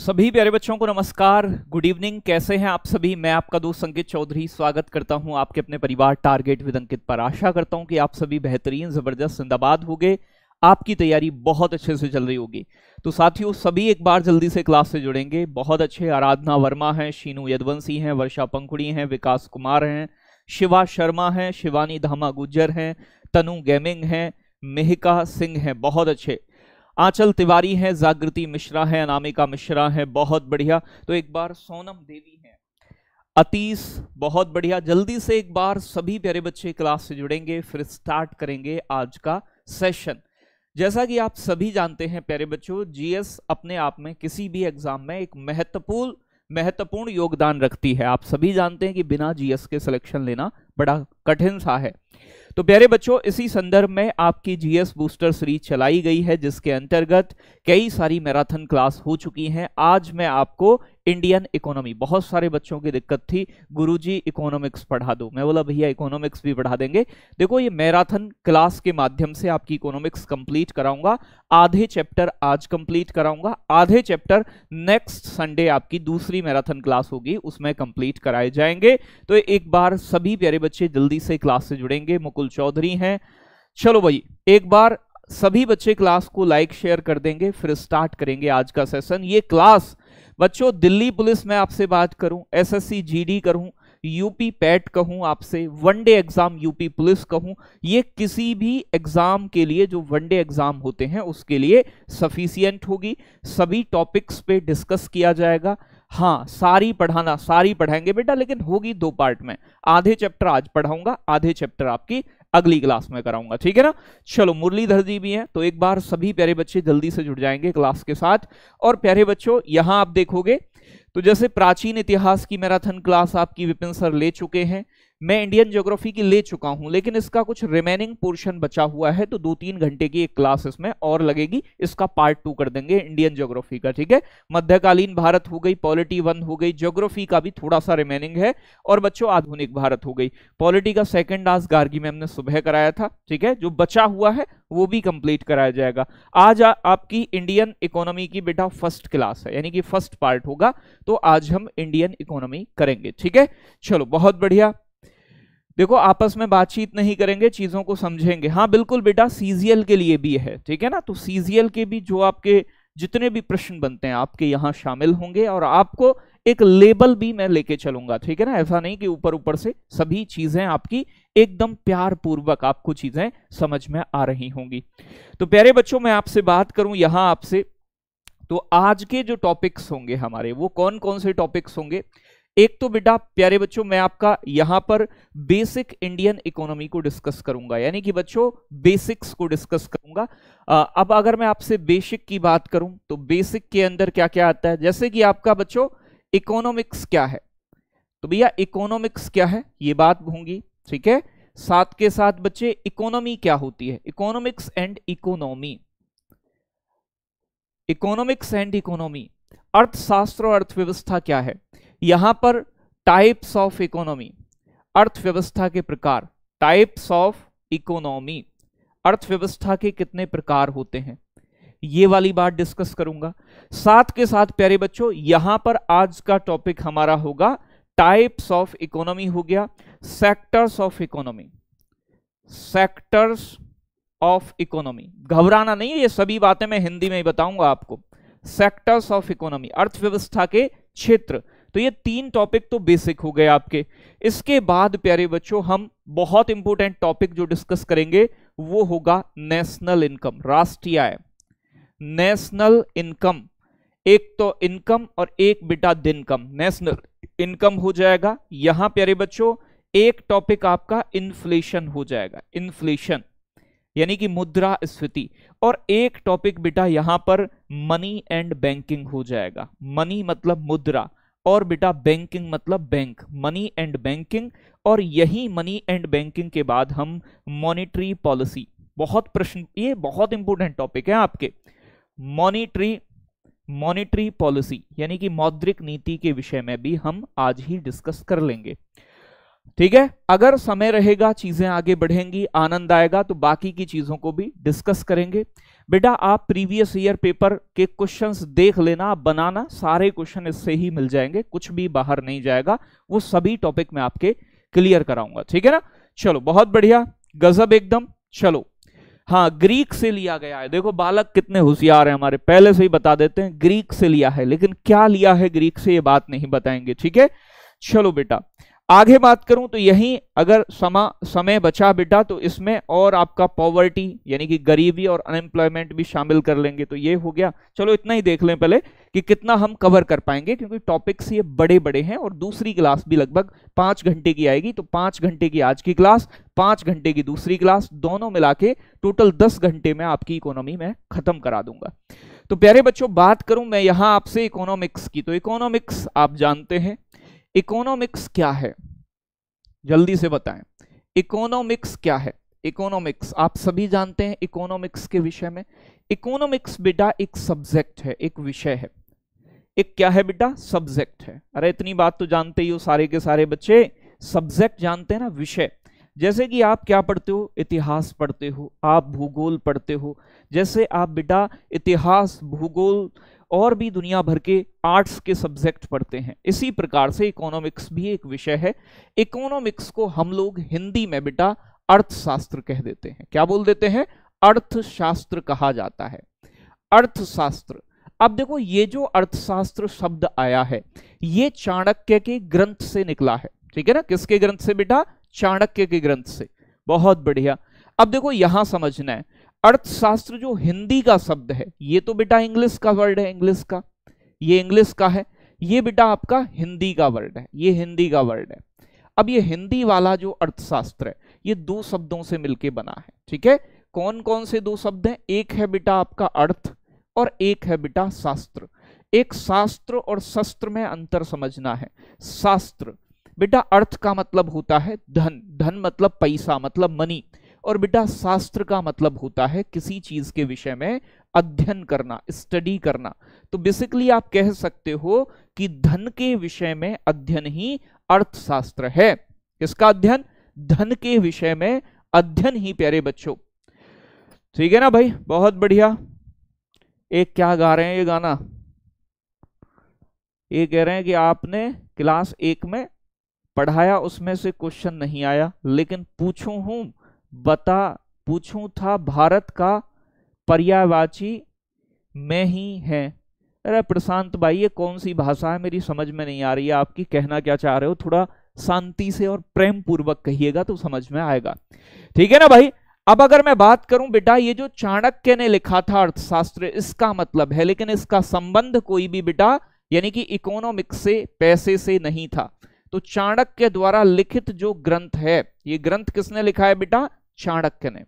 सभी प्यारे बच्चों को नमस्कार गुड इवनिंग कैसे हैं आप सभी मैं आपका दोस्त संकित चौधरी स्वागत करता हूं आपके अपने परिवार टारगेट विद अंकित पर आशा करता हूं कि आप सभी बेहतरीन ज़बरदस्त जिंदाबाद होंगे आपकी तैयारी बहुत अच्छे से चल रही होगी तो साथियों सभी एक बार जल्दी से क्लास से जुड़ेंगे बहुत अच्छे आराधना वर्मा हैं शीनू यदवंशी हैं वर्षा पंखुड़ी हैं विकास कुमार हैं शिवा शर्मा हैं शिवानी धामा गुज्जर हैं तनु गेमिंग हैं मेहिका सिंह हैं बहुत अच्छे आंचल तिवारी है जागृति मिश्रा है अनामिका मिश्रा है बहुत बढ़िया तो एक बार सोनम देवी है अतीस बहुत बढ़िया जल्दी से एक बार सभी प्यारे बच्चे क्लास से जुड़ेंगे फिर स्टार्ट करेंगे आज का सेशन जैसा कि आप सभी जानते हैं प्यारे बच्चों जीएस अपने आप में किसी भी एग्जाम में एक महत्वपूर्ण महत्वपूर्ण योगदान रखती है आप सभी जानते हैं कि बिना जीएस के सिलेक्शन लेना बड़ा कठिन सा है तो प्यारे बच्चों इसी संदर्भ में आपकी जीएस बूस्टर सीरीज चलाई गई है जिसके अंतर्गत कई सारी मैराथन क्लास हो चुकी हैं आज मैं आपको इंडियन इकोनॉमी बहुत सारे बच्चों की दिक्कत थी गुरुजी इकोनॉमिक्स पढ़ा दो मैं बोला भैया इकोनॉमिक्स भी पढ़ा देंगे देखो ये मैराथन क्लास के माध्यम से आपकी इकोनॉमिक्स कंप्लीट कराऊंगा आधे चैप्टर आज कंप्लीट कराऊंगा आधे चैप्टर नेक्स्ट संडे आपकी दूसरी मैराथन क्लास होगी उसमें कंप्लीट कराए जाएंगे तो एक बार सभी प्यारे बच्चे जल्दी से क्लास से जुड़ेंगे मुकुल चौधरी हैं चलो भाई एक बार सभी बच्चे क्लास को लाइक शेयर कर देंगे फिर स्टार्ट करेंगे आज का सेशन ये क्लास बच्चों दिल्ली पुलिस में आपसे बात करूं एसएससी जीडी करूं यूपी पैट कहूं आपसे वनडे एग्जाम यूपी पुलिस कहूं ये किसी भी एग्जाम के लिए जो वनडे एग्जाम होते हैं उसके लिए सफिशियंट होगी सभी टॉपिक्स पे डिस्कस किया जाएगा हाँ सारी पढ़ाना सारी पढ़ाएंगे बेटा लेकिन होगी दो पार्ट में आधे चैप्टर आज पढ़ाऊंगा आधे चैप्टर आपकी अगली क्लास में कराऊंगा ठीक है ना चलो मुरलीधर जी भी हैं तो एक बार सभी प्यारे बच्चे जल्दी से जुड़ जाएंगे क्लास के साथ और प्यारे बच्चों यहां आप देखोगे तो जैसे प्राचीन इतिहास की मैराथन क्लास आपकी विपिन सर ले चुके हैं मैं इंडियन ज्योग्राफी की ले चुका हूं लेकिन इसका कुछ रिमेनिंग पोर्शन बचा हुआ है तो दो तीन घंटे की एक क्लास इसमें और लगेगी इसका पार्ट टू कर देंगे इंडियन ज्योग्राफी का ठीक है मध्यकालीन भारत हो गई पॉलिटी वन हो गई ज्योग्राफी का भी थोड़ा सा रिमेनिंग है और बच्चों आधुनिक भारत हो गई पॉलिटी का सेकेंड आज गार्गी मैम ने सुबह कराया था ठीक है जो बचा हुआ है वो भी कंप्लीट कराया जाएगा आज आ, आपकी इंडियन इकोनॉमी की बेटा फर्स्ट क्लास है यानी कि फर्स्ट पार्ट होगा तो आज हम इंडियन इकोनॉमी करेंगे ठीक है चलो बहुत बढ़िया देखो आपस में बातचीत नहीं करेंगे चीजों को समझेंगे हाँ बिल्कुल बेटा सीजीएल के लिए भी है ठीक है ना तो सीजीएल के भी जो आपके जितने भी प्रश्न बनते हैं आपके यहाँ शामिल होंगे और आपको एक लेबल भी मैं लेके चलूंगा ठीक है ना ऐसा नहीं कि ऊपर ऊपर से सभी चीजें आपकी एकदम प्यार पूर्वक आपको चीजें समझ में आ रही होंगी तो प्यारे बच्चों मैं आपसे बात करूं यहां आपसे तो आज के जो टॉपिक्स होंगे हमारे वो कौन कौन से टॉपिक्स होंगे एक तो बेटा प्यारे बच्चों मैं आपका यहां पर बेसिक इंडियन इकोनॉमी को डिस्कस करूंगा यानी कि बच्चों बेसिक्स को डिस्कस करूंगा आ, अब अगर मैं आपसे बेसिक की बात करूं तो बेसिक के अंदर क्या क्या आता है जैसे कि आपका बच्चों इकोनॉमिक्स क्या है तो भैया इकोनॉमिक्स क्या है ये बात होंगी ठीक है साथ के साथ बच्चे इकोनॉमी क्या होती है economics and economy economics and economy अर्थशास्त्र और अर्थव्यवस्था क्या है यहां पर टाइप्स ऑफ इकोनॉमी अर्थव्यवस्था के प्रकार टाइप्स ऑफ इकोनॉमी अर्थव्यवस्था के कितने प्रकार होते हैं ये वाली बात डिस्कस करूंगा साथ के साथ प्यारे बच्चों यहां पर आज का टॉपिक हमारा होगा टाइप्स ऑफ इकोनॉमी हो गया sectors of economy sectors of economy घबराना नहीं ये सभी बातें मैं हिंदी में ही बताऊंगा आपको सेक्टर्स ऑफ इकोनॉमी अर्थव्यवस्था के क्षेत्र तो ये तीन टॉपिक तो बेसिक हो गए आपके इसके बाद प्यारे बच्चों हम बहुत इंपॉर्टेंट टॉपिक जो डिस्कस करेंगे वो होगा नेशनल इनकम राष्ट्रीय आय नेशनल इनकम एक तो इनकम और एक बेटा दिन कम नेशनल इनकम हो जाएगा यहां प्यारे बच्चों एक टॉपिक आपका इन्फ्लेशन हो जाएगा इन्फ्लेशन यानी कि मुद्रा स्फीति और एक टॉपिक बेटा यहां पर मनी एंड बैंकिंग हो जाएगा मनी मतलब मुद्रा और बेटा बैंकिंग मतलब बैंक मनी एंड बैंकिंग और यही मनी एंड बैंकिंग के बाद हम मॉनिटरी पॉलिसी बहुत प्रश्न ये बहुत इंपॉर्टेंट टॉपिक है आपके मॉनिटरी मॉनिटरी पॉलिसी यानी कि मौद्रिक नीति के विषय में भी हम आज ही डिस्कस कर लेंगे ठीक है अगर समय रहेगा चीजें आगे बढ़ेंगी आनंद आएगा तो बाकी की चीजों को भी डिस्कस करेंगे बेटा आप प्रीवियस ईयर पेपर के क्वेश्चंस देख लेना आप बनाना सारे क्वेश्चन इससे ही मिल जाएंगे कुछ भी बाहर नहीं जाएगा वो सभी टॉपिक में आपके क्लियर कराऊंगा ठीक है ना चलो बहुत बढ़िया गजब एकदम चलो हाँ ग्रीक से लिया गया है देखो बालक कितने होशियार हैं हमारे पहले से ही बता देते हैं ग्रीक से लिया है लेकिन क्या लिया है ग्रीक से ये बात नहीं बताएंगे ठीक है चलो बेटा आगे बात करूं तो यही अगर समा समय बचा बेटा तो इसमें और आपका पॉवर्टी यानी कि गरीबी और अनएम्प्लॉयमेंट भी शामिल कर लेंगे तो ये हो गया चलो इतना ही देख लें पहले कि कितना हम कवर कर पाएंगे क्योंकि टॉपिक्स ये बड़े बड़े हैं और दूसरी क्लास भी लगभग पांच घंटे की आएगी तो पांच घंटे की आज की क्लास पांच घंटे की दूसरी क्लास दोनों मिला के टोटल दस घंटे में आपकी इकोनॉमी में खत्म करा दूंगा तो प्यारे बच्चों बात करूं मैं यहां आपसे इकोनॉमिक्स की तो इकोनॉमिक्स आप जानते हैं इकोनॉमिक्स क्या है जल्दी से बताएं इकोनॉमिक्स क्या है इकोनॉमिक्स आप सभी जानते हैं इकोनॉमिक्स के विषय में इकोनॉमिक्स बेटा एक सब्जेक्ट है एक विषय है एक क्या है बेटा सब्जेक्ट है अरे इतनी बात तो जानते ही हो सारे के सारे बच्चे सब्जेक्ट जानते हैं ना विषय जैसे कि आप क्या पढ़ते हो इतिहास पढ़ते हो आप भूगोल पढ़ते हो जैसे आप बेटा इतिहास भूगोल और भी दुनिया भर के आर्ट्स के सब्जेक्ट पढ़ते हैं इसी प्रकार से इकोनॉमिक्स भी एक विषय है इकोनॉमिक्स को हम लोग हिंदी में बेटा अर्थशास्त्र कह देते हैं क्या बोल देते हैं अर्थशास्त्र कहा जाता है अर्थशास्त्र अब देखो ये जो अर्थशास्त्र शब्द आया है ये चाणक्य के ग्रंथ से निकला है ठीक है ना किसके ग्रंथ से बेटा चाणक्य के ग्रंथ से बहुत बढ़िया अब देखो यहां समझना है अर्थशास्त्र जो हिंदी का शब्द है ये तो बेटा इंग्लिश का वर्ड है इंग्लिश का ये इंग्लिश का है ये बेटा आपका हिंदी का वर्ड है ये हिंदी का वर्ड है अब ये हिंदी वाला जो अर्थशास्त्र है ये दो शब्दों से मिलके बना है ठीक है कौन कौन से दो शब्द हैं एक है बेटा आपका अर्थ और एक है बेटा शास्त्र एक शास्त्र और शस्त्र में अंतर समझना है शास्त्र बेटा अर्थ का मतलब होता है धन धन मतलब पैसा मतलब मनी और बेटा शास्त्र का मतलब होता है किसी चीज के विषय में अध्ययन करना स्टडी करना तो बेसिकली आप कह सकते हो कि धन के विषय में अध्ययन ही अर्थशास्त्र है किसका अध्ययन धन के विषय में अध्ययन ही प्यारे बच्चों ठीक है ना भाई बहुत बढ़िया एक क्या गा रहे हैं ये गाना ये कह रहे हैं कि आपने क्लास एक में पढ़ाया उसमें से क्वेश्चन नहीं आया लेकिन पूछू हूं बता पूछूं था भारत का पर्यावाची मैं ही है अरे प्रशांत भाई ये कौन सी भाषा है मेरी समझ में नहीं आ रही है आपकी कहना क्या चाह रहे हो थोड़ा शांति से और प्रेम पूर्वक कहिएगा तो समझ में आएगा ठीक है ना भाई अब अगर मैं बात करूं बेटा ये जो चाणक्य ने लिखा था अर्थशास्त्र इसका मतलब है लेकिन इसका संबंध कोई भी बेटा यानी कि इकोनॉमिक्स से पैसे से नहीं था तो चाणक्य द्वारा लिखित जो ग्रंथ है ये ग्रंथ किसने लिखा है बेटा चाणक्य ने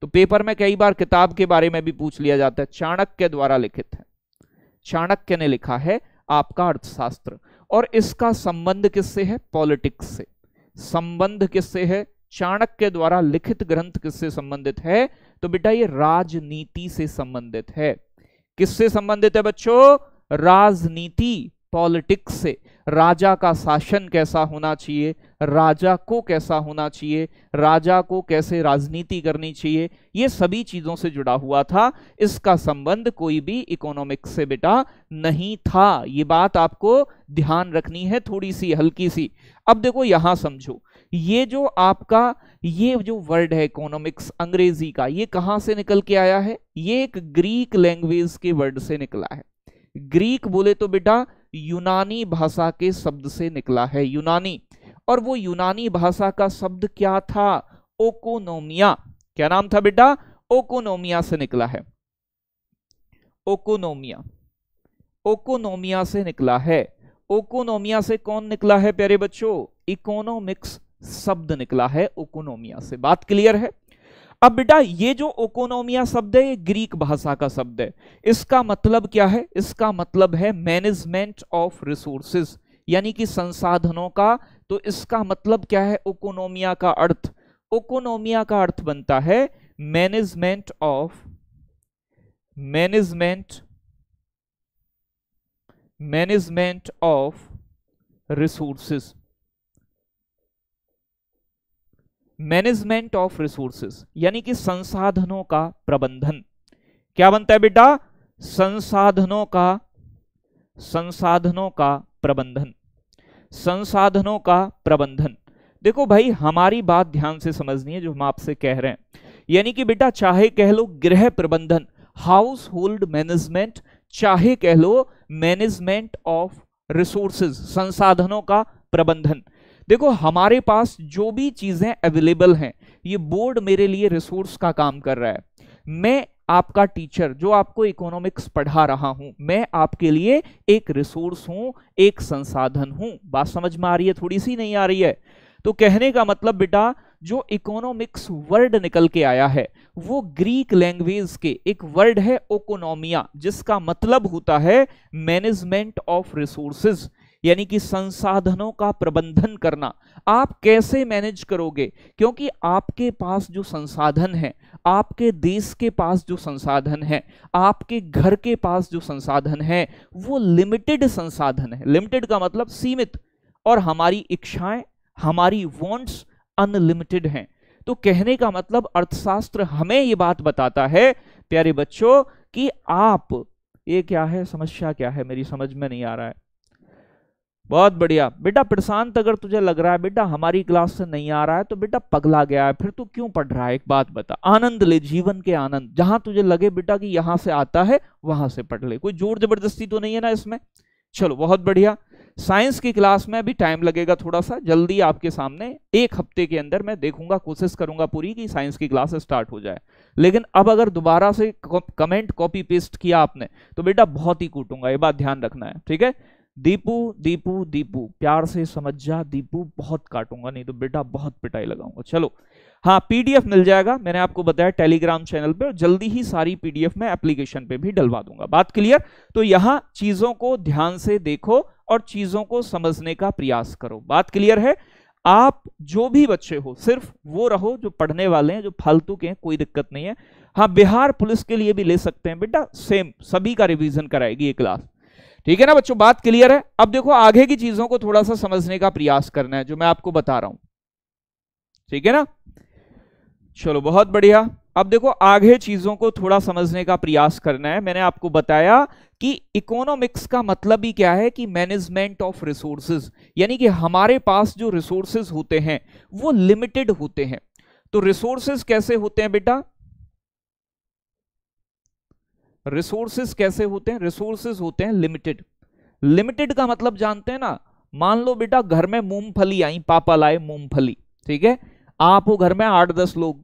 तो पेपर में कई बार किताब के बारे में भी पूछ लिया जाता है चाणक्य द्वारा लिखित है चाणक्य ने लिखा है आपका अर्थशास्त्र और इसका संबंध किससे है पॉलिटिक्स से संबंध किससे है चाणक्य द्वारा लिखित ग्रंथ किससे संबंधित है तो बेटा ये राजनीति से संबंधित है किससे संबंधित है बच्चों राजनीति पॉलिटिक्स से राजा का शासन कैसा होना चाहिए राजा को कैसा होना चाहिए राजा को कैसे राजनीति करनी चाहिए ये सभी चीज़ों से जुड़ा हुआ था इसका संबंध कोई भी इकोनॉमिक्स से बेटा नहीं था ये बात आपको ध्यान रखनी है थोड़ी सी हल्की सी अब देखो यहां समझो ये जो आपका ये जो वर्ड है इकोनॉमिक्स अंग्रेजी का ये कहाँ से निकल के आया है ये एक ग्रीक लैंग्वेज के वर्ड से निकला है ग्रीक बोले तो बेटा यूनानी भाषा के शब्द से निकला है यूनानी और वो यूनानी भाषा का शब्द क्या था ओकोनोमिया क्या नाम था बेटा ओकोनोमिया से निकला है ओकोनोमिया ओकोनोमिया से निकला है ओकोनोमिया से कौन निकला है प्यारे बच्चों इकोनोमिक्स शब्द निकला है ओकोनोमिया से बात क्लियर है अब बेटा ये जो ओकोनोमिया शब्द है ये ग्रीक भाषा का शब्द है इसका मतलब क्या है इसका मतलब है मैनेजमेंट ऑफ रिसोर्सेज यानी कि संसाधनों का तो इसका मतलब क्या है ओकोनोमिया का अर्थ ओकोनोमिया का अर्थ बनता है management of management management of resources management of resources यानी कि संसाधनों का प्रबंधन क्या बनता है बेटा संसाधनों का संसाधनों का प्रबंधन संसाधनों का प्रबंधन देखो भाई हमारी बात ध्यान से समझनी है जो हम आपसे कह रहे हैं यानी कि बेटा चाहे कह लो गृह प्रबंधन हाउस होल्ड मैनेजमेंट चाहे कह लो मैनेजमेंट ऑफ रिसोर्सेज संसाधनों का प्रबंधन देखो हमारे पास जो भी चीजें अवेलेबल हैं ये बोर्ड मेरे लिए रिसोर्स का काम कर रहा है मैं आपका टीचर जो आपको इकोनॉमिक्स पढ़ा रहा हूं मैं आपके लिए एक रिसोर्स हूं एक संसाधन हूं बात समझ में आ रही है थोड़ी सी नहीं आ रही है तो कहने का मतलब बेटा जो इकोनॉमिक्स वर्ड निकल के आया है वो ग्रीक लैंग्वेज के एक वर्ड है ओकोनोमिया जिसका मतलब होता है मैनेजमेंट ऑफ रिसोर्सेज यानी कि संसाधनों का प्रबंधन करना आप कैसे मैनेज करोगे क्योंकि आपके पास जो संसाधन है आपके देश के पास जो संसाधन है आपके घर के पास जो संसाधन है वो लिमिटेड संसाधन है लिमिटेड का मतलब सीमित और हमारी इच्छाएं हमारी वॉन्ट्स अनलिमिटेड हैं तो कहने का मतलब अर्थशास्त्र हमें ये बात बताता है प्यारे बच्चों कि आप ये क्या है समस्या क्या है मेरी समझ में नहीं आ रहा है बहुत बढ़िया बेटा प्रशांत अगर तुझे लग रहा है बेटा हमारी क्लास से नहीं आ रहा है तो बेटा पगला गया है फिर तू क्यों पढ़ रहा है एक बात बता आनंद ले जीवन के आनंद जहां तुझे लगे बेटा कि यहां से आता है वहां से पढ़ ले कोई जोर जबरदस्ती तो नहीं है ना इसमें चलो बहुत बढ़िया साइंस की क्लास में अभी टाइम लगेगा थोड़ा सा जल्दी आपके सामने एक हफ्ते के अंदर मैं देखूंगा कोशिश करूंगा पूरी कि साइंस की क्लास स्टार्ट हो जाए लेकिन अब अगर दोबारा से कमेंट कॉपी पेस्ट किया आपने तो बेटा बहुत ही कूटूंगा ये बात ध्यान रखना है ठीक है दीपू दीपू दीपू प्यार से समझ जा दीपू बहुत काटूंगा नहीं तो बेटा बहुत पिटाई लगाऊंगा चलो हाँ पीडीएफ मिल जाएगा मैंने आपको बताया टेलीग्राम चैनल पे और जल्दी ही सारी पीडीएफ मैं एप्लीकेशन पे भी डलवा दूंगा बात क्लियर तो यहां चीजों को ध्यान से देखो और चीजों को समझने का प्रयास करो बात क्लियर है आप जो भी बच्चे हो सिर्फ वो रहो जो पढ़ने वाले हैं जो फालतू के हैं कोई दिक्कत नहीं है हाँ बिहार पुलिस के लिए भी ले सकते हैं बेटा सेम सभी का रिविजन कराएगी ये क्लास ठीक है ना बच्चों बात क्लियर है अब देखो आगे की चीजों को थोड़ा सा समझने का प्रयास करना है जो मैं आपको बता रहा हूं ठीक है ना चलो बहुत बढ़िया अब देखो आगे चीजों को थोड़ा समझने का प्रयास करना है मैंने आपको बताया कि इकोनॉमिक्स का मतलब ही क्या है कि मैनेजमेंट ऑफ रिसोर्सेज यानी कि हमारे पास जो रिसोर्सेज होते हैं वो लिमिटेड होते हैं तो रिसोर्सेज कैसे होते हैं बेटा रिसोर्सेस कैसे होते हैं रिसोर्सेस होते हैं लिमिटेड लिमिटेड का मतलब जानते हैं ना मान लो बेटा घर में मूंगफली आई पापा लाए मूंगफली ठीक है आप हो घर में आठ दस लोग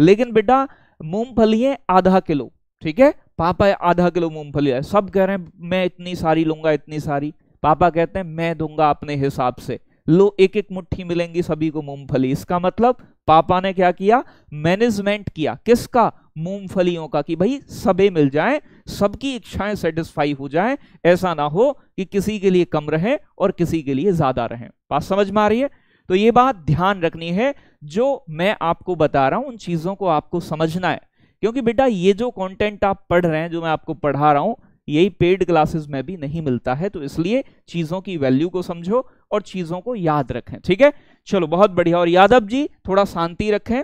लेकिन बेटा मूंगफली है आधा किलो ठीक है पापा आधा किलो मूंगफली है सब कह रहे हैं मैं इतनी सारी लूंगा इतनी सारी पापा कहते हैं मैं दूंगा अपने हिसाब से लो एक एक मुट्ठी मिलेंगी सभी को मूंगफली इसका मतलब पापा ने क्या किया मैनेजमेंट किया किसका मूंगफलियों का कि भाई सबे मिल जाए सबकी इच्छाएं सेटिस्फाई हो जाए ऐसा ना हो कि किसी के लिए कम रहे और किसी के लिए ज्यादा रहे बात समझ में आ रही है तो ये बात ध्यान रखनी है जो मैं आपको बता रहा हूं उन चीजों को आपको समझना है क्योंकि बेटा ये जो कंटेंट आप पढ़ रहे हैं जो मैं आपको पढ़ा रहा हूं यही पेड क्लासेस में भी नहीं मिलता है तो इसलिए चीज़ों की वैल्यू को समझो और चीज़ों को याद रखें ठीक है चलो बहुत बढ़िया और यादव जी थोड़ा शांति रखें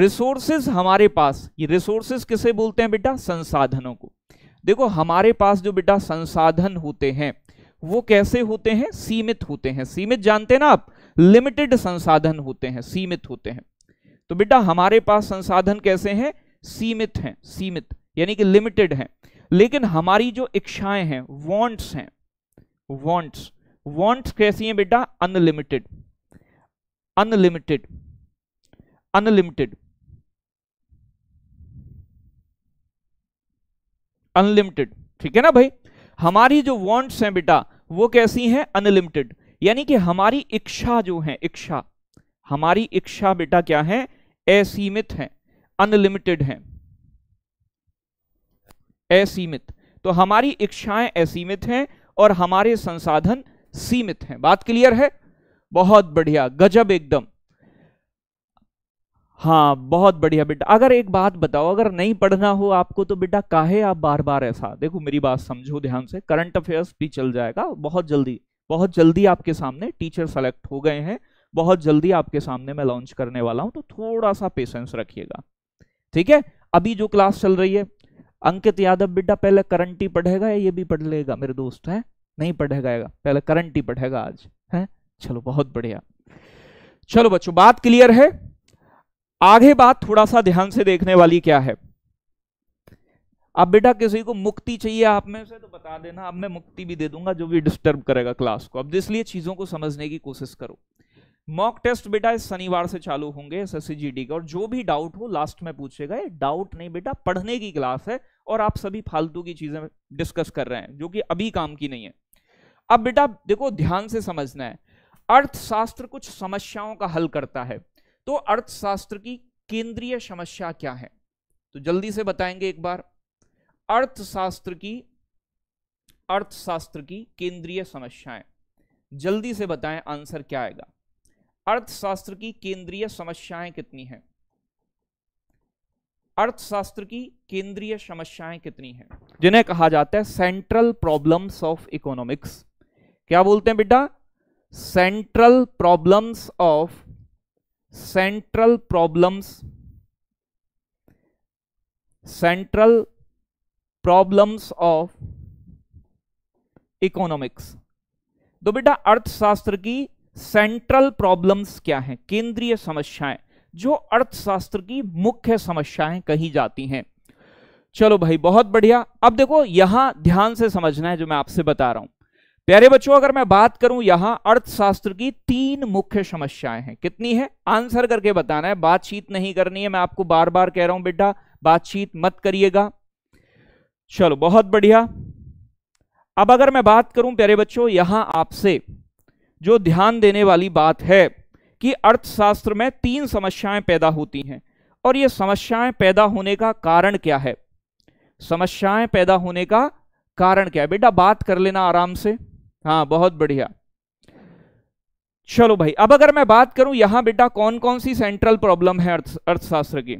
रिसोर्सेज हमारे पास ये रिसोर्सेज किसे बोलते हैं बेटा संसाधनों को देखो हमारे पास जो बेटा संसाधन होते हैं वो कैसे होते हैं सीमित होते हैं सीमित जानते हैं ना आप लिमिटेड संसाधन होते हैं सीमित होते हैं तो बेटा हमारे पास संसाधन कैसे हैं सीमित हैं सीमित यानी कि लिमिटेड हैं लेकिन हमारी जो इच्छाएं हैं वॉन्ट्स हैं वॉन्ट्स वॉन्ट्स कैसी हैं बेटा अनलिमिटेड अनलिमिटेड अनलिमिटेड अनलिमिटेड ठीक है ना भाई हमारी जो वॉन्ट्स हैं बेटा वो कैसी हैं अनलिमिटेड यानी कि हमारी इच्छा जो है इच्छा हमारी इच्छा बेटा क्या है असीमित है अनलिमिटेड है असीमित तो हमारी इच्छाएं असीमित हैं और हमारे संसाधन सीमित हैं बात क्लियर है बहुत बढ़िया गजब एकदम हाँ बहुत बढ़िया बेटा अगर एक बात बताओ अगर नहीं पढ़ना हो आपको तो बेटा काहे आप बार बार ऐसा देखो मेरी बात समझो ध्यान से करंट अफेयर्स भी चल जाएगा बहुत जल्दी बहुत जल्दी आपके सामने टीचर सेलेक्ट हो गए हैं बहुत जल्दी आपके सामने मैं लॉन्च करने वाला हूं तो थोड़ा सा पेशेंस रखिएगा ठीक है अभी जो क्लास चल रही है अंकित यादव बेटा पहले करंट ही पढ़ेगा या ये भी पढ़ लेगा मेरे दोस्त है नहीं पढ़ेगा पहले करंट ही पढ़ेगा आज है चलो बहुत बढ़िया चलो बच्चों बात क्लियर है आगे बात थोड़ा सा ध्यान से देखने वाली क्या है अब बेटा किसी को मुक्ति चाहिए आप में से तो बता देना अब मैं मुक्ति भी दे दूंगा जो भी डिस्टर्ब करेगा क्लास को अब इसलिए चीजों को समझने की कोशिश करो मॉक टेस्ट बेटा शनिवार से चालू होंगे एसएससी का और जो भी डाउट हो लास्ट में पूछेगा ये डाउट नहीं बेटा पढ़ने की क्लास है और आप सभी फालतू की चीजें डिस्कस कर रहे हैं जो कि अभी काम की नहीं है अब बेटा देखो ध्यान से समझना है अर्थशास्त्र कुछ समस्याओं का हल करता है तो अर्थशास्त्र की केंद्रीय समस्या क्या है तो जल्दी से बताएंगे एक बार अर्थशास्त्र की अर्थशास्त्र की केंद्रीय समस्याएं जल्दी से बताएं आंसर क्या आएगा अर्थशास्त्र की केंद्रीय समस्याएं कितनी हैं अर्थशास्त्र की केंद्रीय समस्याएं कितनी हैं जिन्हें कहा जाता है सेंट्रल प्रॉब्लम्स ऑफ इकोनॉमिक्स क्या बोलते हैं बेटा central problems of central problems central problems of economics तो बेटा अर्थशास्त्र की सेंट्रल प्रॉब्लम्स क्या हैं केंद्रीय समस्याएं जो अर्थशास्त्र की मुख्य समस्याएं कही जाती हैं चलो भाई बहुत बढ़िया अब देखो यहां ध्यान से समझना है जो मैं आपसे बता रहा हूं प्यारे बच्चों अगर मैं बात करूं यहां अर्थशास्त्र की तीन मुख्य समस्याएं हैं कितनी है आंसर करके बताना है बातचीत नहीं करनी है मैं आपको बार बार कह रहा हूं बेटा बातचीत मत करिएगा चलो बहुत बढ़िया अब अगर मैं बात करूं प्यारे बच्चों यहां आपसे जो ध्यान देने वाली बात है कि अर्थशास्त्र में तीन समस्याएं पैदा होती हैं और ये समस्याएं पैदा होने का कारण क्या है समस्याएं पैदा होने का कारण क्या है बेटा बात कर लेना आराम से हाँ बहुत बढ़िया चलो भाई अब अगर मैं बात करूं यहां बेटा कौन कौन सी सेंट्रल प्रॉब्लम है अर्थ अर्थशास्त्र की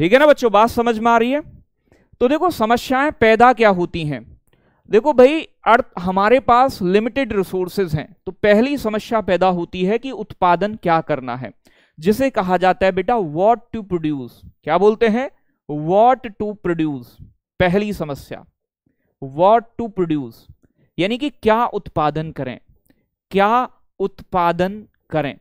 ठीक है ना बच्चों बात समझ में आ रही है तो देखो समस्याएं पैदा क्या होती हैं देखो भाई अर्थ हमारे पास लिमिटेड रिसोर्सेज हैं तो पहली समस्या पैदा होती है कि उत्पादन क्या करना है जिसे कहा जाता है बेटा वॉट टू प्रोड्यूस क्या बोलते हैं वॉट टू प्रोड्यूस पहली समस्या वॉट टू प्रोड्यूस यानी कि क्या उत्पादन करें क्या उत्पादन करें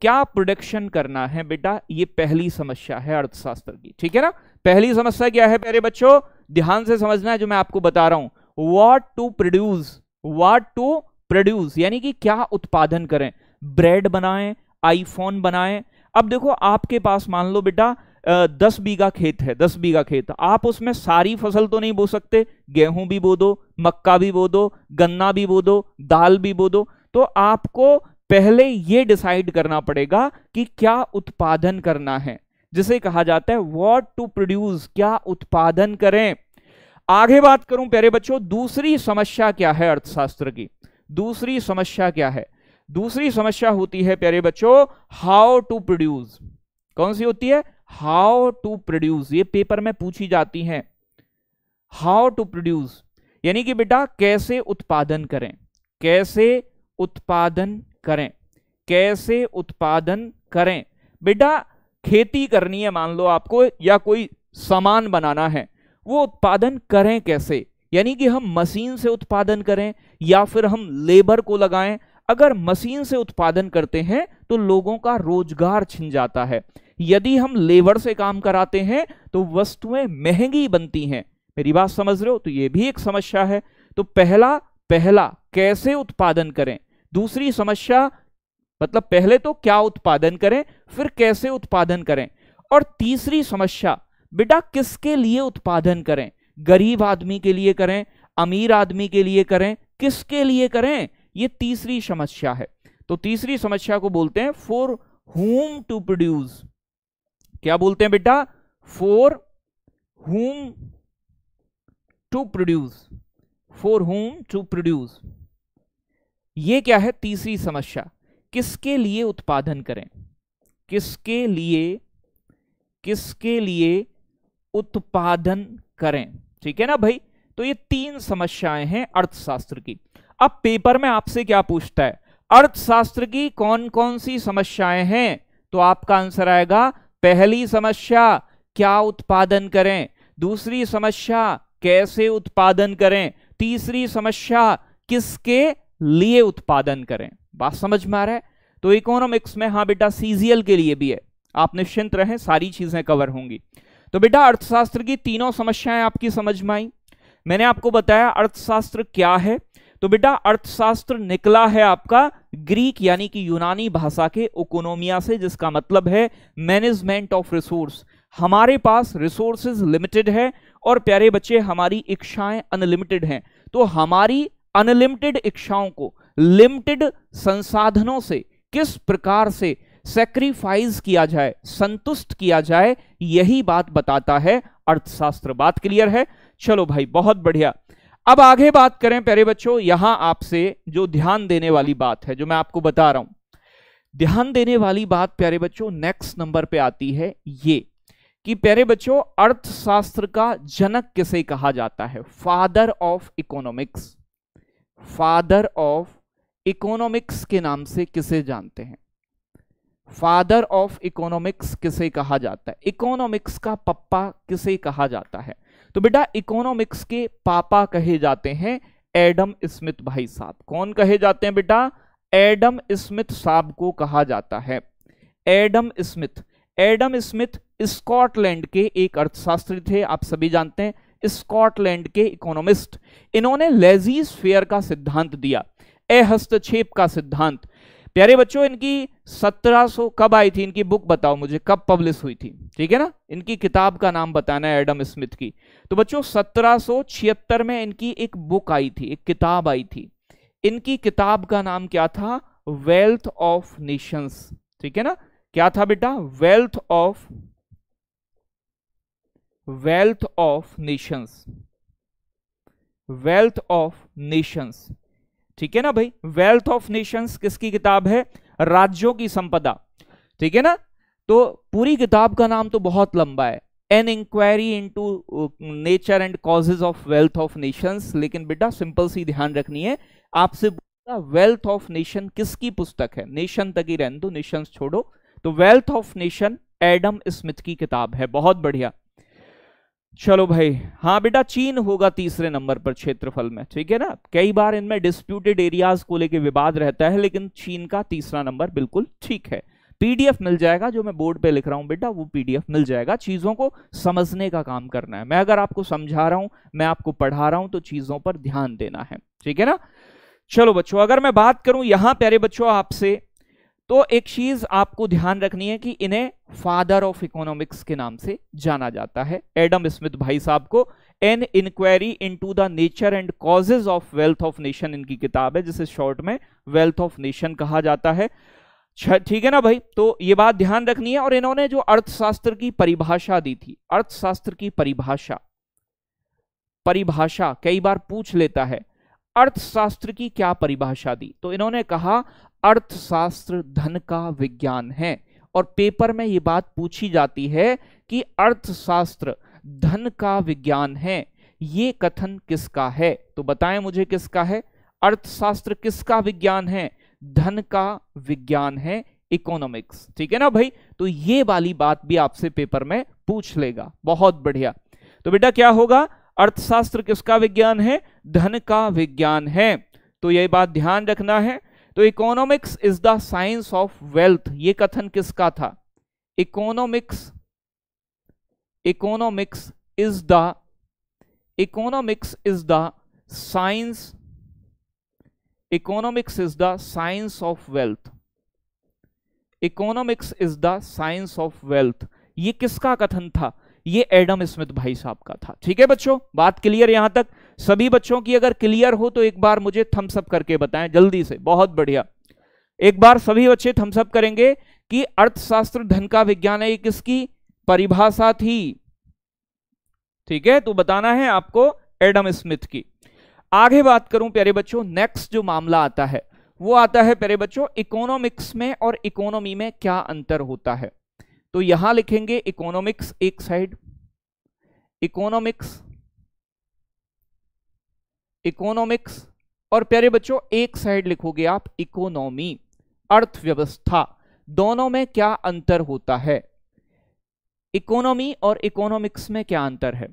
क्या प्रोडक्शन करना है बेटा ये पहली समस्या है अर्थशास्त्र की ठीक है ना पहली समस्या क्या है प्यारे बच्चों ध्यान से समझना है जो मैं आपको बता रहा हूं what to produce what to produce यानी कि क्या उत्पादन करें ब्रेड बनाएं आईफोन बनाएं अब देखो आपके पास मान लो बेटा दस बीघा खेत है दस बीघा खेत आप उसमें सारी फसल तो नहीं बो सकते गेहूं भी बो दो मक्का भी बो दो गन्ना भी बो दो दाल भी बो दो तो आपको पहले ये डिसाइड करना पड़ेगा कि क्या उत्पादन करना है जिसे कहा जाता है वॉट टू प्रोड्यूस क्या उत्पादन करें आगे बात करूं प्यारे बच्चों दूसरी समस्या क्या है अर्थशास्त्र की दूसरी समस्या क्या है दूसरी समस्या होती है प्यारे बच्चों हाउ टू प्रोड्यूस कौन सी होती है हाउ टू प्रोड्यूस ये पेपर में पूछी जाती है हाउ टू प्रोड्यूस यानी कि बेटा कैसे उत्पादन करें कैसे उत्पादन करें कैसे उत्पादन करें बेटा खेती करनी है मान लो आपको या कोई सामान बनाना है वो उत्पादन करें कैसे यानी कि हम मशीन से उत्पादन करें या फिर हम लेबर को लगाएं अगर मशीन से उत्पादन करते हैं तो लोगों का रोजगार छिन जाता है यदि हम लेबर से काम कराते हैं तो वस्तुएं महंगी बनती हैं मेरी बात समझ रहे हो तो ये भी एक समस्या है तो पहला पहला कैसे उत्पादन करें दूसरी समस्या मतलब पहले तो क्या उत्पादन करें फिर कैसे उत्पादन करें और तीसरी समस्या बेटा किसके लिए उत्पादन करें गरीब आदमी के लिए करें अमीर आदमी के लिए करें किसके लिए करें ये तीसरी समस्या है तो तीसरी समस्या को बोलते हैं फॉर हुम टू प्रोड्यूस क्या बोलते हैं बेटा for whom to produce for whom to produce ये क्या है तीसरी समस्या किसके लिए उत्पादन करें किसके लिए किसके लिए उत्पादन करें ठीक है ना भाई तो ये तीन समस्याएं हैं अर्थशास्त्र की अब पेपर में आपसे क्या पूछता है अर्थशास्त्र की कौन कौन सी समस्याएं हैं तो आपका आंसर आएगा पहली समस्या क्या उत्पादन करें दूसरी समस्या कैसे उत्पादन करें तीसरी समस्या किसके लिए उत्पादन करें बात समझ में आ रहा है तो इकोनॉमिक्स में हाँ बेटा सीजीएल के लिए भी है आप निश्चिंत रहें सारी चीजें कवर होंगी तो बेटा अर्थशास्त्र की तीनों समस्याएं आपकी समझ में आई मैंने आपको बताया अर्थशास्त्र क्या है तो बेटा अर्थशास्त्र निकला है आपका ग्रीक यानी कि यूनानी भाषा के ओकोनोमिया से जिसका मतलब है मैनेजमेंट ऑफ रिसोर्स हमारे पास रिसोर्सेज लिमिटेड है और प्यारे बच्चे हमारी इच्छाएं अनलिमिटेड हैं तो हमारी अनलिमिटेड इच्छाओं को लिमिटेड संसाधनों से किस प्रकार से सेक्रीफाइस किया जाए संतुष्ट किया जाए यही बात बताता है अर्थशास्त्र बात क्लियर है चलो भाई बहुत बढ़िया अब आगे बात करें प्यारे बच्चों यहां आपसे जो ध्यान देने वाली बात है जो मैं आपको बता रहा हूं ध्यान देने वाली बात प्यारे बच्चों नेक्स्ट नंबर पे आती है ये कि प्यारे बच्चों अर्थशास्त्र का जनक किसे कहा जाता है father of economics father of economics के नाम से किसे जानते हैं फादर ऑफ इकोनॉमिक्स किसे कहा जाता है इकोनॉमिक्स का पप्पा किसे कहा जाता है तो बेटा इकोनॉमिक्स के पापा कहे जाते हैं एडम स्मिथ भाई साहब कौन कहे जाते हैं बेटा एडम स्मिथ साहब को कहा जाता है Adam Smith Adam Smith Scotland के एक अर्थशास्त्री थे आप सभी जानते हैं स्कॉटलैंड के इकोनॉमिस्ट इन्होंने लेजीज फेयर का सिद्धांत दिया हस्तक्षेप का सिद्धांत प्यारे बच्चों इनकी 1700 कब आई थी इनकी बुक बताओ मुझे कब पब्लिश हुई थी ठीक है ना इनकी किताब का नाम बताना है एडम स्मिथ की तो बच्चों 1776 में इनकी एक बुक आई थी एक किताब आई थी इनकी किताब का नाम क्या था वेल्थ ऑफ नेशंस ठीक है ना क्या था बेटा wealth of wealth of nations wealth of nations ठीक है ना भाई वेल्थ ऑफ नेशंस किसकी किताब है राज्यों की संपदा ठीक है ना तो पूरी किताब का नाम तो बहुत लंबा है an inquiry into nature and causes of wealth of nations लेकिन बेटा सिंपल सी ध्यान रखनी है आपसे वेल्थ ऑफ नेशन किसकी पुस्तक है नेशन तक ही रहने दो नेशन छोड़ो तो wealth of nation Adam Smith की किताब है बहुत बढ़िया चलो भाई हाँ बेटा चीन होगा तीसरे नंबर पर क्षेत्रफल में ठीक है ना कई बार इनमें डिस्प्यूटेड एरियाज को लेके विवाद रहता है लेकिन चीन का तीसरा नंबर बिल्कुल ठीक है पीडीएफ मिल जाएगा जो मैं बोर्ड पे लिख रहा हूँ बेटा वो पीडीएफ मिल जाएगा चीज़ों को समझने का काम करना है मैं अगर आपको समझा रहा हूं मैं आपको पढ़ा रहा हूं तो चीज़ों पर ध्यान देना है ठीक है ना चलो बच्चों अगर मैं बात करूं यहां प्यारे बच्चों आपसे तो एक चीज आपको ध्यान रखनी है कि इन्हें फादर ऑफ इकोनॉमिक्स के नाम से जाना जाता है एडम स्मिथ भाई साहब को an inquiry into the nature and causes of wealth of nation इनकी किताब है जिसे शॉर्ट में वेल्थ ऑफ नेशन कहा जाता है ठीक है ना भाई तो ये बात ध्यान रखनी है और इन्होंने जो अर्थशास्त्र की परिभाषा दी थी अर्थशास्त्र की परिभाषा परिभाषा कई बार पूछ लेता है अर्थशास्त्र की क्या परिभाषा दी तो इन्होंने कहा अर्थशास्त्र धन का विज्ञान है और पेपर में ये बात पूछी जाती है कि अर्थशास्त्र धन का विज्ञान है ये कथन किसका है तो बताएं मुझे किसका है अर्थशास्त्र किसका विज्ञान है धन का विज्ञान है इकोनॉमिक्स ठीक है ना भाई तो ये वाली बात भी आपसे पेपर में पूछ लेगा बहुत बढ़िया तो बेटा क्या होगा अर्थशास्त्र किसका विज्ञान है धन का विज्ञान है तो ये बात ध्यान रखना है तो economics is the science of wealth ये कथन किसका था economics economics is the economics is the science economics is the science of wealth economics is the science of wealth ये किसका कथन था ये एडम स्मिथ भाई साहब का था ठीक है बच्चों बात क्लियर यहां तक सभी बच्चों की अगर क्लियर हो तो एक बार मुझे थम्सअप करके बताएं जल्दी से बहुत बढ़िया एक बार सभी बच्चे थम्सअप करेंगे कि अर्थशास्त्र धन का विज्ञान है ये किसकी परिभाषा थी ठीक है तो बताना है आपको एडम स्मिथ की आगे बात करूं प्यारे बच्चों नेक्स्ट जो मामला आता है वो आता है प्यारे बच्चों इकोनॉमिक्स में और इकोनॉमी में क्या अंतर होता है तो यहां लिखेंगे इकोनॉमिक्स एक साइड इकोनॉमिक्स इकोनॉमिक्स और प्यारे बच्चों एक साइड लिखोगे आप इकोनॉमी अर्थव्यवस्था दोनों में क्या अंतर होता है इकोनॉमी और इकोनॉमिक्स में क्या अंतर है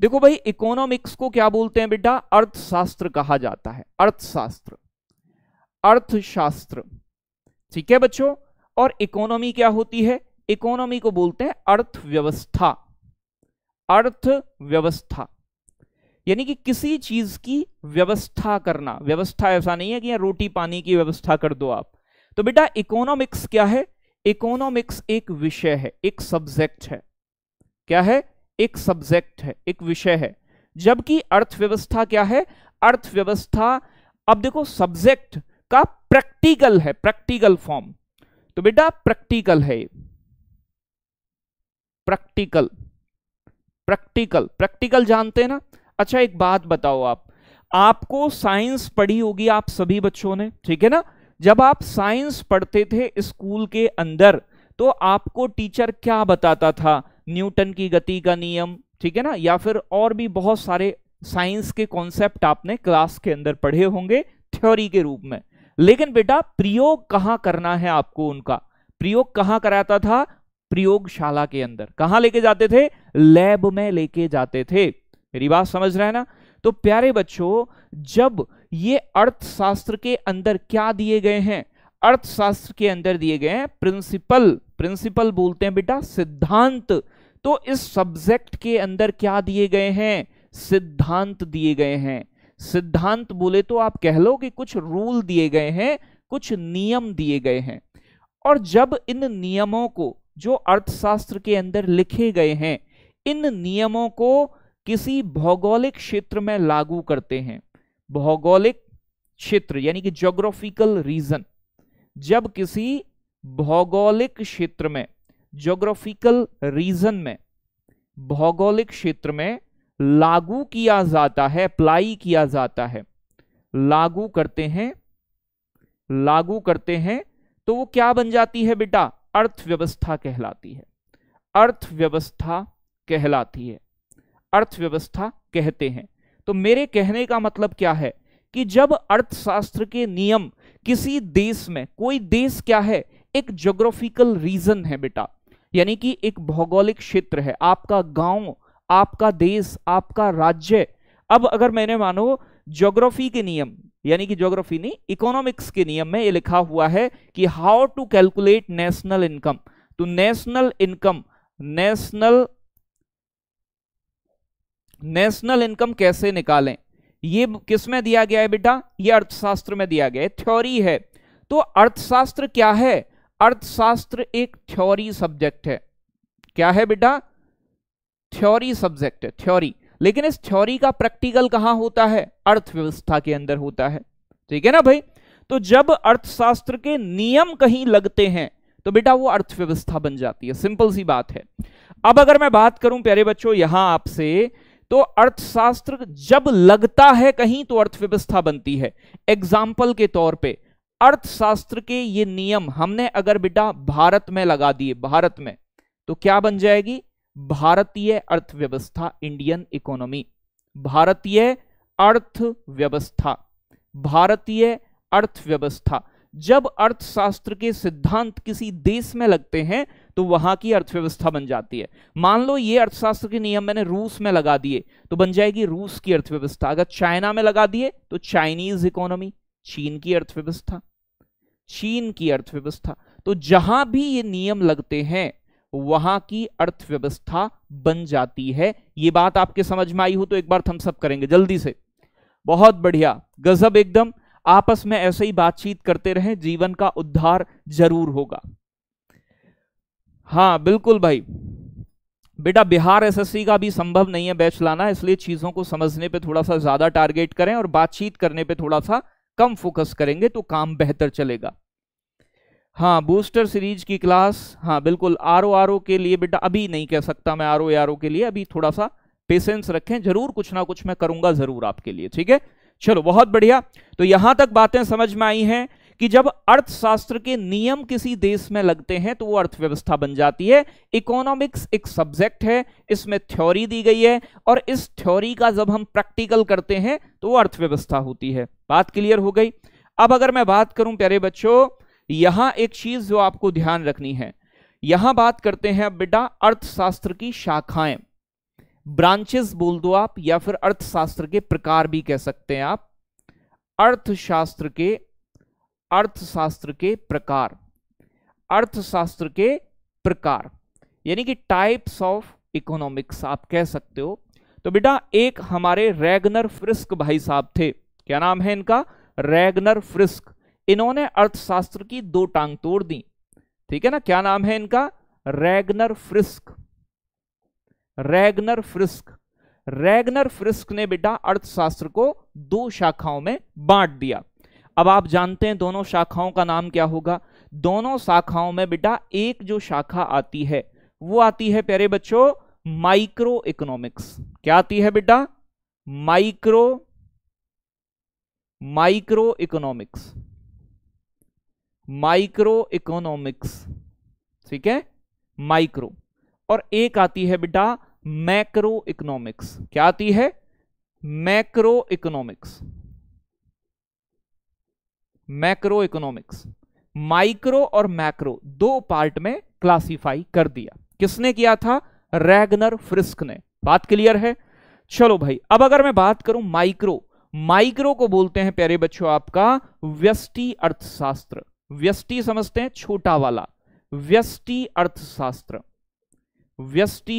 देखो भाई इकोनॉमिक्स को क्या बोलते हैं बेटा अर्थशास्त्र कहा जाता है अर्थशास्त्र अर्थशास्त्र ठीक है बच्चों और इकोनॉमी क्या होती है इकोनॉमी को बोलते हैं अर्थव्यवस्था अर्थव्यवस्था यानी कि किसी चीज की व्यवस्था करना व्यवस्था ऐसा नहीं है कि रोटी पानी की व्यवस्था कर दो आप तो बेटा इकोनॉमिक्स क्या है इकोनॉमिक्स एक विषय है एक सब्जेक्ट है क्या है एक सब्जेक्ट है एक विषय है जबकि अर्थव्यवस्था क्या है अर्थव्यवस्था अब देखो सब्जेक्ट का प्रैक्टिकल है प्रैक्टिकल फॉर्म तो बेटा प्रैक्टिकल है प्रैक्टिकल प्रैक्टिकल प्रैक्टिकल जानते हैं ना अच्छा एक बात बताओ आप आपको साइंस पढ़ी होगी आप सभी बच्चों ने ठीक है ना जब आप साइंस पढ़ते थे स्कूल के अंदर तो आपको टीचर क्या बताता था न्यूटन की गति का नियम ठीक है ना या फिर और भी बहुत सारे साइंस के कॉन्सेप्ट आपने क्लास के अंदर पढ़े होंगे थ्योरी के रूप में लेकिन बेटा प्रयोग कहां करना है आपको उनका प्रयोग कहां कराता था प्रयोगशाला के अंदर कहां लेके जाते थे लैब में लेके जाते थे मेरी बात समझ रहे हैं ना तो प्यारे बच्चों जब ये अर्थशास्त्र के अंदर क्या दिए गए हैं अर्थशास्त्र के अंदर दिए गए हैं प्रिंसिपल प्रिंसिपल बोलते हैं बेटा सिद्धांत तो इस सब्जेक्ट के अंदर क्या दिए गए हैं सिद्धांत दिए गए हैं सिद्धांत बोले तो आप कह लो कि कुछ रूल दिए गए हैं कुछ नियम दिए गए हैं और जब इन नियमों को जो अर्थशास्त्र के अंदर लिखे गए हैं इन नियमों को किसी भौगोलिक क्षेत्र में लागू करते हैं भौगोलिक क्षेत्र यानी कि जोग्राफिकल रीजन जब किसी भौगोलिक क्षेत्र में जोग्राफिकल रीजन में भौगोलिक क्षेत्र में लागू किया जाता है अप्लाई किया जाता है लागू करते हैं लागू करते हैं तो वो क्या बन जाती है बेटा अर्थव्यवस्था कहलाती है अर्थव्यवस्था कहलाती है अर्थव्यवस्था कहते हैं तो मेरे कहने का मतलब क्या है कि जब अर्थशास्त्र के नियम किसी देश में कोई देश क्या है एक ज्योग्राफिकल रीजन है बेटा यानी कि एक भौगोलिक क्षेत्र है आपका गांव आपका देश आपका राज्य अब अगर मैंने मानो ज्योग्राफी के नियम यानी कि ज्योग्राफी नहीं इकोनॉमिक्स के नियम में ये लिखा हुआ है कि how to calculate national income तो national income national national income कैसे निकालें ये किस में दिया गया है बेटा ये अर्थशास्त्र में दिया गया है थ्योरी है तो अर्थशास्त्र क्या है अर्थशास्त्र एक थ्योरी सब्जेक्ट है क्या है बेटा थ्योरी सब्जेक्ट है थ्योरी लेकिन इस थ्योरी का प्रैक्टिकल कहां होता है अर्थव्यवस्था के अंदर होता है ठीक है ना भाई तो जब अर्थशास्त्र के नियम कहीं लगते हैं तो बेटा वो अर्थव्यवस्था बन जाती है सिंपल सी बात है अब अगर मैं बात करूं प्यारे बच्चों यहां आपसे तो अर्थशास्त्र जब लगता है कहीं तो अर्थव्यवस्था बनती है एग्जाम्पल के तौर पे अर्थशास्त्र के ये नियम हमने अगर बेटा भारत में लगा दिए भारत में तो क्या बन जाएगी भारतीय अर्थव्यवस्था इंडियन इकोनॉमी भारतीय अर्थव्यवस्था भारतीय अर्थव्यवस्था जब अर्थशास्त्र के सिद्धांत किसी देश में लगते हैं तो वहां की अर्थव्यवस्था बन जाती है मान लो ये अर्थशास्त्र के नियम मैंने रूस में लगा दिए तो बन जाएगी रूस की अर्थव्यवस्था अगर चाइना में लगा दिए तो चाइनीज इकोनॉमी चीन की अर्थव्यवस्था चीन की अर्थव्यवस्था तो जहां भी ये नियम लगते हैं वहां की अर्थव्यवस्था बन जाती है ये बात आपके समझ में आई हो तो एक बार सब करेंगे जल्दी से बहुत बढ़िया गजब एकदम आपस में ऐसे ही बातचीत करते रहें जीवन का उद्धार जरूर होगा हाँ बिल्कुल भाई बेटा बिहार एसएससी का भी संभव नहीं है बैच लाना इसलिए चीजों को समझने पे थोड़ा सा ज्यादा टारगेट करें और बातचीत करने पे थोड़ा सा कम फोकस करेंगे तो काम बेहतर चलेगा हाँ बूस्टर सीरीज की क्लास हाँ बिल्कुल आर ओ आर ओ के लिए बेटा अभी नहीं कह सकता मैं आर ओ आर ओ के लिए अभी थोड़ा सा पेशेंस रखें जरूर कुछ ना कुछ मैं करूंगा जरूर आपके लिए ठीक है चलो बहुत बढ़िया तो यहां तक बातें समझ में आई हैं कि जब अर्थशास्त्र के नियम किसी देश में लगते हैं तो वो अर्थव्यवस्था बन जाती है इकोनॉमिक्स एक सब्जेक्ट है इसमें थ्योरी दी गई है और इस थ्योरी का जब हम प्रैक्टिकल करते हैं तो वो अर्थव्यवस्था होती है बात क्लियर हो गई अब अगर मैं बात करूं प्यारे बच्चों यहां एक चीज जो आपको ध्यान रखनी है यहां बात करते हैं अब बेटा अर्थशास्त्र की शाखाएं ब्रांचेस बोल दो आप या फिर अर्थशास्त्र के प्रकार भी कह सकते हैं आप अर्थशास्त्र के अर्थशास्त्र के प्रकार अर्थशास्त्र के प्रकार यानी कि टाइप्स ऑफ इकोनॉमिक्स आप कह सकते हो तो बेटा एक हमारे रैगनर फ्रिस्क भाई साहब थे क्या नाम है इनका रैगनर फ्रिस्क इन्होंने अर्थशास्त्र की दो टांग तोड़ दी ठीक है ना क्या नाम है इनका Ragnar Frisch Ragnar Frisch Ragnar Frisch ने बेटा अर्थशास्त्र को दो शाखाओं में बांट दिया अब आप जानते हैं दोनों शाखाओं का नाम क्या होगा दोनों शाखाओं में बेटा एक जो शाखा आती है वो आती है प्यारे बच्चों माइक्रो इकोनॉमिक्स क्या आती है बेटा micro micro economics micro economics ठीक है माइक्रो और एक आती है बेटा मैक्रो इकोनॉमिक्स क्या आती है macro economics macro economics micro और मैक्रो दो पार्ट में क्लासिफाई कर दिया किसने किया था रैगनर फ्रिस्क ने बात क्लियर है चलो भाई अब अगर मैं बात करूं माइक्रो माइक्रो को बोलते हैं प्यारे बच्चों आपका व्यस्टि अर्थशास्त्र व्यस्टि समझते हैं छोटा वाला व्यस्टि अर्थशास्त्र व्यस्टि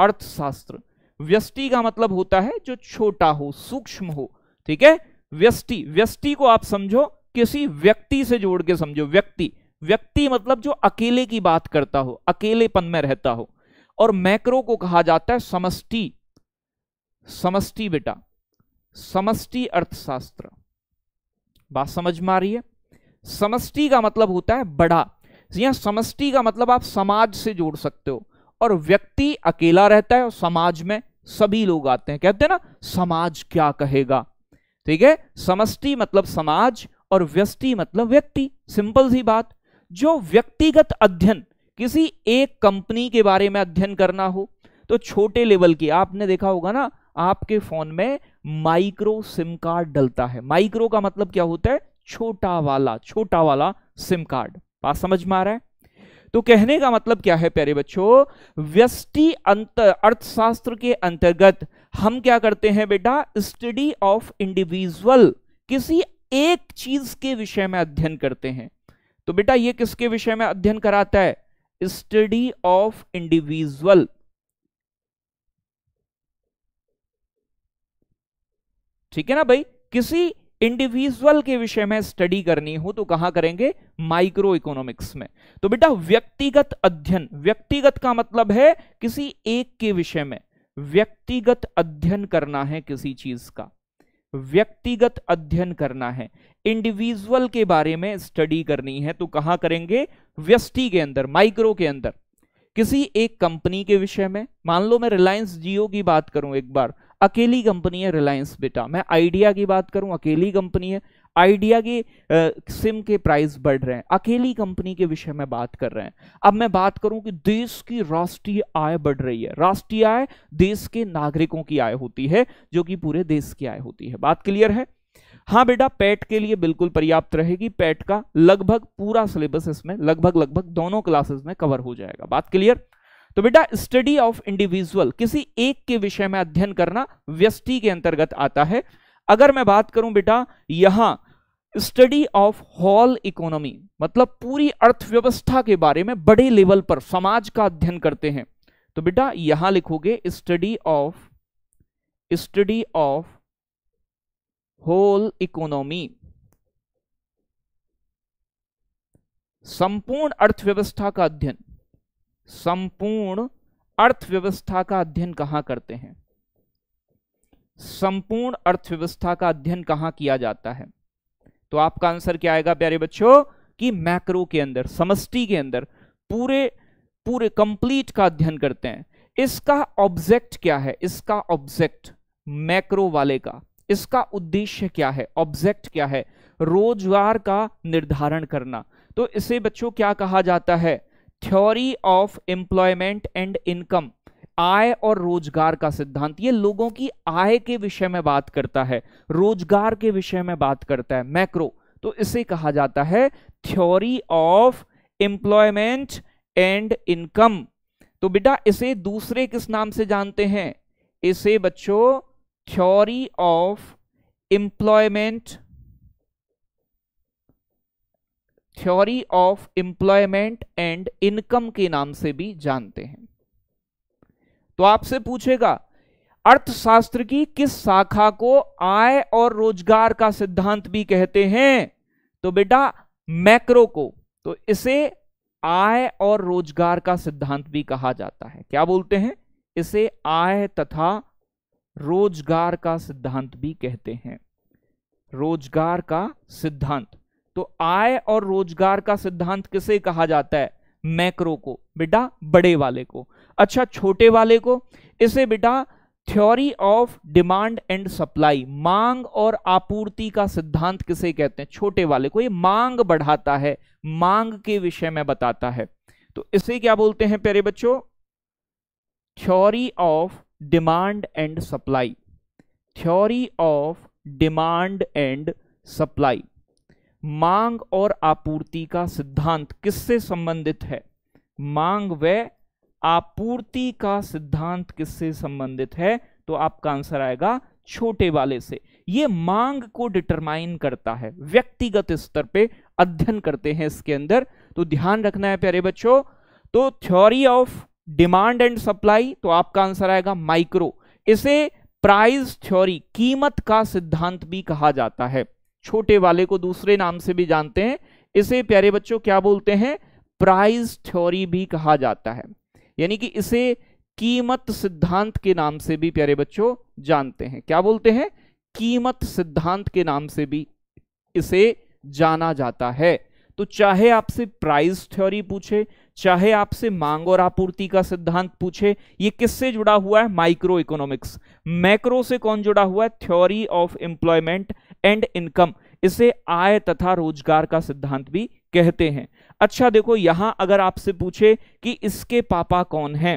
अर्थशास्त्र व्यस्टि का मतलब होता है जो छोटा हो सूक्ष्म हो ठीक है व्यस्टि व्यस्टि को आप समझो किसी व्यक्ति से जोड़ के समझो व्यक्ति व्यक्ति मतलब जो अकेले की बात करता हो अकेलेपन में रहता हो और मैक्रो को कहा जाता है समष्टि समष्टि बेटा समष्टि अर्थशास्त्र बात समझ में आ रही है समष्टि का मतलब होता है बड़ा यहां समष्टि का मतलब आप समाज से जोड़ सकते हो और व्यक्ति अकेला रहता है और समाज में सभी लोग आते हैं कहते हैं ना समाज क्या कहेगा ठीक है समष्टि मतलब समाज और व्यस्टि मतलब व्यक्ति सिंपल सी बात जो व्यक्तिगत अध्ययन किसी एक कंपनी के बारे में अध्ययन करना हो तो छोटे लेवल की आपने देखा होगा ना आपके फोन में माइक्रो सिम कार्ड डलता है माइक्रो का मतलब क्या होता है छोटा वाला छोटा वाला सिम कार्ड बात समझ में आ रहा है तो कहने का मतलब क्या है प्यारे बच्चों व्यस्टि अर्थशास्त्र के अंतर्गत हम क्या करते हैं बेटा स्टडी ऑफ इंडिविजुअल किसी एक चीज के विषय में अध्ययन करते हैं तो बेटा ये किसके विषय में अध्ययन कराता है स्टडी ऑफ इंडिविजुअल ठीक है ना भाई किसी इंडिविजुअल के विषय में स्टडी करनी हो तो कहां करेंगे माइक्रो इकोनॉमिक्स में तो बेटा व्यक्तिगत अध्ययन व्यक्तिगत का मतलब है किसी एक के विषय में व्यक्तिगत अध्ययन करना है किसी चीज का व्यक्तिगत अध्ययन करना है इंडिविजुअल के बारे में स्टडी करनी है तो कहां करेंगे व्यस्टि के अंदर माइक्रो के अंदर किसी एक कंपनी के विषय में मान लो मैं रिलायंस जियो की बात करूं एक बार अकेली कंपनी है रिलायंस बेटा मैं आइडिया की बात करूं अकेली कंपनी है आइडिया के आ, सिम के प्राइस बढ़ रहे हैं अकेली कंपनी के विषय में बात कर रहे हैं अब मैं बात करूं कि देश की राष्ट्रीय आय बढ़ रही है राष्ट्रीय आय देश के नागरिकों की आय होती है जो कि पूरे देश की आय होती है बात क्लियर है हाँ बेटा पैट e के लिए बिल्कुल पर्याप्त रहेगी पैट e का लगभग पूरा सिलेबस इसमें लगभग लगभग दोनों क्लासेस में कवर हो जाएगा बात क्लियर तो बेटा स्टडी ऑफ इंडिविजुअल किसी एक के विषय में अध्ययन करना व्यस्टि के अंतर्गत आता है अगर मैं बात करूं बेटा यहां स्टडी ऑफ होल इकोनॉमी मतलब पूरी अर्थव्यवस्था के बारे में बड़े लेवल पर समाज का अध्ययन करते हैं तो बेटा यहां लिखोगे study of study of whole economy संपूर्ण अर्थव्यवस्था का अध्ययन संपूर्ण अर्थव्यवस्था का अध्ययन कहां करते हैं संपूर्ण अर्थव्यवस्था का अध्ययन कहां किया जाता है तो आपका आंसर क्या आएगा प्यारे बच्चों कि मैक्रो के अंदर समष्टि के अंदर पूरे पूरे कंप्लीट का अध्ययन करते हैं इसका ऑब्जेक्ट क्या है इसका ऑब्जेक्ट मैक्रो वाले का इसका उद्देश्य क्या है ऑब्जेक्ट क्या है रोजगार का निर्धारण करना तो इसे बच्चों क्या कहा जाता है theory of employment and income आय और रोजगार का सिद्धांत ये लोगों की आय के विषय में बात करता है रोजगार के विषय में बात करता है मैक्रो तो इसे कहा जाता है theory of employment and income तो बेटा इसे दूसरे किस नाम से जानते हैं इसे बच्चों theory of employment theory of employment and income के नाम से भी जानते हैं तो आपसे पूछेगा अर्थशास्त्र की किस शाखा को आय और रोजगार का सिद्धांत भी कहते हैं तो बेटा मैक्रो को तो इसे आय और रोजगार का सिद्धांत भी कहा जाता है क्या बोलते हैं इसे आय तथा रोजगार का सिद्धांत भी कहते हैं रोजगार का सिद्धांत तो आय और रोजगार का सिद्धांत किसे कहा जाता है मैक्रो को बेटा बड़े वाले को अच्छा छोटे वाले को इसे बेटा theory of demand and supply मांग और आपूर्ति का सिद्धांत किसे कहते हैं छोटे वाले को ये मांग बढ़ाता है मांग के विषय में बताता है तो इसे क्या बोलते हैं प्यारे बच्चों theory of demand and supply theory of demand and supply मांग और आपूर्ति का सिद्धांत किससे संबंधित है मांग व आपूर्ति का सिद्धांत किससे संबंधित है तो आपका आंसर आएगा छोटे वाले से ये मांग को डिटरमाइन करता है व्यक्तिगत स्तर पे अध्ययन करते हैं इसके अंदर तो ध्यान रखना है प्यारे बच्चों तो theory of demand and supply तो आपका आंसर आएगा माइक्रो इसे प्राइस थ्योरी कीमत का सिद्धांत भी कहा जाता है छोटे वाले को दूसरे नाम से भी जानते हैं इसे प्यारे बच्चों क्या बोलते हैं प्राइस थ्योरी भी कहा जाता है यानी कि इसे कीमत सिद्धांत के नाम से भी प्यारे बच्चों जानते हैं क्या बोलते हैं कीमत सिद्धांत के नाम से भी इसे जाना जाता है तो चाहे आपसे प्राइस थ्योरी पूछे चाहे आपसे मांग और आपूर्ति का सिद्धांत पूछे ये किससे जुड़ा हुआ है माइक्रो इकोनॉमिक्स मैक्रो से कौन जुड़ा हुआ है theory of employment and income इसे आय तथा रोजगार का सिद्धांत भी कहते हैं अच्छा देखो यहां अगर आपसे पूछे कि इसके पापा कौन है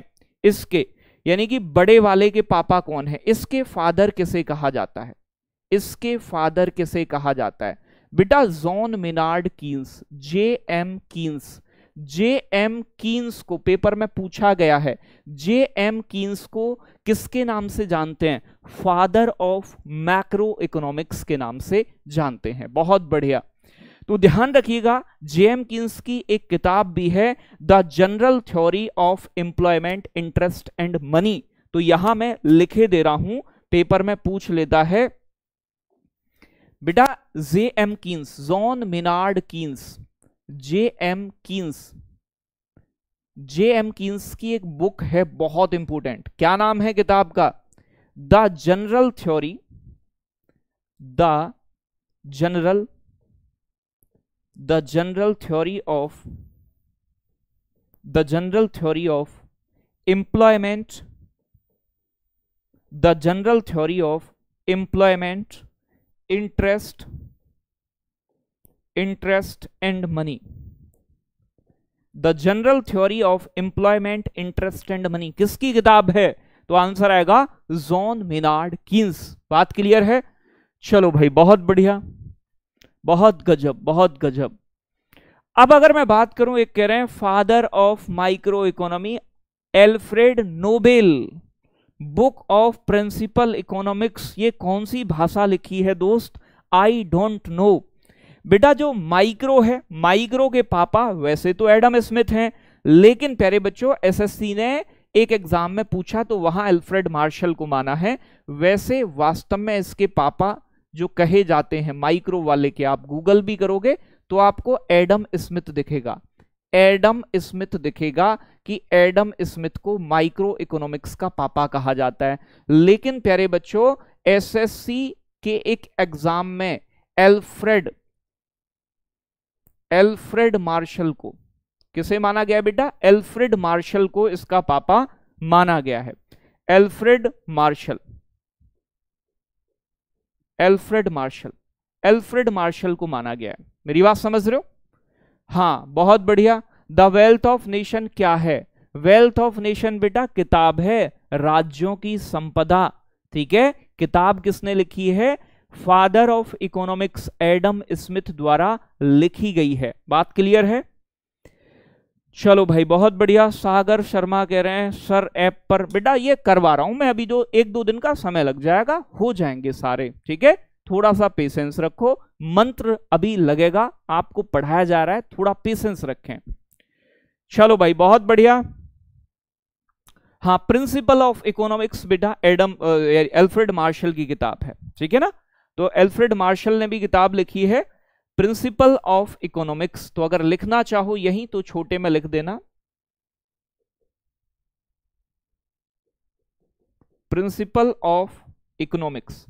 इसके यानी कि बड़े वाले के पापा कौन है इसके फादर किसे कहा जाता है इसके फादर किसे कहा जाता है बेटा John Maynard Keynes J M Keynes J M Keynes को पेपर में पूछा गया है जे एम कीन्स को किसके नाम से जानते हैं फादर ऑफ मैक्रो इकोनॉमिक्स के नाम से जानते हैं बहुत बढ़िया तो ध्यान रखिएगा जेएम किन्स की एक किताब भी है the general theory of employment interest and money तो यहां मैं लिखे दे रहा हूं पेपर में पूछ लेता है बेटा J M Keynes John Maynard Keynes J M Keynes J M Keynes की एक बुक है बहुत इंपॉर्टेंट क्या नाम है किताब का the general theory the general the general theory of the general theory of employment the general theory of employment interest interest and money the general theory of employment interest and money किसकी किताब है तो answer आएगा John Maynard Keynes बात clear है चलो भाई बहुत बढ़िया बहुत गजब बहुत गजब अब अगर मैं बात करूं एक कह रहे हैं father of micro economy Alfred Nobel book of principle economics ये कौन सी भाषा लिखी है दोस्त आई डोंट नो बेटा जो माइक्रो है माइक्रो के पापा वैसे तो एडम स्मिथ हैं लेकिन प्यारे बच्चों एसएससी ने एक एग्जाम में पूछा तो वहां एल्फ्रेड मार्शल को माना है वैसे वास्तव में इसके पापा जो कहे जाते हैं माइक्रो वाले के आप गूगल भी करोगे तो आपको एडम स्मिथ दिखेगा एडम स्मिथ दिखेगा कि एडम स्मिथ को माइक्रो इकोनॉमिक्स का पापा कहा जाता है लेकिन प्यारे बच्चों एसएससी के एक एग्जाम में एल्फ्रेड एल्फ्रेड मार्शल को किसे माना गया बेटा एल्फ्रेड मार्शल को इसका पापा माना गया है Alfred Marshall Alfred Marshall Alfred Marshall को माना गया है मेरी बात समझ रहे हो हाँ बहुत बढ़िया द वेल्थ ऑफ नेशन क्या है वेल्थ ऑफ नेशन बेटा किताब है राज्यों की संपदा ठीक है किताब किसने लिखी है father of economics Adam Smith द्वारा लिखी गई है बात क्लियर है चलो भाई बहुत बढ़िया सागर शर्मा कह रहे हैं सर ऐप पर बेटा ये करवा रहा हूं मैं अभी जो एक दो दिन का समय लग जाएगा हो जाएंगे सारे ठीक है थोड़ा सा पेशेंस रखो मंत्र अभी लगेगा आपको पढ़ाया जा रहा है थोड़ा पेशेंस रखें चलो भाई बहुत बढ़िया हाँ प्रिंसिपल ऑफ इकोनॉमिक्स बेटा एडम एल्फ्रेड मार्शल की किताब है ठीक है ना तो एल्फ्रेड मार्शल ने भी किताब लिखी है प्रिंसिपल ऑफ इकोनॉमिक्स तो अगर लिखना चाहो यही तो छोटे में लिख देना principle of economics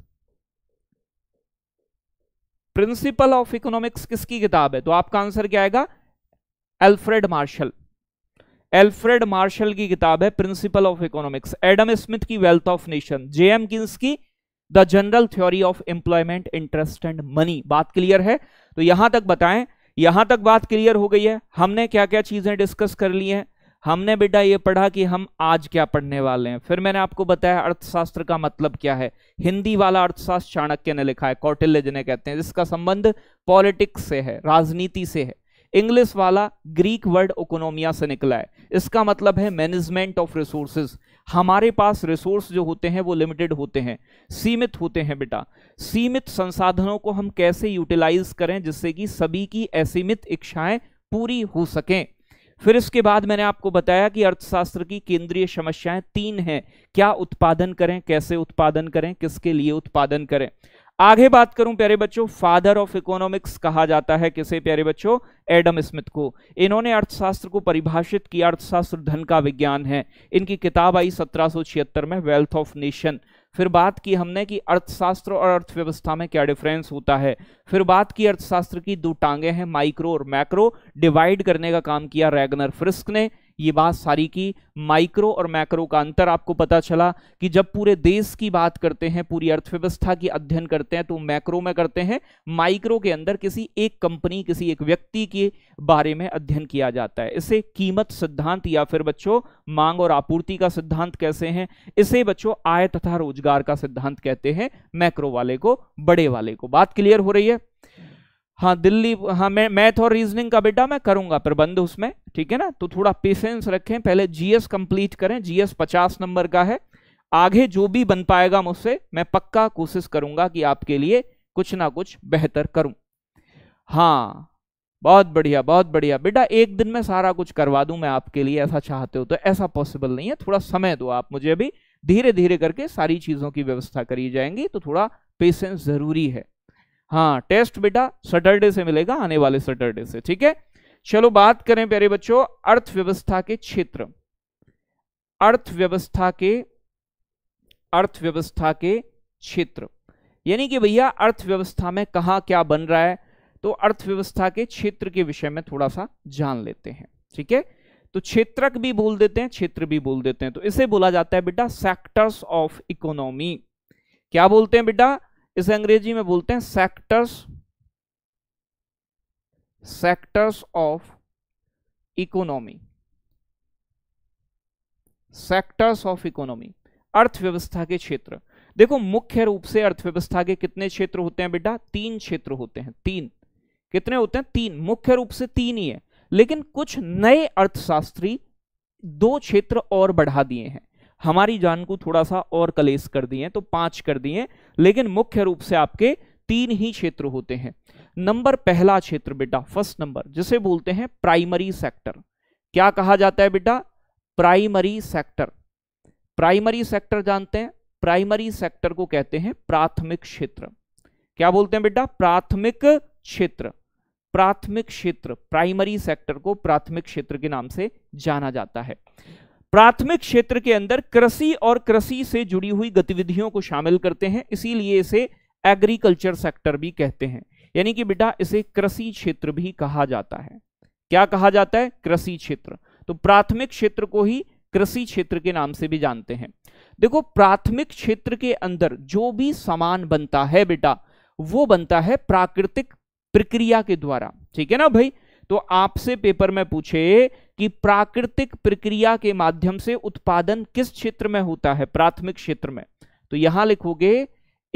principle of economics किसकी किताब है तो आपका आंसर क्या आएगा एल्फ्रेड मार्शल एल्फ्रेड मार्शल की किताब है principle of economics Adam Smith की wealth of nation J M Kings की the general theory of employment interest and money बात क्लियर है तो यहां तक बताएं यहां तक बात क्लियर हो गई है हमने क्या क्या चीजें डिस्कस कर ली हैं हमने बेटा ये पढ़ा कि हम आज क्या पढ़ने वाले हैं फिर मैंने आपको बताया अर्थशास्त्र का मतलब क्या है हिंदी वाला अर्थशास्त्र चाणक्य ने लिखा है कौटिल्य जिन्हें कहते हैं जिसका संबंध पॉलिटिक्स से है राजनीति से है इंग्लिश वाला ग्रीक वर्ड ओकोनोमिया से निकला है इसका मतलब है मैनेजमेंट ऑफ रिसोर्सेज हमारे पास रिसोर्स जो होते हैं वो लिमिटेड होते हैं सीमित होते हैं बेटा सीमित संसाधनों को हम कैसे यूटिलाइज करें जिससे कि सभी की असीमित इच्छाएं पूरी हो सकें फिर इसके बाद मैंने आपको बताया कि अर्थशास्त्र की केंद्रीय समस्याएं तीन हैं क्या उत्पादन करें कैसे उत्पादन करें किसके लिए उत्पादन करें आगे बात करूं प्यारे बच्चों फादर ऑफ इकोनॉमिक्स कहा जाता है किसे प्यारे बच्चों एडम स्मिथ को इन्होंने अर्थशास्त्र को परिभाषित किया अर्थशास्त्र धन का विज्ञान है इनकी किताब आई सत्रह में वेल्थ ऑफ नेशन फिर बात की हमने कि अर्थशास्त्र और अर्थव्यवस्था में क्या डिफरेंस होता है फिर बात की अर्थशास्त्र की दो टांगे हैं माइक्रो और मैक्रो डिवाइड करने का काम किया रैगनर फ्रिस्क ने ये बात सारी की माइक्रो और मैक्रो का अंतर आपको पता चला कि जब पूरे देश की बात करते हैं पूरी अर्थव्यवस्था की अध्ययन करते हैं तो मैक्रो में करते हैं माइक्रो के अंदर किसी एक कंपनी किसी एक व्यक्ति के बारे में अध्ययन किया जाता है इसे कीमत सिद्धांत या फिर बच्चों मांग और आपूर्ति का सिद्धांत कैसे हैं इसे बच्चों आय तथा रोजगार का सिद्धांत कहते हैं मैक्रो वाले को बड़े वाले को बात क्लियर हो रही है हाँ दिल्ली हाँ मैं मैथ और रीजनिंग का बेटा मैं करूंगा प्रबंध उसमें ठीक है ना तो थोड़ा पेशेंस रखें पहले जीएस कंप्लीट करें जीएस पचास नंबर का है आगे जो भी बन पाएगा मुझसे मैं पक्का कोशिश करूंगा कि आपके लिए कुछ ना कुछ बेहतर करूं हाँ बहुत बढ़िया बहुत बढ़िया बेटा एक दिन में सारा कुछ करवा दूं मैं आपके लिए ऐसा चाहते हो तो ऐसा पॉसिबल नहीं है थोड़ा समय दो आप मुझे अभी धीरे धीरे करके सारी चीज़ों की व्यवस्था करी जाएंगी तो थोड़ा पेशेंस ज़रूरी है हाँ टेस्ट बेटा सैटरडे से मिलेगा आने वाले सैटरडे से ठीक है चलो बात करें प्यारे बच्चों अर्थव्यवस्था के क्षेत्र अर्थव्यवस्था के अर्थव्यवस्था के क्षेत्र यानी कि भैया अर्थव्यवस्था में कहा क्या बन रहा है तो अर्थव्यवस्था के क्षेत्र के विषय में थोड़ा सा जान लेते हैं ठीक है तो क्षेत्रक भी बोल देते हैं क्षेत्र भी बोल देते हैं तो इसे बोला जाता है बेटा सेक्टर्स ऑफ इकोनॉमी क्या बोलते हैं बेटा इसे अंग्रेजी में बोलते हैं sectors sectors of economy sectors of economy अर्थव्यवस्था के क्षेत्र देखो मुख्य रूप से अर्थव्यवस्था के कितने क्षेत्र होते हैं बेटा तीन क्षेत्र होते हैं तीन कितने होते हैं तीन मुख्य रूप से तीन ही है लेकिन कुछ नए अर्थशास्त्री दो क्षेत्र और बढ़ा दिए हैं हमारी जान को थोड़ा सा और कलेस कर दिए तो पांच कर दिए लेकिन मुख्य रूप से आपके तीन ही क्षेत्र होते हैं नंबर पहला क्षेत्र बेटा फर्स्ट नंबर जिसे बोलते हैं प्राइमरी सेक्टर क्या कहा जाता है बेटा प्राइमरी सेक्टर प्राइमरी सेक्टर जानते हैं प्राइमरी सेक्टर को कहते हैं प्राथमिक क्षेत्र क्या बोलते हैं बेटा प्राथमिक क्षेत्र प्राथमिक क्षेत्र प्राइमरी सेक्टर को प्राथमिक क्षेत्र के नाम से जाना जाता है प्राथमिक क्षेत्र के अंदर कृषि और कृषि से जुड़ी हुई गतिविधियों को शामिल करते हैं इसीलिए इसे एग्रीकल्चर सेक्टर भी कहते हैं यानी कि बेटा इसे कृषि क्षेत्र भी कहा जाता है क्या कहा जाता है कृषि क्षेत्र तो प्राथमिक क्षेत्र को ही कृषि क्षेत्र के नाम से भी जानते हैं देखो प्राथमिक क्षेत्र के अंदर जो भी सामान बनता है बेटा वो बनता है प्राकृतिक प्रक्रिया के द्वारा ठीक है ना भाई तो आपसे पेपर में पूछे कि प्राकृतिक प्रक्रिया के माध्यम से उत्पादन किस क्षेत्र में होता है प्राथमिक क्षेत्र में तो यहां लिखोगे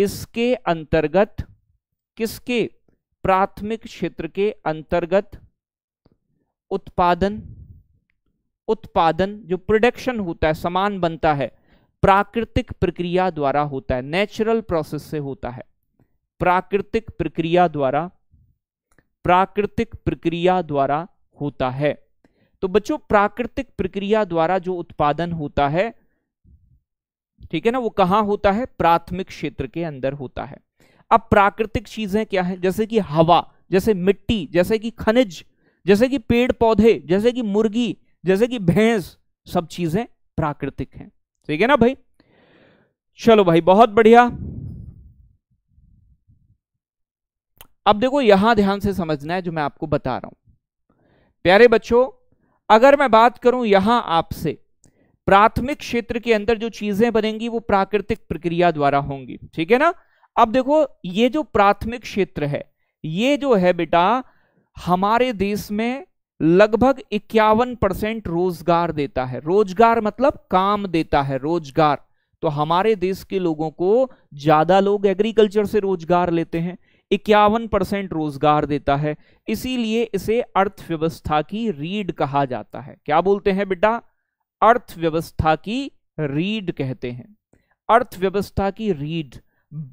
इसके अंतर्गत किसके प्राथमिक क्षेत्र के अंतर्गत उत्पादन उत्पादन जो प्रोडक्शन होता है सामान बनता है प्राकृतिक प्रक्रिया द्वारा होता है नेचुरल प्रोसेस से होता है प्राकृतिक प्रक्रिया द्वारा प्राकृतिक प्रक्रिया द्वारा होता है तो बच्चों प्राकृतिक प्रक्रिया द्वारा जो उत्पादन होता है ठीक है ना वो कहां होता है प्राथमिक क्षेत्र के अंदर होता है अब प्राकृतिक चीजें क्या है जैसे कि हवा जैसे मिट्टी जैसे कि खनिज जैसे कि पेड़ पौधे जैसे कि मुर्गी जैसे कि भैंस सब चीजें प्राकृतिक हैं ठीक है ना भाई चलो भाई बहुत बढ़िया अब देखो यहां ध्यान से समझना है जो मैं आपको बता रहा हूं प्यारे बच्चों अगर मैं बात करूं यहां आपसे प्राथमिक क्षेत्र के अंदर जो चीजें बनेंगी वो प्राकृतिक प्रक्रिया द्वारा होंगी ठीक है ना अब देखो ये जो प्राथमिक क्षेत्र है ये जो है बेटा हमारे देश में लगभग इक्यावन परसेंट रोजगार देता है रोजगार मतलब काम देता है रोजगार तो हमारे देश के लोगों को ज्यादा लोग एग्रीकल्चर से रोजगार लेते हैं इक्यावन परसेंट रोजगार देता है इसीलिए इसे अर्थव्यवस्था की रीढ़ कहा जाता है क्या बोलते हैं बेटा अर्थव्यवस्था की रीढ़ कहते हैं अर्थव्यवस्था की रीढ़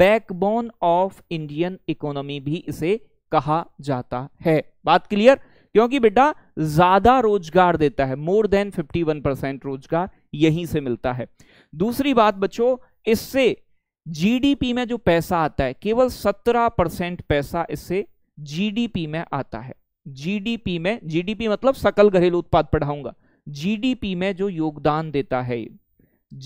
बैकबोन ऑफ इंडियन इकोनॉमी भी इसे कहा जाता है बात क्लियर क्योंकि बेटा ज्यादा रोजगार देता है मोर देन 51 परसेंट रोजगार यहीं से मिलता है दूसरी बात बच्चों इससे जीडीपी में जो पैसा आता है केवल 17 परसेंट पैसा इससे जीडीपी में आता है जीडीपी में जीडीपी मतलब सकल घरेलू उत्पाद पढ़ाऊंगा जीडीपी में जो योगदान देता है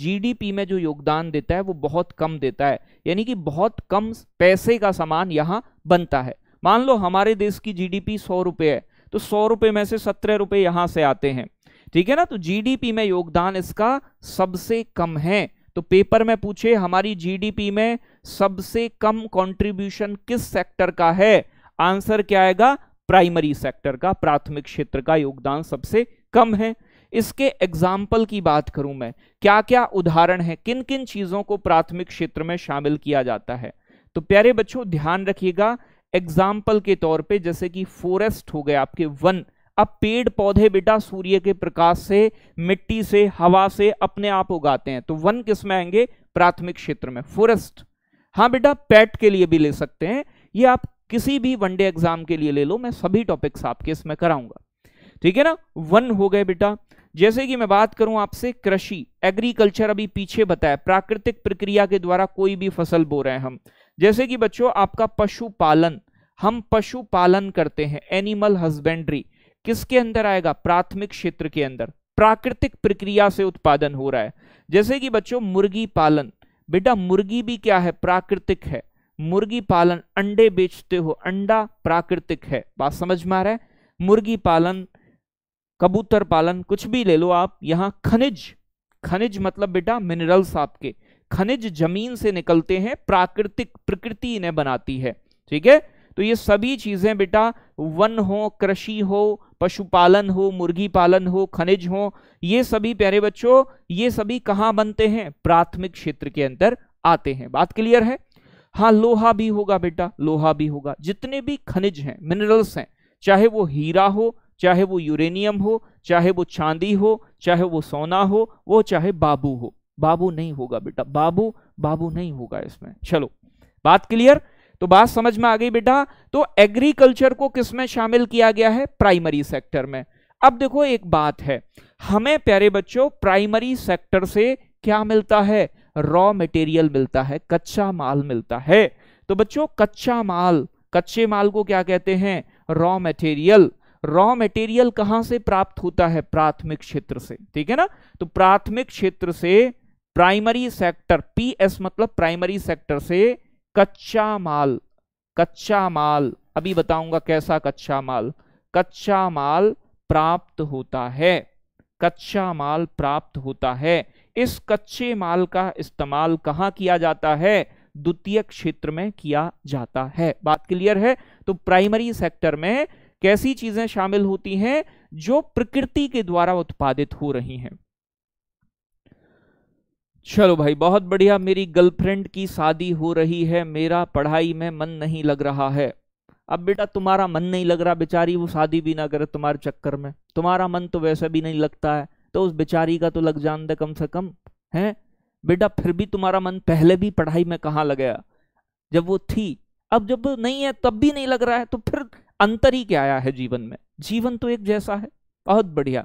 जीडीपी में जो योगदान देता है वो बहुत कम देता है यानी कि बहुत कम पैसे का सामान यहाँ बनता है मान लो हमारे देश की जीडीपी सौ रुपये है तो सौ रुपये में से सत्रह रुपए यहां से आते हैं ठीक है ना तो जीडीपी में योगदान इसका सबसे कम है तो पेपर में पूछे हमारी जीडीपी में सबसे कम कंट्रीब्यूशन किस सेक्टर का है आंसर क्या आएगा प्राइमरी सेक्टर का प्राथमिक क्षेत्र का योगदान सबसे कम है इसके एग्जाम्पल की बात करूं मैं क्या क्या उदाहरण है किन किन चीजों को प्राथमिक क्षेत्र में शामिल किया जाता है तो प्यारे बच्चों ध्यान रखिएगा एग्जाम्पल के तौर पे जैसे कि फॉरेस्ट हो गए आपके वन अब पेड़ पौधे बेटा सूर्य के प्रकाश से मिट्टी से हवा से अपने आप उगाते हैं तो वन किसमें आएंगे प्राथमिक क्षेत्र में फॉरेस्ट हाँ बेटा पेट के लिए भी ले सकते हैं ये आप किसी भी वनडे एग्जाम के लिए ले लो मैं सभी टॉपिक्स आपके इसमें कराऊंगा ठीक है ना वन हो गए बेटा जैसे कि मैं बात करूं आपसे कृषि एग्रीकल्चर अभी पीछे बताया प्राकृतिक प्रक्रिया के द्वारा कोई भी फसल बो रहे हैं हम जैसे कि बच्चों आपका पशुपालन हम पशुपालन करते हैं एनिमल हस्बेंड्री किसके अंदर आएगा प्राथमिक क्षेत्र के अंदर प्राकृतिक प्रक्रिया से उत्पादन हो रहा है जैसे कि बच्चों मुर्गी पालन बेटा मुर्गी भी क्या है प्राकृतिक है मुर्गी पालन अंडे बेचते हो अंडा प्राकृतिक है बात समझ में आ रहा है मुर्गी पालन कबूतर पालन कुछ भी ले लो आप यहां खनिज खनिज मतलब बेटा मिनरल्स आपके खनिज जमीन से निकलते हैं प्राकृतिक प्रकृति इन्हें बनाती है ठीक है तो ये सभी चीजें बेटा वन हो कृषि हो पशुपालन हो मुर्गी पालन हो खनिज हो ये सभी प्यारे बच्चों ये सभी कहां बनते हैं प्राथमिक क्षेत्र के अंदर आते हैं बात क्लियर है हाँ लोहा भी होगा बेटा लोहा भी होगा जितने भी खनिज हैं मिनरल्स हैं चाहे वो हीरा हो चाहे वो यूरेनियम हो चाहे वो चांदी हो चाहे वो सोना हो वो चाहे बाबू हो बाबू नहीं होगा बेटा बाबू बाबू नहीं होगा इसमें चलो बात क्लियर तो बात समझ में आ गई बेटा तो एग्रीकल्चर को किसमें शामिल किया गया है प्राइमरी सेक्टर में अब देखो एक बात है हमें प्यारे बच्चों प्राइमरी सेक्टर से क्या मिलता है रॉ मटेरियल मिलता है कच्चा माल मिलता है तो बच्चों कच्चा माल कच्चे माल को क्या कहते हैं रॉ मटेरियल रॉ मटेरियल कहां से प्राप्त होता है प्राथमिक क्षेत्र से ठीक है ना तो प्राथमिक क्षेत्र से प्राइमरी सेक्टर पी मतलब प्राइमरी सेक्टर से कच्चा माल कच्चा माल अभी बताऊंगा कैसा कच्चा माल कच्चा माल प्राप्त होता है कच्चा माल प्राप्त होता है इस कच्चे माल का इस्तेमाल कहाँ किया जाता है द्वितीय क्षेत्र में किया जाता है बात क्लियर है तो प्राइमरी सेक्टर में कैसी चीजें शामिल होती हैं जो प्रकृति के द्वारा उत्पादित हो रही हैं चलो भाई बहुत बढ़िया मेरी गर्लफ्रेंड की शादी हो रही है मेरा पढ़ाई में मन नहीं लग रहा है अब बेटा तुम्हारा मन नहीं लग रहा बेचारी वो शादी भी ना करे तुम्हारे चक्कर में तुम्हारा मन तो वैसे भी नहीं लगता है तो उस बेचारी का तो लग जान दे कम से कम है बेटा फिर भी तुम्हारा मन पहले भी पढ़ाई में कहाँ लग गया जब वो थी अब जब नहीं है तब भी नहीं लग रहा है तो फिर अंतर ही क्या आया है जीवन में जीवन तो एक जैसा है बहुत बढ़िया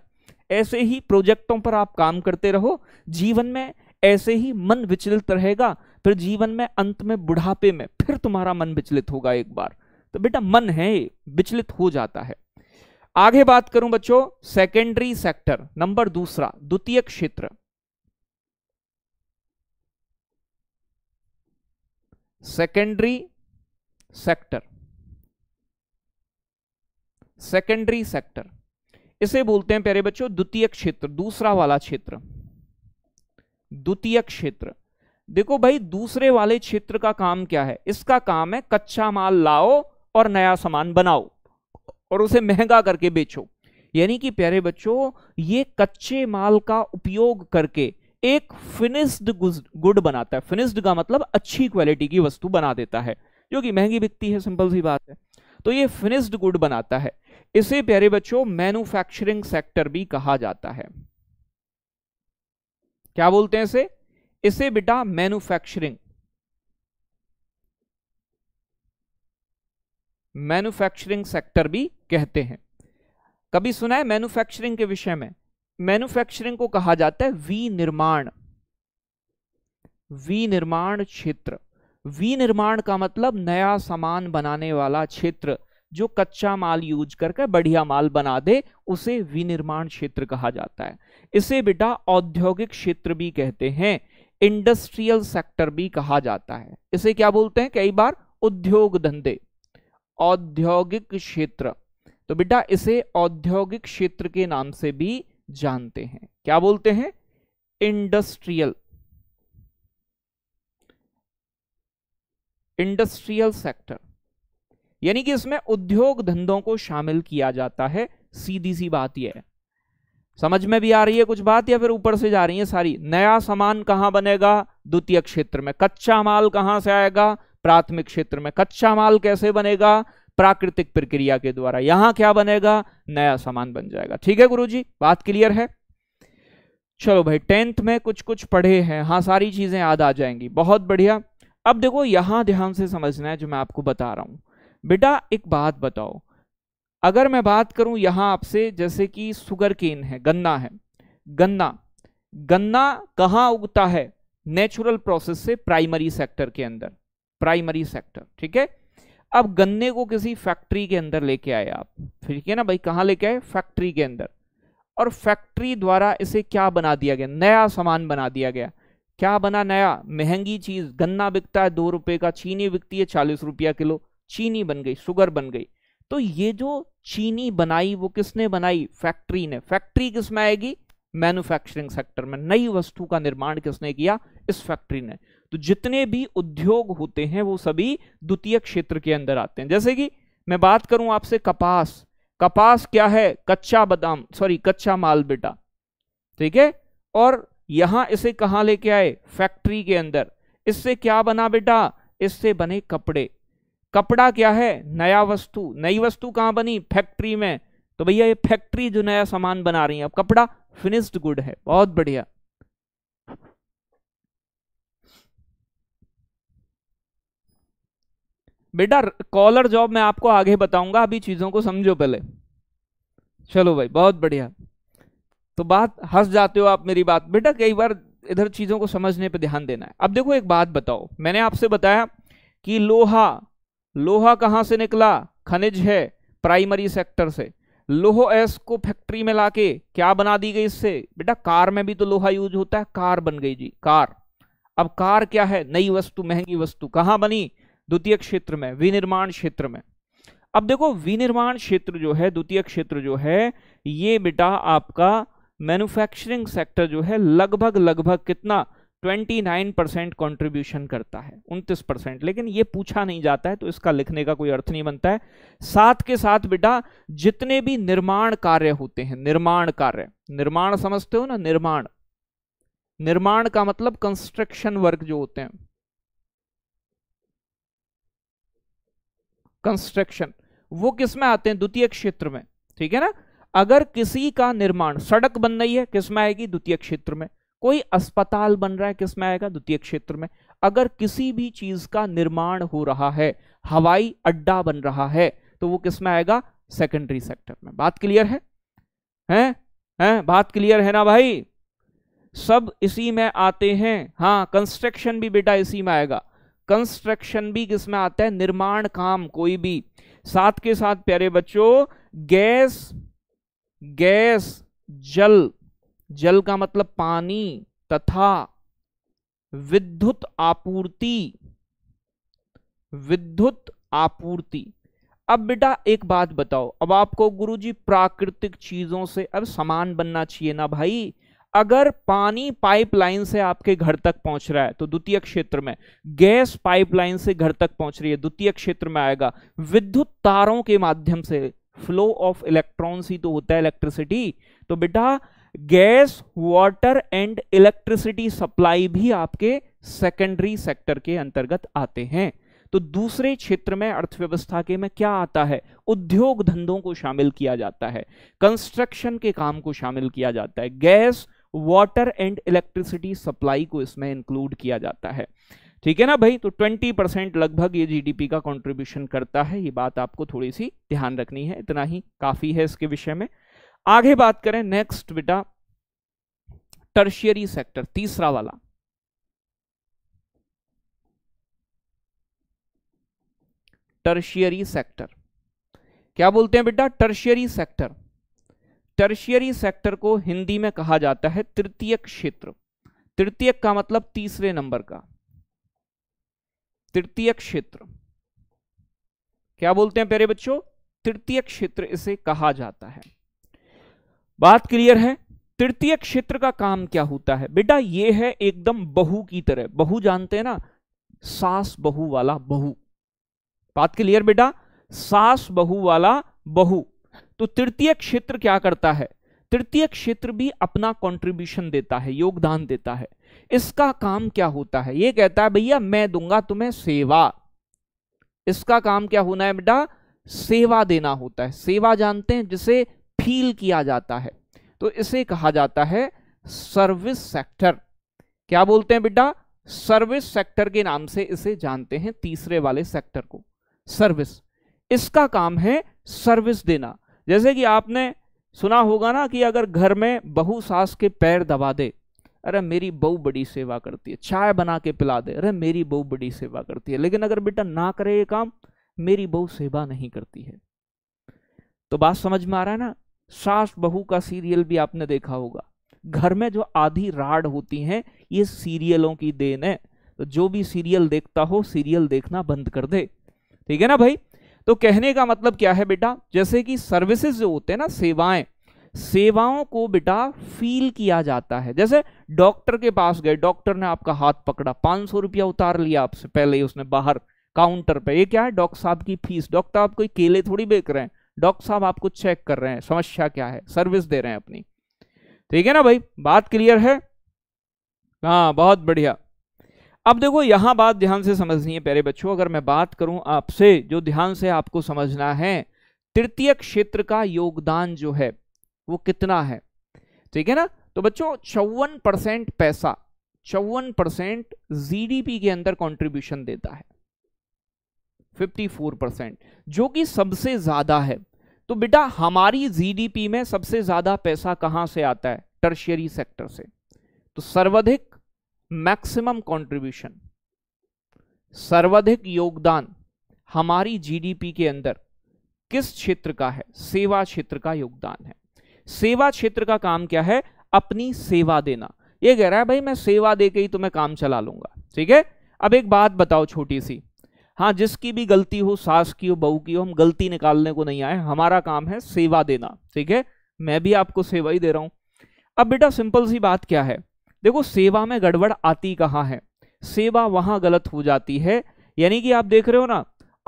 ऐसे ही प्रोजेक्टों पर आप काम करते रहो जीवन में ऐसे ही मन विचलित रहेगा फिर जीवन में अंत में बुढ़ापे में फिर तुम्हारा मन विचलित होगा एक बार तो बेटा मन है विचलित हो जाता है आगे बात करूं बच्चों सेकेंडरी सेक्टर नंबर दूसरा द्वितीय क्षेत्र सेकेंडरी सेक्टर सेकेंडरी सेक्टर इसे बोलते हैं प्यारे बच्चों द्वितीय क्षेत्र दूसरा वाला क्षेत्र द्वितीय क्षेत्र देखो भाई दूसरे वाले क्षेत्र का काम क्या है इसका काम है कच्चा माल लाओ और नया सामान बनाओ और उसे महंगा करके बेचो यानी कि प्यारे बच्चों ये कच्चे माल का उपयोग करके एक फिनिश्ड गुड बनाता है फिनिश्ड का मतलब अच्छी क्वालिटी की वस्तु बना देता है जो कि महंगी बिकती है सिंपल सी बात है तो ये फिनिश्ड गुड बनाता है इसे प्यारे बच्चों मैन्युफैक्चरिंग सेक्टर भी कहा जाता है क्या बोलते हैं इसे इसे बेटा मैन्युफैक्चरिंग मैन्युफैक्चरिंग सेक्टर भी कहते हैं कभी सुना है मैन्युफैक्चरिंग के विषय में मैन्युफैक्चरिंग को कहा जाता है विनिर्माण विनिर्माण क्षेत्र विनिर्माण का मतलब नया सामान बनाने वाला क्षेत्र जो कच्चा माल यूज करके बढ़िया माल बना दे उसे विनिर्माण क्षेत्र कहा जाता है इसे बेटा औद्योगिक क्षेत्र भी कहते हैं इंडस्ट्रियल सेक्टर भी कहा जाता है इसे क्या बोलते हैं कई बार उद्योग धंधे औद्योगिक क्षेत्र तो बेटा इसे औद्योगिक क्षेत्र के नाम से भी जानते हैं क्या बोलते हैं इंडस्ट्रियल इंडस्ट्रियल सेक्टर यानी कि इसमें उद्योग धंधों को शामिल किया जाता है सीधी सी बात यह है समझ में भी आ रही है कुछ बात या फिर ऊपर से जा रही है सारी नया सामान कहाँ बनेगा द्वितीय क्षेत्र में कच्चा माल कहाँ से आएगा प्राथमिक क्षेत्र में कच्चा माल कैसे बनेगा प्राकृतिक प्रक्रिया के द्वारा यहां क्या बनेगा नया सामान बन जाएगा ठीक है गुरुजी बात क्लियर है चलो भाई टेंथ में कुछ कुछ पढ़े हैं हाँ सारी चीजें याद आ जाएंगी बहुत बढ़िया अब देखो यहां ध्यान से समझना है जो मैं आपको बता रहा हूं बेटा एक बात बताओ अगर मैं बात करूं यहां आपसे जैसे कि सुगर केन है गन्ना है गन्ना गन्ना कहां उगता है नेचुरल प्रोसेस से प्राइमरी सेक्टर के अंदर प्राइमरी सेक्टर ठीक है अब गन्ने को किसी फैक्ट्री के अंदर लेके आए आप ठीक है ना भाई कहां लेके आए फैक्ट्री के अंदर और फैक्ट्री द्वारा इसे क्या बना दिया गया नया सामान बना दिया गया क्या बना नया महंगी चीज गन्ना बिकता है दो रुपए का चीनी बिकती है चालीस रुपया किलो चीनी बन गई शुगर बन गई तो ये जो चीनी बनाई वो किसने बनाई फैक्ट्री ने फैक्ट्री किस में आएगी मैन्युफैक्चरिंग सेक्टर में नई वस्तु का निर्माण किसने किया इस फैक्ट्री ने तो जितने भी उद्योग होते हैं वो सभी द्वितीय क्षेत्र के अंदर आते हैं जैसे कि मैं बात करूं आपसे कपास कपास क्या है कच्चा बादाम सॉरी कच्चा माल बेटा ठीक है और यहां इसे कहा लेके आए फैक्ट्री के अंदर इससे क्या बना बेटा इससे बने कपड़े कपड़ा क्या है नया वस्तु नई वस्तु कहां बनी फैक्ट्री में तो भैया ये फैक्ट्री जो नया सामान बना रही है अब कपड़ा फिनिश्ड गुड है बहुत बढ़िया बेटा कॉलर जॉब मैं आपको आगे बताऊंगा अभी चीजों को समझो पहले चलो भाई बहुत बढ़िया तो बात हंस जाते हो आप मेरी बात बेटा कई बार इधर चीजों को समझने पर ध्यान देना है अब देखो एक बात बताओ मैंने आपसे बताया कि लोहा लोहा कहाँ से निकला खनिज है प्राइमरी सेक्टर से लोहो एस को फैक्ट्री में लाके क्या बना दी गई इससे बेटा कार में भी तो लोहा यूज होता है कार बन गई जी कार अब कार क्या है नई वस्तु महंगी वस्तु कहाँ बनी द्वितीय क्षेत्र में विनिर्माण क्षेत्र में अब देखो विनिर्माण क्षेत्र जो है द्वितीय क्षेत्र जो है ये बेटा आपका मैन्युफैक्चरिंग सेक्टर जो है लगभग लगभग कितना 29 परसेंट कॉन्ट्रीब्यूशन करता है उनतीस परसेंट लेकिन ये पूछा नहीं जाता है तो इसका लिखने का कोई अर्थ नहीं बनता है साथ के साथ बेटा जितने भी निर्माण कार्य होते हैं निर्माण कार्य निर्माण समझते हो ना निर्माण निर्माण का मतलब कंस्ट्रक्शन वर्क जो होते हैं कंस्ट्रक्शन वो किस में आते हैं द्वितीय क्षेत्र में ठीक है ना अगर किसी का निर्माण सड़क बन रही है किसमें आएगी द्वितीय क्षेत्र में कोई अस्पताल बन रहा है किसमें आएगा द्वितीय क्षेत्र में अगर किसी भी चीज का निर्माण हो रहा है हवाई अड्डा बन रहा है तो वो किसमें आएगा सेकेंडरी सेक्टर में बात क्लियर है हैं हैं बात क्लियर है ना भाई सब इसी में आते हैं हाँ कंस्ट्रक्शन भी बेटा इसी में आएगा कंस्ट्रक्शन भी किसमें आता है निर्माण काम कोई भी साथ के साथ प्यारे बच्चों गैस गैस जल जल का मतलब पानी तथा विद्युत आपूर्ति विद्युत आपूर्ति अब बेटा एक बात बताओ अब आपको गुरुजी प्राकृतिक चीजों से अब समान बनना चाहिए ना भाई अगर पानी पाइपलाइन से आपके घर तक पहुंच रहा है तो द्वितीय क्षेत्र में गैस पाइपलाइन से घर तक पहुंच रही है द्वितीय क्षेत्र में आएगा विद्युत तारों के माध्यम से फ्लो ऑफ इलेक्ट्रॉन्स ही तो होता है इलेक्ट्रिसिटी तो बेटा gas water and electricity supply भी आपके सेकेंडरी सेक्टर के अंतर्गत आते हैं तो दूसरे क्षेत्र में अर्थव्यवस्था के में क्या आता है उद्योग धंधों को शामिल किया जाता है कंस्ट्रक्शन के काम को शामिल किया जाता है gas water and electricity supply को इसमें इंक्लूड किया जाता है ठीक है ना भाई तो 20 परसेंट लगभग ये जीडीपी का कंट्रीब्यूशन करता है ये बात आपको थोड़ी सी ध्यान रखनी है इतना ही काफी है इसके विषय में आगे बात करें नेक्स्ट बेटा टर्शियरी सेक्टर तीसरा वाला टर्शियरी सेक्टर क्या बोलते हैं बेटा टर्शियरी सेक्टर टर्शियरी सेक्टर को हिंदी में कहा जाता है तृतीय क्षेत्र तृतीय का मतलब तीसरे नंबर का तृतीय क्षेत्र क्या बोलते हैं प्यारे बच्चों तृतीय क्षेत्र इसे कहा जाता है बात क्लियर है तृतीय क्षेत्र का काम क्या होता है बेटा ये है एकदम बहू की तरह बहू जानते हैं ना सास बहू वाला बहू बात क्लियर बेटा सास बहू वाला बहू तो तृतीय क्षेत्र क्या करता है तृतीय क्षेत्र भी अपना कंट्रीब्यूशन देता है योगदान देता है इसका काम क्या होता है ये कहता है भैया मैं दूंगा तुम्हें सेवा इसका काम क्या होना है बेटा सेवा देना होता है सेवा जानते हैं जिसे फील किया जाता है तो इसे कहा जाता है सर्विस सेक्टर क्या बोलते हैं बेटा सर्विस सेक्टर के नाम से इसे जानते हैं तीसरे वाले सेक्टर को सर्विस इसका काम है सर्विस देना जैसे कि आपने सुना होगा ना कि अगर घर में बहु सास के पैर दबा दे अरे मेरी बहू बड़ी सेवा करती है चाय बना के पिला दे अरे मेरी बहू बड़ी सेवा करती है लेकिन अगर बेटा ना करे ये काम मेरी बहू सेवा नहीं करती है तो बात समझ में आ रहा है ना सास बहू का सीरियल भी आपने देखा होगा घर में जो आधी राड होती हैं ये सीरियलों की देन है तो जो भी सीरियल देखता हो सीरियल देखना बंद कर दे ठीक है ना भाई तो कहने का मतलब क्या है बेटा जैसे कि सर्विसेज जो होते हैं ना सेवाएं सेवाओं को बेटा फील किया जाता है जैसे डॉक्टर के पास गए डॉक्टर ने आपका हाथ पकड़ा पांच सौ रुपया उतार लिया आपसे पहले ही उसने बाहर काउंटर पे ये क्या है डॉक्टर साहब की फीस डॉक्टर आप कोई केले थोड़ी बेच रहे हैं डॉक्टर साहब आपको चेक कर रहे हैं समस्या क्या है सर्विस दे रहे हैं अपनी ठीक है ना भाई बात क्लियर है हाँ बहुत बढ़िया अब देखो यहां बात ध्यान से समझनी है प्यारे बच्चों अगर मैं बात करूं आपसे जो ध्यान से आपको समझना है तृतीय क्षेत्र का योगदान जो है वो कितना है ठीक है ना तो बच्चों चौवन परसेंट पैसा चौवन परसेंट जीडीपी के अंदर कंट्रीब्यूशन देता है 54 परसेंट जो कि सबसे ज्यादा है तो बेटा हमारी जीडीपी में सबसे ज्यादा पैसा कहां से आता है टर्शियरी सेक्टर से तो सर्वाधिक मैक्सिमम कंट्रीब्यूशन सर्वाधिक योगदान हमारी जीडीपी के अंदर किस क्षेत्र का है सेवा क्षेत्र का योगदान है सेवा क्षेत्र का काम क्या है अपनी सेवा देना ये कह रहा है भाई मैं सेवा दे के ही तुम्हें काम चला लूंगा ठीक है अब एक बात बताओ छोटी सी हाँ जिसकी भी गलती हो सास की हो बहू की हो हम गलती निकालने को नहीं आए हमारा काम है सेवा देना ठीक है मैं भी आपको सेवा ही दे रहा हूँ अब बेटा सिंपल सी बात क्या है देखो सेवा में गड़बड़ आती कहाँ है सेवा वहां गलत हो जाती है यानी कि आप देख रहे हो ना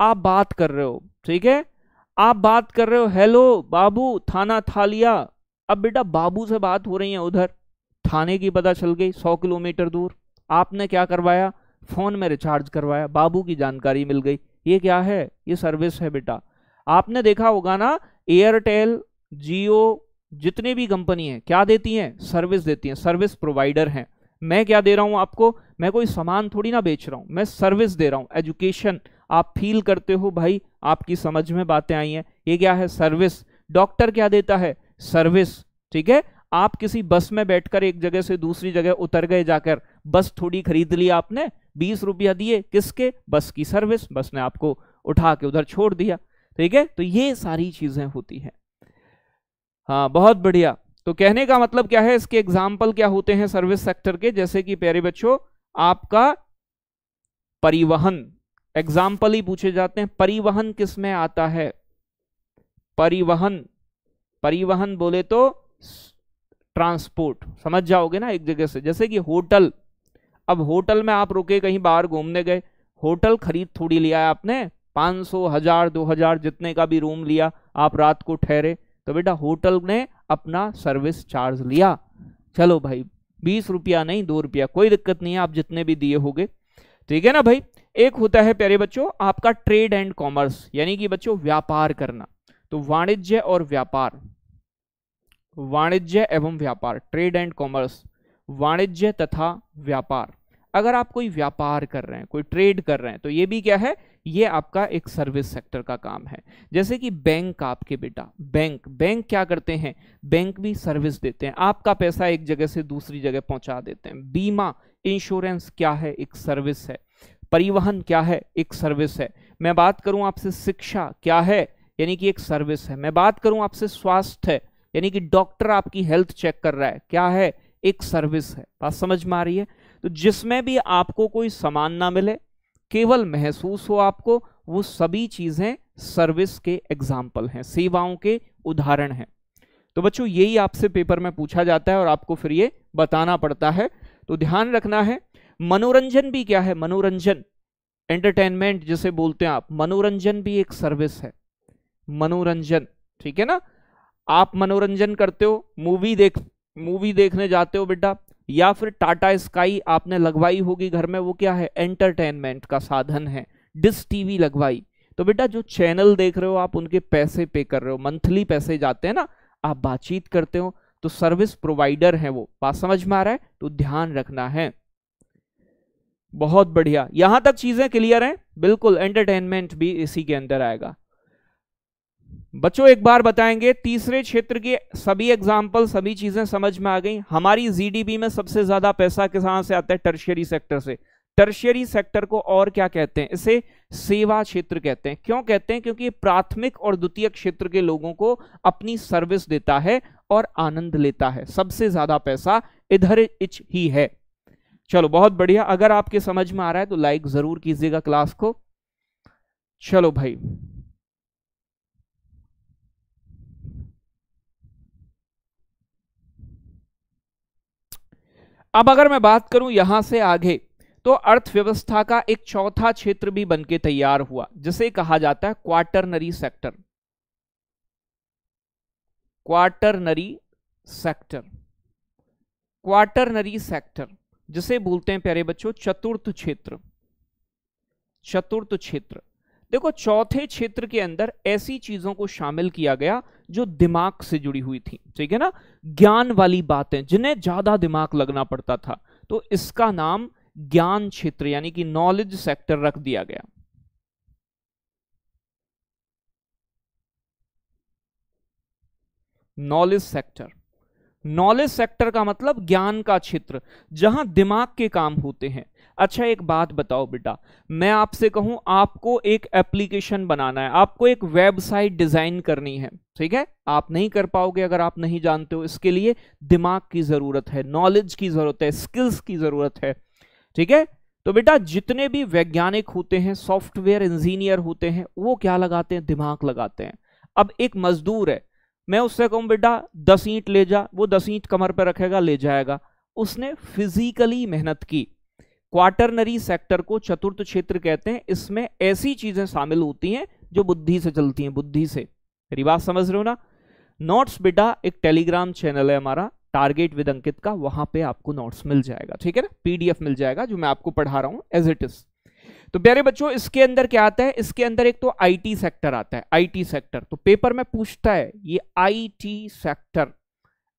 आप बात कर रहे हो ठीक है आप बात कर रहे हो हेलो बाबू थाना थालिया अब बेटा बाबू से बात हो रही है उधर थाने की पता चल गई सौ किलोमीटर दूर आपने क्या करवाया फ़ोन में रिचार्ज करवाया बाबू की जानकारी मिल गई ये क्या है ये सर्विस है बेटा आपने देखा होगा ना एयरटेल जियो जितने भी कंपनी है क्या देती हैं सर्विस देती हैं सर्विस प्रोवाइडर हैं मैं क्या दे रहा हूँ आपको मैं कोई सामान थोड़ी ना बेच रहा हूँ मैं सर्विस दे रहा हूँ एजुकेशन आप फील करते हो भाई आपकी समझ में बातें आई हैं ये क्या है सर्विस डॉक्टर क्या देता है सर्विस ठीक है आप किसी बस में बैठकर एक जगह से दूसरी जगह उतर गए जाकर बस थोड़ी खरीद ली आपने बीस रुपया दिए किसके बस की सर्विस बस ने आपको उठा के उधर छोड़ दिया ठीक है तो ये सारी चीजें होती हैं हाँ बहुत बढ़िया तो कहने का मतलब क्या है इसके एग्जाम्पल क्या होते हैं सर्विस सेक्टर के जैसे कि प्यारे बच्चों आपका परिवहन एग्जाम्पल ही पूछे जाते हैं परिवहन किस में आता है परिवहन परिवहन बोले तो ट्रांसपोर्ट समझ जाओगे ना एक जगह से जैसे कि होटल अब होटल में आप रुके कहीं बाहर घूमने गए होटल खरीद थोड़ी लिया है आपने पाँच सौ हजार दो हजार जितने का भी रूम लिया आप रात को ठहरे तो बेटा होटल ने अपना सर्विस चार्ज लिया चलो भाई बीस रुपया नहीं दो रुपया कोई दिक्कत नहीं है आप जितने भी दिए होगे ठीक तो है ना भाई एक होता है प्यारे बच्चों आपका ट्रेड एंड कॉमर्स यानी कि बच्चों व्यापार करना तो वाणिज्य और व्यापार वाणिज्य एवं व्यापार ट्रेड एंड कॉमर्स वाणिज्य तथा व्यापार अगर आप कोई व्यापार कर रहे हैं कोई ट्रेड कर रहे हैं तो ये भी क्या है ये आपका एक सर्विस सेक्टर का काम है जैसे कि बैंक आपके बेटा बैंक बैंक क्या करते हैं बैंक भी सर्विस देते हैं आपका पैसा एक जगह से दूसरी जगह पहुंचा देते हैं बीमा इंश्योरेंस क्या है एक सर्विस है परिवहन क्या है एक सर्विस है मैं बात करूं आपसे शिक्षा क्या है यानी कि एक सर्विस है मैं बात करूं आपसे स्वास्थ्य यानी कि डॉक्टर आपकी हेल्थ चेक कर रहा है क्या है एक सर्विस है बात समझ में आ रही है तो जिसमें भी आपको कोई सामान ना मिले केवल महसूस हो आपको वो सभी चीज़ें सर्विस के एग्जाम्पल हैं सेवाओं के उदाहरण हैं तो बच्चों यही आपसे पेपर में पूछा जाता है और आपको फिर ये बताना पड़ता है तो ध्यान रखना है मनोरंजन भी क्या है मनोरंजन एंटरटेनमेंट जिसे बोलते हैं आप मनोरंजन भी एक सर्विस है मनोरंजन ठीक है ना आप मनोरंजन करते हो मूवी देख मूवी देखने जाते हो बेटा या फिर टाटा स्काई आपने लगवाई होगी घर में वो क्या है एंटरटेनमेंट का साधन है डिस टीवी लगवाई तो बेटा जो चैनल देख रहे हो आप उनके पैसे पे कर रहे हो मंथली पैसे जाते हैं ना आप बातचीत करते हो तो सर्विस प्रोवाइडर है वो बात समझ में आ रहा है तो ध्यान रखना है बहुत बढ़िया यहां तक चीजें क्लियर हैं बिल्कुल एंटरटेनमेंट भी इसी के अंदर आएगा बच्चों एक बार बताएंगे तीसरे क्षेत्र के सभी एग्जाम्पल सभी चीजें समझ में आ गई हमारी जीडीपी में सबसे ज्यादा पैसा किसान से आता है टर्शियरी सेक्टर से टर्शियरी सेक्टर को और क्या कहते हैं इसे सेवा क्षेत्र कहते हैं क्यों कहते हैं क्योंकि प्राथमिक और द्वितीय क्षेत्र के लोगों को अपनी सर्विस देता है और आनंद लेता है सबसे ज्यादा पैसा इधर इच ही है चलो बहुत बढ़िया अगर आपके समझ में आ रहा है तो लाइक जरूर कीजिएगा क्लास को चलो भाई अब अगर मैं बात करूं यहां से आगे तो अर्थव्यवस्था का एक चौथा क्षेत्र भी बनके तैयार हुआ जिसे कहा जाता है quaternary sector quaternary sector quaternary sector जिसे बोलते हैं प्यारे बच्चों चतुर्थ क्षेत्र चतुर्थ क्षेत्र देखो चौथे क्षेत्र के अंदर ऐसी चीजों को शामिल किया गया जो दिमाग से जुड़ी हुई थी ठीक है ना ज्ञान वाली बातें जिन्हें ज्यादा दिमाग लगना पड़ता था तो इसका नाम ज्ञान क्षेत्र यानी कि नॉलेज सेक्टर रख दिया गया नॉलेज सेक्टर नॉलेज सेक्टर का मतलब ज्ञान का क्षेत्र जहां दिमाग के काम होते हैं अच्छा एक बात बताओ बेटा मैं आपसे कहूं आपको एक एप्लीकेशन बनाना है आपको एक वेबसाइट डिजाइन करनी है ठीक है आप नहीं कर पाओगे अगर आप नहीं जानते हो इसके लिए दिमाग की जरूरत है नॉलेज की जरूरत है स्किल्स की जरूरत है ठीक है तो बेटा जितने भी वैज्ञानिक होते हैं सॉफ्टवेयर इंजीनियर होते हैं वो क्या लगाते हैं दिमाग लगाते हैं अब एक मजदूर है मैं उससे कहूं बेटा दस ईंट ले जा वो दस ईंट कमर पर रखेगा ले जाएगा उसने फिजिकली मेहनत की क्वार्टरनरी सेक्टर को चतुर्थ क्षेत्र कहते हैं इसमें ऐसी चीजें शामिल होती हैं जो बुद्धि से चलती हैं बुद्धि से मेरी बात समझ रहे हो ना नोट्स बेटा एक टेलीग्राम चैनल है हमारा टारगेट विद अंकित का वहां पे आपको नोट्स मिल जाएगा ठीक है ना पीडीएफ मिल जाएगा जो मैं आपको पढ़ा रहा हूं एज इट इज तो प्यारे बच्चों इसके अंदर क्या आता है इसके अंदर एक तो आईटी सेक्टर आता है आईटी सेक्टर तो पेपर में पूछता है ये आईटी सेक्टर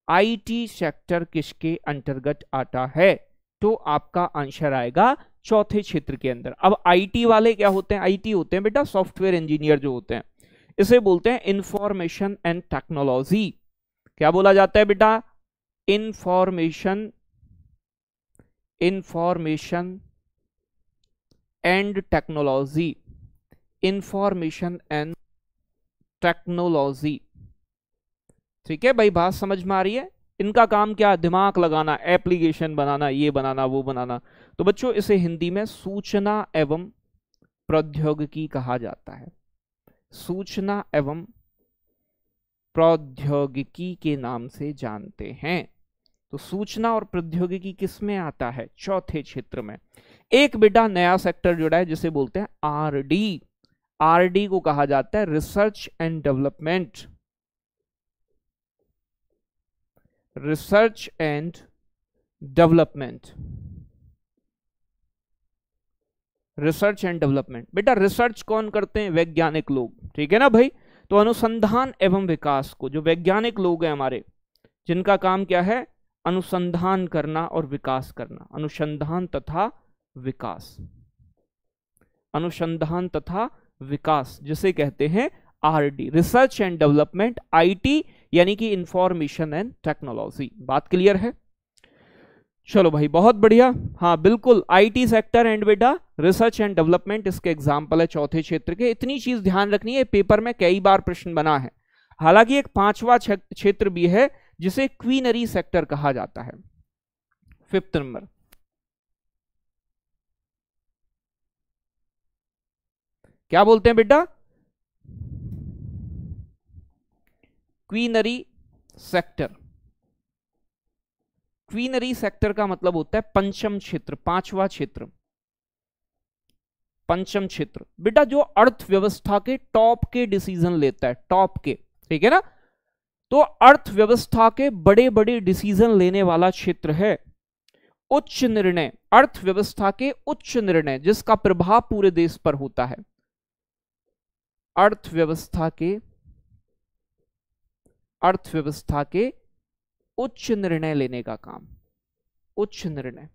आईटी सेक्टर किसके अंतर्गत आता है तो आपका आंसर आएगा चौथे क्षेत्र के अंदर अब आईटी वाले क्या होते हैं आईटी होते हैं बेटा सॉफ्टवेयर इंजीनियर जो होते हैं इसे बोलते हैं इंफॉर्मेशन एंड टेक्नोलॉजी क्या बोला जाता है बेटा information information and technology information and technology ठीक है भाई बात समझ में आ रही है इनका काम क्या दिमाग लगाना एप्लीकेशन बनाना ये बनाना वो बनाना तो बच्चों इसे हिंदी में सूचना एवं प्रौद्योगिकी कहा जाता है सूचना एवं प्रौद्योगिकी के नाम से जानते हैं तो सूचना और प्रौद्योगिकी किस में आता है चौथे क्षेत्र में एक बेटा नया सेक्टर जुड़ा है जिसे बोलते हैं आरडी आरडी को कहा जाता है research and development research and development research and development बेटा रिसर्च कौन करते हैं वैज्ञानिक लोग ठीक है ना भाई तो अनुसंधान एवं विकास को जो वैज्ञानिक लोग हैं हमारे जिनका काम क्या है अनुसंधान करना और विकास करना अनुसंधान तथा विकास अनुसंधान तथा विकास जिसे कहते हैं RD research and development IT यानी कि इंफॉर्मेशन एंड टेक्नोलॉजी बात क्लियर है चलो भाई बहुत बढ़िया हाँ बिल्कुल आईटी सेक्टर एंड बेटा रिसर्च एंड डेवलपमेंट इसके एग्जाम्पल है चौथे क्षेत्र के इतनी चीज ध्यान रखनी है पेपर में कई बार प्रश्न बना है हालांकि एक पांचवा क्षेत्र भी है जिसे क्वीनरी सेक्टर कहा जाता है फिफ्थ नंबर क्या बोलते हैं बेटा क्वीनरी सेक्टर क्वीनरी सेक्टर का मतलब होता है पंचम क्षेत्र पांचवा क्षेत्र पंचम क्षेत्र बेटा जो अर्थव्यवस्था के टॉप के डिसीजन लेता है टॉप के ठीक है ना तो अर्थव्यवस्था के बड़े बड़े डिसीजन लेने वाला क्षेत्र है उच्च निर्णय अर्थव्यवस्था के उच्च निर्णय जिसका प्रभाव पूरे देश पर होता है अर्थव्यवस्था के अर्थव्यवस्था के उच्च निर्णय लेने का काम उच्च निर्णय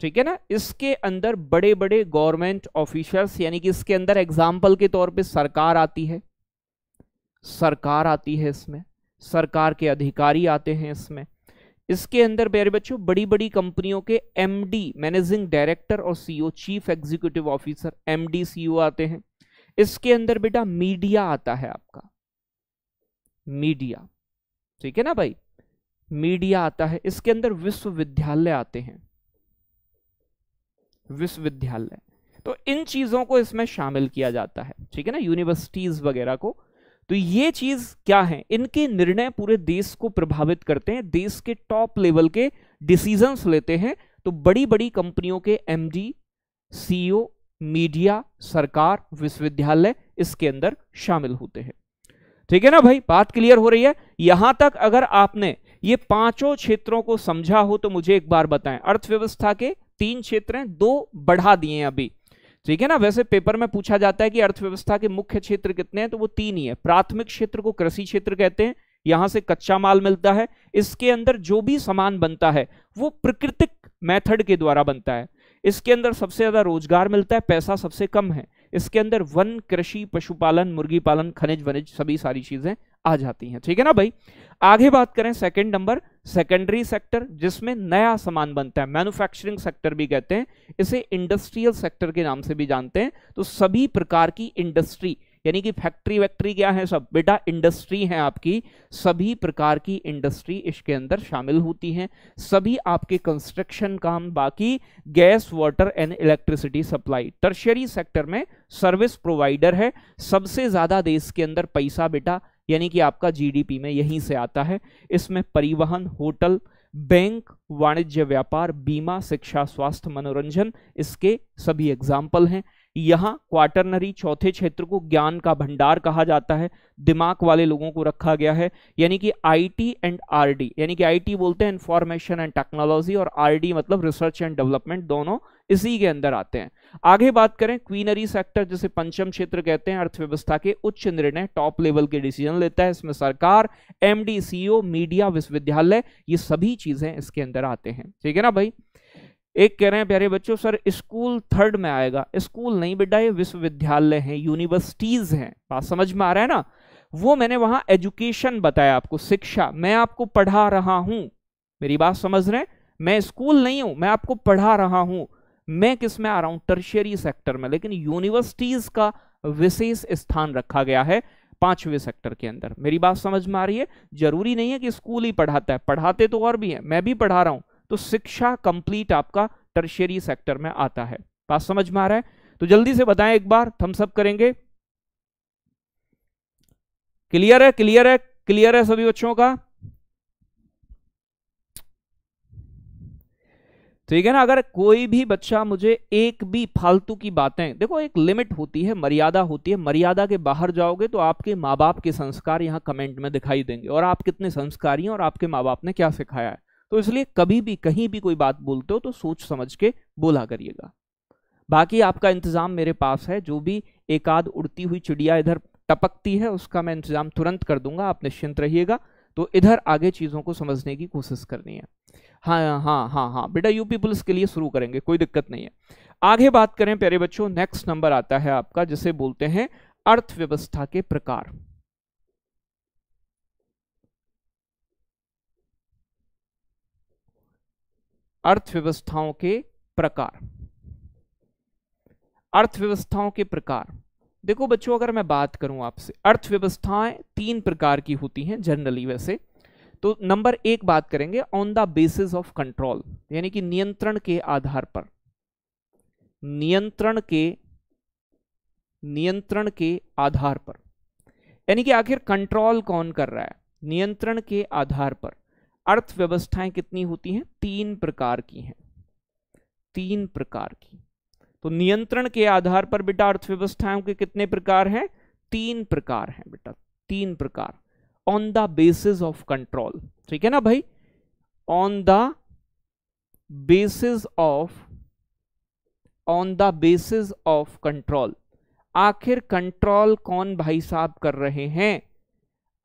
ठीक है ना इसके अंदर बड़े बड़े गवर्नमेंट ऑफिसर्स यानी कि इसके अंदर एग्जाम्पल के तौर पे सरकार आती है सरकार आती है इसमें सरकार के अधिकारी आते हैं इसमें इसके अंदर मेरे बच्चों बड़ी बड़ी कंपनियों के एमडी मैनेजिंग डायरेक्टर और CEO chief executive officer MD CEO आते हैं इसके अंदर बेटा मीडिया आता है आपका मीडिया ठीक है ना भाई मीडिया आता है इसके अंदर विश्वविद्यालय आते हैं विश्वविद्यालय तो इन चीजों को इसमें शामिल किया जाता है ठीक है ना यूनिवर्सिटीज वगैरह को तो ये चीज क्या है इनके निर्णय पूरे देश को प्रभावित करते हैं देश के टॉप लेवल के डिसीजंस लेते हैं तो बड़ी बड़ी कंपनियों के एमडी सीईओ मीडिया सरकार विश्वविद्यालय इसके अंदर शामिल होते हैं ठीक है ना भाई बात क्लियर हो रही है यहां तक अगर आपने ये पांचों क्षेत्रों को समझा हो तो मुझे एक बार बताएं अर्थव्यवस्था के तीन क्षेत्र हैं दो बढ़ा दिए हैं अभी ठीक है ना वैसे पेपर में पूछा जाता है कि अर्थव्यवस्था के मुख्य क्षेत्र कितने हैं तो वो तीन ही है प्राथमिक क्षेत्र को कृषि क्षेत्र कहते हैं यहां से कच्चा माल मिलता है इसके अंदर जो भी सामान बनता है वो प्राकृतिक मेथड के द्वारा बनता है इसके अंदर सबसे ज़्यादा रोजगार मिलता है पैसा सबसे कम है इसके अंदर वन कृषि पशुपालन मुर्गी पालन खनिज वनिज सभी सारी चीज़ें आ जाती हैं ठीक है ना भाई आगे बात करें सेकंड नंबर सेकेंडरी सेक्टर जिसमें नया सामान बनता है मैन्युफैक्चरिंग सेक्टर भी कहते हैं इसे इंडस्ट्रियल सेक्टर के नाम से भी जानते हैं तो सभी प्रकार की इंडस्ट्री यानी कि फैक्ट्री वैक्ट्री क्या है सब बेटा इंडस्ट्री है आपकी सभी प्रकार की इंडस्ट्री इसके अंदर शामिल होती हैं सभी आपके कंस्ट्रक्शन काम बाकी gas water and electricity supply tertiary sector में सर्विस प्रोवाइडर है सबसे ज़्यादा देश के अंदर पैसा बेटा यानी कि आपका जीडीपी में यहीं से आता है इसमें परिवहन होटल बैंक वाणिज्य व्यापार बीमा शिक्षा स्वास्थ्य मनोरंजन इसके सभी एग्जाम्पल हैं यहाँ क्वार्टरनरी चौथे क्षेत्र को ज्ञान का भंडार कहा जाता है दिमाग वाले लोगों को रखा गया है यानी कि आईटी एंड आरडी यानी कि आईटी बोलते हैं इंफॉर्मेशन एंड टेक्नोलॉजी और आरडी मतलब रिसर्च एंड डेवलपमेंट दोनों इसी के अंदर आते हैं आगे बात करें क्वीनरी सेक्टर जिसे पंचम क्षेत्र कहते हैं अर्थव्यवस्था के उच्च निर्णय टॉप लेवल के डिसीजन लेता है इसमें सरकार एम मीडिया e विश्वविद्यालय ये सभी चीजें इसके अंदर आते हैं ठीक है ना भाई एक कह रहे हैं प्यारे बच्चों सर स्कूल थर्ड में आएगा स्कूल नहीं बेटा ये विश्वविद्यालय है यूनिवर्सिटीज हैं बात समझ में आ रहा है ना वो मैंने वहां एजुकेशन बताया आपको शिक्षा मैं आपको पढ़ा रहा हूं मेरी बात समझ रहे हैं मैं स्कूल नहीं हूं मैं आपको पढ़ा रहा हूं मैं किस में आ रहा हूं टर्शियरी सेक्टर में लेकिन यूनिवर्सिटीज का विशेष स्थान रखा गया है पांचवें सेक्टर के अंदर मेरी बात समझ में आ रही है जरूरी नहीं है कि स्कूल ही पढ़ाता है पढ़ाते तो और भी है मैं भी पढ़ा रहा हूं तो शिक्षा कंप्लीट आपका टर्शियरी सेक्टर में आता है बात समझ में आ रहा है तो जल्दी से बताएं एक बार थम्सअप करेंगे क्लियर है क्लियर है क्लियर है सभी बच्चों का ठीक है ना अगर कोई भी बच्चा मुझे एक भी फालतू की बातें देखो एक लिमिट होती है मर्यादा होती है मर्यादा के बाहर जाओगे तो आपके माँ बाप के संस्कार यहाँ कमेंट में दिखाई देंगे और आप कितने संस्कारी हैं और आपके माँ बाप ने क्या सिखाया है तो इसलिए कभी भी कहीं भी कोई बात बोलते हो तो सोच समझ के बोला करिएगा बाकी आपका इंतज़ाम मेरे पास है जो भी एक आध उड़ती हुई चिड़िया इधर टपकती है उसका मैं इंतज़ाम तुरंत कर दूंगा आप निश्चिंत रहिएगा तो इधर आगे चीज़ों को समझने की कोशिश करनी है हाँ हाँ हाँ हाँ बेटा यूपी पुलिस के लिए शुरू करेंगे कोई दिक्कत नहीं है आगे बात करें प्यारे बच्चों नेक्स्ट नंबर आता है आपका जिसे बोलते हैं अर्थव्यवस्था के प्रकार अर्थव्यवस्थाओं के प्रकार अर्थव्यवस्थाओं के प्रकार देखो बच्चों अगर मैं बात करूं आपसे अर्थव्यवस्थाएं तीन प्रकार की होती हैं जनरली वैसे तो नंबर एक बात करेंगे on the basis of control यानी कि नियंत्रण के आधार पर नियंत्रण के नियंत्रण के आधार पर यानी कि आखिर कंट्रोल कौन कर रहा है नियंत्रण के आधार पर अर्थव्यवस्थाएं कितनी होती हैं तीन प्रकार की हैं तीन प्रकार की तो नियंत्रण के आधार पर बेटा अर्थव्यवस्थाओं के कितने प्रकार हैं तीन प्रकार हैं बेटा तीन प्रकार on the basis of control ठीक है ना भाई on the basis of on the basis of control आखिर कंट्रोल कौन भाई साहब कर रहे हैं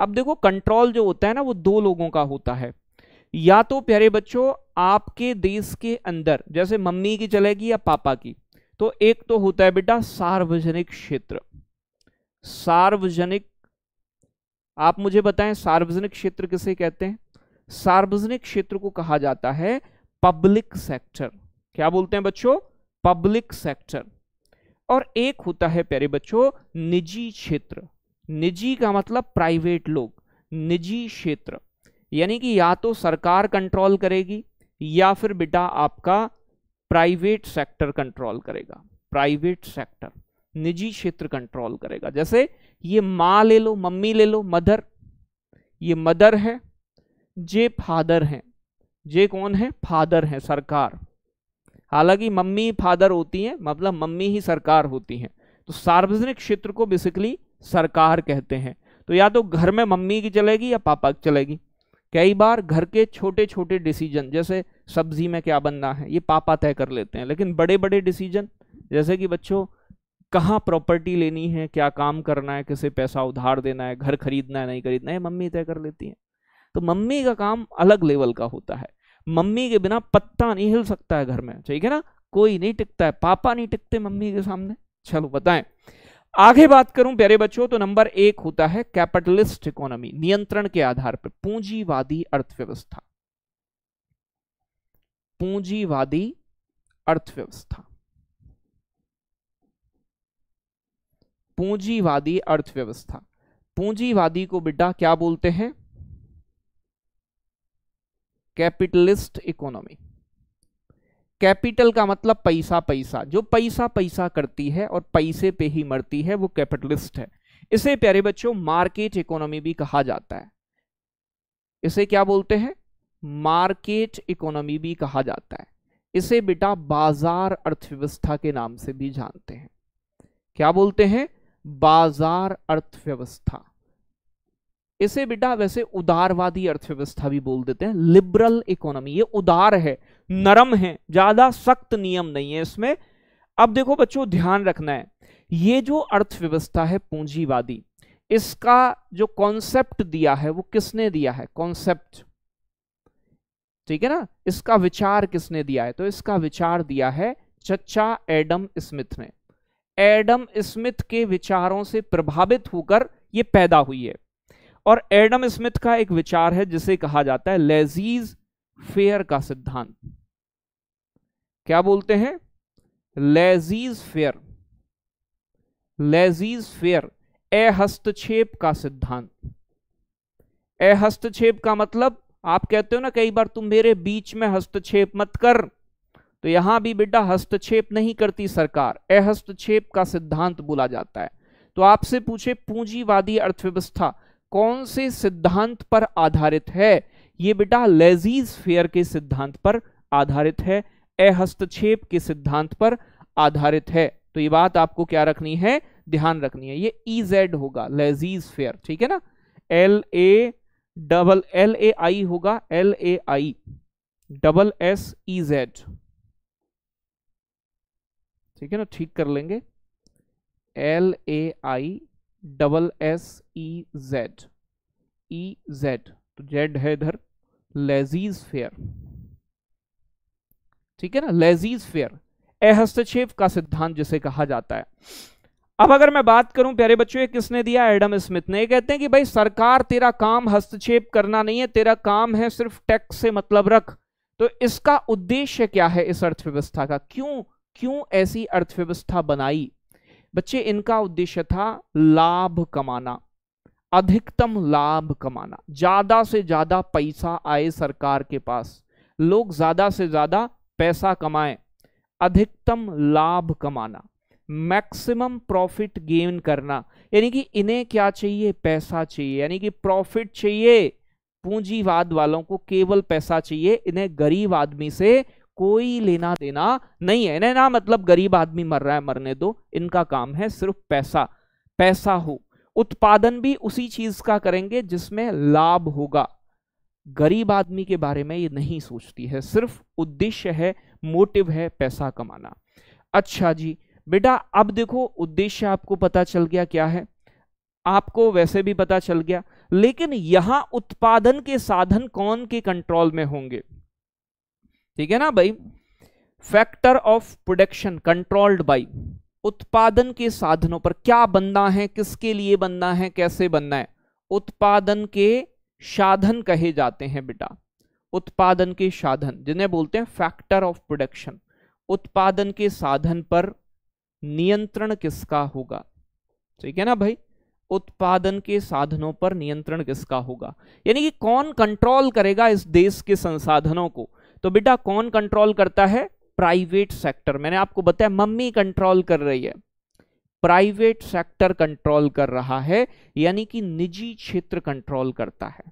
अब देखो कंट्रोल जो होता है ना वो दो लोगों का होता है या तो प्यारे बच्चों आपके देश के अंदर जैसे मम्मी की चलेगी या पापा की तो एक तो होता है बेटा सार्वजनिक क्षेत्र सार्वजनिक आप मुझे बताएं सार्वजनिक क्षेत्र किसे कहते हैं सार्वजनिक क्षेत्र को कहा जाता है पब्लिक सेक्टर क्या बोलते हैं बच्चों पब्लिक सेक्टर और एक होता है प्यारे बच्चों निजी क्षेत्र निजी का मतलब प्राइवेट लोग निजी क्षेत्र यानी कि या तो सरकार कंट्रोल करेगी या फिर बेटा आपका प्राइवेट सेक्टर कंट्रोल करेगा प्राइवेट सेक्टर निजी क्षेत्र कंट्रोल करेगा जैसे ये माँ ले लो मम्मी ले लो मदर ये मदर है जे फादर हैं जे कौन है फादर हैं सरकार हालांकि मम्मी फादर होती हैं मतलब मम्मी ही सरकार होती हैं तो सार्वजनिक क्षेत्र को बेसिकली सरकार कहते हैं तो या तो घर में मम्मी की चलेगी या पापा की चलेगी कई बार घर के छोटे छोटे डिसीजन जैसे सब्जी में क्या बनना है ये पापा तय कर लेते हैं लेकिन बड़े बड़े डिसीजन जैसे कि बच्चों कहाँ प्रॉपर्टी लेनी है क्या काम करना है किसे पैसा उधार देना है घर खरीदना है नहीं खरीदना है मम्मी तय कर लेती हैं तो मम्मी का काम अलग लेवल का होता है मम्मी के बिना पत्ता नहीं हिल सकता है घर में ठीक है ना कोई नहीं टिकता है पापा नहीं टिकते मम्मी के सामने चलो बताएं आगे बात करूं प्यारे बच्चों तो नंबर एक होता है कैपिटलिस्ट इकोनॉमी नियंत्रण के आधार पर पूंजीवादी अर्थव्यवस्था पूंजीवादी अर्थव्यवस्था पूंजीवादी अर्थव्यवस्था पूंजीवादी को बिड्डा क्या बोलते हैं कैपिटलिस्ट इकोनॉमी कैपिटल का मतलब पैसा पैसा जो पैसा पैसा करती है और पैसे पे ही मरती है वो कैपिटलिस्ट है इसे प्यारे बच्चों मार्केट इकोनॉमी भी कहा जाता है इसे क्या बोलते हैं मार्केट इकोनॉमी भी कहा जाता है इसे बेटा बाजार अर्थव्यवस्था के नाम से भी जानते हैं क्या बोलते हैं बाजार अर्थव्यवस्था इसे बेटा वैसे उदारवादी अर्थव्यवस्था भी बोल देते हैं लिबरल इकोनॉमी ये उदार है नरम है ज़्यादा सख्त नियम नहीं है इसमें अब देखो बच्चों ध्यान रखना है ये जो अर्थव्यवस्था है पूंजीवादी इसका जो कॉन्सेप्ट दिया है वो किसने दिया है कॉन्सेप्ट ठीक है ना इसका विचार किसने दिया है तो इसका विचार दिया है चचा एडम स्मिथ ने एडम स्मिथ के विचारों से प्रभावित होकर ये पैदा हुई है और एडम स्मिथ का एक विचार है जिसे कहा जाता है लेजीज फेयर का सिद्धांत क्या बोलते हैं लेजीज फेयर लेजीज फेयर हस्तक्षेप का सिद्धांत अहस्तक्षेप का मतलब आप कहते हो ना कई बार तुम मेरे बीच में हस्तक्षेप मत कर तो यहां भी बेटा हस्तक्षेप नहीं करती सरकार अहस्तक्षेप का सिद्धांत बोला जाता है तो आपसे पूछे पूंजीवादी अर्थव्यवस्था कौन से सिद्धांत पर आधारित है ये बेटा लेजीज फेयर के सिद्धांत पर आधारित है अहस्तक्षेप के सिद्धांत पर आधारित है तो ये बात आपको क्या रखनी है ध्यान रखनी है ये ई e जेड होगा लेजीज फेयर ठीक है ना L A double L A I होगा L A I double S E Z ठीक है ना ठीक कर लेंगे L A I double S E Z E Z तो जेड है इधर लेजीज फेयर ठीक है ना लेजीज फेयर हस्तक्षेप का सिद्धांत जिसे कहा जाता है अब अगर मैं बात करूं प्यारे बच्चों किसने दिया एडम स्मिथ ने कहते हैं कि भाई सरकार तेरा काम हस्तक्षेप करना नहीं है तेरा काम है सिर्फ टैक्स से मतलब रख तो इसका उद्देश्य क्या है इस अर्थव्यवस्था का क्यों क्यों ऐसी अर्थव्यवस्था बनाई बच्चे इनका उद्देश्य था लाभ कमाना अधिकतम लाभ कमाना ज्यादा से ज्यादा पैसा आए सरकार के पास लोग ज्यादा से ज्यादा पैसा कमाएं अधिकतम लाभ कमाना मैक्सिमम प्रॉफिट गेन करना यानी कि इन्हें क्या चाहिए पैसा चाहिए यानी कि प्रॉफिट चाहिए पूंजीवाद वालों को केवल पैसा चाहिए इन्हें गरीब आदमी से कोई लेना देना नहीं है इन्हें ना मतलब गरीब आदमी मर रहा है मरने दो इनका काम है सिर्फ पैसा पैसा हो उत्पादन भी उसी चीज का करेंगे जिसमें लाभ होगा गरीब आदमी के बारे में ये नहीं सोचती है सिर्फ उद्देश्य है मोटिव है पैसा कमाना अच्छा जी बेटा अब देखो उद्देश्य आपको पता चल गया क्या है आपको वैसे भी पता चल गया लेकिन यहां उत्पादन के साधन कौन के कंट्रोल में होंगे ठीक है ना भाई factor of production controlled by उत्पादन के साधनों पर क्या बनना है किसके लिए बनना है कैसे बनना है उत्पादन के साधन कहे जाते हैं बेटा उत्पादन के साधन जिन्हें बोलते हैं फैक्टर ऑफ प्रोडक्शन उत्पादन के साधन पर नियंत्रण किसका होगा ठीक है ना भाई उत्पादन के साधनों पर नियंत्रण किसका होगा यानी कि कौन कंट्रोल करेगा इस देश के संसाधनों को तो बेटा कौन कंट्रोल करता है प्राइवेट सेक्टर मैंने आपको बताया मम्मी कंट्रोल कर रही है प्राइवेट सेक्टर कंट्रोल कर रहा है यानी कि निजी क्षेत्र कंट्रोल करता है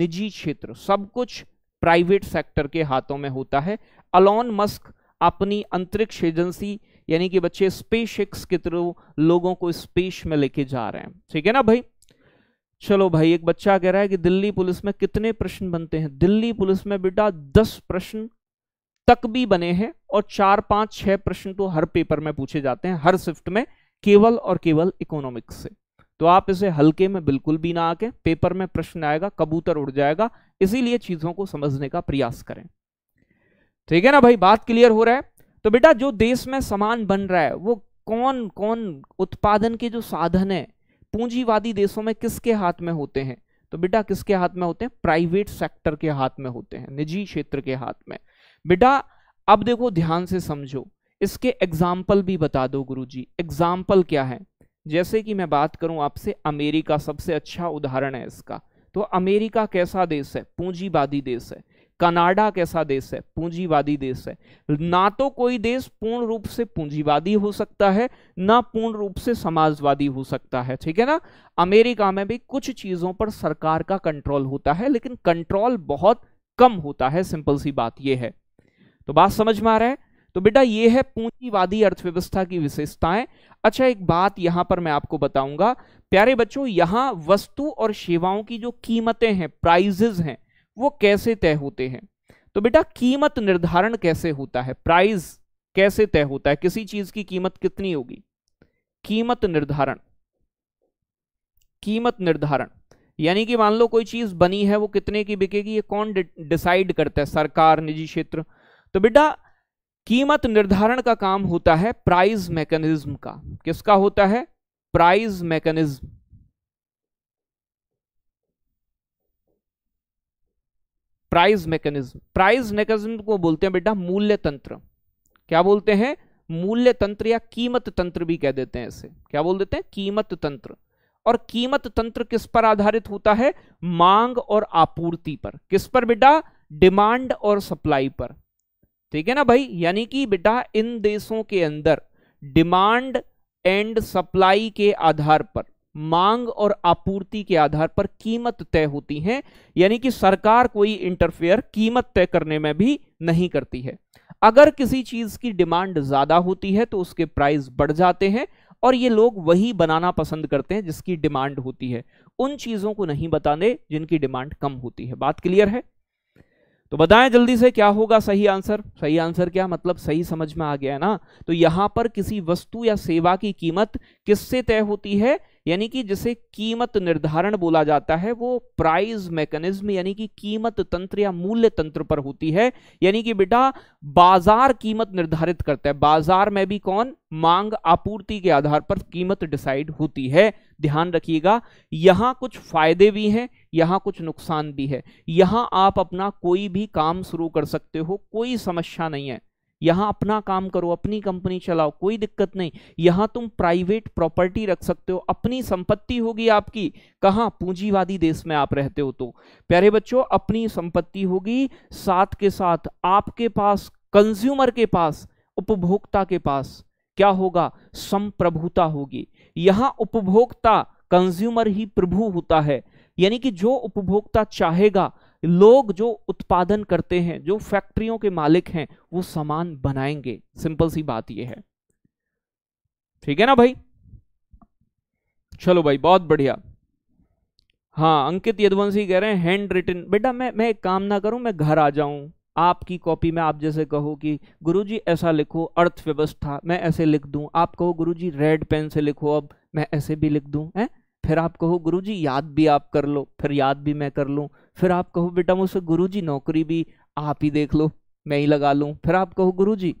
निजी क्षेत्र सब कुछ प्राइवेट सेक्टर के हाथों में होता है अलॉन मस्क अपनी अंतरिक्ष एजेंसी यानी कि बच्चे स्पेस एक्स के थ्रू लोगों को स्पेस में लेके जा रहे हैं ठीक है ना भाई चलो भाई एक बच्चा कह रहा है कि दिल्ली पुलिस में कितने प्रश्न बनते हैं दिल्ली पुलिस में बेटा दस प्रश्न तक भी बने हैं और चार पांच छह प्रश्न तो हर पेपर में पूछे जाते हैं हर शिफ्ट में केवल और केवल इकोनॉमिक्स से तो आप इसे हल्के में बिल्कुल भी ना आके पेपर में प्रश्न आएगा कबूतर उड़ जाएगा इसीलिए चीजों को समझने का प्रयास करें ठीक है ना भाई बात क्लियर हो रहा है तो बेटा जो देश में सामान बन रहा है वो कौन कौन उत्पादन के जो साधन है पूंजीवादी देशों में किसके हाथ में होते हैं तो बेटा किसके हाथ में होते हैं प्राइवेट सेक्टर के हाथ में होते हैं निजी क्षेत्र के हाथ में बेटा अब देखो ध्यान से समझो इसके एग्जाम्पल भी बता दो गुरुजी एग्जाम्पल क्या है जैसे कि मैं बात करूं आपसे अमेरिका सबसे अच्छा उदाहरण है इसका तो अमेरिका कैसा देश है पूंजीवादी देश है कनाडा कैसा देश है पूंजीवादी देश है ना तो कोई देश पूर्ण रूप से पूंजीवादी हो सकता है ना पूर्ण रूप से समाजवादी हो सकता है ठीक है ना अमेरिका में भी कुछ चीजों पर सरकार का कंट्रोल होता है लेकिन कंट्रोल बहुत कम होता है सिंपल सी बात यह है तो बात समझ में आ रहा है तो बेटा ये है पूंजीवादी अर्थव्यवस्था की विशेषताएं अच्छा एक बात यहां पर मैं आपको बताऊंगा प्यारे बच्चों यहां वस्तु और सेवाओं की जो कीमतें हैं प्राइजेज हैं वो कैसे तय होते हैं तो बेटा कीमत निर्धारण कैसे होता है प्राइज कैसे तय होता है किसी चीज की कीमत कितनी होगी कीमत निर्धारण कीमत निर्धारण यानी कि मान लो कोई चीज बनी है वो कितने की बिकेगी ये कौन डिसाइड करता है सरकार निजी क्षेत्र तो बेटा कीमत निर्धारण का काम होता है प्राइस मैकेनिज्म का किसका होता है price mechanism price mechanism price mechanism को बोलते हैं बेटा मूल्य तंत्र क्या बोलते हैं मूल्य तंत्र या कीमत तंत्र भी कह देते हैं इसे क्या बोल देते हैं कीमत तंत्र और कीमत तंत्र किस पर आधारित होता है मांग और आपूर्ति पर किस पर बेटा डिमांड और सप्लाई पर ठीक है ना भाई यानी कि बेटा इन देशों के अंदर डिमांड एंड सप्लाई के आधार पर मांग और आपूर्ति के आधार पर कीमत तय होती है यानी कि सरकार कोई इंटरफेयर कीमत तय करने में भी नहीं करती है अगर किसी चीज की डिमांड ज्यादा होती है तो उसके प्राइस बढ़ जाते हैं और ये लोग वही बनाना पसंद करते हैं जिसकी डिमांड होती है उन चीजों को नहीं बताने जिनकी डिमांड कम होती है बात क्लियर है तो बताएं जल्दी से क्या होगा सही आंसर सही आंसर क्या मतलब सही समझ में आ गया ना तो यहां पर किसी वस्तु या सेवा की कीमत किससे तय होती है यानी कि जिसे कीमत निर्धारण बोला जाता है वो प्राइस मैकेनिज्म यानी कि कीमत तंत्र या मूल्य तंत्र पर होती है यानी कि बेटा बाजार कीमत निर्धारित करता है बाजार में भी कौन मांग आपूर्ति के आधार पर कीमत डिसाइड होती है ध्यान रखिएगा यहां कुछ फायदे भी हैं यहाँ कुछ नुकसान भी है यहाँ आप अपना कोई भी काम शुरू कर सकते हो कोई समस्या नहीं है यहां अपना काम करो अपनी कंपनी चलाओ कोई दिक्कत नहीं यहां तुम प्राइवेट प्रॉपर्टी रख सकते हो अपनी संपत्ति होगी आपकी कहा पूंजीवादी देश में आप रहते हो तो प्यारे बच्चों अपनी संपत्ति होगी साथ के साथ आपके पास कंज्यूमर के पास उपभोक्ता के पास क्या होगा संप्रभुता होगी यहां उपभोक्ता कंज्यूमर ही प्रभु होता है यानी कि जो उपभोक्ता चाहेगा लोग जो उत्पादन करते हैं जो फैक्ट्रियों के मालिक हैं वो सामान बनाएंगे सिंपल सी बात ये है ठीक है ना भाई चलो भाई बहुत बढ़िया हाँ अंकित यदवंशी कह रहे हैं हैंड रिटन बेटा मैं मैं एक काम ना करूं मैं घर आ जाऊं आपकी कॉपी में आप जैसे कहो कि गुरुजी ऐसा लिखो अर्थव्यवस्था मैं ऐसे लिख दूं आप कहो गुरुजी रेड पेन से लिखो अब मैं ऐसे भी लिख दूं हैं फिर आप कहो गुरु जी याद भी आप कर लो फिर याद भी मैं कर लूँ फिर आप कहो बेटा मुझसे गुरु जी नौकरी भी आप ही देख लो मैं ही लगा लूँ फिर आप कहो गुरु जी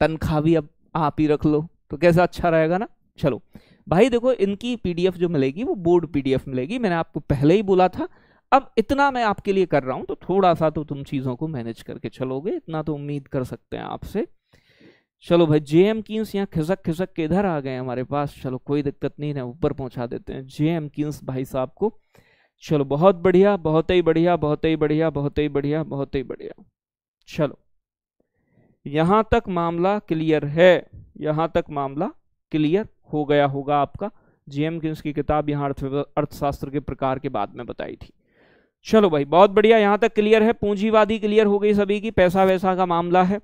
तनख्वाह भी अब आप ही रख लो तो कैसा अच्छा रहेगा ना चलो भाई देखो इनकी पीडीएफ जो मिलेगी वो बोर्ड पीडीएफ मिलेगी मैंने आपको पहले ही बोला था अब इतना मैं आपके लिए कर रहा हूं तो थोड़ा सा तो तुम चीज़ों को मैनेज करके चलोगे इतना तो उम्मीद कर सकते हैं आपसे चलो भाई जे एम किन्स यहाँ खिसक खिसक के इधर आ गए हमारे पास चलो कोई दिक्कत नहीं है ऊपर पहुंचा देते हैं जे एम किन्स भाई साहब को चलो बहुत बढ़िया बहुत ही बढ़िया बहुत ही बढ़िया बहुत ही बढ़िया बहुत ही बढ़िया चलो यहां तक मामला क्लियर है यहां तक मामला क्लियर हो गया होगा आपका जेएम किन्स की किताब यहाँ अर्थशास्त्र के प्रकार के बाद में बताई थी चलो भाई बहुत बढ़िया यहाँ तक क्लियर है पूंजीवादी क्लियर हो गई सभी की पैसा वैसा का मामला है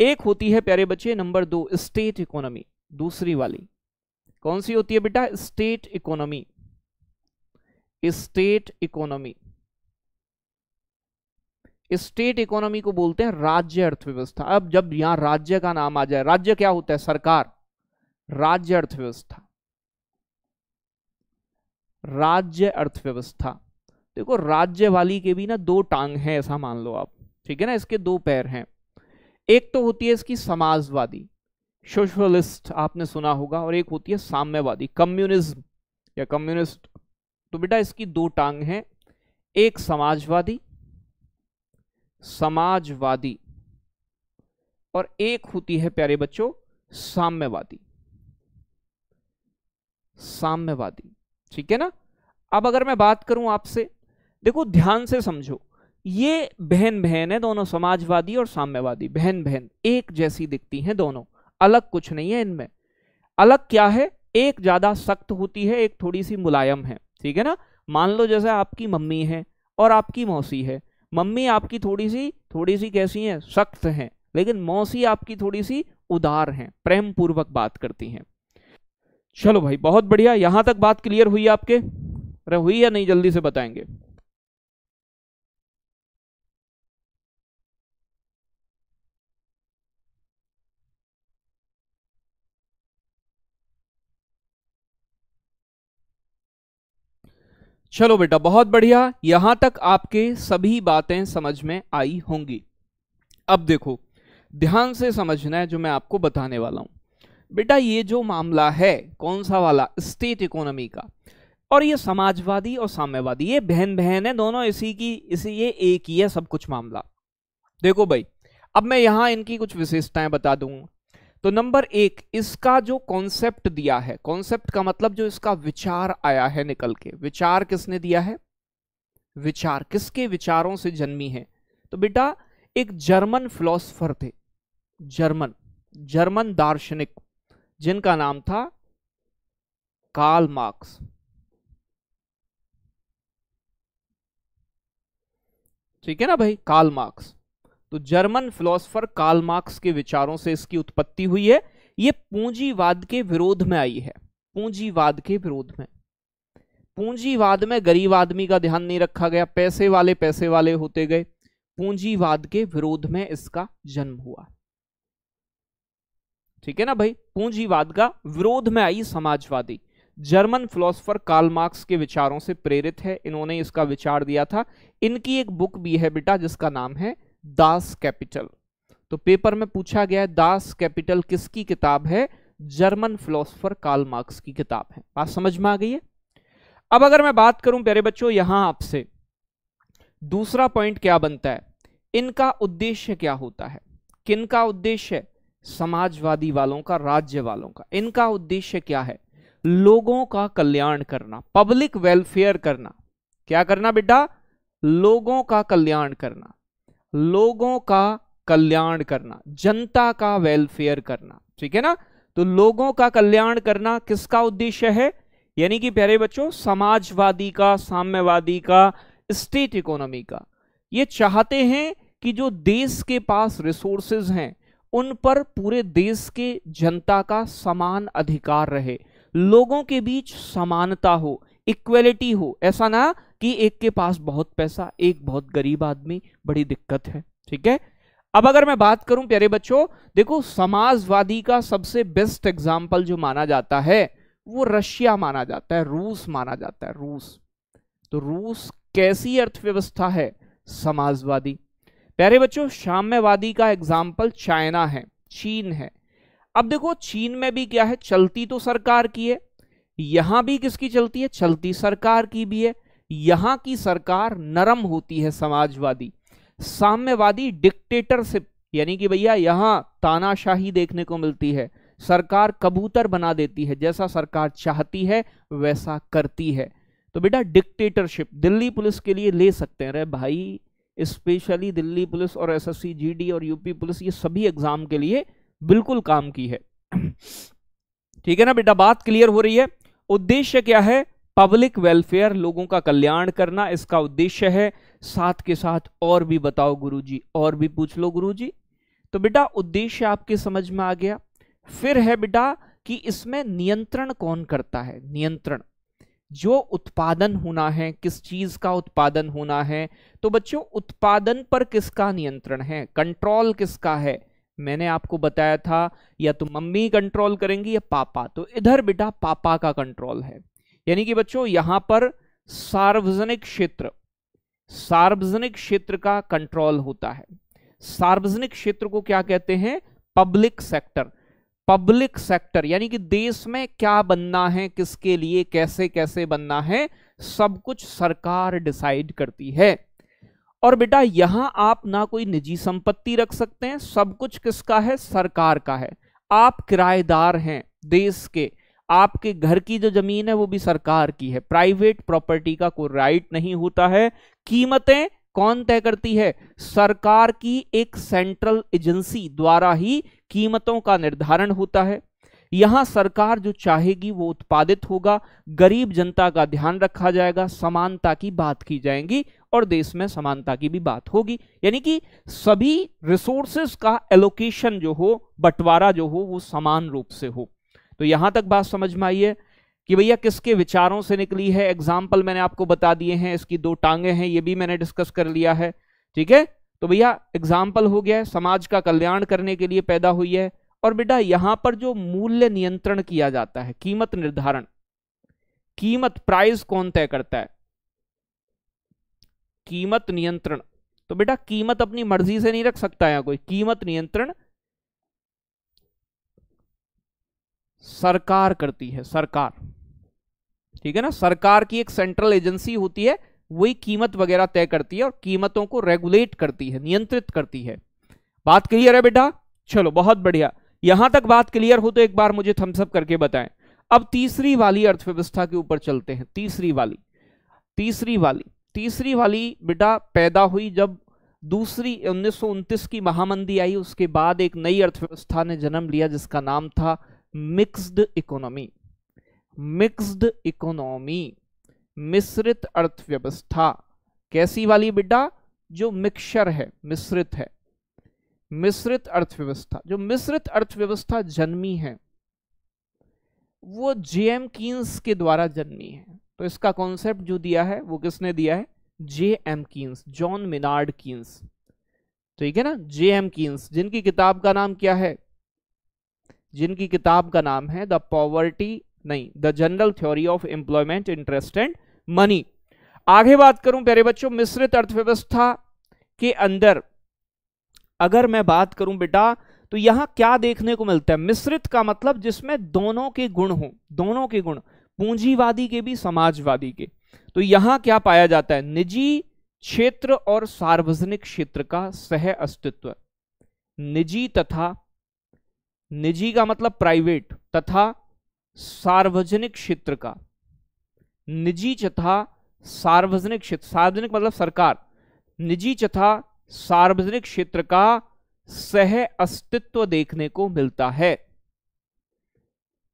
एक होती है प्यारे बच्चे नंबर दो स्टेट इकोनॉमी दूसरी वाली कौन सी होती है बेटा state economy state economy state economy को बोलते हैं राज्य अर्थव्यवस्था अब जब यहां राज्य का नाम आ जाए राज्य क्या होता है सरकार राज्य अर्थव्यवस्था राज्य अर्थव्यवस्था देखो राज्य वाली के भी ना दो टांग है ऐसा मान लो आप ठीक है ना इसके दो पैर हैं एक तो होती है इसकी समाजवादी सोशलिस्ट आपने सुना होगा और एक होती है साम्यवादी कम्युनिज्म या कम्युनिस्ट तो बेटा इसकी दो टांग हैं एक समाजवादी समाजवादी और एक होती है प्यारे बच्चों साम्यवादी साम्यवादी ठीक है ना अब अगर मैं बात करूं आपसे देखो ध्यान से समझो ये बहन बहन है दोनों समाजवादी और साम्यवादी बहन बहन एक जैसी दिखती हैं दोनों अलग कुछ नहीं है इनमें अलग क्या है एक ज़्यादा सख्त होती है एक थोड़ी सी मुलायम है ठीक है ना मान लो जैसे आपकी मम्मी है और आपकी मौसी है मम्मी आपकी थोड़ी सी थोड़ी सी कैसी है सख्त है लेकिन मौसी आपकी थोड़ी सी उदार है प्रेम पूर्वक बात करती हैं चलो भाई बहुत बढ़िया यहां तक बात क्लियर हुई आपके अरे हुई या नहीं जल्दी से बताएंगे चलो बेटा बहुत बढ़िया यहां तक आपके सभी बातें समझ में आई होंगी अब देखो ध्यान से समझना है जो मैं आपको बताने वाला हूं बेटा ये जो मामला है कौन सा वाला स्टेट इकोनॉमी का और ये समाजवादी और साम्यवादी ये बहन बहन है दोनों इसी की इसी ये एक ही है सब कुछ मामला देखो भाई अब मैं यहां इनकी कुछ विशेषताएं बता दूंगा तो नंबर एक इसका जो कॉन्सेप्ट दिया है कॉन्सेप्ट का मतलब जो इसका विचार आया है निकल के विचार किसने दिया है विचार किसके विचारों से जन्मी है तो बेटा एक जर्मन फिलोसफर थे जर्मन जर्मन दार्शनिक जिनका नाम था कार्ल मार्क्स ठीक है ना भाई कार्ल मार्क्स तो जर्मन फिलोसफर कार्ल मार्क्स के विचारों से इसकी उत्पत्ति हुई है ये पूंजीवाद के विरोध में आई है पूंजीवाद के विरोध में पूंजीवाद में गरीब आदमी का ध्यान नहीं रखा गया पैसे वाले पैसे वाले होते गए पूंजीवाद के विरोध में इसका जन्म हुआ ठीक है ना भाई पूंजीवाद का विरोध में आई समाजवादी जर्मन फिलोसफर कार्ल मार्क्स के विचारों से प्रेरित है इन्होंने इसका विचार दिया था इनकी एक बुक भी है बेटा जिसका नाम है दास कैपिटल तो पेपर में पूछा गया है दास कैपिटल किसकी किताब है जर्मन फिलोसफर कार्ल मार्क्स की किताब है बात समझ में आ गई है अब अगर मैं बात करूं प्यारे बच्चों यहां आपसे दूसरा पॉइंट क्या बनता है इनका उद्देश्य क्या होता है किन का उद्देश्य समाजवादी वालों का राज्य वालों का इनका उद्देश्य क्या है लोगों का कल्याण करना पब्लिक वेलफेयर करना क्या करना बेटा लोगों का कल्याण करना लोगों का कल्याण करना जनता का वेलफेयर करना ठीक है ना तो लोगों का कल्याण करना किसका उद्देश्य है यानी कि प्यारे बच्चों समाजवादी का साम्यवादी का स्टेट इकोनॉमी का ये चाहते हैं कि जो देश के पास रिसोर्सेज हैं उन पर पूरे देश के जनता का समान अधिकार रहे लोगों के बीच समानता हो इक्वेलिटी हो ऐसा ना कि एक के पास बहुत पैसा एक बहुत गरीब आदमी बड़ी दिक्कत है ठीक है अब अगर मैं बात करूं प्यारे बच्चों देखो समाजवादी का सबसे बेस्ट एग्जाम्पल जो माना जाता है वो रशिया माना जाता है रूस माना जाता है रूस तो रूस कैसी अर्थव्यवस्था है समाजवादी प्यारे बच्चों साम्यवादी का एग्जाम्पल चाइना है चीन है अब देखो चीन में भी क्या है चलती तो सरकार की है यहां भी किसकी चलती है चलती सरकार की भी है यहां की सरकार नरम होती है समाजवादी साम्यवादी डिक्टेटरशिप यानी कि भैया यहां तानाशाही देखने को मिलती है सरकार कबूतर बना देती है जैसा सरकार चाहती है वैसा करती है तो बेटा डिक्टेटरशिप दिल्ली पुलिस के लिए ले सकते हैं रे भाई स्पेशली दिल्ली पुलिस और एसएससी जीडी और यूपी पुलिस ये सभी एग्जाम के लिए बिल्कुल काम की है ठीक है ना बेटा बात क्लियर हो रही है उद्देश्य क्या है पब्लिक वेलफेयर लोगों का कल्याण करना इसका उद्देश्य है साथ के साथ और भी बताओ गुरुजी और भी पूछ लो गुरुजी तो बेटा उद्देश्य आपके समझ में आ गया फिर है बेटा कि इसमें नियंत्रण कौन करता है नियंत्रण जो उत्पादन होना है किस चीज का उत्पादन होना है तो बच्चों उत्पादन पर किसका नियंत्रण है कंट्रोल किसका है मैंने आपको बताया था या तो मम्मी कंट्रोल करेंगी या पापा तो इधर बेटा पापा का कंट्रोल है यानी कि बच्चों यहां पर सार्वजनिक क्षेत्र सार्वजनिक क्षेत्र का कंट्रोल होता है सार्वजनिक क्षेत्र को क्या कहते हैं पब्लिक सेक्टर पब्लिक सेक्टर यानी कि देश में क्या बनना है किसके लिए कैसे कैसे बनना है सब कुछ सरकार डिसाइड करती है और बेटा यहां आप ना कोई निजी संपत्ति रख सकते हैं सब कुछ किसका है सरकार का है आप किराएदार हैं देश के आपके घर की जो जमीन है वो भी सरकार की है प्राइवेट प्रॉपर्टी का कोई राइट नहीं होता है कीमतें कौन तय करती है सरकार की एक सेंट्रल एजेंसी द्वारा ही कीमतों का निर्धारण होता है यहां सरकार जो चाहेगी वो उत्पादित होगा गरीब जनता का ध्यान रखा जाएगा समानता की बात की जाएगी और देश में समानता की भी बात होगी यानी कि सभी रिसोर्सेज का एलोकेशन जो हो बंटवारा जो हो वो समान रूप से हो तो यहां तक बात समझ में आई है कि भैया किसके विचारों से निकली है एग्जाम्पल मैंने आपको बता दिए हैं इसकी दो टांगे हैं ये भी मैंने डिस्कस कर लिया है ठीक है तो भैया एग्जाम्पल हो गया है समाज का कल्याण करने के लिए पैदा हुई है और बेटा यहां पर जो मूल्य नियंत्रण किया जाता है कीमत निर्धारण कीमत प्राइस कौन तय करता है कीमत नियंत्रण तो बेटा कीमत अपनी मर्जी से नहीं रख सकता है कोई कीमत नियंत्रण सरकार करती है सरकार ठीक है ना सरकार की एक सेंट्रल एजेंसी होती है वही कीमत वगैरह तय करती है और कीमतों को रेगुलेट करती है नियंत्रित करती है बात क्लियर है बेटा चलो बहुत बढ़िया यहां तक बात क्लियर हो तो एक बार मुझे थम्सअप करके बताएं अब तीसरी वाली अर्थव्यवस्था के ऊपर चलते हैं तीसरी वाली तीसरी वाली तीसरी वाली बेटा पैदा हुई जब दूसरी उन्नीस की महामंदी आई उसके बाद एक नई अर्थव्यवस्था ने जन्म लिया जिसका नाम था मिक्स्ड इकोनॉमी मिक्स्ड इकोनॉमी मिश्रित अर्थव्यवस्था कैसी वाली बेटा जो मिक्सर है मिश्रित है मिश्रित अर्थव्यवस्था जो मिश्रित अर्थव्यवस्था जन्मी है वो जेएम कीन्स के द्वारा जन्मी है तो इसका कॉन्सेप्ट जो दिया है वो किसने दिया है J M Keynes John Maynard Keynes ठीक है ना जे एम कीन्स जिनकी किताब का नाम क्या है जिनकी किताब का नाम है द पॉवर्टी नहीं the general theory of employment interest and money आगे बात करूं प्यारे बच्चों मिश्रित अर्थव्यवस्था के अंदर अगर मैं बात करूं बेटा तो यहां क्या देखने को मिलता है मिश्रित का मतलब जिसमें दोनों के गुण हो दोनों के गुण पूंजीवादी के भी समाजवादी के तो यहां क्या पाया जाता है निजी क्षेत्र और सार्वजनिक क्षेत्र का सह अस्तित्व निजी तथा निजी का मतलब प्राइवेट तथा सार्वजनिक क्षेत्र का निजी तथा सार्वजनिक क्षेत्र सार्वजनिक मतलब सरकार निजी तथा सार्वजनिक क्षेत्र का सह अस्तित्व देखने को मिलता है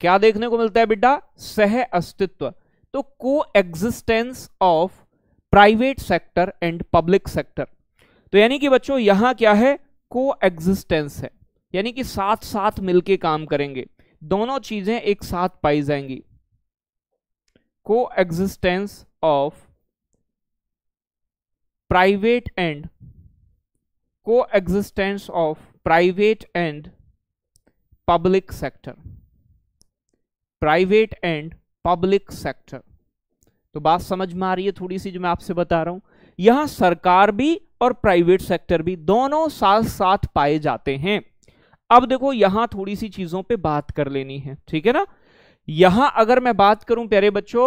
क्या देखने को मिलता है बेटा सह अस्तित्व तो coexistence of private sector and public sector तो यानी कि बच्चों यहां क्या है को एग्जिस्टेंस है यानी कि साथ साथ मिलके काम करेंगे दोनों चीजें एक साथ पाई जाएंगी coexistence of private and coexistence of private and public sector private and public sector तो बात समझ में आ रही है थोड़ी सी जो मैं आपसे बता रहा हूं यहां सरकार भी और प्राइवेट सेक्टर भी दोनों साथ साथ पाए जाते हैं अब देखो यहां थोड़ी सी चीजों पे बात कर लेनी है ठीक है ना यहां अगर मैं बात करूं प्यारे बच्चों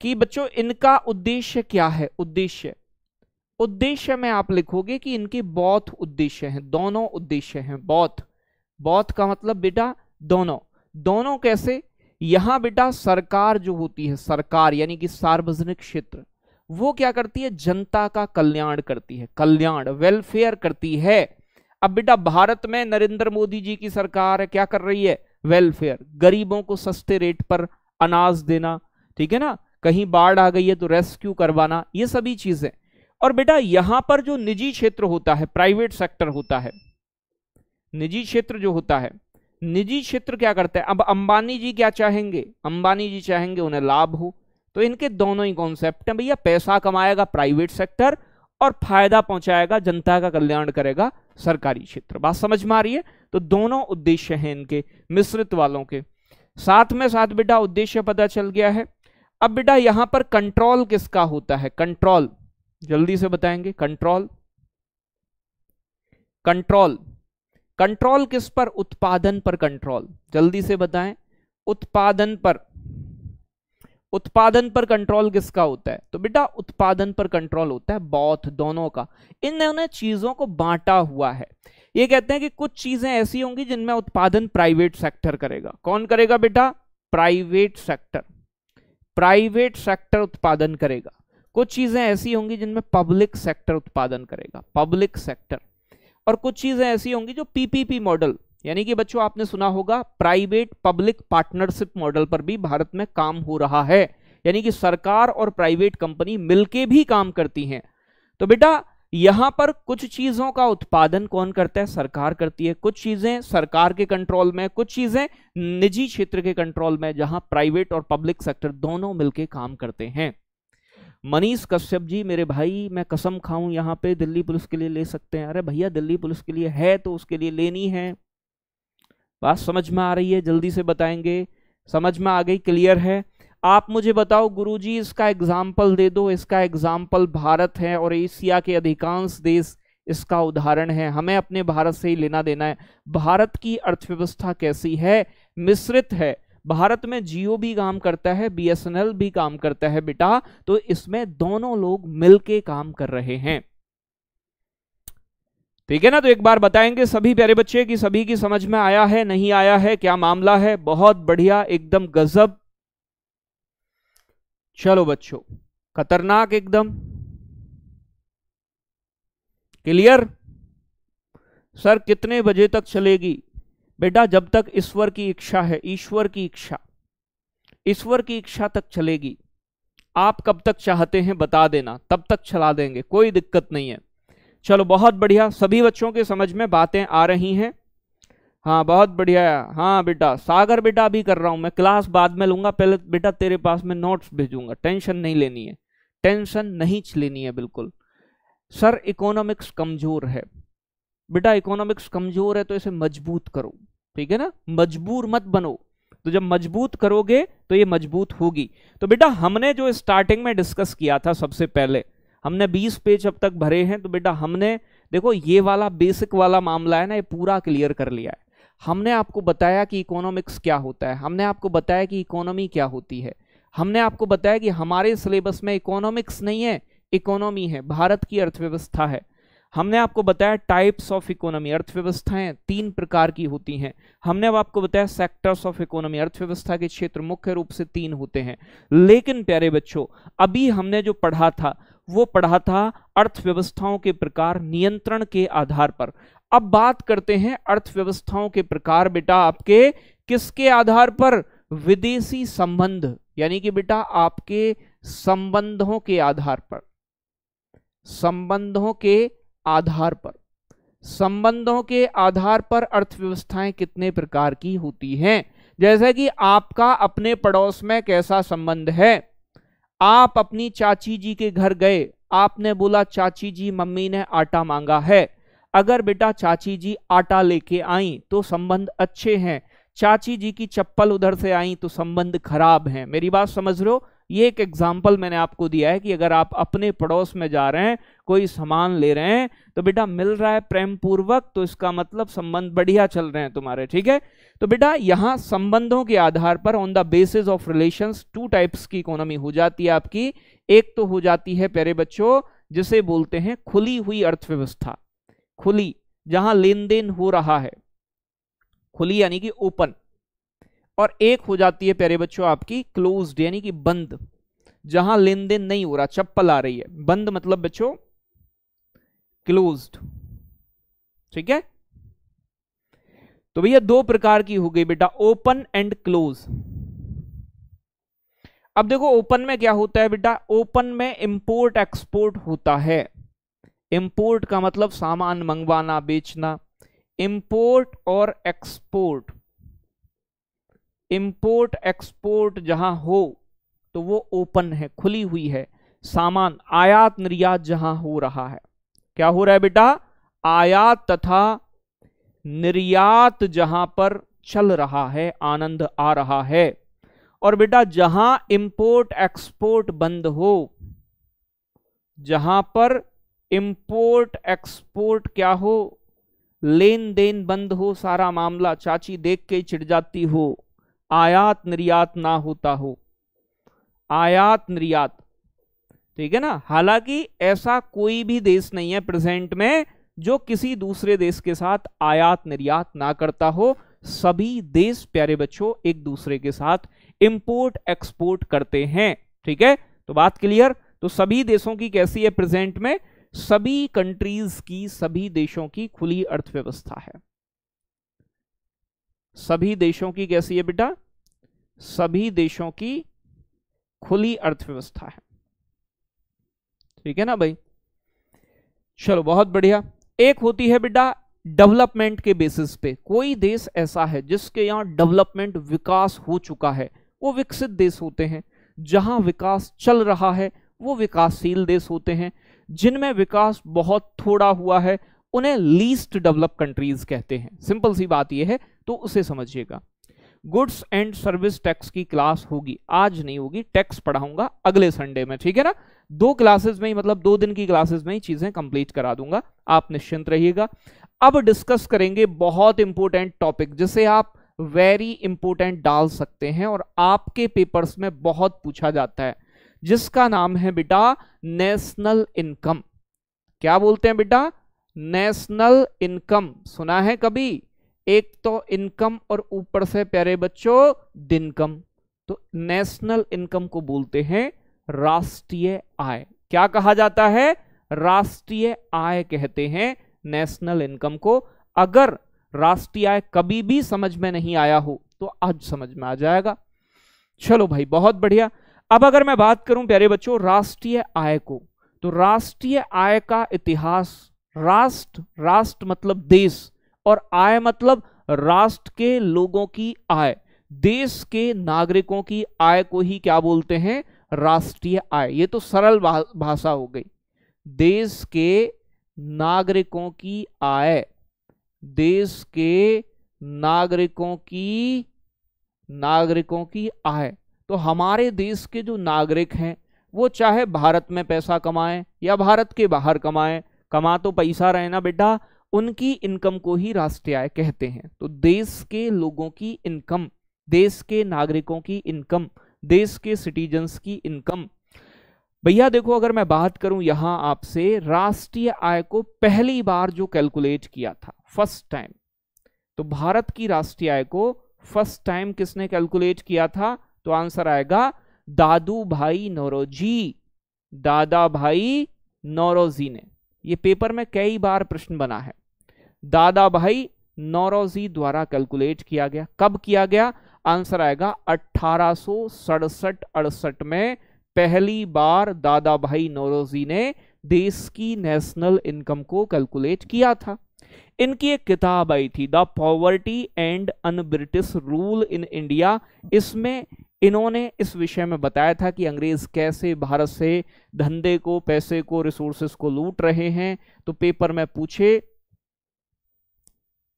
कि बच्चों इनका उद्देश्य क्या है उद्देश्य उद्देश्य में आप लिखोगे कि इनके बौद्ध उद्देश्य हैं दोनों उद्देश्य हैं बौद्ध बौद्ध का मतलब बेटा दोनों दोनों कैसे यहां बेटा सरकार जो होती है सरकार यानी कि सार्वजनिक क्षेत्र वो क्या करती है जनता का कल्याण करती है कल्याण वेलफेयर करती है अब बेटा भारत में नरेंद्र मोदी जी की सरकार है क्या कर रही है वेलफेयर गरीबों को सस्ते रेट पर अनाज देना ठीक है ना कहीं बाढ़ आ गई है तो रेस्क्यू करवाना ये सभी चीजें और बेटा यहां पर जो निजी क्षेत्र होता है प्राइवेट सेक्टर होता है निजी क्षेत्र जो होता है निजी क्षेत्र क्या करता है अब अंबानी जी क्या चाहेंगे अंबानी जी चाहेंगे उन्हें लाभ हो तो इनके दोनों ही कॉन्सेप्ट भैया पैसा कमाएगा प्राइवेट सेक्टर और फायदा पहुंचाएगा जनता का कल्याण करेगा सरकारी क्षेत्र बात समझ में आ रही है तो दोनों उद्देश्य हैं इनके मिश्रित वालों के साथ में साथ बेटा उद्देश्य पता चल गया है अब बेटा यहां पर कंट्रोल किसका होता है कंट्रोल जल्दी से बताएंगे कंट्रोल कंट्रोल कंट्रोल किस पर उत्पादन पर कंट्रोल जल्दी से बताएं उत्पादन पर उत्पादन पर कंट्रोल किसका होता है तो बेटा उत्पादन पर कंट्रोल होता है बौद्ध दोनों का इन्होंने चीजों को बांटा हुआ है ये कहते हैं कि कुछ चीजें ऐसी होंगी जिनमें उत्पादन प्राइवेट सेक्टर करेगा कौन करेगा बेटा प्राइवेट सेक्टर प्राइवेट सेक्टर उत्पादन करेगा कुछ चीजें ऐसी होंगी जिनमें पब्लिक सेक्टर उत्पादन करेगा पब्लिक सेक्टर और कुछ चीजें ऐसी होंगी जो पीपीपी मॉडल यानी कि बच्चों आपने सुना होगा प्राइवेट पब्लिक पार्टनरशिप मॉडल पर भी भारत में काम हो रहा है यानी कि सरकार और प्राइवेट कंपनी मिलके भी काम करती हैं तो बेटा यहां पर कुछ चीजों का उत्पादन कौन करता है सरकार करती है कुछ चीजें सरकार के कंट्रोल में कुछ चीजें निजी क्षेत्र के कंट्रोल में जहां प्राइवेट और पब्लिक सेक्टर दोनों मिलकर काम करते हैं मनीष कश्यप जी मेरे भाई मैं कसम खाऊं यहां पे दिल्ली पुलिस के लिए ले सकते हैं अरे भैया दिल्ली पुलिस के लिए है तो उसके लिए लेनी है बात समझ में आ रही है जल्दी से बताएंगे समझ में आ गई क्लियर है आप मुझे बताओ गुरुजी इसका एग्जाम्पल दे दो इसका एग्जाम्पल भारत है और एशिया के अधिकांश देश इसका उदाहरण है हमें अपने भारत से ही लेना देना है भारत की अर्थव्यवस्था कैसी है मिश्रित है भारत में जियो भी काम करता है बीएसएनएल भी काम करता है बेटा तो इसमें दोनों लोग मिलके काम कर रहे हैं ठीक तो है ना तो एक बार बताएंगे सभी प्यारे बच्चे कि सभी की समझ में आया है नहीं आया है क्या मामला है बहुत बढ़िया एकदम गजब चलो बच्चों खतरनाक एकदम क्लियर सर कितने बजे तक चलेगी बेटा जब तक ईश्वर की इच्छा है ईश्वर की इच्छा ईश्वर की इच्छा तक चलेगी आप कब तक चाहते हैं बता देना तब तक चला देंगे कोई दिक्कत नहीं है चलो बहुत बढ़िया सभी बच्चों के समझ में बातें आ रही हैं हाँ बहुत बढ़िया हाँ बेटा सागर बेटा अभी कर रहा हूँ मैं क्लास बाद में लूँगा पहले बेटा तेरे पास मैं नोट्स भेजूंगा टेंशन नहीं लेनी है टेंशन नहीं लेनी है बिल्कुल सर इकोनॉमिक्स कमज़ोर है बेटा इकोनॉमिक्स कमज़ोर है तो इसे मजबूत करो ठीक है ना मजबूर मत बनो तो जब मजबूत करोगे तो ये मजबूत होगी तो बेटा हमने जो स्टार्टिंग में डिस्कस किया था सबसे पहले हमने 20 पेज अब तक भरे हैं तो बेटा हमने देखो ये वाला बेसिक वाला मामला है ना ये पूरा क्लियर कर लिया है हमने आपको बताया कि इकोनॉमिक्स क्या होता है हमने आपको बताया कि इकोनॉमी क्या होती है हमने आपको बताया कि हमारे सिलेबस में इकोनॉमिक्स नहीं है इकोनॉमी है भारत की अर्थव्यवस्था है हमने आपको बताया टाइप्स ऑफ इकोनॉमी अर्थव्यवस्थाएं तीन प्रकार की होती हैं हमने अब आपको बताया सेक्टर्स ऑफ इकोनॉमी अर्थव्यवस्था के क्षेत्र मुख्य रूप से तीन होते हैं लेकिन प्यारे बच्चों अभी हमने जो पढ़ा था वो पढ़ा था अर्थव्यवस्थाओं के प्रकार नियंत्रण के आधार पर अब बात करते हैं अर्थव्यवस्थाओं के प्रकार बेटा आपके किसके आधार पर विदेशी संबंध यानी कि बेटा आपके संबंधों के आधार पर संबंधों के आधार पर संबंधों के आधार पर अर्थव्यवस्थाएं कितने प्रकार की होती हैं जैसे कि आपका अपने पड़ोस में कैसा संबंध है आप अपनी चाची जी के घर गए आपने बोला चाची जी मम्मी ने आटा मांगा है अगर बेटा चाची जी आटा लेके आई तो संबंध अच्छे हैं चाची जी की चप्पल उधर से आई तो संबंध खराब है मेरी बात समझ रहे हो ये एक एग्जाम्पल मैंने आपको दिया है कि अगर आप अपने पड़ोस में जा रहे हैं कोई सामान ले रहे हैं तो बेटा मिल रहा है प्रेम पूर्वक तो इसका मतलब संबंध बढ़िया चल रहे हैं तुम्हारे ठीक है तो बेटा यहाँ संबंधों के आधार पर on the basis of relation two types की इकोनॉमी हो जाती है आपकी एक तो हो जाती है प्यारे बच्चों जिसे बोलते हैं खुली हुई अर्थव्यवस्था खुली जहां लेन देन हो रहा है खुली यानी कि ओपन और एक हो जाती है प्यारे बच्चों आपकी क्लोज यानी कि बंद जहां लेन देन नहीं हो रहा चप्पल आ रही है बंद मतलब बच्चों क्लोज ठीक है तो भैया दो प्रकार की हो गई बेटा ओपन एंड क्लोज अब देखो ओपन में क्या होता है बेटा ओपन में इंपोर्ट एक्सपोर्ट होता है इंपोर्ट का मतलब सामान मंगवाना बेचना इंपोर्ट और एक्सपोर्ट इम्पोर्ट एक्सपोर्ट जहां हो तो वो ओपन है खुली हुई है सामान आयात निर्यात जहां हो रहा है क्या हो रहा है बेटा आयात तथा निर्यात जहां पर चल रहा है आनंद आ रहा है और बेटा जहां इंपोर्ट एक्सपोर्ट बंद हो जहां पर इंपोर्ट एक्सपोर्ट क्या हो लेन देन बंद हो सारा मामला चाची देख के चिढ़ जाती हो आयात निर्यात ना होता हो आयात निर्यात ठीक है ना हालांकि ऐसा कोई भी देश नहीं है प्रेजेंट में जो किसी दूसरे देश के साथ आयात निर्यात ना करता हो सभी देश प्यारे बच्चों एक दूसरे के साथ इंपोर्ट एक्सपोर्ट करते हैं ठीक है तो बात क्लियर तो सभी देशों की कैसी है प्रेजेंट में सभी कंट्रीज की सभी देशों की खुली अर्थव्यवस्था है सभी देशों की कैसी है बेटा सभी देशों की खुली अर्थव्यवस्था है ठीक है ना भाई चलो बहुत बढ़िया एक होती है बेटा डेवलपमेंट के बेसिस पे कोई देश ऐसा है जिसके यहां डेवलपमेंट विकास हो चुका है वो विकसित देश होते हैं जहां विकास चल रहा है वो विकासशील देश होते हैं जिनमें विकास बहुत थोड़ा हुआ है उन्हें लीस्ट डेवलप कंट्रीज कहते हैं सिंपल सी बात यह है तो उसे समझिएगा गुड्स एंड सर्विस टैक्स की क्लास होगी आज नहीं होगी टैक्स पढ़ाऊंगा अगले संडे में ठीक है ना दो क्लासेस में ही मतलब दो दिन की क्लासेस में ही चीजें कंप्लीट करा दूंगा आप निश्चिंत रहिएगा अब डिस्कस करेंगे बहुत इंपॉर्टेंट टॉपिक जिसे आप वेरी इंपॉर्टेंट डाल सकते हैं और आपके पेपर्स में बहुत पूछा जाता है जिसका नाम है बेटा नेशनल इनकम क्या बोलते हैं बेटा नेशनल इनकम सुना है कभी एक तो इनकम और ऊपर से प्यारे बच्चों दिन कम तो नेशनल इनकम को बोलते हैं राष्ट्रीय आय क्या कहा जाता है राष्ट्रीय आय कहते हैं नेशनल इनकम को अगर राष्ट्रीय आय कभी भी समझ में नहीं आया हो तो आज समझ में आ जाएगा चलो भाई बहुत बढ़िया अब अगर मैं बात करूं प्यारे बच्चों राष्ट्रीय आय को तो राष्ट्रीय आय का इतिहास राष्ट्र राष्ट्र मतलब देश और आय मतलब राष्ट्र के लोगों की आय देश के नागरिकों की आय को ही क्या बोलते हैं राष्ट्रीय आय ये तो सरल भाषा हो गई देश के नागरिकों की आय देश के नागरिकों की नागरिकों की आय तो हमारे देश के जो नागरिक हैं वो चाहे भारत में पैसा कमाएं या भारत के बाहर कमाएं कमा तो पैसा रहे ना बेटा उनकी इनकम को ही राष्ट्रीय आय कहते हैं तो देश के लोगों की इनकम देश के नागरिकों की इनकम देश के सिटीजन्स की इनकम भैया देखो अगर मैं बात करूं यहां आपसे राष्ट्रीय आय को पहली बार जो कैलकुलेट किया था फर्स्ट टाइम तो भारत की राष्ट्रीय आय को फर्स्ट टाइम किसने कैलकुलेट किया था तो आंसर आएगा दादू भाई नौरोजी दादा भाई नौरोजी ने ये पेपर में कई बार प्रश्न बना है दादा भाई नौरोजी द्वारा कैलकुलेट किया गया कब किया गया आंसर आएगा अठारह अड़सठ में पहली बार दादा भाई नौरोजी ने देश की नेशनल इनकम को कैलकुलेट किया था इनकी एक किताब आई थी the poverty and un British rule in India इसमें इन्होंने इस विषय में बताया था कि अंग्रेज कैसे भारत से धंधे को पैसे को रिसोर्सेस को लूट रहे हैं तो पेपर में पूछे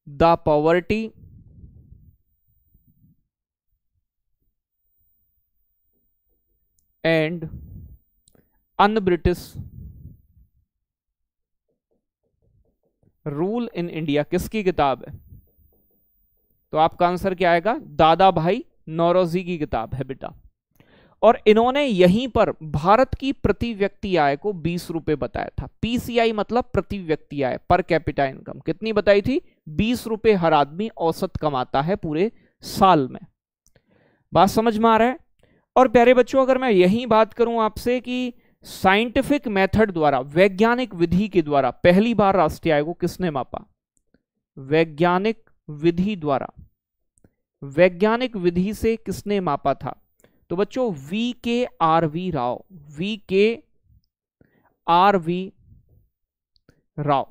the poverty and un British rule in India किसकी किताब है तो आपका आंसर क्या आएगा दादा भाई नौरोजी की किताब है बेटा और इन्होंने यहीं पर भारत की प्रति व्यक्ति आय को बीस रुपए बताया था पीसीआई मतलब प्रति व्यक्ति आय पर कैपिटा इनकम कितनी बताई थी बीस रुपए हर आदमी औसत कमाता है पूरे साल में बात समझ में आ रहा है और प्यारे बच्चों अगर मैं यही बात करूं आपसे कि साइंटिफिक मेथड द्वारा वैज्ञानिक विधि के द्वारा पहली बार राष्ट्रीय आय को किसने मापा वैज्ञानिक विधि द्वारा वैज्ञानिक विधि से किसने मापा था तो बच्चों V K R V Rao V K R V Rao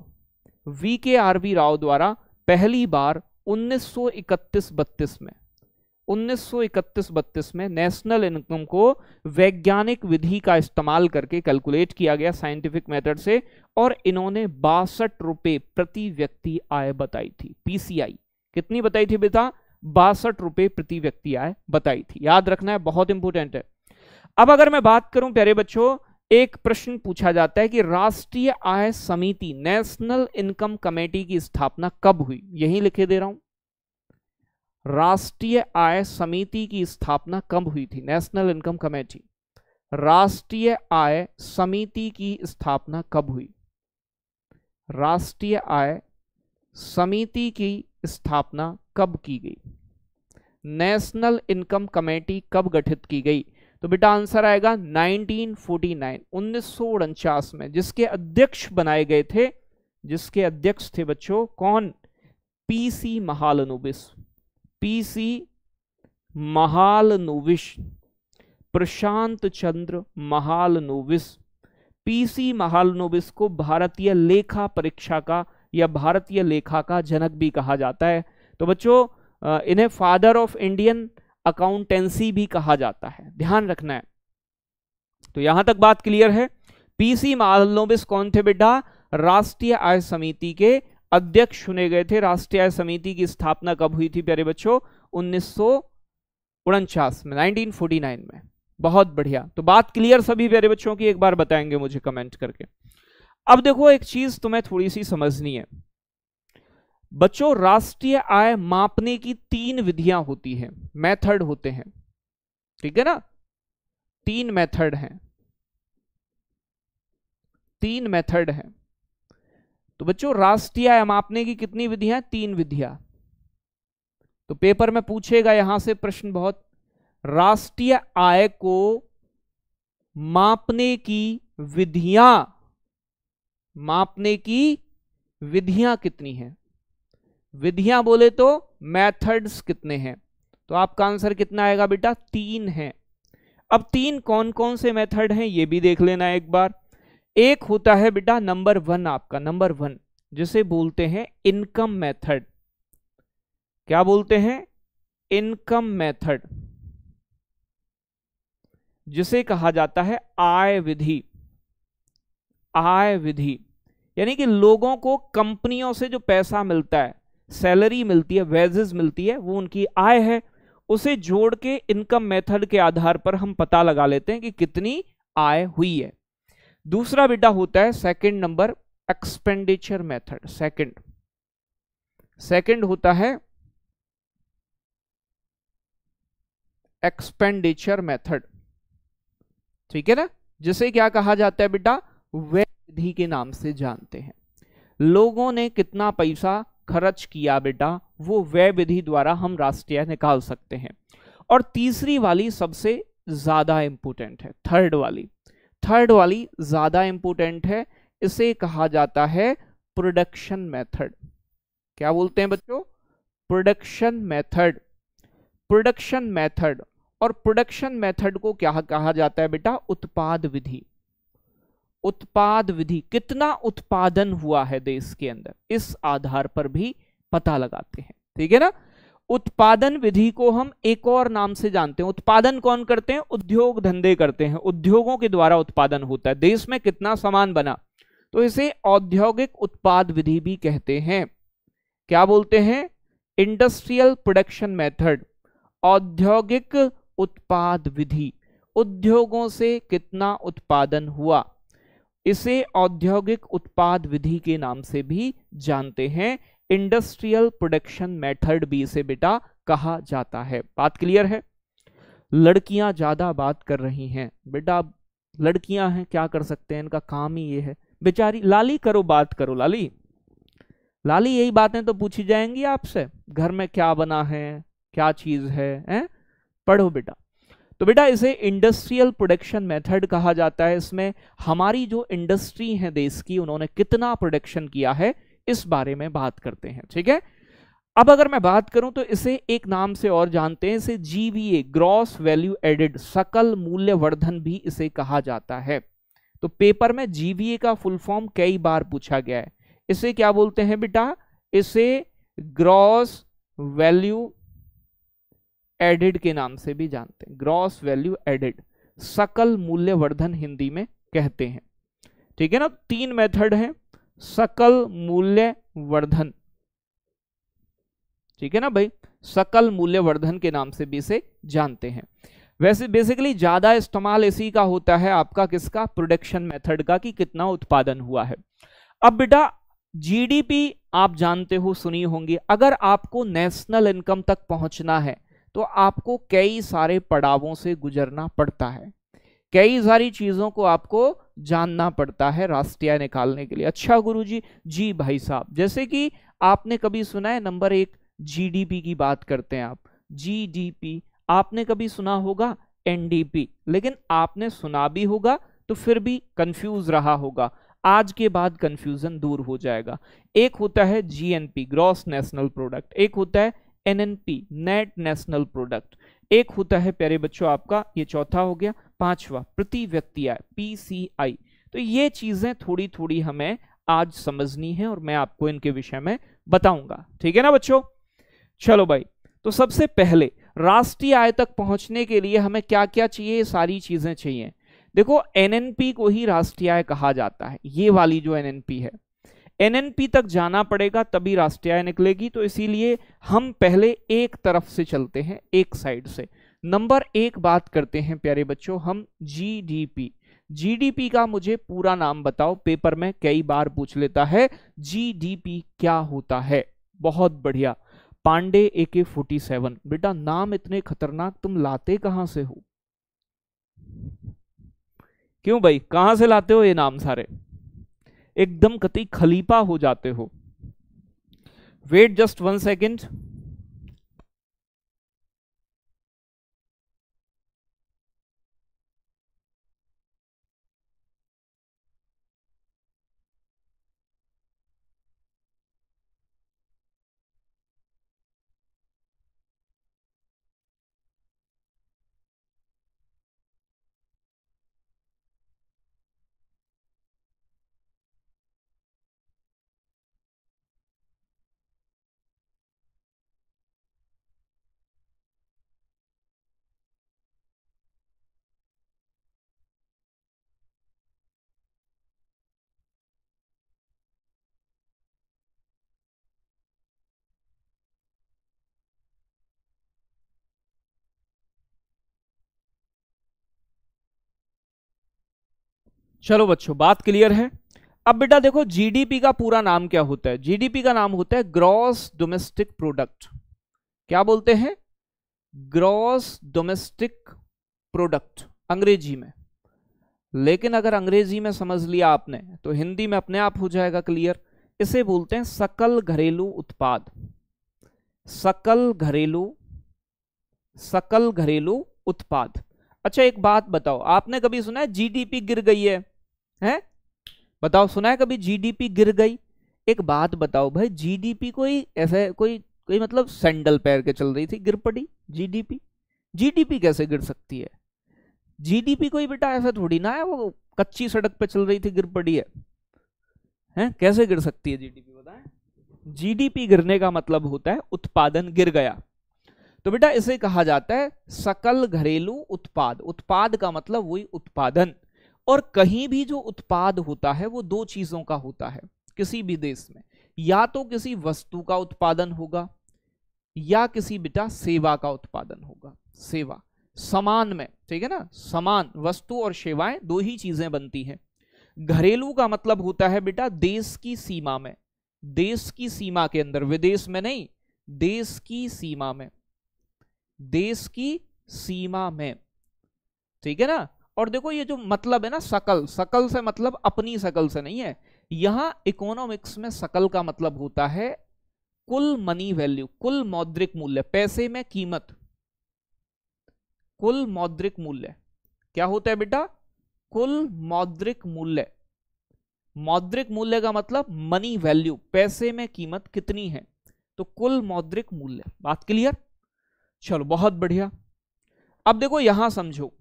V K R V Rao द्वारा पहली बार 1931-32 में 1931-32 में नेशनल इनकम को वैज्ञानिक विधि का इस्तेमाल करके कैलकुलेट किया गया साइंटिफिक मेथड से और इन्होंने बासठ रुपए प्रति व्यक्ति आय बताई थी पीसीआई कितनी बताई थी बेटा बासठ रुपए प्रति व्यक्ति आय बताई थी याद रखना है बहुत इंपोर्टेंट है अब अगर मैं बात करूं प्यारे बच्चों एक प्रश्न पूछा जाता है कि राष्ट्रीय आय समिति नेशनल इनकम कमेटी की स्थापना कब हुई यही लिखे दे रहा हूं राष्ट्रीय आय समिति की स्थापना कब हुई थी नेशनल इनकम कमेटी राष्ट्रीय आय समिति की स्थापना कब हुई राष्ट्रीय आय समिति की स्थापना कब की गई नेशनल इनकम कमेटी कब गठित की गई तो बेटा आंसर आएगा 1949 उन्नीस में जिसके अध्यक्ष बनाए गए थे जिसके अध्यक्ष थे बच्चों कौन P C Mahalanobis P C Mahalanobis Prashanta Chandra Mahalanobis P C Mahalanobis को भारतीय लेखा परीक्षा का या भारतीय लेखा का जनक भी कहा जाता है तो बच्चों इन्हें फादर ऑफ इंडियन अकाउंटेंसी भी कहा जाता है ध्यान रखना है तो यहां तक बात क्लियर है पीसी माधलोबिस कौन थे बेटा राष्ट्रीय आय समिति के अध्यक्ष चुने गए थे राष्ट्रीय आय समिति की स्थापना कब हुई थी प्यारे बच्चों उन्नीस में 1949 में बहुत बढ़िया तो बात क्लियर सभी प्यारे बच्चों की एक बार बताएंगे मुझे कमेंट करके अब देखो एक चीज तुम्हें थोड़ी सी समझनी है बच्चों राष्ट्रीय आय मापने की तीन विधियां होती हैं मेथड होते हैं ठीक है ना तीन मेथड हैं तीन मेथड हैं तो बच्चों राष्ट्रीय आय मापने की कितनी विधियां तीन विधियां तो पेपर में पूछेगा यहां से प्रश्न बहुत राष्ट्रीय आय को मापने की विधियां मापने की विधियां कितनी हैं विधियां बोले तो मेथड्स कितने हैं तो आपका आंसर कितना आएगा बेटा तीन है अब तीन कौन कौन से मेथड हैं ये भी देख लेना एक बार एक होता है बेटा नंबर वन आपका नंबर वन जिसे बोलते हैं इनकम मेथड क्या बोलते हैं इनकम मेथड जिसे कहा जाता है आय विधि आय विधि यानी कि लोगों को कंपनियों से जो पैसा मिलता है सैलरी मिलती है वेजेस मिलती है वो उनकी आय है उसे जोड़ के इनकम मेथड के आधार पर हम पता लगा लेते हैं कि कितनी आय हुई है दूसरा बेटा होता है second number expenditure method second second होता है एक्सपेंडिचर मेथड ठीक है ना जिसे क्या कहा जाता है बेटा वे निधि के नाम से जानते हैं लोगों ने कितना पैसा खर्च किया बेटा वो व्यय विधि द्वारा हम राष्ट्रीय निकाल सकते हैं और तीसरी वाली सबसे ज़्यादा इंपोर्टेंट है थर्ड वाली थर्ड वाली ज़्यादा इंपोर्टेंट है इसे कहा जाता है प्रोडक्शन मेथड क्या बोलते हैं बच्चों प्रोडक्शन मेथड प्रोडक्शन मेथड और प्रोडक्शन मेथड को क्या कहा जाता है बेटा उत्पाद विधि उत्पाद विधि कितना उत्पादन हुआ है देश के अंदर इस आधार पर भी पता लगाते हैं ठीक है ना उत्पादन विधि को हम एक और नाम से जानते हैं उत्पादन कौन करते हैं उद्योग धंधे करते हैं उद्योगों के द्वारा उत्पादन होता है देश में कितना सामान बना तो इसे औद्योगिक उत्पाद विधि भी कहते हैं क्या बोलते हैं इंडस्ट्रियल प्रोडक्शन मेथड औद्योगिक उत्पाद विधि उद्योगों से कितना उत्पादन हुआ इसे औद्योगिक उत्पाद विधि के नाम से भी जानते हैं इंडस्ट्रियल प्रोडक्शन मेथड भी इसे बेटा कहा जाता है बात क्लियर है लड़कियां ज्यादा बात कर रही हैं बेटा लड़कियां हैं क्या कर सकते हैं इनका काम ही ये है बेचारी लाली करो बात करो लाली लाली यही बातें तो पूछी जाएंगी आपसे घर में क्या बना है क्या चीज है, है? पढ़ो बेटा तो बेटा इसे इंडस्ट्रियल प्रोडक्शन मेथड कहा जाता है इसमें हमारी जो इंडस्ट्री है देश की उन्होंने कितना प्रोडक्शन किया है इस बारे में बात करते हैं ठीक है अब अगर मैं बात करूं तो इसे एक नाम से और जानते हैं इसे जीवीए ग्रॉस वैल्यू एडेड सकल मूल्य वर्धन भी इसे कहा जाता है तो पेपर में जीवीए का फुल फॉर्म कई बार पूछा गया है इसे क्या बोलते हैं बेटा इसे ग्रॉस वैल्यू एडिड के नाम से भी जानते हैं ग्रॉस वैल्यू एडिड सकल मूल्यवर्धन हिंदी में कहते हैं ठीक है ना तीन मेथड है सकल मूल्य वर्धन ठीक है ना भाई सकल मूल्य वर्धन के नाम से भी इसे जानते हैं वैसे बेसिकली ज्यादा इस्तेमाल इसी का होता है आपका किसका प्रोडक्शन मेथड का कि कितना उत्पादन हुआ है अब बेटा जीडीपी आप जानते हो सुनी होंगी अगर आपको नेशनल इनकम तक पहुंचना है तो आपको कई सारे पड़ावों से गुजरना पड़ता है कई सारी चीज़ों को आपको जानना पड़ता है रास्तियाँ निकालने के लिए अच्छा गुरुजी जी भाई साहब जैसे कि आपने कभी सुना है नंबर एक जीडीपी की बात करते हैं आप जीडीपी आपने कभी सुना होगा एनडीपी लेकिन आपने सुना भी होगा तो फिर भी कंफ्यूज रहा होगा आज के बाद कंफ्यूजन दूर हो जाएगा एक होता है जीएनपी ग्रॉस नेशनल प्रोडक्ट एक होता है एनएनपी नेट नेशनल प्रोडक्ट एक होता है प्यारे बच्चों आपका ये चौथा हो गया पांचवा प्रति व्यक्ति आय पीसीआई तो ये चीजें थोड़ी थोड़ी हमें आज समझनी है और मैं आपको इनके विषय में बताऊंगा ठीक है ना बच्चों चलो भाई तो सबसे पहले राष्ट्रीय आय तक पहुंचने के लिए हमें क्या क्या चाहिए सारी चीजें चाहिए देखो एनएनपी को ही राष्ट्रीय आय कहा जाता है ये वाली जो एनएनपी है एनएनपी तक जाना पड़ेगा तभी राष्ट्रीय निकलेगी तो इसीलिए हम पहले एक तरफ से चलते हैं एक साइड से नंबर एक बात करते हैं प्यारे बच्चों हम जीडीपी जीडीपी का मुझे पूरा नाम बताओ पेपर में कई बार पूछ लेता है जीडीपी क्या होता है बहुत बढ़िया पांडे ए के फोर्टी सेवन बेटा नाम इतने खतरनाक तुम लाते कहां से हो क्यों भाई कहां से लाते हो ये नाम सारे एकदम कति खलीफा हो जाते हो वेट जस्ट वन सेकेंड चलो बच्चों बात क्लियर है अब बेटा देखो जीडीपी का पूरा नाम क्या होता है जीडीपी का नाम होता है ग्रॉस डोमेस्टिक प्रोडक्ट क्या बोलते हैं ग्रॉस डोमेस्टिक प्रोडक्ट अंग्रेजी में लेकिन अगर अंग्रेजी में समझ लिया आपने तो हिंदी में अपने आप हो जाएगा क्लियर इसे बोलते हैं सकल घरेलू उत्पाद सकल घरेलू सकल घरेलू उत्पाद अच्छा एक बात बताओ आपने कभी सुना है जीडीपी गिर गई है हैं बताओ सुना है कभी जीडीपी गिर गई एक बात बताओ भाई जीडीपी कोई ऐसा कोई कोई मतलब सैंडल पैर के चल रही थी गिर पड़ी जीडीपी जीडीपी कैसे गिर सकती है जीडीपी कोई बेटा ऐसा थोड़ी ना है वो कच्ची सड़क पे चल रही थी गिर पड़ी है हैं कैसे गिर सकती है जीडीपी बताएं जीडीपी गिरने का मतलब होता है उत्पादन गिर गया तो बेटा इसे कहा जाता है सकल घरेलू उत्पाद उत्पाद का मतलब वही उत्पादन और कहीं भी जो उत्पाद होता है वो दो चीजों का होता है किसी भी देश में या तो किसी वस्तु का उत्पादन होगा या किसी बेटा सेवा का उत्पादन होगा सेवा समान में ठीक है ना समान वस्तु और सेवाएं दो ही चीजें बनती हैं घरेलू का मतलब होता है बेटा देश की सीमा में देश की सीमा के अंदर विदेश में नहीं देश की सीमा में देश की सीमा में ठीक है ना और देखो ये जो मतलब है ना सकल सकल से मतलब अपनी सकल से नहीं है यहां इकोनॉमिक्स में सकल का मतलब होता है कुल मनी वैल्यू कुल मौद्रिक मूल्य पैसे में कीमत कुल मौद्रिक मूल्य क्या होता है बेटा कुल मौद्रिक मूल्य मौद्रिक मूल्य का मतलब मनी वैल्यू पैसे में कीमत कितनी है तो कुल मौद्रिक मूल्य बात क्लियर चलो बहुत बढ़िया अब देखो यहां समझो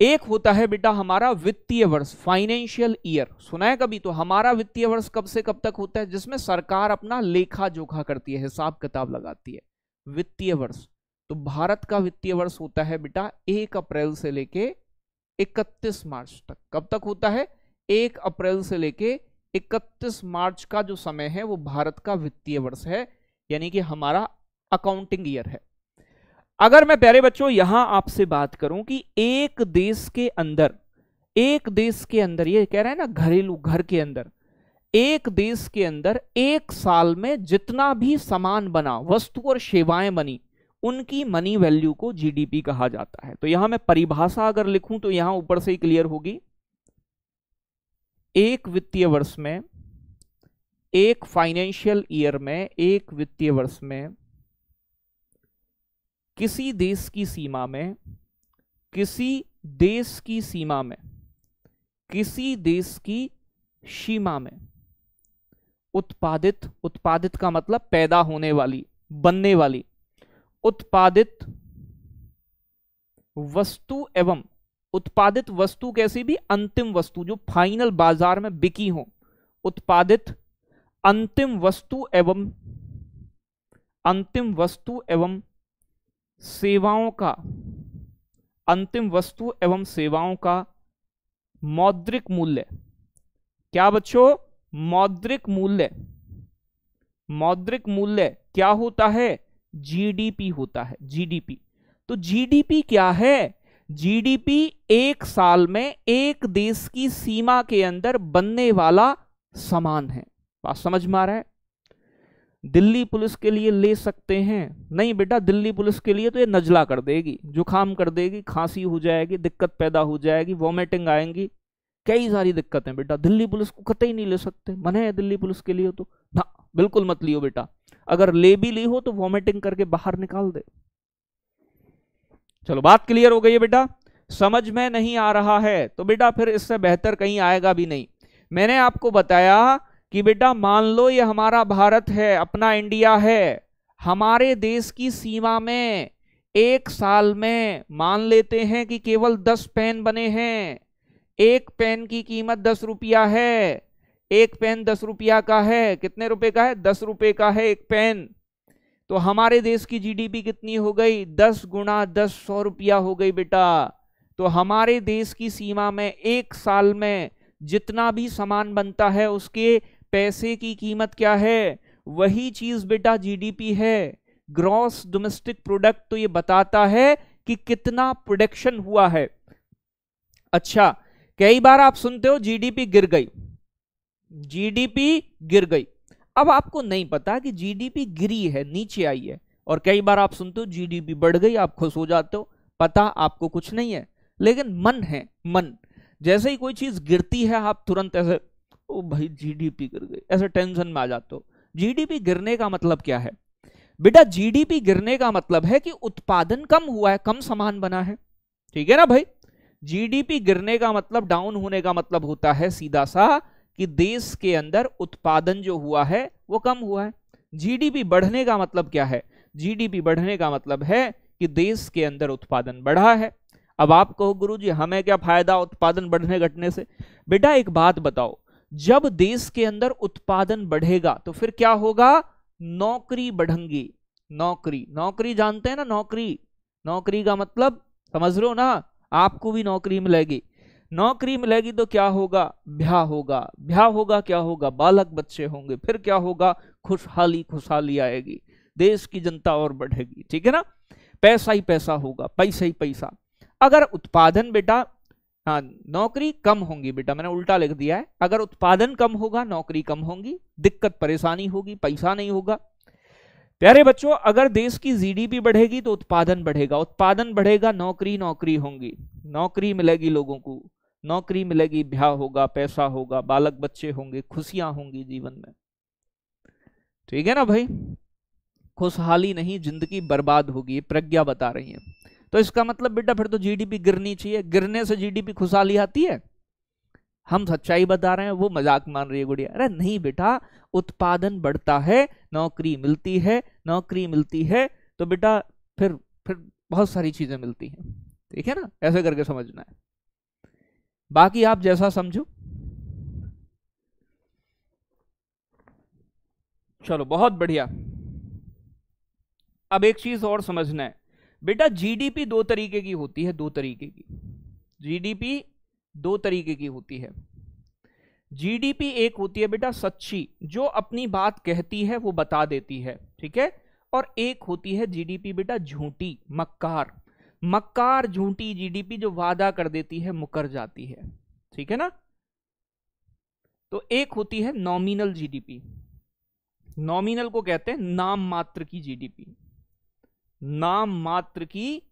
एक होता है बेटा हमारा वित्तीय वर्ष फाइनेंशियल ईयर सुना है कभी तो हमारा वित्तीय वर्ष कब से कब तक होता है जिसमें सरकार अपना लेखा जोखा करती है हिसाब किताब लगाती है वित्तीय वर्ष तो भारत का वित्तीय वर्ष होता है बेटा एक अप्रैल से लेके 31 मार्च तक कब तक होता है एक अप्रैल से लेके 31 मार्च का जो समय है वो भारत का वित्तीय वर्ष है यानी कि हमारा अकाउंटिंग ईयर है अगर मैं प्यारे बच्चों यहां आपसे बात करूं कि एक देश के अंदर एक देश के अंदर ये कह रहे हैं ना घरेलू घर के अंदर एक देश के अंदर एक साल में जितना भी सामान बना वस्तु और सेवाएं बनी उनकी मनी वैल्यू को जीडीपी कहा जाता है तो यहां मैं परिभाषा अगर लिखूं तो यहां ऊपर से ही क्लियर होगी एक वित्तीय वर्ष में एक फाइनेंशियल ईयर में एक वित्तीय वर्ष में किसी देश की सीमा में किसी देश की सीमा में किसी देश की सीमा में उत्पादित उत्पादित का मतलब पैदा होने वाली बनने वाली उत्पादित वस्तु एवं उत्पादित वस्तु कैसी भी अंतिम वस्तु जो फाइनल बाजार में बिकी हो उत्पादित अंतिम वस्तु एवं अंतिम वस्तु एवं सेवाओं का अंतिम वस्तु एवं सेवाओं का मौद्रिक मूल्य क्या बच्चों मौद्रिक मूल्य मौद्रिक मूल्य क्या होता है जीडीपी होता है जीडीपी तो जीडीपी क्या है जीडीपी एक साल में एक देश की सीमा के अंदर बनने वाला सामान है बात समझ में आ रहा है दिल्ली पुलिस के लिए ले सकते हैं नहीं बेटा दिल्ली पुलिस के लिए तो ये नजला कर देगी जुखाम कर देगी खांसी हो जाएगी दिक्कत पैदा हो जाएगी वॉमिटिंग आएंगी कई सारी दिक्कतें बेटा दिल्ली पुलिस को कतई नहीं ले सकते मने है दिल्ली पुलिस के लिए तो ना बिल्कुल मत लियो बेटा अगर ले भी ली हो तो वॉमिटिंग करके बाहर निकाल दे चलो बात क्लियर हो गई है बेटा समझ में नहीं आ रहा है तो बेटा फिर इससे बेहतर कहीं आएगा भी नहीं मैंने आपको बताया कि बेटा मान लो ये हमारा भारत है अपना इंडिया है हमारे देश की सीमा में एक साल में मान लेते हैं कि केवल दस पेन बने हैं एक पेन की कीमत दस रुपया है एक पेन दस रुपया का है कितने रुपए का है दस रुपए का है एक पेन तो हमारे देश की जीडीपी कितनी हो गई दस गुणा दस सौ रुपया हो गई बेटा तो हमारे देश की सीमा में एक साल में जितना भी सामान बनता है उसके पैसे की कीमत क्या है वही चीज बेटा जीडीपी है ग्रॉस डोमेस्टिक प्रोडक्ट तो ये बताता है कि कितना प्रोडक्शन हुआ है अच्छा कई बार आप सुनते हो जीडीपी गिर गई जीडीपी गिर गई अब आपको नहीं पता कि जीडीपी गिरी है नीचे आई है और कई बार आप सुनते हो जीडीपी बढ़ गई आप खुश हो जाते हो पता आपको कुछ नहीं है लेकिन मन है मन जैसे ही कोई चीज गिरती है आप तुरंत ऐसे ओ भाई जीडीपी गिर गई ऐसे टेंशन में आ जाते हो जीडीपी गिरने का मतलब क्या है बेटा जीडीपी गिरने का मतलब है कि उत्पादन कम हुआ है कम सामान बना है ठीक है ना भाई जीडीपी गिरने का मतलब डाउन होने का मतलब होता है सीधा सा कि देश के अंदर उत्पादन जो हुआ है वो कम हुआ है जीडीपी बढ़ने का मतलब क्या है जीडीपी बढ़ने का मतलब है कि देश के अंदर उत्पादन बढ़ा है अब आप कहो गुरु जी हमें क्या फायदा उत्पादन बढ़ने घटने से बेटा एक बात बताओ जब देश के अंदर उत्पादन बढ़ेगा तो फिर क्या होगा नौकरी बढ़ेंगी नौकरी नौकरी जानते हैं ना नौकरी नौकरी का मतलब समझ लो ना आपको भी नौकरी मिलेगी नौकरी मिलेगी तो क्या होगा ब्याह होगा ब्याह होगा क्या होगा बालक बच्चे होंगे फिर क्या होगा खुशहाली खुशहाली आएगी देश की जनता और बढ़ेगी ठीक है ना पैसा ही पैसा होगा पैसा ही पैसा अगर उत्पादन बेटा हाँ नौकरी कम होंगी बेटा मैंने उल्टा लिख दिया है अगर उत्पादन कम होगा नौकरी कम होगी दिक्कत परेशानी होगी पैसा नहीं होगा प्यारे बच्चों अगर देश की जीडीपी बढ़ेगी तो उत्पादन बढ़ेगा उत्पादन बढ़ेगा नौकरी नौकरी होंगी नौकरी मिलेगी लोगों को नौकरी मिलेगी ब्याह होगा पैसा होगा बालक बच्चे होंगे खुशियां होंगी जीवन में ठीक है ना भाई खुशहाली नहीं जिंदगी बर्बाद होगी प्रज्ञा बता रही है तो इसका मतलब बेटा फिर तो जीडीपी गिरनी चाहिए गिरने से जीडीपी खुशहाली आती है हम सच्चाई बता रहे हैं वो मजाक मान रही है गुड़िया अरे नहीं बेटा उत्पादन बढ़ता है नौकरी मिलती है नौकरी मिलती है तो बेटा फिर फिर बहुत सारी चीजें मिलती हैं ठीक है ना ऐसे करके समझना है बाकी आप जैसा समझो चलो बहुत बढ़िया अब एक चीज और समझना है बेटा जीडीपी दो तरीके की होती है दो तरीके की जीडीपी दो तरीके की होती है जीडीपी एक होती है बेटा सच्ची जो अपनी बात कहती है वो बता देती है ठीक है और एक होती है जीडीपी बेटा झूठी मक्कार मक्कार झूठी जीडीपी जो वादा कर देती है मुकर जाती है ठीक है ना तो एक होती है नॉमिनल जीडीपी नॉमिनल को कहते हैं नाम मात्र की जीडीपी नाम मात्र की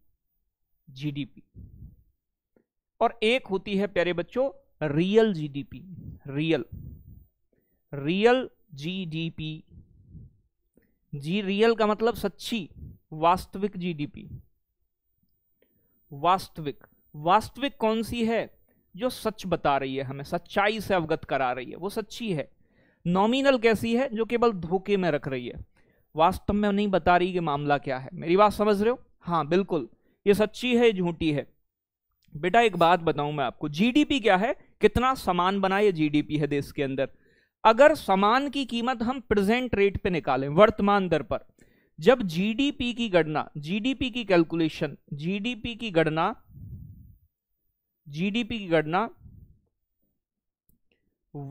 जीडीपी और एक होती है प्यारे बच्चों real GDP real real GDP जी रियल का मतलब सच्ची वास्तविक जीडीपी वास्तविक वास्तविक कौन सी है जो सच बता रही है हमें सच्चाई से अवगत करा रही है वो सच्ची है नॉमिनल कैसी है जो केवल धोखे में रख रही है वास्तव में नहीं बता रही कि मामला क्या है मेरी बात समझ रहे हो हाँ बिल्कुल ये सच्ची है झूठी है बेटा एक बात बताऊं मैं आपको जीडीपी क्या है कितना सामान बना ये जीडीपी है देश के अंदर अगर सामान की कीमत हम प्रेजेंट रेट पे निकालें वर्तमान दर पर जब जीडीपी की गणना जीडीपी की कैलकुलेशन जीडीपी की गणना जीडीपी की गणना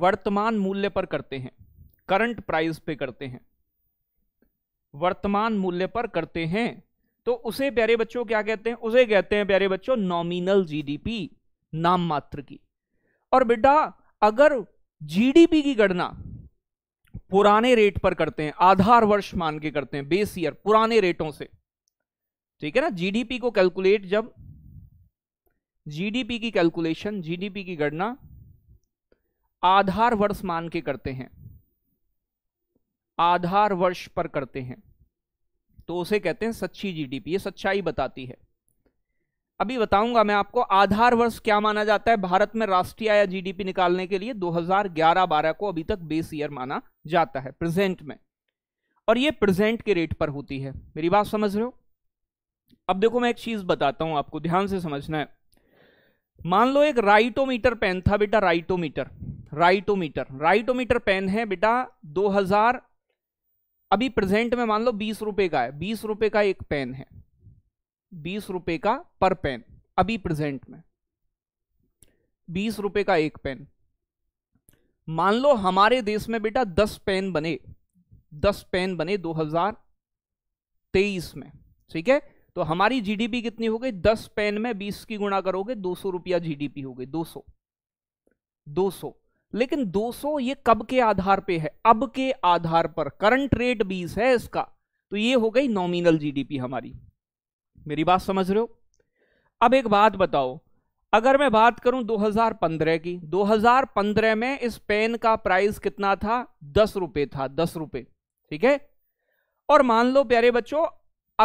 वर्तमान मूल्य पर करते हैं करंट प्राइस पे करते हैं वर्तमान मूल्य पर करते हैं तो उसे प्यारे बच्चों क्या कहते हैं उसे कहते हैं प्यारे बच्चों नॉमिनल जीडीपी नाम मात्र की और बेटा अगर जीडीपी की गणना पुराने रेट पर करते हैं आधार वर्ष मान के करते हैं बेस ईयर पुराने रेटों से ठीक है ना जीडीपी को कैलकुलेट जब जीडीपी की कैलकुलेशन जीडीपी की गणना आधार वर्ष मान के करते हैं आधार वर्ष पर करते हैं तो उसे कहते हैं सच्ची जीडीपी ये सच्चाई बताती है अभी बताऊंगा मैं आपको आधार वर्ष क्या माना जाता है भारत में राष्ट्रीय आय जीडीपी निकालने के लिए 2011-12 को अभी तक बेस ईयर माना जाता है प्रेजेंट में और ये प्रेजेंट के रेट पर होती है मेरी बात समझ रहे हो अब देखो मैं एक चीज बताता हूं आपको ध्यान से समझना है मान लो एक राइटोमीटर पेन था बेटा राइटोमीटर राइटोमीटर राइटोमीटर पेन है बेटा 2000 अभी प्रेजेंट में मान लो बीस रुपए का है बीस रुपए का एक पेन है बीस रुपए का पर पेन अभी प्रेजेंट में बीस रुपए का एक पेन मान लो हमारे देश में बेटा दस पेन बने दस पेन बने 2023 में ठीक है तो हमारी जीडीपी कितनी हो गई दस पेन में बीस की गुणा करोगे दो सौ रुपया जीडीपी हो गई दो सौ दो सौ लेकिन 200 ये कब के आधार पे है अब के आधार पर करंट रेट 20 है इसका तो ये हो गई नॉमिनल जीडीपी हमारी मेरी बात समझ रहे हो अब एक बात बताओ अगर मैं बात करूं 2015 की 2015 में इस पेन का प्राइस कितना था दस रुपए था दस रुपए ठीक है और मान लो प्यारे बच्चों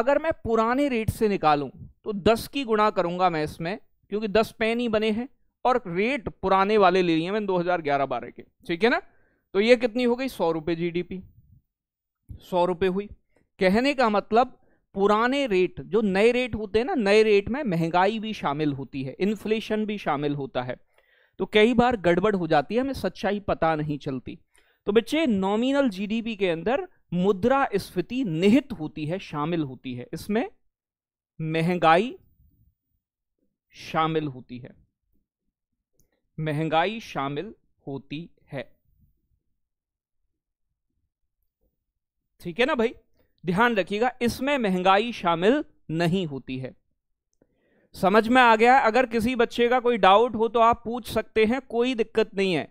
अगर मैं पुराने रेट से निकालूं तो 10 की गुणा करूंगा मैं इसमें क्योंकि 10 पेन ही बने हैं और रेट पुराने वाले ले लिए मैंने दो हजार ग्यारह बारह के ठीक है ना तो ये कितनी हो गई सौ रुपये जी सौ रुपये हुई कहने का मतलब पुराने रेट जो नए रेट होते हैं ना नए रेट में महंगाई भी शामिल होती है इन्फ्लेशन भी शामिल होता है तो कई बार गड़बड़ हो जाती है हमें सच्चाई पता नहीं चलती तो बच्चे नॉमिनल जीडीपी के अंदर मुद्रा स्फीति निहित होती है शामिल होती है इसमें महंगाई शामिल होती है महंगाई शामिल होती है ठीक है ना भाई ध्यान रखिएगा इसमें महंगाई शामिल नहीं होती है समझ में आ गया अगर किसी बच्चे का कोई डाउट हो तो आप पूछ सकते हैं कोई दिक्कत नहीं है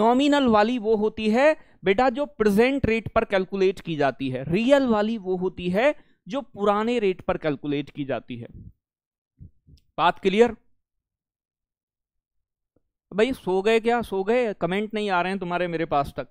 नॉमिनल वाली वो होती है बेटा जो प्रेजेंट रेट पर कैलकुलेट की जाती है रियल वाली वो होती है जो पुराने रेट पर कैलकुलेट की जाती है बात क्लियर भाई सो गए क्या सो गए कमेंट नहीं आ रहे हैं तुम्हारे मेरे पास तक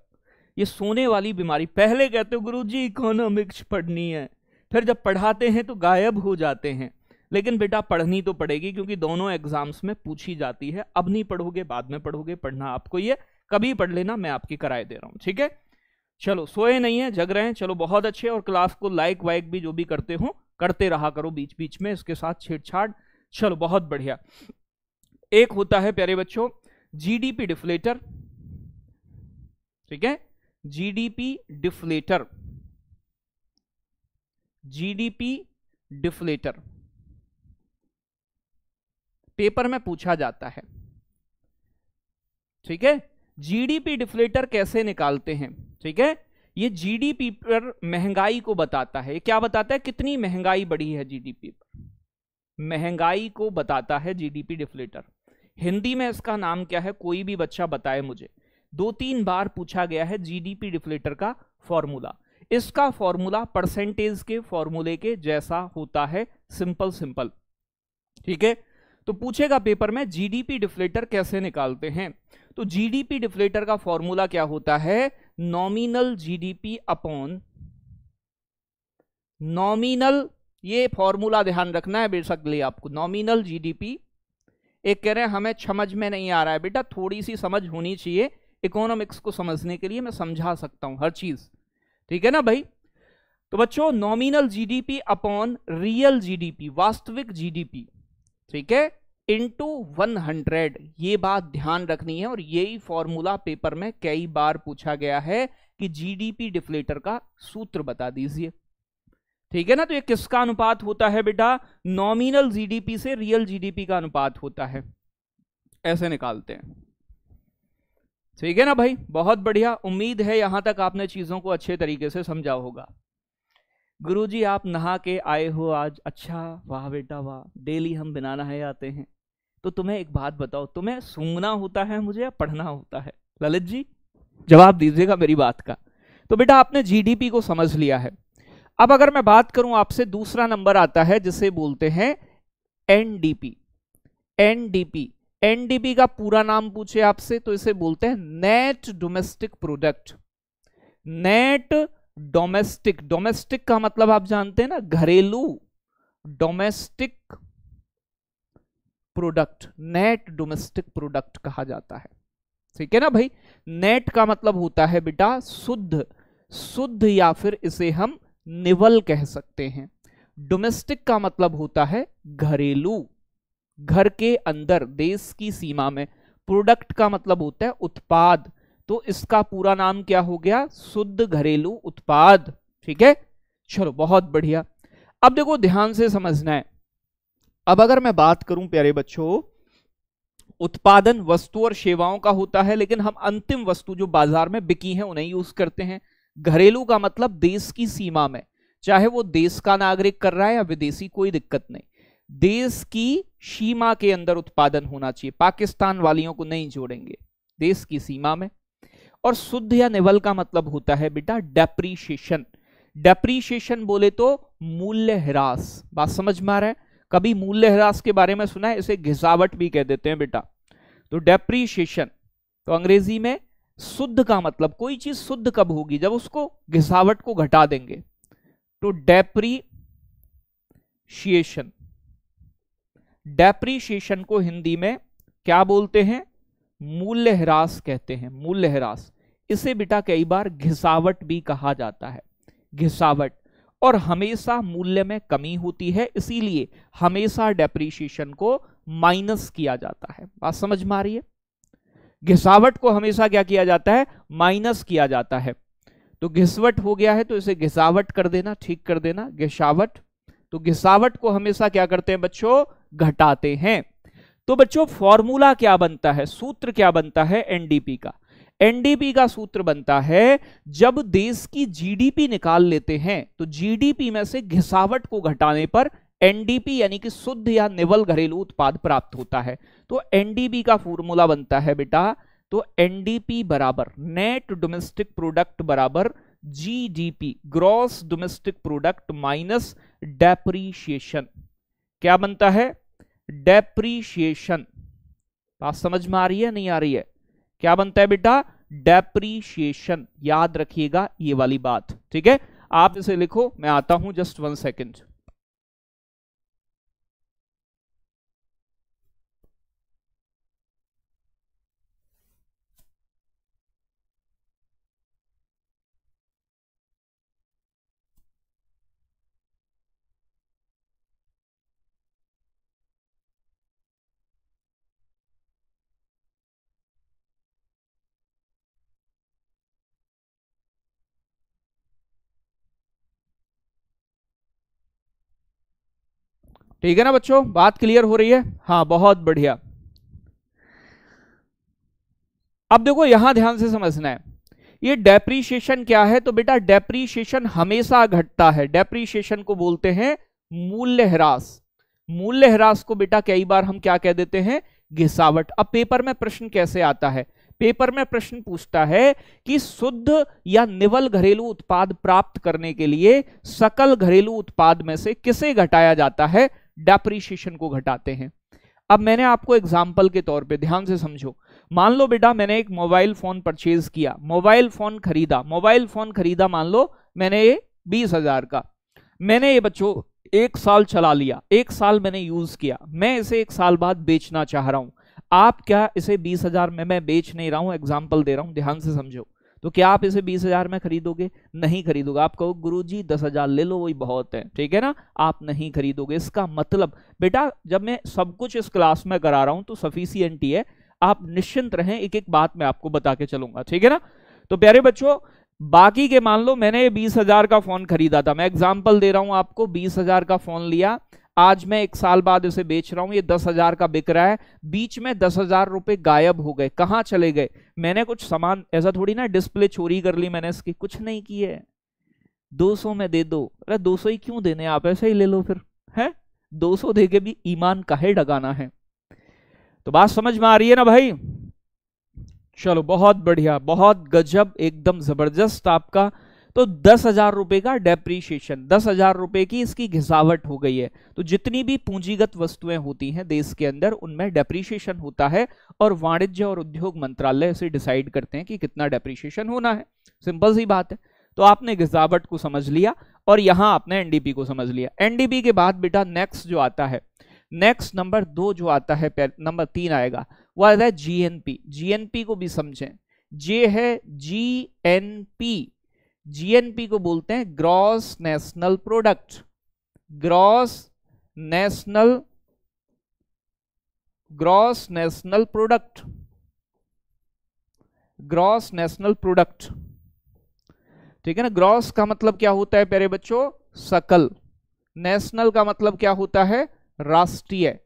ये सोने वाली बीमारी पहले कहते हो गुरु जी इकोनॉमिक्स पढ़नी है फिर जब पढ़ाते हैं तो गायब हो जाते हैं लेकिन बेटा पढ़नी तो पड़ेगी क्योंकि दोनों एग्जाम्स में पूछी जाती है अब नहीं पढ़ोगे बाद में पढ़ोगे पढ़ना आपको ये कभी पढ़ लेना मैं आपकी कराए दे रहा हूँ ठीक है चलो सोए नहीं है जग रहे हैं चलो बहुत अच्छे और क्लास को लाइक वाइक भी जो भी करते हो करते रहा करो बीच बीच में इसके साथ छेड़छाड़ चलो बहुत बढ़िया एक होता है प्यारे बच्चों जीडीपी डिफ्लेटर ठीक है GDP deflator GDP deflator paper में पूछा जाता है ठीक है जीडीपी डिफ्लेटर कैसे निकालते हैं ठीक है ये जीडीपी पर महंगाई को बताता है क्या बताता है कितनी महंगाई बढ़ी है जीडीपी पर महंगाई को बताता है जीडीपी डिफ्लेटर हिंदी में इसका नाम क्या है कोई भी बच्चा बताए मुझे दो तीन बार पूछा गया है जीडीपी डिफ्लेटर का फॉर्मूला इसका फॉर्मूला परसेंटेज के फॉर्मूले के जैसा होता है सिंपल सिंपल ठीक है तो पूछेगा पेपर में जीडीपी डिफ्लेटर कैसे निकालते हैं तो जीडीपी डिफ्लेटर का फॉर्मूला क्या होता है नॉमिनल जीडीपी अपॉन नॉमिनल ये फॉर्मूला ध्यान रखना है बेशक लिए आपको नॉमिनल जीडीपी एक कह रहे हैं हमें समझ में नहीं आ रहा है बेटा थोड़ी सी समझ होनी चाहिए इकोनॉमिक्स को समझने के लिए मैं समझा सकता हूं हर चीज़ ठीक है ना भाई तो बच्चों nominal GDP upon real GDP वास्तविक जीडीपी ठीक है इनटू 100 ये बात ध्यान रखनी है और यही फॉर्मूला पेपर में कई बार पूछा गया है कि जीडीपी डिफ्लेटर का सूत्र बता दीजिए ठीक है ना तो ये किसका अनुपात होता है बेटा नॉमिनल जीडीपी से रियल जीडीपी का अनुपात होता है ऐसे निकालते हैं ठीक है ना भाई बहुत बढ़िया उम्मीद है यहां तक आपने चीजों को अच्छे तरीके से समझा होगा गुरुजी आप नहा के आए हो आज अच्छा वाह बेटा वाह डेली हम बिना नहाए आते हैं तो तुम्हें एक बात बताओ तुम्हें सूंघना होता है मुझे या पढ़ना होता है ललित जी जवाब दीजिएगा मेरी बात का तो बेटा आपने जीडीपी को समझ लिया है अब अगर मैं बात करूं आपसे दूसरा नंबर आता है जिसे बोलते हैं एनडीपी एनडीपी एनडीपी का पूरा नाम पूछे आपसे तो इसे बोलते हैं net domestic product net domestic domestic का मतलब आप जानते हैं ना घरेलू domestic product net domestic product कहा जाता है ठीक है ना भाई नेट का मतलब होता है बेटा शुद्ध शुद्ध या फिर इसे हम निवल कह सकते हैं डोमेस्टिक का मतलब होता है घरेलू घर के अंदर देश की सीमा में प्रोडक्ट का मतलब होता है उत्पाद तो इसका पूरा नाम क्या हो गया शुद्ध घरेलू उत्पाद ठीक है चलो बहुत बढ़िया अब देखो ध्यान से समझना है अब अगर मैं बात करूं प्यारे बच्चों उत्पादन वस्तु और सेवाओं का होता है लेकिन हम अंतिम वस्तु जो बाजार में बिकी है उन्हें यूज करते हैं घरेलू का मतलब देश की सीमा में चाहे वो देश का नागरिक कर रहा है या विदेशी कोई दिक्कत नहीं देश की सीमा के अंदर उत्पादन होना चाहिए पाकिस्तान वालियों को नहीं जोड़ेंगे देश की सीमा में और शुद्ध या निवल का मतलब होता है बेटा डेप्रीशिएशन डेप्रीशिएशन बोले तो मूल्य ह्रास बात समझ में आ रहा है कभी मूल्य ह्रास के बारे में सुना है इसे घिसावट भी कह देते हैं बेटा तो डेप्रीशिएशन तो अंग्रेजी में शुद्ध का मतलब कोई चीज शुद्ध कब होगी जब उसको घिसावट को घटा देंगे तो डेप्रीशिएशन डेप्रीशिएशन को हिंदी में क्या बोलते हैं मूल्य ह्रास कहते हैं मूल्य ह्रास इसे बेटा कई बार घिसावट भी कहा जाता है घिसावट और हमेशा मूल्य में कमी होती है इसीलिए हमेशा डेप्रीशिएशन को माइनस किया जाता है बात समझ में आ रही है घिसावट को हमेशा क्या किया जाता है माइनस किया जाता है तो घिसवट हो गया है तो इसे घिसावट कर देना ठीक कर देना घिसावट तो घिसावट को हमेशा क्या करते हैं बच्चों घटाते हैं तो बच्चों फॉर्मूला क्या बनता है सूत्र क्या बनता है एनडीपी का एनडीपी का सूत्र बनता है जब देश की जीडीपी निकाल लेते हैं तो जीडीपी में से घिसावट को घटाने पर एनडीपी यानी कि शुद्ध या निवल घरेलू उत्पाद प्राप्त होता है तो एनडीपी का फॉर्मूला बनता है बेटा तो एनडीपी बराबर नेट डोमेस्टिक प्रोडक्ट बराबर GDP gross domestic product minus depreciation क्या बनता है डेप्रीशिएशन बात समझ में आ रही है नहीं आ रही है क्या बनता है बेटा डेप्रीशिएशन याद रखिएगा ये वाली बात ठीक है आप इसे लिखो मैं आता हूं जस्ट वन सेकेंड ठीक है ना बच्चों बात क्लियर हो रही है हाँ बहुत बढ़िया अब देखो यहां ध्यान से समझना है ये डेप्रीशिएशन क्या है तो बेटा डेप्रीशिएशन हमेशा घटता है डेप्रीशिएशन को बोलते हैं मूल्य ह्रास मूल्य ह्रास को बेटा कई बार हम क्या कह देते हैं घिसावट अब पेपर में प्रश्न कैसे आता है पेपर में प्रश्न पूछता है कि शुद्ध या निवल घरेलू उत्पाद प्राप्त करने के लिए सकल घरेलू उत्पाद में से किसे घटाया जाता है डेप्रीशिएशन को घटाते हैं अब मैंने आपको एग्जाम्पल के तौर पे ध्यान से समझो मान लो बेटा मैंने एक मोबाइल फोन परचेज किया मोबाइल फोन खरीदा मोबाइल फोन खरीदा मान लो मैंने ये बीस हजार का मैंने ये बच्चों एक साल चला लिया एक साल मैंने यूज किया मैं इसे एक साल बाद बेचना चाह रहा हूं आप क्या इसे बीस हजार में मैं बेच नहीं रहा हूं एग्जाम्पल दे रहा हूं ध्यान से समझो तो क्या आप इसे बीस हजार में खरीदोगे नहीं खरीदोगे आप कहो गुरु जी दस हजार ले लो वही बहुत है ठीक है ना आप नहीं खरीदोगे इसका मतलब बेटा जब मैं सब कुछ इस क्लास में करा रहा हूं तो सफिशियंटी है आप निश्चिंत रहें एक एक बात मैं आपको बता के चलूंगा ठीक है ना तो प्यारे बच्चों बाकी के मान लो मैंने बीस हजार का फोन खरीदा था मैं एग्जाम्पल दे रहा हूं आपको बीस हजार का फोन लिया आज मैं एक साल बाद उसे बेच रहा हूं ये दस हजार का बिक रहा है बीच में दस हजार रुपए गायब हो गए कहां चले गए मैंने कुछ सामान ऐसा थोड़ी ना डिस्प्ले चोरी कर ली मैंने इसकी कुछ नहीं की है दो सौ में दे दो अरे दो सौ ही क्यों देने आप ऐसे ही ले लो फिर है दो सौ दे के भी ईमान काहे डगाना है तो बात समझ में आ रही है ना भाई चलो बहुत बढ़िया बहुत गजब एकदम जबरदस्त आपका तो दस हजार रुपए का डेप्रीशिएशन दस हजार रुपए की इसकी घिसावट हो गई है तो जितनी भी पूंजीगत वस्तुएं होती हैं देश के अंदर उनमें डेप्रीशिएशन होता है और वाणिज्य और उद्योग मंत्रालय इसे डिसाइड करते हैं कि कितना डेप्रीशिएशन होना है सिंपल सी बात है तो आपने घिसावट को समझ लिया और यहां आपने एनडीपी को समझ लिया एनडीपी के बाद बेटा नेक्स्ट जो आता है नेक्स्ट नंबर दो जो आता है नंबर तीन आएगा वो आता है जीएनपी जीएनपी को भी समझें जे है जीएनपी जीएनपी को बोलते हैं gross national product gross national gross national product gross national product ठीक है ना ग्रॉस का मतलब क्या होता है प्यारे बच्चों सकल नेशनल का मतलब क्या होता है राष्ट्रीय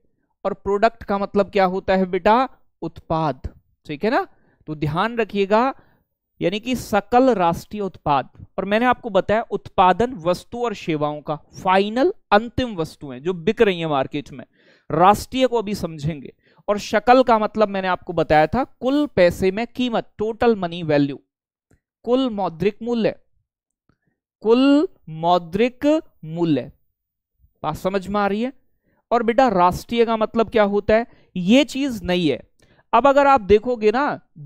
और प्रोडक्ट का मतलब क्या होता है बेटा उत्पाद ठीक है ना तो ध्यान रखिएगा यानी कि सकल राष्ट्रीय उत्पाद और मैंने आपको बताया उत्पादन वस्तु और सेवाओं का फाइनल अंतिम वस्तुएं जो बिक रही है मार्केट में राष्ट्रीय को अभी समझेंगे और शकल का मतलब मैंने आपको बताया था कुल पैसे में कीमत टोटल मनी वैल्यू कुल मौद्रिक मूल्य कुल मौद्रिक मूल्य बात समझ में आ रही है और बेटा राष्ट्रीय का मतलब क्या होता है यह चीज नहीं है अब अगर आप देखोगे ना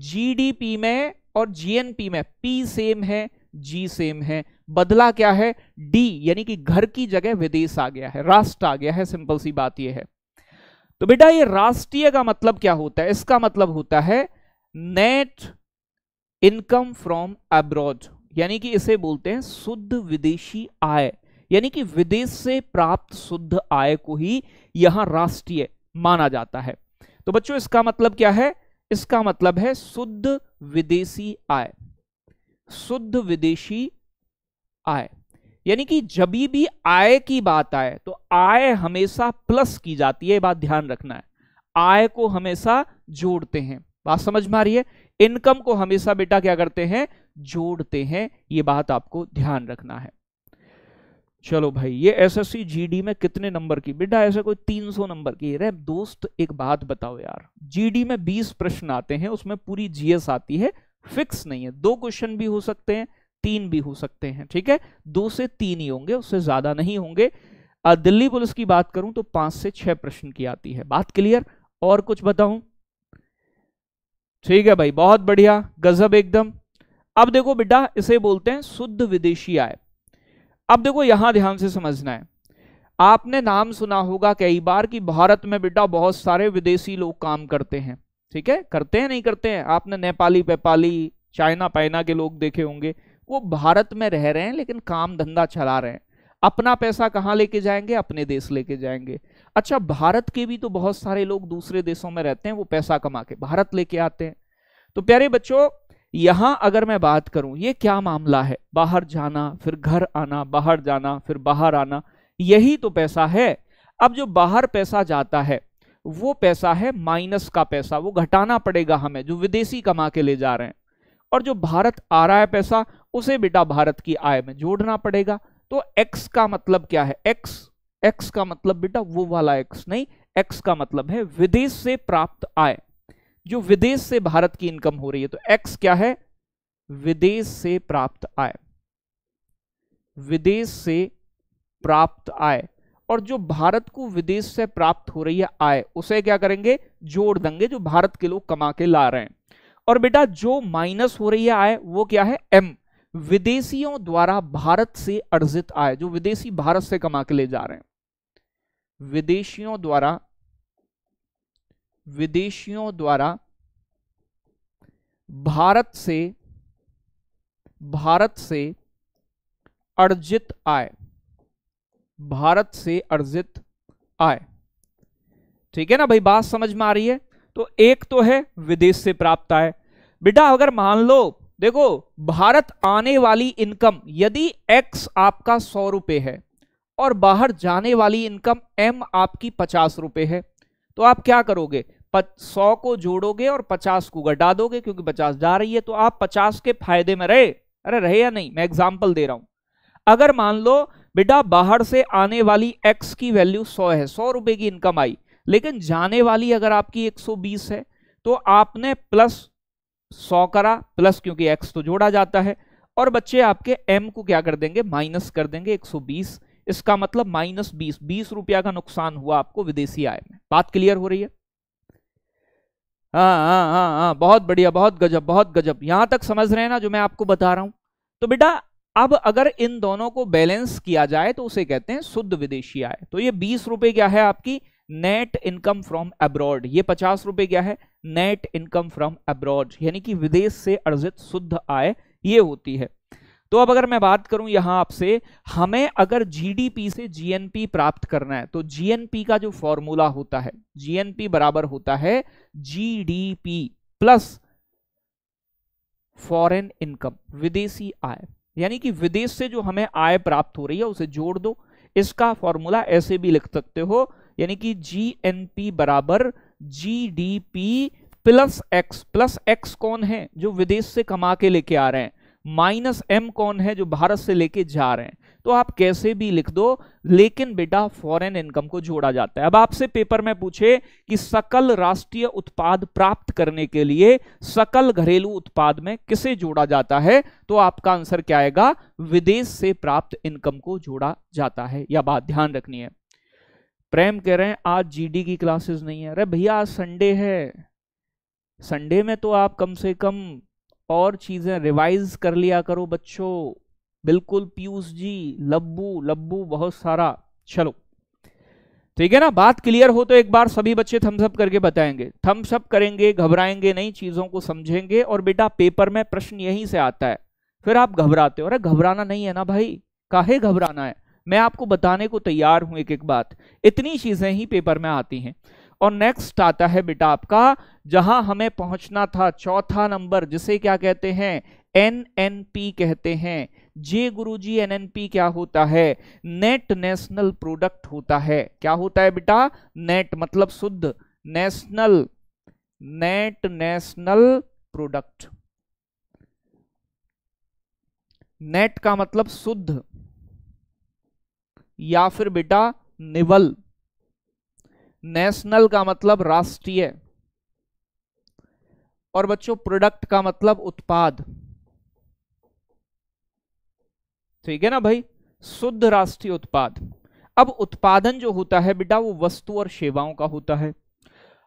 जीडीपी में और जीएनपी में पी सेम है जी सेम है बदला क्या है डी यानी कि घर की जगह विदेश आ गया है राष्ट्र आ गया है सिंपल सी बात यह है तो बेटा ये राष्ट्रीय का मतलब क्या होता है इसका मतलब होता है नेट इनकम फ्रॉम अब्रॉड यानी कि इसे बोलते हैं शुद्ध विदेशी आय यानी कि विदेश से प्राप्त शुद्ध आय को ही यहां राष्ट्रीय माना जाता है तो बच्चों इसका मतलब क्या है इसका मतलब है शुद्ध विदेशी आय शुद्ध विदेशी आय यानी कि जब भी आय की बात आए तो आय हमेशा प्लस की जाती है ये बात ध्यान रखना है आय को हमेशा जोड़ते हैं बात समझ में आ रही है इनकम को हमेशा बेटा क्या करते हैं जोड़ते हैं ये बात आपको ध्यान रखना है चलो भाई ये एसएससी जीडी में कितने नंबर की बेटा ऐसे कोई 300 नंबर की रे दोस्त एक बात बताओ यार जीडी में 20 प्रश्न आते हैं उसमें पूरी जीएस आती है फिक्स नहीं है दो क्वेश्चन भी हो सकते हैं तीन भी हो सकते हैं ठीक है दो से तीन ही होंगे उससे ज्यादा नहीं होंगे दिल्ली पुलिस की बात करूं तो पांच से छह प्रश्न की आती है बात क्लियर और कुछ बताऊं ठीक है भाई बहुत बढ़िया गजब एकदम अब देखो बेटा इसे बोलते हैं शुद्ध विदेशी आय अब देखो यहां ध्यान से समझना है आपने नाम सुना होगा कई बार कि भारत में बेटा बहुत सारे विदेशी लोग काम करते हैं ठीक है करते हैं नहीं करते हैं आपने नेपाली पेपाली चाइना पाइना के लोग देखे होंगे वो भारत में रह रहे हैं लेकिन काम धंधा चला रहे हैं अपना पैसा कहाँ लेके जाएंगे अपने देश लेके जाएंगे अच्छा भारत के भी तो बहुत सारे लोग दूसरे देशों में रहते हैं वो पैसा कमा के भारत लेके आते हैं तो प्यारे बच्चों यहां अगर मैं बात करूं ये क्या मामला है बाहर जाना फिर घर आना बाहर जाना फिर बाहर आना यही तो पैसा है अब जो बाहर पैसा जाता है वो पैसा है माइनस का पैसा वो घटाना पड़ेगा हमें जो विदेशी कमा के ले जा रहे हैं और जो भारत आ रहा है पैसा उसे बेटा भारत की आय में जोड़ना पड़ेगा तो एक्स का मतलब क्या है एक्स एक्स का मतलब बेटा वो वाला एक्स नहीं एक्स का मतलब है विदेश से प्राप्त आय जो विदेश से भारत की इनकम हो रही है तो एक्स क्या है विदेश से प्राप्त आय विदेश से प्राप्त आय और जो भारत को विदेश से प्राप्त हो रही है आय उसे क्या करेंगे जोड़ देंगे जो भारत के लोग कमा के ला रहे हैं और बेटा जो माइनस हो रही है आय वो क्या है एम विदेशियों द्वारा भारत से अर्जित आय जो विदेशी भारत से कमा के ले जा रहे हैं विदेशियों द्वारा विदेशियों द्वारा भारत से भारत से अर्जित आय भारत से अर्जित आय ठीक है ना भाई बात समझ में आ रही है तो एक तो है विदेश से प्राप्त आय बेटा अगर मान लो देखो भारत आने वाली इनकम यदि एक्स आपका सौ रुपए है और बाहर जाने वाली इनकम एम आपकी पचास रुपए है तो आप क्या करोगे सौ को जोड़ोगे और पचास को घटा दोगे क्योंकि पचास जा रही है तो आप पचास के फायदे में रहे अरे रहे या नहीं मैं एग्जाम्पल दे रहा हूं अगर मान लो बेटा बाहर से आने वाली एक्स की वैल्यू सौ है सौ रुपए की इनकम आई लेकिन जाने वाली अगर आपकी एक सौ बीस है तो आपने प्लस सौ करा प्लस क्योंकि एक्स तो जोड़ा जाता है और बच्चे आपके एम को क्या कर देंगे माइनस कर देंगे एक सौ बीस इसका मतलब माइनस बीस बीस रुपया का नुकसान हुआ आपको विदेशी आय में बात क्लियर हो रही है हाँ हाँ हाँ हाँ बहुत बढ़िया बहुत गजब बहुत गजब यहां तक समझ रहे हैं ना जो मैं आपको बता रहा हूं तो बेटा अब अगर इन दोनों को बैलेंस किया जाए तो उसे कहते हैं शुद्ध विदेशी आय तो ये बीस रुपए क्या है आपकी नेट इनकम फ्रॉम अब्रॉड ये पचास रुपए क्या है नेट इनकम फ्रॉम अब्रॉड यानी कि विदेश से अर्जित शुद्ध आय ये होती है तो अब अगर मैं बात करूं यहां आपसे हमें अगर जीडीपी से जीएनपी प्राप्त करना है तो जीएनपी का जो फॉर्मूला होता है जीएनपी बराबर होता है जीडीपी प्लस फॉरेन इनकम विदेशी आय यानी कि विदेश से जो हमें आय प्राप्त हो रही है उसे जोड़ दो इसका फॉर्मूला ऐसे भी लिख सकते हो यानी कि जीएनपी बराबर GDP plus X plus X कौन है जो विदेश से कमा के लेके आ रहे हैं माइनस एम कौन है जो भारत से लेके जा रहे हैं तो आप कैसे भी लिख दो लेकिन बेटा फॉरेन इनकम को जोड़ा जाता है अब आपसे पेपर में पूछे कि सकल राष्ट्रीय उत्पाद प्राप्त करने के लिए सकल घरेलू उत्पाद में किसे जोड़ा जाता है तो आपका आंसर क्या आएगा विदेश से प्राप्त इनकम को जोड़ा जाता है यह बात ध्यान रखनी है प्रेम कह रहे हैं आज जीडी की क्लासेस नहीं है अरे भैया आज संडे है संडे में तो आप कम से कम और चीज़ें रिवाइज कर लिया करो बच्चों बिल्कुल पीयूष जी लब्बू लब्बू बहुत सारा चलो ठीक तो है ना बात क्लियर हो तो एक बार सभी बच्चे थम्सअप करके बताएंगे थम्सअप करेंगे घबराएंगे नहीं चीज़ों को समझेंगे और बेटा पेपर में प्रश्न यहीं से आता है फिर आप घबराते हो अरे घबराना नहीं है ना भाई काहे घबराना है मैं आपको बताने को तैयार हूं एक एक बात इतनी चीज़ें ही पेपर में आती हैं और नेक्स्ट आता है बेटा आपका जहां हमें पहुंचना था चौथा नंबर जिसे क्या कहते हैं एन एन पी कहते हैं जे गुरुजी एनएनपी क्या होता है नेट नेशनल प्रोडक्ट होता है क्या होता है बेटा नेट मतलब शुद्ध national net national product net का मतलब शुद्ध या फिर बेटा निवल नेशनल का मतलब राष्ट्रीय और बच्चों प्रोडक्ट का मतलब उत्पाद ठीक है ना भाई शुद्ध राष्ट्रीय उत्पाद अब उत्पादन जो होता है बेटा वो वस्तु और सेवाओं का होता है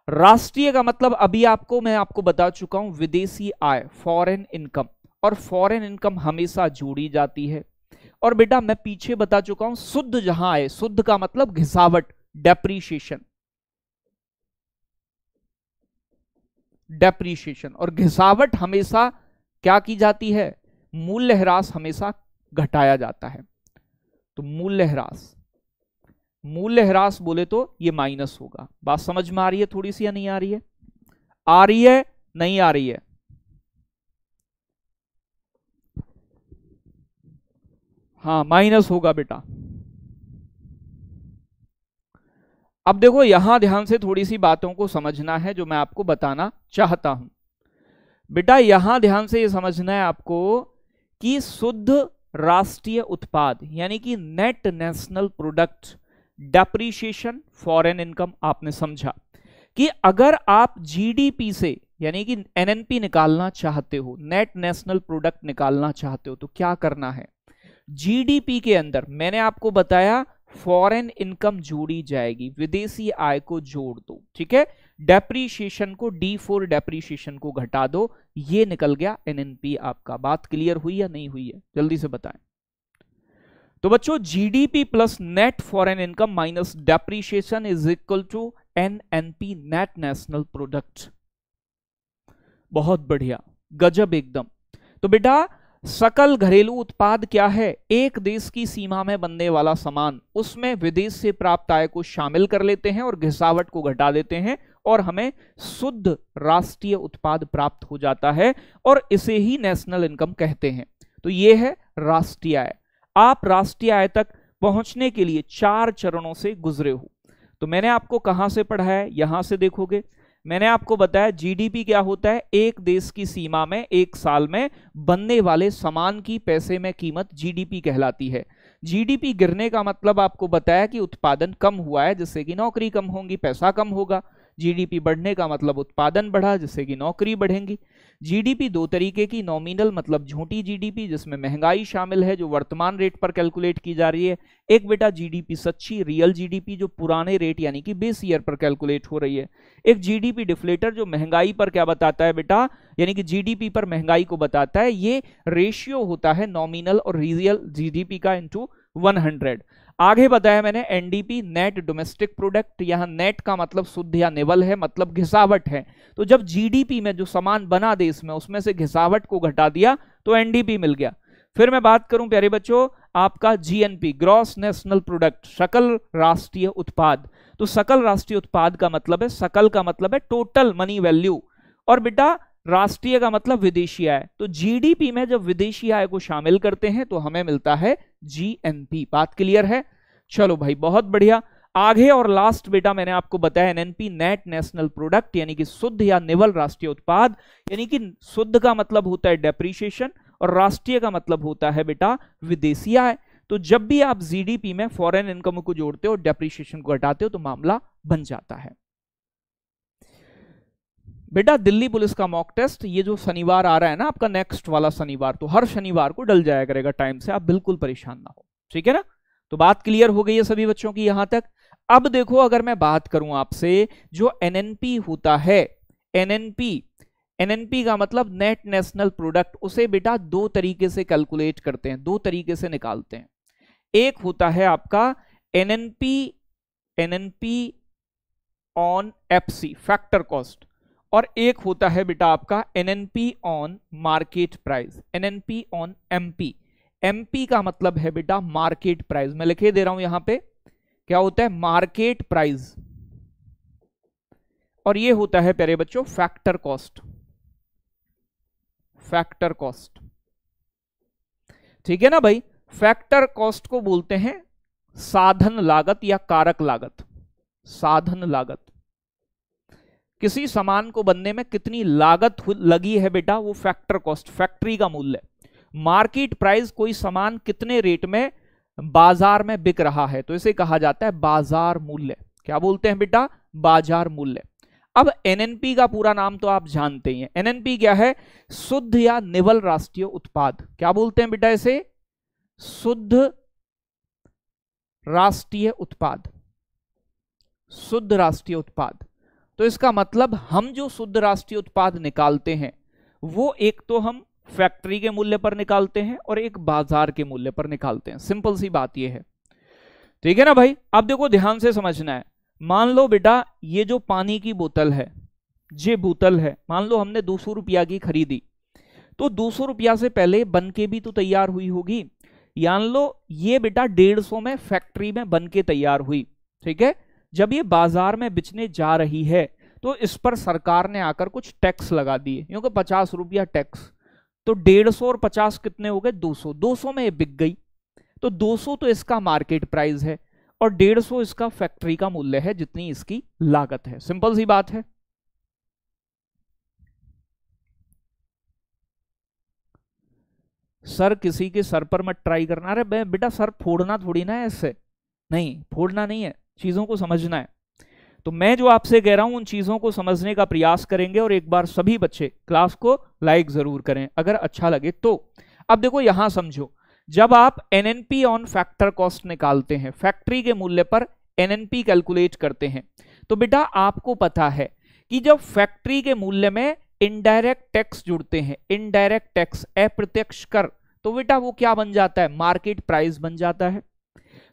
राष्ट्रीय का मतलब अभी आपको मैं आपको बता चुका हूं विदेशी आय फॉरेन इनकम और फॉरेन इनकम हमेशा जोड़ी जाती है और बेटा मैं पीछे बता चुका हूं शुद्ध जहां आए शुद्ध का मतलब घिसावट डेप्रीशिएशन डेप्रीशिएशन और घिसावट हमेशा क्या की जाती है मूल्य ह्रास हमेशा घटाया जाता है तो मूल्य ह्रास मूल्य ह्रास बोले तो ये माइनस होगा बात समझ में आ रही है थोड़ी सी या नहीं आ रही है आ रही है नहीं आ रही है हाँ माइनस होगा बेटा अब देखो यहां ध्यान से थोड़ी सी बातों को समझना है जो मैं आपको बताना चाहता हूं बेटा यहां ध्यान से यह समझना है आपको कि शुद्ध राष्ट्रीय उत्पाद यानी कि net national product depreciation foreign income आपने समझा कि अगर आप जीडीपी से यानी कि एनएनपी निकालना चाहते हो नेट नेशनल प्रोडक्ट निकालना चाहते हो तो क्या करना है जीडीपी के अंदर मैंने आपको बताया फॉरेन इनकम जोड़ी जाएगी विदेशी आय को जोड़ दो ठीक है डेप्रीशिएशन को डी फोर डेप्रीशिएशन को घटा दो ये निकल गया एनएनपी आपका बात क्लियर हुई या नहीं हुई है जल्दी से बताएं तो बच्चों GDP plus net foreign income minus depreciation is equal to NNP net national product बहुत बढ़िया गजब एकदम तो बेटा सकल घरेलू उत्पाद क्या है एक देश की सीमा में बनने वाला सामान उसमें विदेश से प्राप्त आय को शामिल कर लेते हैं और घिसावट को घटा देते हैं और हमें शुद्ध राष्ट्रीय उत्पाद प्राप्त हो जाता है और इसे ही नेशनल इनकम कहते हैं तो ये है राष्ट्रीय आय आप राष्ट्रीय आय तक पहुंचने के लिए चार चरणों से गुजरे हो तो मैंने आपको कहां से पढ़ाया यहां से देखोगे मैंने आपको बताया जीडीपी क्या होता है एक देश की सीमा में एक साल में बनने वाले सामान की पैसे में कीमत जीडीपी कहलाती है जीडीपी गिरने का मतलब आपको बताया कि उत्पादन कम हुआ है जिससे कि नौकरी कम होगी पैसा कम होगा जीडीपी बढ़ने का मतलब उत्पादन बढ़ा जिससे कि नौकरी बढ़ेंगी जीडीपी दो तरीके की नॉमिनल मतलब झूठी जीडीपी जिसमें महंगाई शामिल है जो वर्तमान रेट पर कैलकुलेट की जा रही है एक बेटा जीडीपी सच्ची रियल जीडीपी जो पुराने रेट यानी कि बेस ईयर पर कैलकुलेट हो रही है एक जीडीपी डिफ्लेटर जो महंगाई पर क्या बताता है बेटा यानी कि जीडीपी पर महंगाई को बताता है ये रेशियो होता है नॉमिनल और रियल जीडीपी का इंटू 100 आगे बताया मैंने एनडीपी नेट डोमेस्टिक प्रोडक्ट यहां नेट का मतलब शुद्ध या निवल है मतलब घिसावट है तो जब जीडीपी में जो सामान बना देश में उसमें से घिसावट को घटा दिया तो एनडीपी मिल गया फिर मैं बात करूं प्यारे बच्चों आपका जीएनपी ग्रॉस नेशनल प्रोडक्ट सकल राष्ट्रीय उत्पाद तो सकल राष्ट्रीय उत्पाद का मतलब है सकल का मतलब है टोटल मनी वैल्यू और बेटा राष्ट्रीय का मतलब विदेशी आय तो जीडीपी में जब विदेशी आय को शामिल करते हैं तो हमें मिलता है जीएनपी बात क्लियर है चलो भाई बहुत बढ़िया आगे और लास्ट बेटा मैंने आपको बताया एनएनपी नेट नेशनल प्रोडक्ट यानी कि शुद्ध या निवल राष्ट्रीय उत्पाद यानी कि शुद्ध का मतलब होता है डेप्रिशिएशन और राष्ट्रीय का मतलब होता है बेटा विदेशी आय तो जब भी आप जीडीपी में फॉरेन इनकम को जोड़ते हो डेप्रिशिएशन को हटाते हो तो मामला बन जाता है बेटा दिल्ली पुलिस का मॉक टेस्ट ये जो शनिवार आ रहा है ना आपका नेक्स्ट वाला शनिवार तो हर शनिवार को डल जाया करेगा टाइम से आप बिल्कुल परेशान ना हो ठीक है ना तो बात क्लियर हो गई है सभी बच्चों की यहां तक अब देखो अगर मैं बात करूं आपसे जो एनएनपी होता है एनएनपी एनएनपी का मतलब नेट नेशनल प्रोडक्ट उसे बेटा दो तरीके से कैलकुलेट करते हैं दो तरीके से निकालते हैं एक होता है आपका NNP NNP on FC factor cost और एक होता है बेटा आपका NNP on market price NNP on MP MP का मतलब है बेटा मार्केट प्राइस मैं लिखे दे रहा हूं यहां पे क्या होता है मार्केट प्राइस और ये होता है प्यारे बच्चों फैक्टर कॉस्ट फैक्टर कॉस्ट ठीक है ना भाई फैक्टर कॉस्ट को बोलते हैं साधन लागत या कारक लागत साधन लागत किसी सामान को बनने में कितनी लागत लगी है बेटा वो फैक्टर कॉस्ट फैक्ट्री का मूल्य मार्केट प्राइस कोई सामान कितने रेट में बाजार में बिक रहा है तो इसे कहा जाता है बाजार मूल्य क्या बोलते हैं बेटा बाजार मूल्य अब एनएनपी का पूरा नाम तो आप जानते ही हैं एनएनपी क्या है शुद्ध या निवल राष्ट्रीय उत्पाद क्या बोलते हैं बेटा इसे शुद्ध राष्ट्रीय उत्पाद शुद्ध राष्ट्रीय उत्पाद तो इसका मतलब हम जो शुद्ध राष्ट्रीय उत्पाद निकालते हैं वो एक तो हम फैक्ट्री के मूल्य पर निकालते हैं और एक बाजार के मूल्य पर निकालते हैं सिंपल सी बात यह है ठीक है ना भाई अब देखो ध्यान से समझना है मान लो बेटा ये जो पानी की बोतल है ये बोतल है मान लो हमने दो सौ रुपया की खरीदी तो दो सौ रुपया से पहले बन के भी तो तैयार हुई होगी यान लो ये बेटा डेढ़ सौ में फैक्ट्री में बन के तैयार हुई ठीक है जब ये बाजार में बिचने जा रही है तो इस पर सरकार ने आकर कुछ टैक्स लगा दिए क्योंकि पचास रुपया टैक्स तो डेढ़ सौ और पचास कितने हो गए दो सौ दो सौ में ये बिक गई तो दो सौ तो इसका मार्केट प्राइस है और डेढ़ सौ इसका फैक्ट्री का मूल्य है जितनी इसकी लागत है सिंपल सी बात है सर किसी के सर पर मत ट्राई करना अरे बेटा सर फोड़ना थोड़ी ना है इससे नहीं फोड़ना नहीं है चीज़ों को समझना है तो मैं जो आपसे कह रहा हूं उन चीज़ों को समझने का प्रयास करेंगे और एक बार सभी बच्चे क्लास को लाइक ज़रूर करें अगर अच्छा लगे तो अब देखो यहां समझो जब आप पी ऑन फैक्टर कॉस्ट निकालते हैं फैक्ट्री के मूल्य पर पी कैलकुलेट करते हैं तो बेटा आपको पता है कि जब फैक्ट्री के मूल्य में इनडायरेक्ट टैक्स जुड़ते हैं इनडायरेक्ट टैक्स अप्रत्यक्ष कर तो बेटा वो क्या बन जाता है मार्केट प्राइस बन जाता है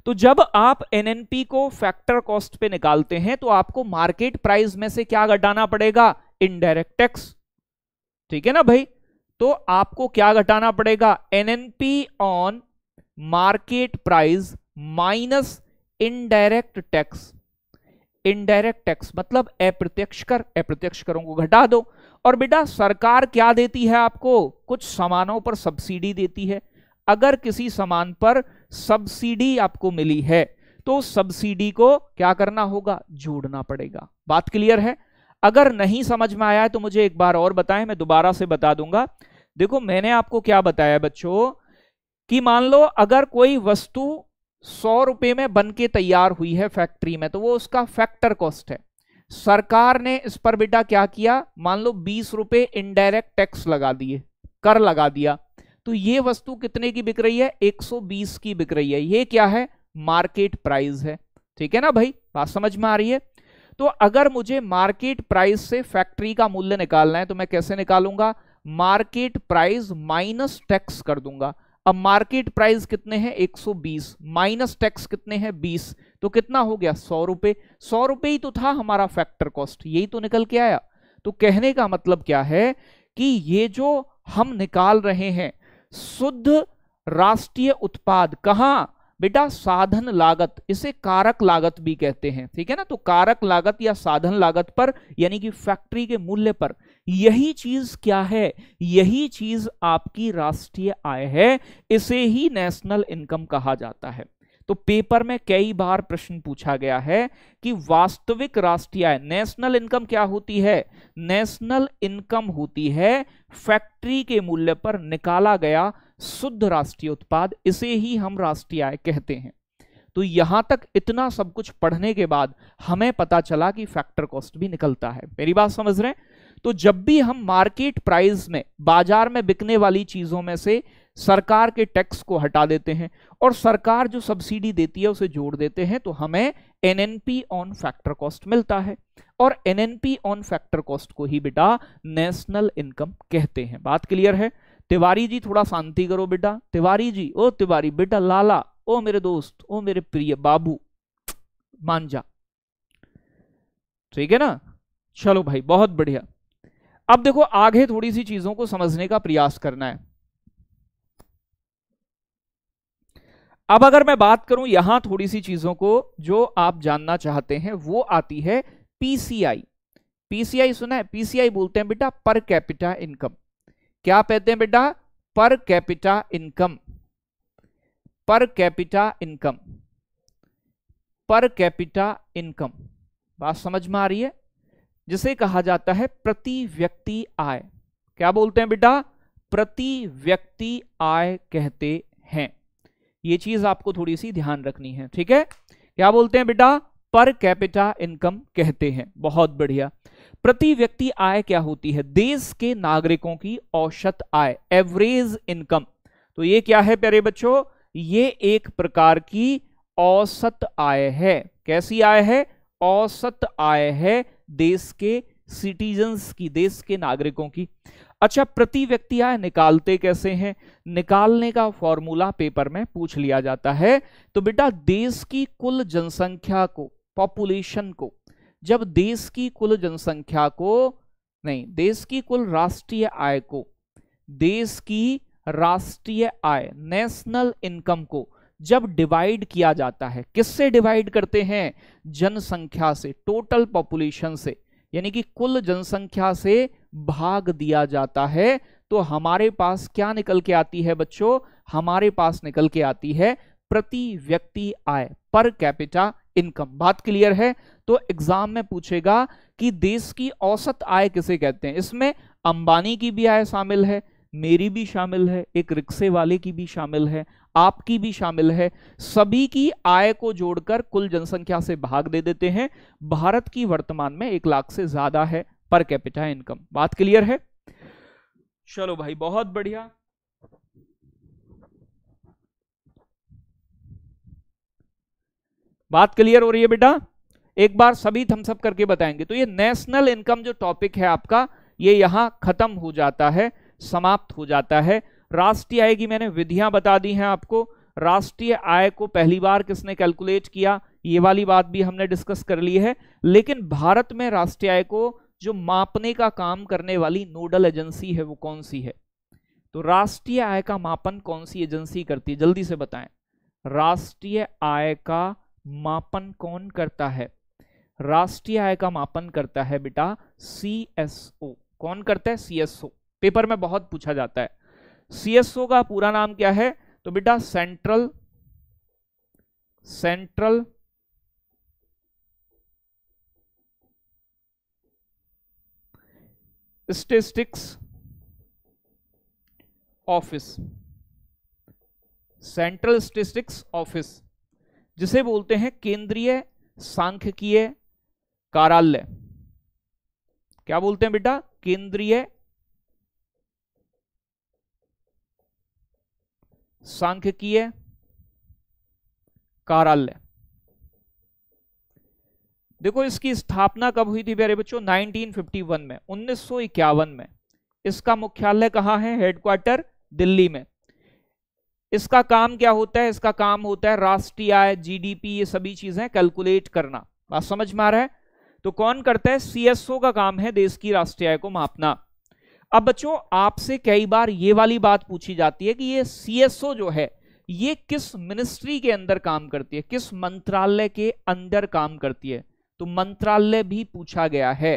तो जब आप एनएनपी को फैक्टर कॉस्ट पे निकालते हैं तो आपको मार्केट प्राइस में से क्या घटाना पड़ेगा इनडायरेक्ट टैक्स ठीक है ना भाई तो आपको क्या घटाना पड़ेगा NNP on market price minus indirect tax indirect tax मतलब अप्रत्यक्ष कर अप्रत्यक्ष करों को घटा दो और बेटा सरकार क्या देती है आपको कुछ सामानों पर सब्सिडी देती है अगर किसी सामान पर सब्सिडी आपको मिली है तो सब्सिडी को क्या करना होगा जोड़ना पड़ेगा बात क्लियर है अगर नहीं समझ में आया है तो मुझे एक बार और बताएं मैं दोबारा से बता दूंगा देखो मैंने आपको क्या बताया बच्चों कि मान लो अगर कोई वस्तु सौ रुपए में बन के तैयार हुई है फैक्ट्री में तो वो उसका फैक्टर कॉस्ट है सरकार ने इस पर बेटा क्या किया मान लो बीस रुपए इनडायरेक्ट टैक्स लगा दिए कर लगा दिया तो ये वस्तु कितने की बिक रही है 120 की बिक रही है ये क्या है मार्केट प्राइस है ठीक है ना भाई बात समझ में आ रही है तो अगर मुझे मार्केट प्राइस से फैक्ट्री का मूल्य निकालना है तो मैं कैसे निकालूंगा मार्केट प्राइस माइनस टैक्स कर दूंगा अब मार्केट प्राइस कितने हैं 120 माइनस टैक्स कितने हैं 20 तो कितना हो गया सौ रुपए सौ रुपए ही तो था हमारा फैक्टर कॉस्ट यही तो निकल के आया तो कहने का मतलब क्या है कि ये जो हम निकाल रहे हैं शुद्ध राष्ट्रीय उत्पाद कहा बेटा साधन लागत इसे कारक लागत भी कहते हैं ठीक है ना तो कारक लागत या साधन लागत पर यानी कि फैक्ट्री के मूल्य पर यही चीज क्या है यही चीज आपकी राष्ट्रीय आय है इसे ही नेशनल इनकम कहा जाता है तो पेपर में कई बार प्रश्न पूछा गया है कि वास्तविक राष्ट्रीय आय नेशनल इनकम क्या होती है नेशनल इनकम होती है फैक्ट्री के मूल्य पर निकाला गया शुद्ध राष्ट्रीय उत्पाद इसे ही हम राष्ट्रीय आय कहते हैं तो यहां तक इतना सब कुछ पढ़ने के बाद हमें पता चला कि फैक्टर कॉस्ट भी निकलता है मेरी बात समझ रहे हैं तो जब भी हम मार्केट प्राइस में बाजार में बिकने वाली चीजों में से सरकार के टैक्स को हटा देते हैं और सरकार जो सब्सिडी देती है उसे जोड़ देते हैं तो हमें एनएनपी ऑन फैक्टर कॉस्ट मिलता है और एनएनपी ऑन फैक्टर कॉस्ट को ही बेटा नेशनल इनकम कहते हैं बात क्लियर है तिवारी जी थोड़ा शांति करो बेटा तिवारी जी ओ तिवारी बेटा लाला ओ मेरे दोस्त ओ मेरे प्रिय बाबू मान जा ठीक है ना चलो भाई बहुत बढ़िया अब देखो आगे थोड़ी सी चीजों को समझने का प्रयास करना है अब अगर मैं बात करूं यहां थोड़ी सी चीजों को जो आप जानना चाहते हैं वो आती है पीसीआई पीसीआई सुना है पीसीआई बोलते हैं बेटा पर कैपिटा इनकम क्या कहते हैं बेटा per capita income per capita income per capita income बात समझ में आ रही है जिसे कहा जाता है प्रति व्यक्ति आय क्या बोलते हैं बेटा प्रति व्यक्ति आय कहते हैं ये चीज आपको थोड़ी सी ध्यान रखनी है ठीक है क्या बोलते हैं बेटा पर कैपिटा इनकम कहते हैं बहुत बढ़िया प्रति व्यक्ति आय क्या होती है देश के नागरिकों की औसत आय एवरेज इनकम तो ये क्या है प्यारे बच्चों ये एक प्रकार की औसत आय है कैसी आय है औसत आय है देश के सिटीजन्स की देश के नागरिकों की अच्छा प्रति व्यक्ति आय निकालते कैसे हैं निकालने का फॉर्मूला पेपर में पूछ लिया जाता है तो बेटा देश की कुल जनसंख्या को पॉपुलेशन को जब देश की कुल जनसंख्या को नहीं देश की कुल राष्ट्रीय आय को देश की राष्ट्रीय आय नेशनल इनकम को जब डिवाइड किया जाता है किससे डिवाइड करते हैं जनसंख्या से टोटल पॉपुलेशन से यानी कि कुल जनसंख्या से भाग दिया जाता है तो हमारे पास क्या निकल के आती है बच्चों हमारे पास निकल के आती है प्रति व्यक्ति आय पर कैपिटा इनकम बात क्लियर है तो एग्जाम में पूछेगा कि देश की औसत आय किसे कहते हैं इसमें अंबानी की भी आय शामिल है मेरी भी शामिल है एक रिक्शे वाले की भी शामिल है आपकी भी शामिल है सभी की आय को जोड़कर कुल जनसंख्या से भाग दे देते हैं भारत की वर्तमान में एक लाख से ज्यादा है पर कैपिटा इनकम बात क्लियर है चलो भाई बहुत बढ़िया बात क्लियर हो रही है बेटा एक बार सभी थम्सअप करके बताएंगे तो ये नेशनल इनकम जो टॉपिक है आपका ये यहां खत्म हो जाता है समाप्त हो जाता है राष्ट्रीय आय की मैंने विधियां बता दी हैं आपको राष्ट्रीय आय को पहली बार किसने कैलकुलेट किया ये वाली बात भी हमने डिस्कस कर ली है लेकिन भारत में राष्ट्रीय आय को जो मापने का काम करने वाली नोडल एजेंसी है वो कौन सी है तो राष्ट्रीय आय का मापन कौन सी एजेंसी करती है जल्दी से बताएं राष्ट्रीय आय का मापन कौन करता है राष्ट्रीय आय का मापन करता है बेटा सी कौन करता है सीएसओ पेपर में बहुत पूछा जाता है सीएसओ का पूरा नाम क्या है तो बेटा central central statistics office central statistics office जिसे बोलते हैं केंद्रीय सांख्यिकीय कार्यालय क्या बोलते हैं बेटा केंद्रीय सांख्यिकीय कार्यालय देखो इसकी स्थापना कब हुई थी मेरे बच्चों 1951 में 1951 में इसका मुख्यालय कहां है हेडक्वार्टर दिल्ली में इसका काम क्या होता है इसका काम होता है राष्ट्रीय आय जीडीपी ये सभी चीजें कैलकुलेट करना बात समझ में आ रहा है तो कौन करता है सीएसओ का काम है देश की राष्ट्रीय आय को मापना अब बच्चों आपसे कई बार ये वाली बात पूछी जाती है कि ये सीएसओ जो है ये किस मिनिस्ट्री के अंदर काम करती है किस मंत्रालय के अंदर काम करती है तो मंत्रालय भी पूछा गया है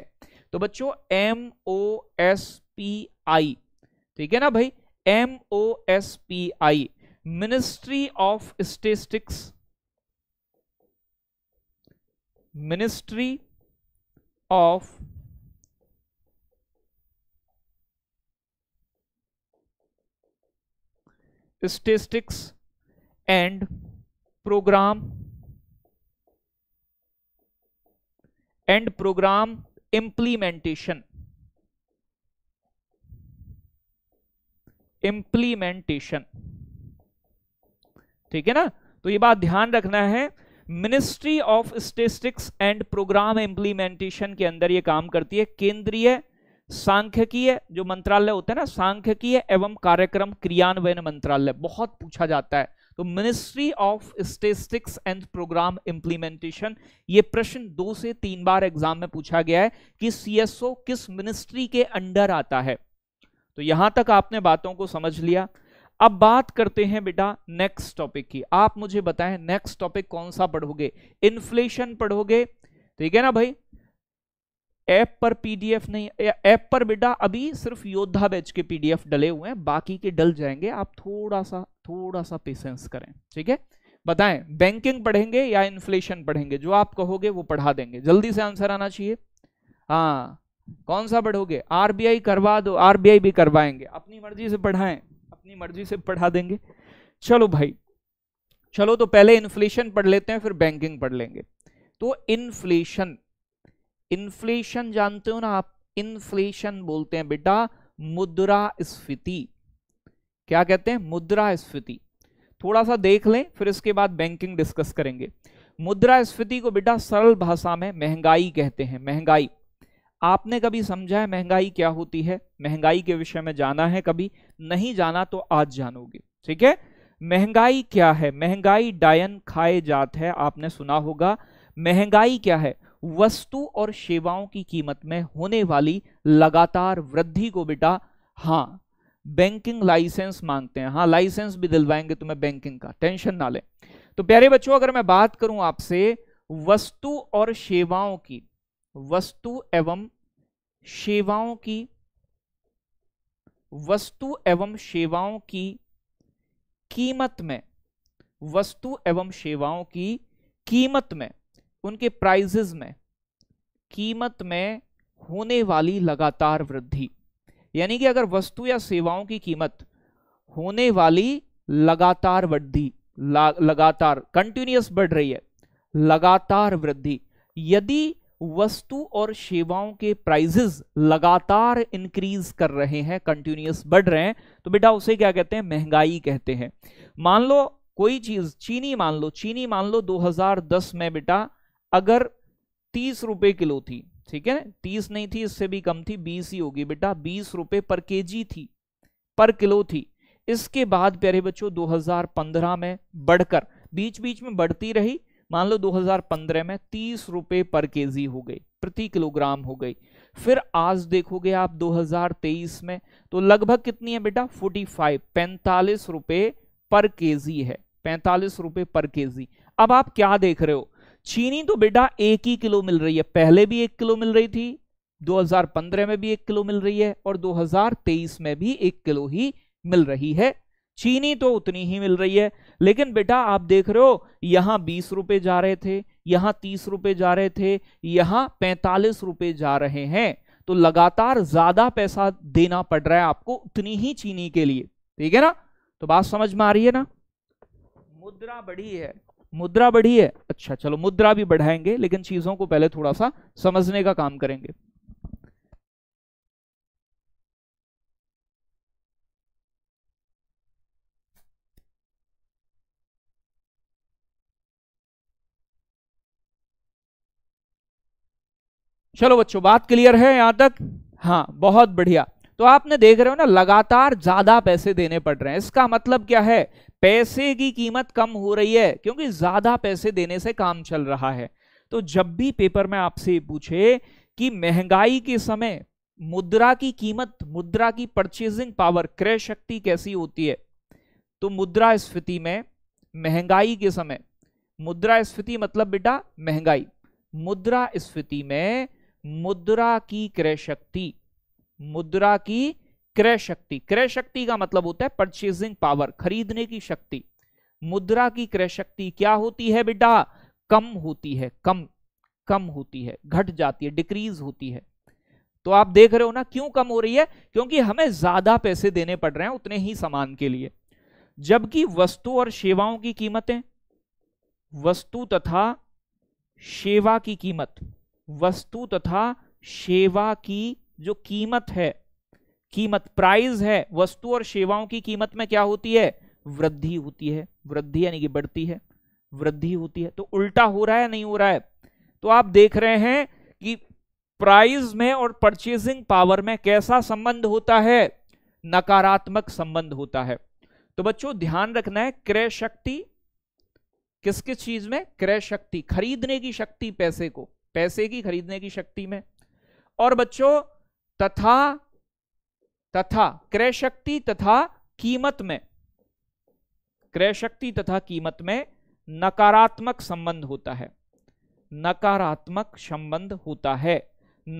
तो बच्चों M O S P I ठीक है ना भाई M O S P I ministry of statistics ministry of statistics and program and program implementation implementation ठीक है ना तो ये बात ध्यान रखना है ministry of statistics and programme implementation के अंदर ये काम करती है केंद्रीय सांख्यकीय जो मंत्रालय होता है ना सांख्यकीय एवं कार्यक्रम क्रियान्वयन मंत्रालय बहुत पूछा जाता है तो ministry of statistics and programme implementation ये प्रश्न दो से तीन बार एग्जाम में पूछा गया है कि सीएसओ किस मिनिस्ट्री के अंडर आता है तो यहां तक आपने बातों को समझ लिया अब बात करते हैं बेटा नेक्स्ट टॉपिक की आप मुझे बताएं नेक्स्ट टॉपिक कौन सा पढ़ोगे इन्फ्लेशन पढ़ोगे ठीक है ना भाई ऐप पर पीडीएफ नहीं ऐप पर बेटा अभी सिर्फ योद्धा बैच के पीडीएफ डले हुए हैं बाकी के डल जाएंगे आप थोड़ा सा थोड़ा सा पेशेंस करें ठीक है बताएं बैंकिंग पढ़ेंगे या इन्फ्लेशन पढ़ेंगे जो आप कहोगे वो पढ़ा देंगे जल्दी से आंसर आना चाहिए हाँ कौन सा पढ़ोगे आरबीआई करवा दो आरबीआई भी करवाएंगे अपनी मर्जी से पढ़ाएं अपनी मर्जी से पढ़ा देंगे चलो भाई चलो तो पहले इन्फ्लेशन पढ़ लेते हैं फिर बैंकिंग पढ़ लेंगे तो इन्फ्लेशन इन्फ्लेशन जानते हो ना आप इन्फ्लेशन बोलते हैं बेटा मुद्रा स्फीति क्या कहते हैं मुद्रा स्फीति थोड़ा सा देख लें फिर इसके बाद बैंकिंग डिस्कस करेंगे मुद्रा स्फीति को बेटा सरल भाषा में महंगाई कहते हैं महंगाई आपने कभी समझा है महंगाई क्या होती है महंगाई के विषय में जाना है कभी नहीं जाना तो आज जानोगे ठीक है महंगाई क्या है महंगाई डायन खाए जात है आपने सुना होगा महंगाई क्या है वस्तु और सेवाओं की कीमत में होने वाली लगातार वृद्धि को बेटा हाँ बैंकिंग लाइसेंस मांगते हैं हाँ लाइसेंस भी दिलवाएंगे तुम्हें तो बैंकिंग का टेंशन ना ले तो प्यारे बच्चों अगर मैं बात करूं आपसे वस्तु और सेवाओं की वस्तु एवं सेवाओं की वस्तु एवं सेवाओं की कीमत में वस्तु एवं सेवाओं की कीमत में उनके प्राइजेज में कीमत में होने वाली लगातार वृद्धि यानी कि अगर वस्तु या सेवाओं की कीमत होने वाली लगातार वृद्धि लगातार कंटिन्यूस बढ़ रही है लगातार वृद्धि यदि वस्तु और सेवाओं के प्राइजेज लगातार इंक्रीज कर रहे हैं कंटिन्यूस बढ़ रहे हैं तो बेटा उसे क्या कहते हैं महंगाई कहते हैं मान लो कोई चीज चीनी मान लो चीनी मान लो 2010 में बेटा अगर तीस रुपए किलो थी ठीक है तीस नहीं थी इससे भी कम थी बीस ही होगी बेटा बीस रुपए पर केजी थी पर किलो थी इसके बाद प्यारे बच्चों 2015 में बढ़कर बीच बीच में बढ़ती रही मान लो 2015 में तीस रुपए पर केजी हो गई प्रति किलोग्राम हो गई फिर आज देखोगे आप 2023 में तो लगभग कितनी है बेटा 45 पैंतालीस रुपए पर केजी है पैंतालीस रुपए पर केजी अब आप क्या देख रहे हो चीनी तो बेटा एक ही किलो मिल रही है पहले भी एक किलो मिल रही थी 2015 में भी एक किलो मिल रही है और 2023 में भी एक किलो ही मिल रही है चीनी तो उतनी ही मिल रही है लेकिन बेटा आप देख रहे हो यहां बीस रुपए जा रहे थे यहां तीस रुपए जा रहे थे यहां पैंतालीस रुपए जा रहे हैं तो लगातार ज्यादा पैसा देना पड़ रहा है आपको उतनी ही चीनी के लिए ठीक है ना तो बात समझ में आ रही है ना मुद्रा बड़ी है मुद्रा बढ़ी है अच्छा चलो मुद्रा भी बढ़ाएंगे लेकिन चीजों को पहले थोड़ा सा समझने का काम करेंगे चलो बच्चों बात क्लियर है यहां तक हाँ बहुत बढ़िया तो आपने देख रहे हो ना लगातार ज्यादा पैसे देने पड़ रहे हैं इसका मतलब क्या है पैसे की कीमत कम हो रही है क्योंकि ज्यादा पैसे देने से काम चल रहा है तो जब भी पेपर में आपसे पूछे कि महंगाई के समय मुद्रा की कीमत मुद्रा की परचेजिंग पावर क्रय शक्ति कैसी होती है तो मुद्रा स्फीति में महंगाई के समय मुद्रा स्फीति मतलब बेटा महंगाई मुद्रा स्फीति में मुद्रा की क्रय शक्ति मुद्रा की क्रय शक्ति क्रय शक्ति का मतलब होता है परचेजिंग पावर खरीदने की शक्ति मुद्रा की क्रय शक्ति क्या होती है बेटा कम होती है कम कम होती है घट जाती है डिक्रीज होती है तो आप देख रहे हो ना क्यों कम हो रही है क्योंकि हमें ज्यादा पैसे देने पड़ रहे हैं उतने ही सामान के लिए जबकि वस्तु और सेवाओं की कीमतें वस्तु तथा सेवा की कीमत वस्तु तथा सेवा की जो कीमत है कीमत प्राइस है वस्तु और सेवाओं की कीमत में क्या होती है वृद्धि होती है वृद्धि यानी कि बढ़ती है वृद्धि होती है तो उल्टा हो रहा है नहीं हो रहा है तो आप देख रहे हैं कि प्राइस में और परचेजिंग पावर में कैसा संबंध होता है नकारात्मक संबंध होता है तो बच्चों ध्यान रखना है क्रय शक्ति किस किस चीज में क्रय शक्ति खरीदने की शक्ति पैसे को पैसे की खरीदने की शक्ति में और बच्चों तथा तथा क्रय शक्ति तथा कीमत में क्रय शक्ति तथा कीमत में नकारात्मक संबंध होता है नकारात्मक संबंध होता है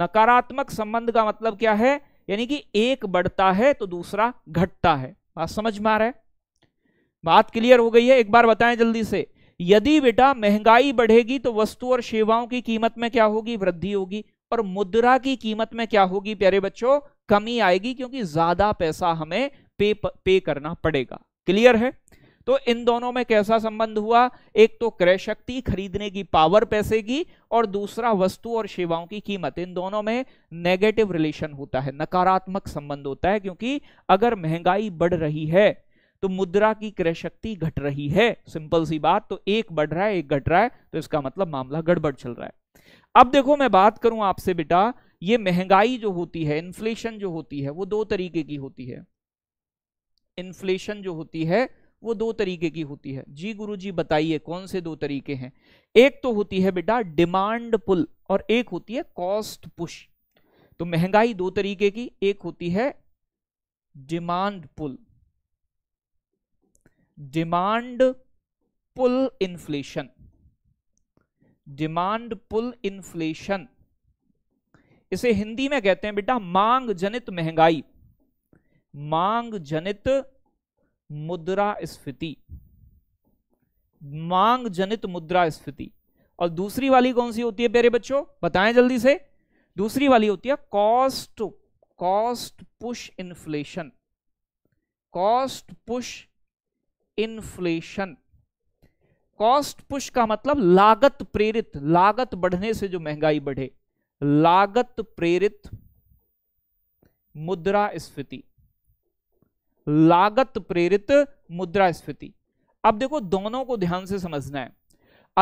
नकारात्मक संबंध का मतलब क्या है यानी कि एक बढ़ता है तो दूसरा घटता है बात समझ में आ रहा है बात क्लियर हो गई है एक बार बताएं जल्दी से यदि बेटा महंगाई बढ़ेगी तो वस्तु और सेवाओं की कीमत में क्या होगी वृद्धि होगी और मुद्रा की कीमत में क्या होगी प्यारे बच्चों कमी आएगी क्योंकि ज्यादा पैसा हमें पे पे करना पड़ेगा क्लियर है तो इन दोनों में कैसा संबंध हुआ एक तो क्रय शक्ति खरीदने की पावर पैसे की और दूसरा वस्तु और सेवाओं की कीमत इन दोनों में नेगेटिव रिलेशन होता है नकारात्मक संबंध होता है क्योंकि अगर महंगाई बढ़ रही है तो मुद्रा की क्रय शक्ति घट रही है सिंपल सी बात तो एक बढ़ रहा है एक घट रहा है तो इसका मतलब मामला गड़बड़ चल रहा है अब देखो मैं बात करूं आपसे बेटा ये महंगाई जो होती है इन्फ्लेशन जो होती है वो दो तरीके की होती है इन्फ्लेशन जो होती है वो दो तरीके की होती है जी गुरुजी बताइए कौन से दो तरीके हैं एक तो होती है बेटा डिमांड पुल और एक होती है कॉस्ट पुश तो महंगाई दो तरीके की एक होती है demand pull demand pull inflation demand pull inflation इसे हिंदी में कहते हैं बेटा मांग जनित महंगाई मांग जनित मुद्रा स्फीति मांग जनित मुद्रा स्फीति और दूसरी वाली कौन सी होती है प्यारे बच्चों बताएं जल्दी से दूसरी वाली होती है cost cost push inflation cost push inflation cost push का मतलब लागत प्रेरित लागत बढ़ने से जो महंगाई बढ़े लागत प्रेरित मुद्रा स्फीति लागत प्रेरित मुद्रा स्फीति अब देखो दोनों को ध्यान से समझना है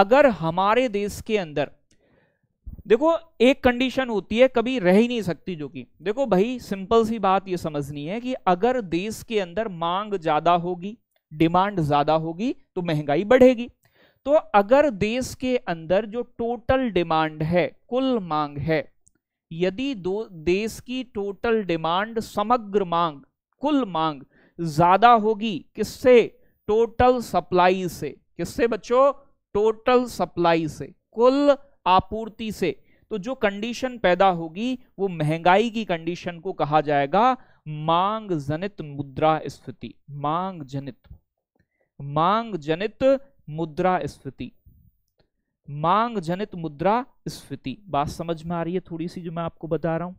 अगर हमारे देश के अंदर देखो एक कंडीशन होती है कभी रह ही नहीं सकती जो कि देखो भाई सिंपल सी बात ये समझनी है कि अगर देश के अंदर मांग ज्यादा होगी डिमांड ज्यादा होगी तो महंगाई बढ़ेगी तो अगर देश के अंदर जो टोटल डिमांड है कुल मांग है यदि दो देश की टोटल डिमांड समग्र मांग कुल मांग ज्यादा होगी किससे टोटल सप्लाई से किससे बच्चों टोटल सप्लाई से कुल आपूर्ति से तो जो कंडीशन पैदा होगी वो महंगाई की कंडीशन को कहा जाएगा मांग जनित मुद्रा स्फीति मांग जनित मांग जनित मुद्रा स्फीति मांग जनित मुद्रा स्फीति बात समझ में आ रही है थोड़ी सी जो मैं आपको बता रहा हूं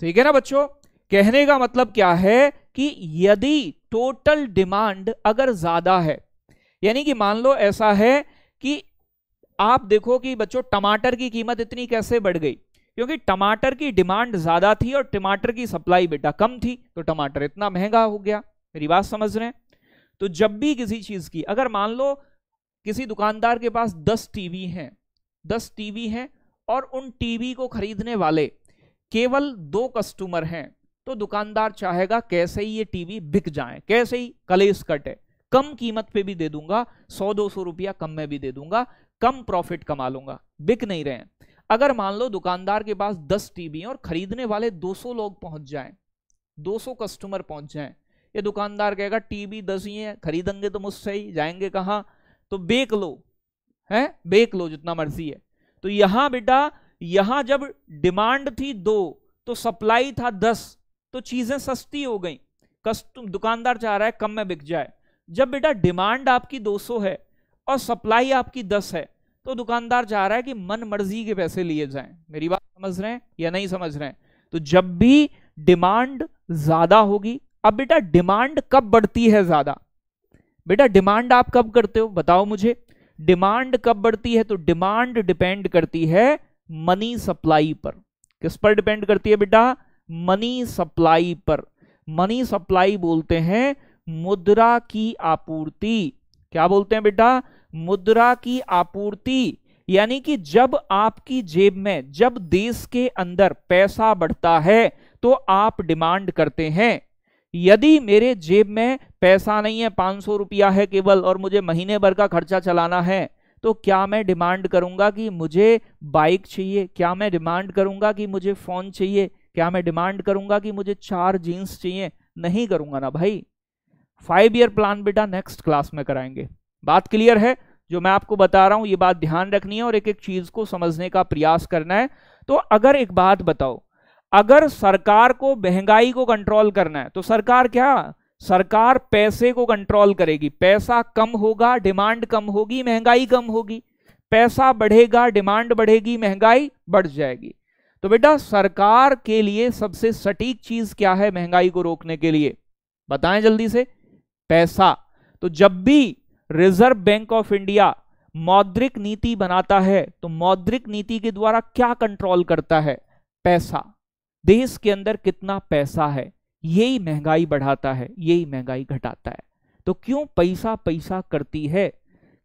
ठीक है ना बच्चों कहने का मतलब क्या है कि यदि टोटल डिमांड अगर ज्यादा है यानी कि मान लो ऐसा है कि आप देखो कि बच्चों टमाटर की कीमत इतनी कैसे बढ़ गई क्योंकि टमाटर की डिमांड ज्यादा थी और टमाटर की सप्लाई बेटा कम थी तो टमाटर इतना महंगा हो गया मेरी बात समझ रहे हैं तो जब भी किसी चीज की अगर मान लो किसी दुकानदार के पास दस टीवी हैं दस टीवी हैं और उन टीवी को खरीदने वाले केवल दो कस्टमर हैं तो दुकानदार चाहेगा कैसे ही ये टीवी बिक जाए कैसे ही कलेस कटे कम कीमत पे भी दे दूंगा सौ दो सौ रुपया कम में भी दे दूंगा कम प्रॉफिट कमा लूंगा बिक नहीं रहे अगर मान लो दुकानदार के पास दस टीवी और खरीदने वाले दो सौ लोग पहुंच जाए दो सौ कस्टमर पहुंच जाए ये दुकानदार कहेगा टीवी दस ही है खरीदेंगे तो मुझसे ही जाएंगे कहाँ तो बेक लो है बेक लो जितना मर्जी है तो यहां बेटा यहां जब डिमांड थी दो तो सप्लाई था दस तो चीजें सस्ती हो गई कस्टम दुकानदार चाह रहा है कम में बिक जाए जब बेटा डिमांड आपकी 200 है और सप्लाई आपकी 10 है तो दुकानदार चाह रहा है कि मन मर्जी के पैसे लिए जाएं मेरी बात समझ रहे हैं या नहीं समझ रहे हैं तो जब भी डिमांड ज्यादा होगी अब बेटा डिमांड कब बढ़ती है ज्यादा बेटा डिमांड आप कब करते हो बताओ मुझे डिमांड कब बढ़ती है तो डिमांड डिपेंड करती है मनी सप्लाई पर किस पर डिपेंड करती है बेटा मनी सप्लाई पर मनी सप्लाई बोलते हैं मुद्रा की आपूर्ति क्या बोलते हैं बेटा मुद्रा की आपूर्ति यानी कि जब आपकी जेब में जब देश के अंदर पैसा बढ़ता है तो आप डिमांड करते हैं यदि मेरे जेब में पैसा नहीं है पाँच सौ रुपया है केवल और मुझे महीने भर का खर्चा चलाना है तो क्या मैं डिमांड करूंगा कि मुझे बाइक चाहिए क्या मैं डिमांड करूंगा कि मुझे फ़ोन चाहिए क्या मैं डिमांड करूंगा कि मुझे चार जीन्स चाहिए नहीं करूंगा ना भाई फाइव ईयर प्लान बेटा नेक्स्ट क्लास में कराएंगे बात क्लियर है जो मैं आपको बता रहा हूं ये बात ध्यान रखनी है और एक एक चीज़ को समझने का प्रयास करना है तो अगर एक बात बताओ अगर सरकार को महंगाई को कंट्रोल करना है तो सरकार क्या सरकार पैसे को कंट्रोल करेगी पैसा कम होगा डिमांड कम होगी महंगाई कम होगी पैसा बढ़ेगा डिमांड बढ़ेगी महंगाई बढ़ जाएगी तो बेटा सरकार के लिए सबसे सटीक चीज क्या है महंगाई को रोकने के लिए बताएं जल्दी से पैसा तो जब भी रिजर्व बैंक ऑफ इंडिया मौद्रिक नीति बनाता है तो मौद्रिक नीति के द्वारा क्या कंट्रोल करता है पैसा देश के अंदर कितना पैसा है यही महंगाई बढ़ाता है यही महंगाई घटाता है तो क्यों पैसा पैसा करती है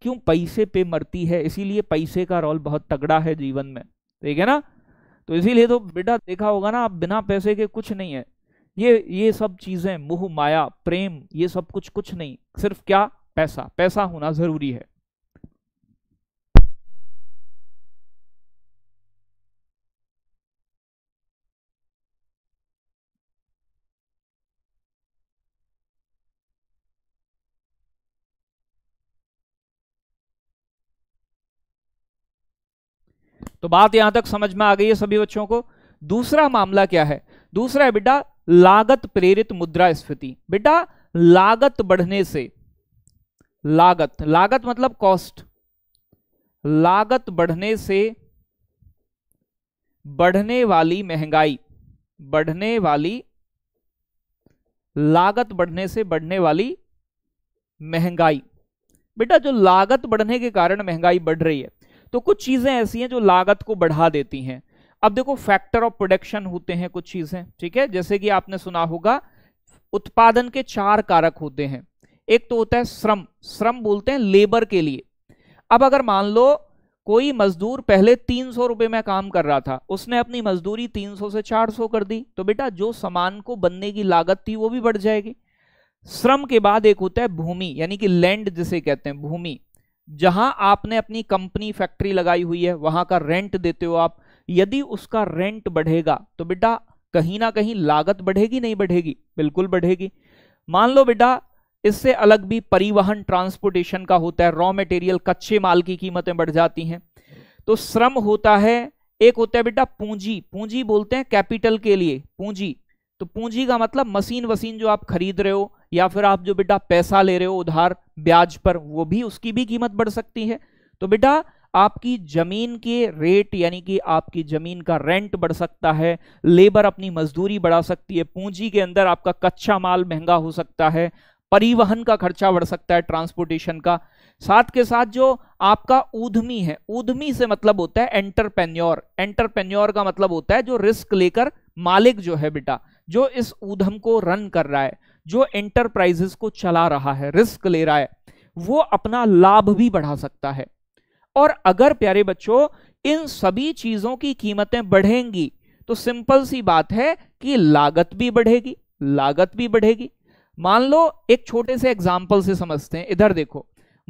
क्यों पैसे पे मरती है इसीलिए पैसे का रोल बहुत तगड़ा है जीवन में ठीक है ना तो इसीलिए तो बेटा देखा होगा ना आप बिना पैसे के कुछ नहीं है ये ये सब चीजें मुह माया प्रेम ये सब कुछ कुछ नहीं सिर्फ क्या पैसा पैसा होना जरूरी है तो बात यहां तक समझ में आ गई है सभी बच्चों को दूसरा मामला क्या है दूसरा है बेटा लागत प्रेरित मुद्रा स्फीति बेटा लागत बढ़ने से लागत लागत मतलब कॉस्ट लागत बढ़ने से बढ़ने वाली महंगाई बढ़ने वाली लागत बढ़ने से बढ़ने वाली महंगाई बेटा जो लागत बढ़ने के कारण महंगाई बढ़ रही है तो कुछ चीज़ें ऐसी हैं जो लागत को बढ़ा देती हैं अब देखो फैक्टर ऑफ प्रोडक्शन होते हैं कुछ चीज़ें ठीक है जैसे कि आपने सुना होगा उत्पादन के चार कारक होते हैं एक तो होता है श्रम श्रम बोलते हैं लेबर के लिए अब अगर मान लो कोई मजदूर पहले तीन सौ में काम कर रहा था उसने अपनी मजदूरी तीन सौ से चार सौ कर दी तो बेटा जो सामान को बनने की लागत थी वो भी बढ़ जाएगी श्रम के बाद एक होता है भूमि यानी कि लैंड जिसे कहते हैं भूमि जहां आपने अपनी कंपनी फैक्ट्री लगाई हुई है वहां का रेंट देते हो आप यदि उसका रेंट बढ़ेगा तो बेटा कहीं ना कहीं लागत बढ़ेगी नहीं बढ़ेगी बिल्कुल बढ़ेगी मान लो बेटा इससे अलग भी परिवहन ट्रांसपोर्टेशन का होता है रॉ मटेरियल कच्चे माल की कीमतें बढ़ जाती हैं तो श्रम होता है एक होता है बेटा पूंजी पूंजी बोलते हैं कैपिटल के लिए पूंजी तो पूंजी का मतलब मशीन वसीन जो आप खरीद रहे हो या फिर आप जो बेटा पैसा ले रहे हो उधार ब्याज पर वो भी उसकी भी कीमत बढ़ सकती है तो बेटा आपकी जमीन के रेट यानी कि आपकी जमीन का रेंट बढ़ सकता है लेबर अपनी मजदूरी बढ़ा सकती है पूंजी के अंदर आपका कच्चा माल महंगा हो सकता है परिवहन का खर्चा बढ़ सकता है ट्रांसपोर्टेशन का साथ के साथ जो आपका उद्यमी है उद्यमी से मतलब होता है एंटरप्रेन्योर एंटरप्रेन्योर का मतलब होता है जो रिस्क लेकर मालिक जो है बेटा जो इस ऊधम को रन कर रहा है जो एंटरप्राइजेस को चला रहा है रिस्क ले रहा है वो अपना लाभ भी बढ़ा सकता है और अगर प्यारे बच्चों इन सभी चीजों की कीमतें बढ़ेंगी तो सिंपल सी बात है कि लागत भी बढ़ेगी लागत भी बढ़ेगी मान लो एक छोटे से एग्जाम्पल से समझते हैं इधर देखो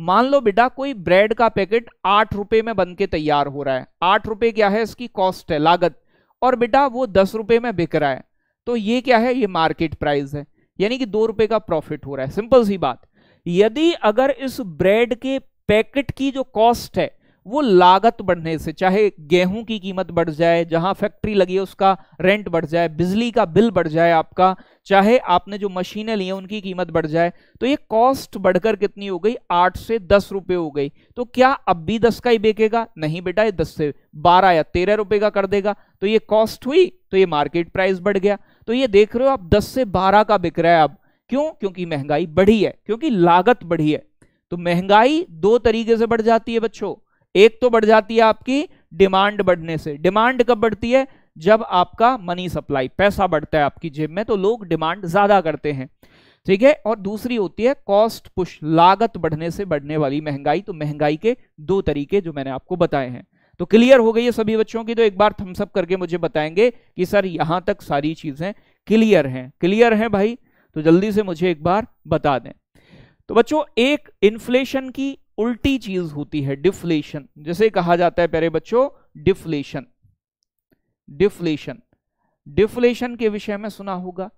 मान लो बेटा कोई ब्रेड का पैकेट आठ रुपए में बन के तैयार हो रहा है आठ रुपए क्या है इसकी कॉस्ट है लागत और बेटा वो दस रुपए में बिक रहा है तो ये क्या है ये मार्केट प्राइस है यानी कि दो रुपए का प्रॉफिट हो रहा है सिंपल सी बात यदि अगर इस ब्रेड के पैकेट की जो कॉस्ट है वो लागत बढ़ने से चाहे गेहूं की कीमत बढ़ जाए जहां फैक्ट्री लगी है उसका रेंट बढ़ जाए बिजली का बिल बढ़ जाए आपका चाहे आपने जो मशीनें ली हैं उनकी कीमत बढ़ जाए तो ये कॉस्ट बढ़कर कितनी हो गई आठ से दस रुपए हो गई तो क्या अब भी दस का ही बेचेगा नहीं बेटा ये दस से बारह या तेरह रुपए का कर देगा तो ये कॉस्ट हुई तो ये मार्केट प्राइस बढ़ गया तो ये देख रहे हो आप 10 से 12 का बिक रहा है अब क्यों क्योंकि महंगाई बढ़ी है क्योंकि लागत बढ़ी है तो महंगाई दो तरीके से बढ़ जाती है बच्चों एक तो बढ़ जाती है आपकी डिमांड बढ़ने से डिमांड कब बढ़ती है जब आपका मनी सप्लाई पैसा बढ़ता है आपकी जेब में तो लोग डिमांड ज्यादा करते हैं ठीक है और दूसरी होती है कॉस्ट पुश लागत बढ़ने से बढ़ने वाली महंगाई तो महंगाई के दो तरीके जो मैंने आपको बताए हैं तो क्लियर हो गई है सभी बच्चों की तो एक बार थम्सअप करके मुझे बताएंगे कि सर यहां तक सारी चीजें क्लियर हैं क्लियर हैं भाई तो जल्दी से मुझे एक बार बता दें तो बच्चों एक इन्फ्लेशन की उल्टी चीज होती है डिफ्लेशन जैसे कहा जाता है प्यारे बच्चों डिफ्लेशन डिफ्लेशन डिफ्लेशन के विषय में सुना होगा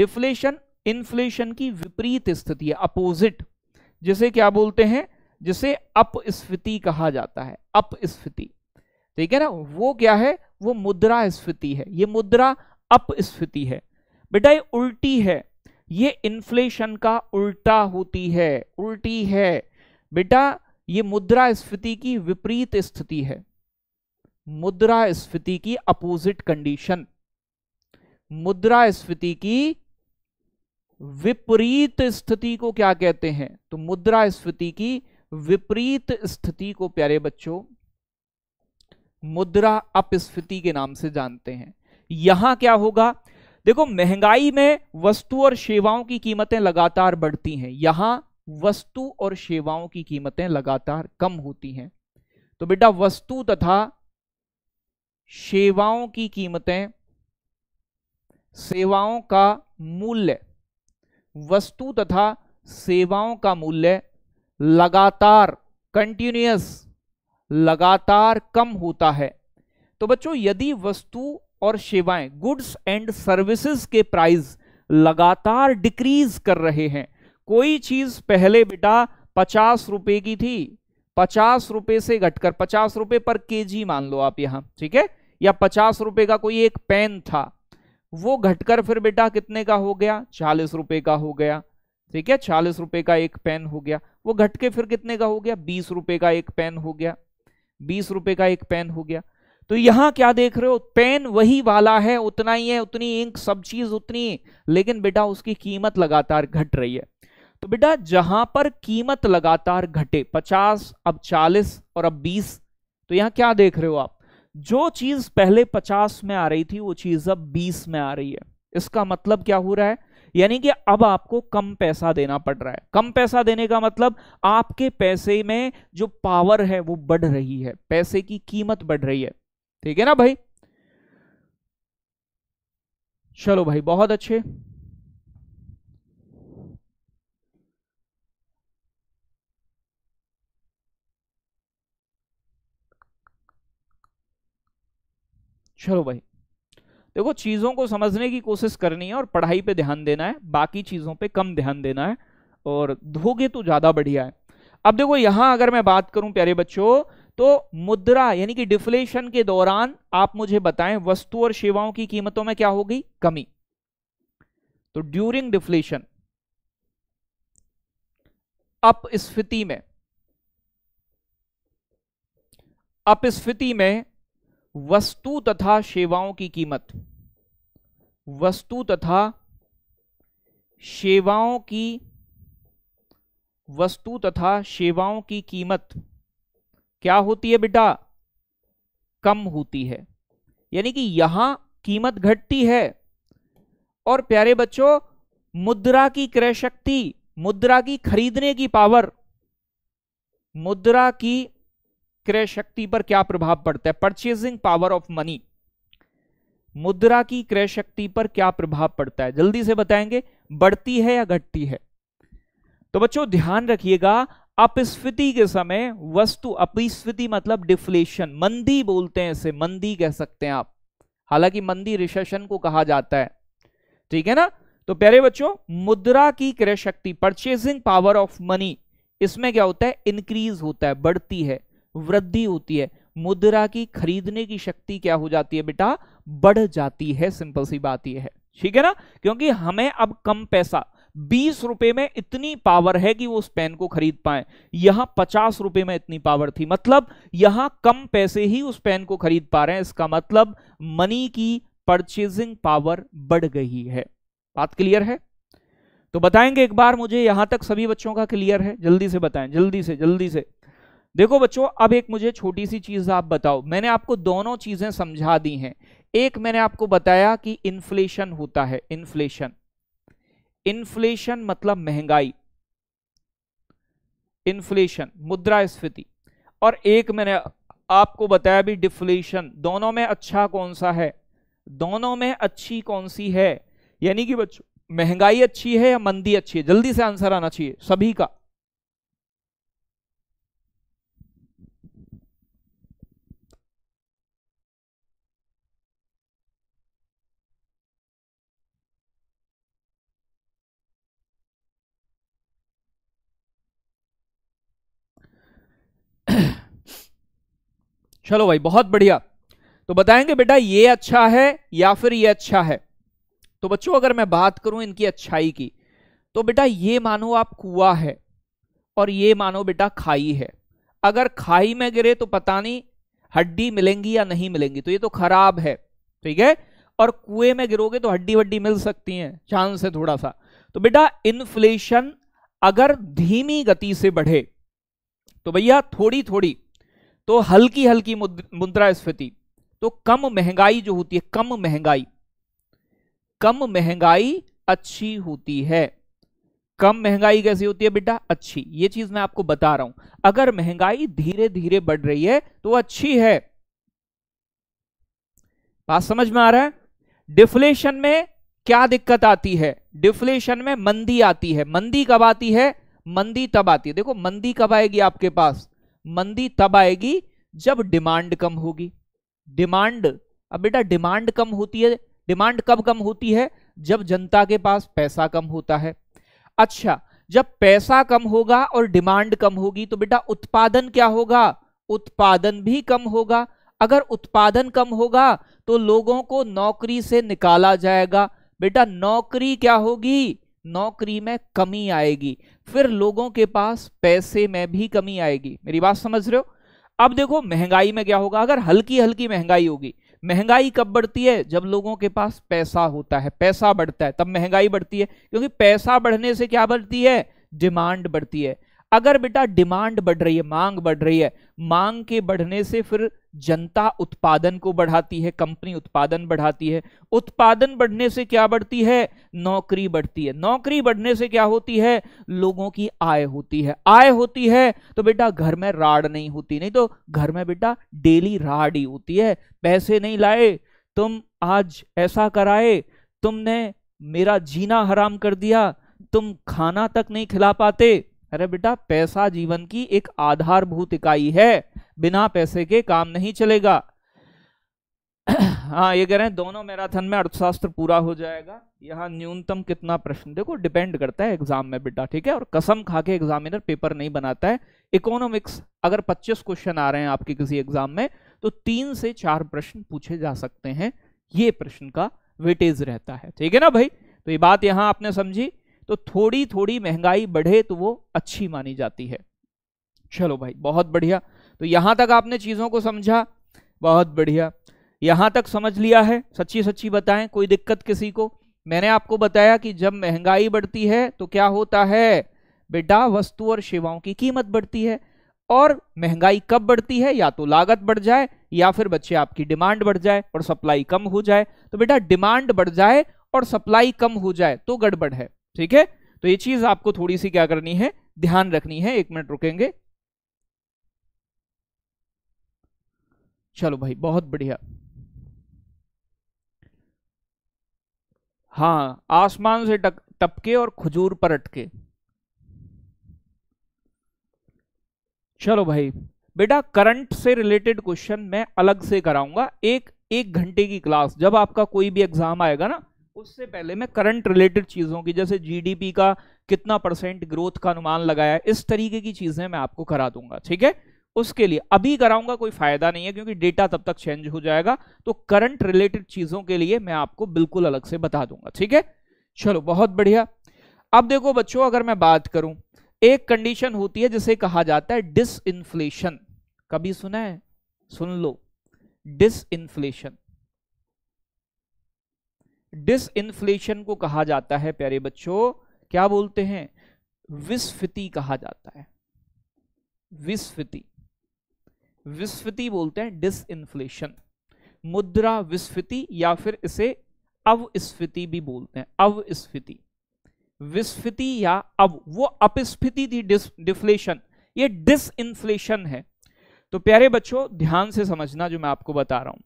डिफ्लेशन इन्फ्लेशन की विपरीत स्थिति है अपोजिट जिसे क्या बोलते हैं जिसे अपस्फीति कहा जाता है अपस्फीति ठीक है ना वो क्या है वो मुद्रा स्फीति है ये मुद्रा अपस्फीति है बेटा ये उल्टी है ये इन्फ्लेशन का उल्टा होती है उल्टी है बेटा ये मुद्रा स्फीति की विपरीत स्थिति है मुद्रा स्फीति की अपोजिट कंडीशन मुद्रा स्फीति की विपरीत स्थिति को क्या कहते हैं तो मुद्रा स्फीति की विपरीत स्थिति को प्यारे बच्चों मुद्रा अपस्फीति के नाम से जानते हैं यहां क्या होगा देखो महंगाई में वस्तु और सेवाओं की कीमतें लगातार बढ़ती हैं यहां वस्तु और सेवाओं की कीमतें लगातार कम होती हैं तो बेटा वस्तु तथा सेवाओं की कीमतें सेवाओं का मूल्य वस्तु तथा सेवाओं का मूल्य लगातार कंटिन्यूस लगातार कम होता है तो बच्चों यदि वस्तु और सेवाएं गुड्स एंड सर्विसेज के प्राइस लगातार डिक्रीज कर रहे हैं कोई चीज पहले बेटा पचास रुपए की थी पचास रुपए से घटकर पचास रुपए पर केजी मान लो आप यहां ठीक है या पचास रुपए का कोई एक पेन था वो घटकर फिर बेटा कितने का हो गया चालीस रुपए का हो गया ठीक है चालीस रुपए का एक पेन हो गया वो घटके फिर कितने का हो गया बीस रुपए का एक पेन हो गया बीस रुपए का एक पेन हो गया तो यहां क्या देख रहे हो पेन वही वाला है उतना ही है उतनी इंक सब चीज उतनी लेकिन बेटा उसकी कीमत लगातार घट रही है तो बेटा जहां पर कीमत लगातार घटे पचास अब चालीस और अब बीस तो यहां क्या देख रहे हो आप जो चीज पहले पचास में आ रही थी वो चीज अब बीस में आ रही है इसका मतलब क्या हो रहा है यानी कि अब आपको कम पैसा देना पड़ रहा है कम पैसा देने का मतलब आपके पैसे में जो पावर है वो बढ़ रही है पैसे की कीमत बढ़ रही है ठीक है ना भाई चलो भाई बहुत अच्छे चलो भाई देखो चीज़ों को समझने की कोशिश करनी है और पढ़ाई पे ध्यान देना है बाकी चीज़ों पे कम ध्यान देना है और धोगे तो ज़्यादा बढ़िया है अब देखो यहां अगर मैं बात करूं प्यारे बच्चों तो मुद्रा यानी कि डिफ्लेशन के दौरान आप मुझे बताएं वस्तु और सेवाओं की कीमतों में क्या होगी कमी तो ड्यूरिंग डिफ्लेशन अपस्फिति में अपस्फिति में वस्तु तथा सेवाओं की कीमत वस्तु तथा सेवाओं की वस्तु तथा सेवाओं की कीमत क्या होती है बेटा कम होती है यानी कि यहां कीमत घटती है और प्यारे बच्चों मुद्रा की क्रय शक्ति मुद्रा की खरीदने की पावर मुद्रा की क्रय शक्ति पर क्या प्रभाव पड़ता है परचेजिंग पावर ऑफ मनी मुद्रा की क्रय शक्ति पर क्या प्रभाव पड़ता है जल्दी से बताएंगे बढ़ती है या घटती है तो बच्चों ध्यान रखिएगा अपस्फीति के समय वस्तु अपस्फीति मतलब डिफ्लेशन मंदी बोलते हैं इसे मंदी कह सकते हैं आप हालांकि मंदी रिसेशन को कहा जाता है ठीक है ना तो प्यारे बच्चों मुद्रा की क्रय शक्ति परचेजिंग पावर ऑफ मनी इसमें क्या होता है इंक्रीज होता है बढ़ती है वृद्धि होती है मुद्रा की खरीदने की शक्ति क्या हो जाती है बेटा बढ़ जाती है सिंपल सी बात यह है ठीक है ना क्योंकि हमें अब कम पैसा बीस रुपए में इतनी पावर है कि वो उस पेन को खरीद पाए यहां पचास रुपए में इतनी पावर थी मतलब यहां कम पैसे ही उस पेन को खरीद पा रहे हैं इसका मतलब मनी की परचेजिंग पावर बढ़ गई है बात क्लियर है तो बताएंगे एक बार मुझे यहां तक सभी बच्चों का क्लियर है जल्दी से बताएं जल्दी से जल्दी से देखो बच्चों अब एक मुझे छोटी सी चीज आप बताओ मैंने आपको दोनों चीजें समझा दी हैं एक मैंने आपको बताया कि इन्फ्लेशन होता है इन्फ्लेशन इन्फ्लेशन मतलब महंगाई इन्फ्लेशन मुद्रास्फीति और एक मैंने आपको बताया भी डिफ्लेशन दोनों में अच्छा कौन सा है दोनों में अच्छी कौन सी है यानी कि बच्चों महंगाई अच्छी है या मंदी अच्छी है जल्दी से आंसर आना चाहिए सभी का चलो भाई बहुत बढ़िया तो बताएंगे बेटा ये अच्छा है या फिर ये अच्छा है तो बच्चों अगर मैं बात करूं इनकी अच्छाई की तो बेटा ये मानो आप कुआ है और ये मानो बेटा खाई है अगर खाई में गिरे तो पता नहीं हड्डी मिलेंगी या नहीं मिलेंगी तो ये तो खराब है ठीक है और कुएं में गिरोगे तो हड्डी वड्डी मिल सकती हैं चांस है थोड़ा सा तो बेटा इन्फ्लेशन अगर धीमी गति से बढ़े तो भैया थोड़ी थोड़ी तो हल्की हल्की मुद्रास्फीति तो कम महंगाई जो होती है कम महंगाई कम महंगाई अच्छी होती है कम महंगाई कैसी होती है बेटा अच्छी ये चीज मैं आपको बता रहा हूं अगर महंगाई धीरे धीरे बढ़ रही है तो अच्छी है बात समझ में आ रहा है डिफ्लेशन में क्या दिक्कत आती है डिफ्लेशन में मंदी आती है मंदी कब आती है मंदी तब आती है देखो मंदी कब आएगी आपके पास मंदी तब आएगी जब डिमांड कम होगी डिमांड अब बेटा डिमांड कम होती है डिमांड कब कम होती है जब जनता के पास पैसा कम होता है अच्छा जब पैसा कम होगा और डिमांड कम होगी तो बेटा उत्पादन क्या होगा उत्पादन भी कम होगा अगर उत्पादन कम होगा तो लोगों को नौकरी से निकाला जाएगा बेटा नौकरी क्या होगी नौकरी में कमी आएगी फिर लोगों के पास पैसे में भी कमी आएगी मेरी बात समझ रहे हो अब देखो महंगाई में क्या होगा अगर हल्की हल्की महंगाई होगी महंगाई कब बढ़ती है जब लोगों के पास पैसा होता है पैसा बढ़ता है तब महंगाई बढ़ती है क्योंकि पैसा बढ़ने से क्या बढ़ती है डिमांड बढ़ती है अगर बेटा डिमांड बढ़ रही है मांग बढ़ रही है मांग के बढ़ने से फिर जनता उत्पादन को बढ़ाती है कंपनी उत्पादन बढ़ाती है उत्पादन बढ़ने से क्या बढ़ती है नौकरी बढ़ती है नौकरी बढ़ने से क्या होती है लोगों की आय होती है आय होती है तो बेटा घर में राड नहीं होती नहीं तो घर में बेटा डेली राड ही होती है पैसे नहीं लाए तुम आज ऐसा कराए तुमने मेरा जीना हराम कर दिया तुम खाना तक नहीं खिला पाते अरे बेटा पैसा जीवन की एक आधारभूत इकाई है बिना पैसे के काम नहीं चलेगा हाँ ये कह रहे हैं दोनों मैराथन में अर्थशास्त्र पूरा हो जाएगा यहाँ न्यूनतम कितना प्रश्न देखो डिपेंड करता है एग्जाम में बेटा ठीक है और कसम खा के एग्जामिनर पेपर नहीं बनाता है इकोनॉमिक्स अगर 25 क्वेश्चन आ रहे हैं आपके किसी एग्जाम में तो तीन से चार प्रश्न पूछे जा सकते हैं ये प्रश्न का वेटेज रहता है ठीक है ना भाई तो ये बात यहां आपने समझी तो थोड़ी थोड़ी महंगाई बढ़े तो वो अच्छी मानी जाती है चलो भाई बहुत बढ़िया तो यहां तक आपने चीजों को समझा बहुत बढ़िया यहां तक समझ लिया है सच्ची सच्ची बताएं कोई दिक्कत किसी को मैंने आपको बताया कि जब महंगाई बढ़ती है तो क्या होता है बेटा वस्तु और सेवाओं की कीमत बढ़ती है और महंगाई कब बढ़ती है या तो लागत बढ़ जाए या फिर बच्चे आपकी डिमांड बढ़ जाए और सप्लाई कम हो जाए तो बेटा डिमांड बढ़ जाए और सप्लाई कम हो जाए तो गड़बड़ है ठीक है तो ये चीज आपको थोड़ी सी क्या करनी है ध्यान रखनी है एक मिनट रुकेंगे चलो भाई बहुत बढ़िया हाँ आसमान से टक, टपके और खजूर पर अटके चलो भाई बेटा करंट से रिलेटेड क्वेश्चन मैं अलग से कराऊंगा एक एक घंटे की क्लास जब आपका कोई भी एग्जाम आएगा ना उससे पहले मैं करंट रिलेटेड चीज़ों की जैसे जीडीपी का कितना परसेंट ग्रोथ का अनुमान लगाया इस तरीके की चीज़ें मैं आपको करा दूंगा ठीक है उसके लिए अभी कराऊंगा कोई फायदा नहीं है क्योंकि डेटा तब तक चेंज हो जाएगा तो करंट रिलेटेड चीज़ों के लिए मैं आपको बिल्कुल अलग से बता दूंगा ठीक है चलो बहुत बढ़िया अब देखो बच्चों अगर मैं बात करूं एक कंडीशन होती है जिसे कहा जाता है डिस इन्फ्लेशन कभी सुना है सुन लो डिस इन्फ्लेशन डिस इन्फ्लेशन को कहा जाता है प्यारे बच्चों क्या बोलते हैं विस्फीति कहा जाता है विस्फीति विस्फीति बोलते हैं डिस इन्फ्लेशन मुद्रा विस्फीति या फिर इसे अवस्फीति भी बोलते हैं अवस्फिति विस्फिति या अब वो अपस्फीति थी डिफ्लेशन ये डिस इन्फ्लेशन है तो प्यारे बच्चों ध्यान से समझना जो मैं आपको बता रहा हूं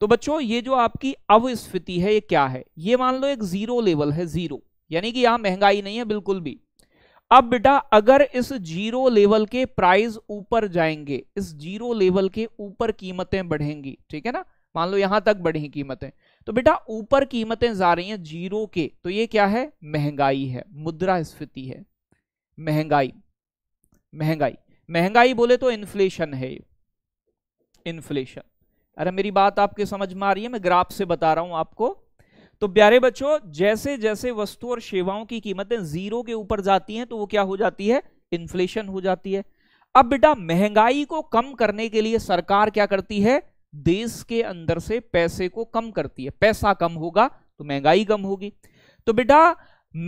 तो बच्चों ये जो आपकी अवस्फीति है ये क्या है ये मान लो एक जीरो लेवल है जीरो यानी कि यहां महंगाई नहीं है बिल्कुल भी अब बेटा अगर इस जीरो लेवल के प्राइस ऊपर जाएंगे इस जीरो लेवल के ऊपर कीमतें बढ़ेंगी ठीक है ना मान लो यहां तक बढ़ी कीमतें तो बेटा ऊपर कीमतें जा रही हैं जीरो के तो ये क्या है महंगाई है मुद्रा स्फीति है महंगाई महंगाई महंगाई बोले तो इन्फ्लेशन है इन्फ्लेशन अरे मेरी बात आपके समझ में आ रही है मैं ग्राफ से बता रहा हूं आपको तो प्यारे बच्चों जैसे जैसे वस्तु और सेवाओं की कीमतें जीरो के ऊपर जाती हैं तो वो क्या हो जाती है इन्फ्लेशन हो जाती है अब बेटा महंगाई को कम करने के लिए सरकार क्या करती है देश के अंदर से पैसे को कम करती है पैसा कम होगा तो महंगाई कम होगी तो बेटा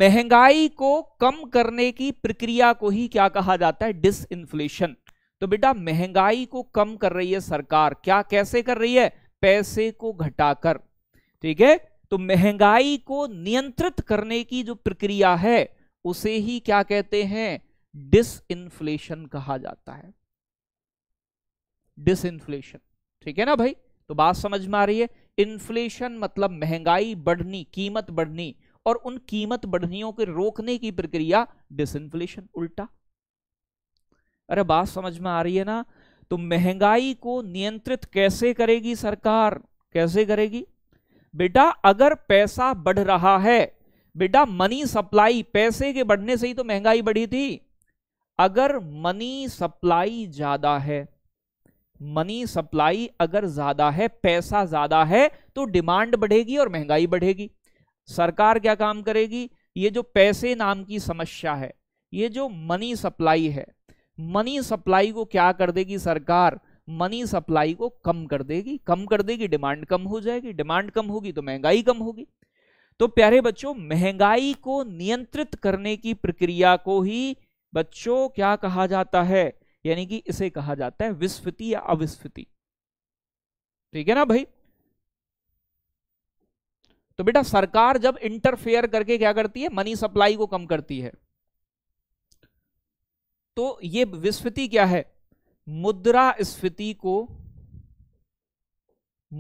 महंगाई को कम करने की प्रक्रिया को ही क्या कहा जाता है डिसइन्फ्लेशन तो बेटा महंगाई को कम कर रही है सरकार क्या कैसे कर रही है पैसे को घटाकर ठीक है तो महंगाई को नियंत्रित करने की जो प्रक्रिया है उसे ही क्या कहते हैं डिस इनफ्लेशन कहा जाता है डिस इन्फ्लेशन ठीक है ना भाई तो बात समझ में आ रही है इन्फ्लेशन मतलब महंगाई बढ़नी कीमत बढ़नी और उन कीमत बढ़नियों के रोकने की प्रक्रिया डिस उल्टा अरे बात समझ में आ रही है ना तो महंगाई को नियंत्रित कैसे करेगी सरकार कैसे करेगी बेटा अगर पैसा बढ़ रहा है बेटा मनी सप्लाई पैसे के बढ़ने से ही तो महंगाई बढ़ी थी अगर मनी सप्लाई ज्यादा है मनी सप्लाई अगर ज्यादा है पैसा ज्यादा है तो डिमांड बढ़ेगी और महंगाई बढ़ेगी सरकार क्या काम करेगी ये जो पैसे नाम की समस्या है ये जो मनी सप्लाई है मनी सप्लाई को क्या कर देगी सरकार मनी सप्लाई को कम कर देगी कम कर देगी डिमांड कम हो जाएगी डिमांड कम होगी तो महंगाई कम होगी तो प्यारे बच्चों महंगाई को नियंत्रित करने की प्रक्रिया को ही बच्चों क्या कहा जाता है यानी कि इसे कहा जाता है विस्फीति या अविस्फीति ठीक है ना भाई तो बेटा सरकार जब इंटरफेयर करके क्या करती है मनी सप्लाई को कम करती है तो ये विस्फीति क्या है मुद्रा स्फीति को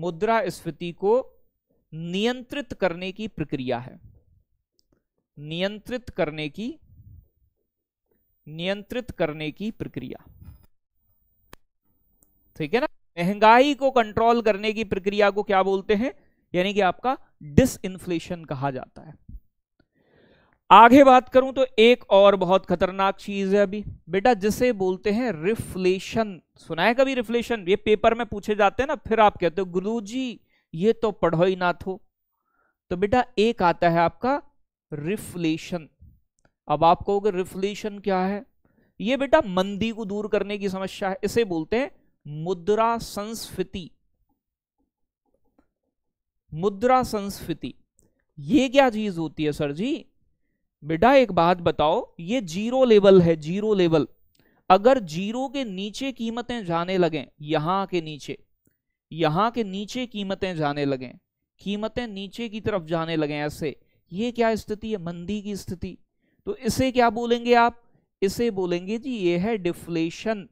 मुद्रा स्फीति को नियंत्रित करने की प्रक्रिया है नियंत्रित करने की नियंत्रित करने की प्रक्रिया ठीक है ना महंगाई को कंट्रोल करने की प्रक्रिया को क्या बोलते हैं यानी कि आपका डिस इन्फ्लेशन कहा जाता है आगे बात करूं तो एक और बहुत खतरनाक चीज है अभी बेटा जिसे बोलते हैं रिफ्लेशन सुना है कभी रिफ्लेशन ये पेपर में पूछे जाते हैं ना फिर आप कहते हो गुरु जी ये तो पढ़ो ही ना थो तो।, तो बेटा एक आता है आपका रिफ्लेशन अब आप कहोगे रिफ्लेशन क्या है ये बेटा मंदी को दूर करने की समस्या है इसे बोलते हैं मुद्रा संस्फिति मुद्रा संस्फिति ये क्या चीज होती है सर जी बेटा एक बात बताओ ये जीरो लेवल है जीरो लेवल अगर जीरो के नीचे कीमतें जाने लगें यहां के नीचे यहां के नीचे कीमतें जाने लगें कीमतें नीचे की तरफ जाने लगें ऐसे ये क्या स्थिति है मंदी की स्थिति तो इसे क्या बोलेंगे आप इसे बोलेंगे जी ये है डिफ्लेशन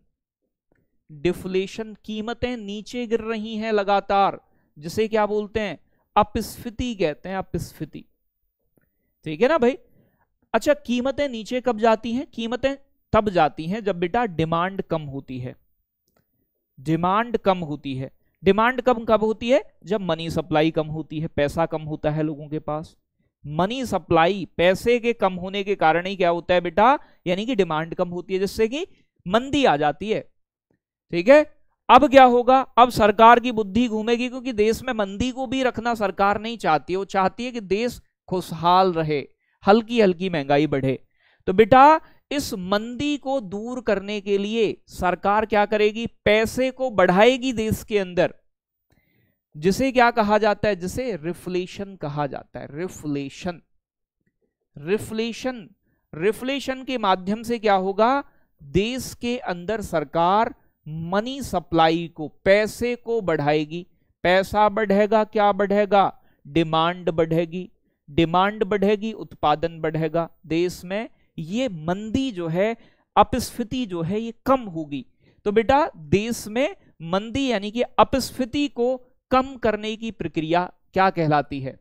डिफ्लेशन कीमतें नीचे गिर रही हैं लगातार जिसे क्या बोलते हैं अपस्फिति कहते हैं अपस्फिति ठीक है ना भाई अच्छा कीमतें नीचे कब जाती हैं कीमतें तब जाती हैं जब बेटा डिमांड कम होती है डिमांड कम होती है डिमांड कम कब होती है जब मनी सप्लाई कम होती है पैसा कम होता है लोगों के पास मनी सप्लाई पैसे के कम होने के कारण ही क्या होता है बेटा यानी कि डिमांड कम होती है जिससे कि मंदी आ जाती है ठीक है अब क्या होगा अब सरकार की बुद्धि घूमेगी क्योंकि देश में मंदी को भी रखना सरकार नहीं चाहती वो चाहती है कि देश खुशहाल रहे हल्की हल्की महंगाई बढ़े तो बेटा इस मंदी को दूर करने के लिए सरकार क्या करेगी पैसे को बढ़ाएगी देश के अंदर जिसे क्या कहा जाता है जिसे रिफ्लेशन कहा जाता है रिफ्लेशन रिफ्लेशन रिफ्लेशन के माध्यम से क्या होगा देश के अंदर सरकार मनी सप्लाई को पैसे को बढ़ाएगी पैसा बढ़ेगा क्या बढ़ेगा डिमांड बढ़ेगी डिमांड बढ़ेगी उत्पादन बढ़ेगा देश में ये मंदी जो है अपस्फीति जो है ये कम होगी तो बेटा देश में मंदी यानी कि अपस्फीति को कम करने की प्रक्रिया क्या कहलाती है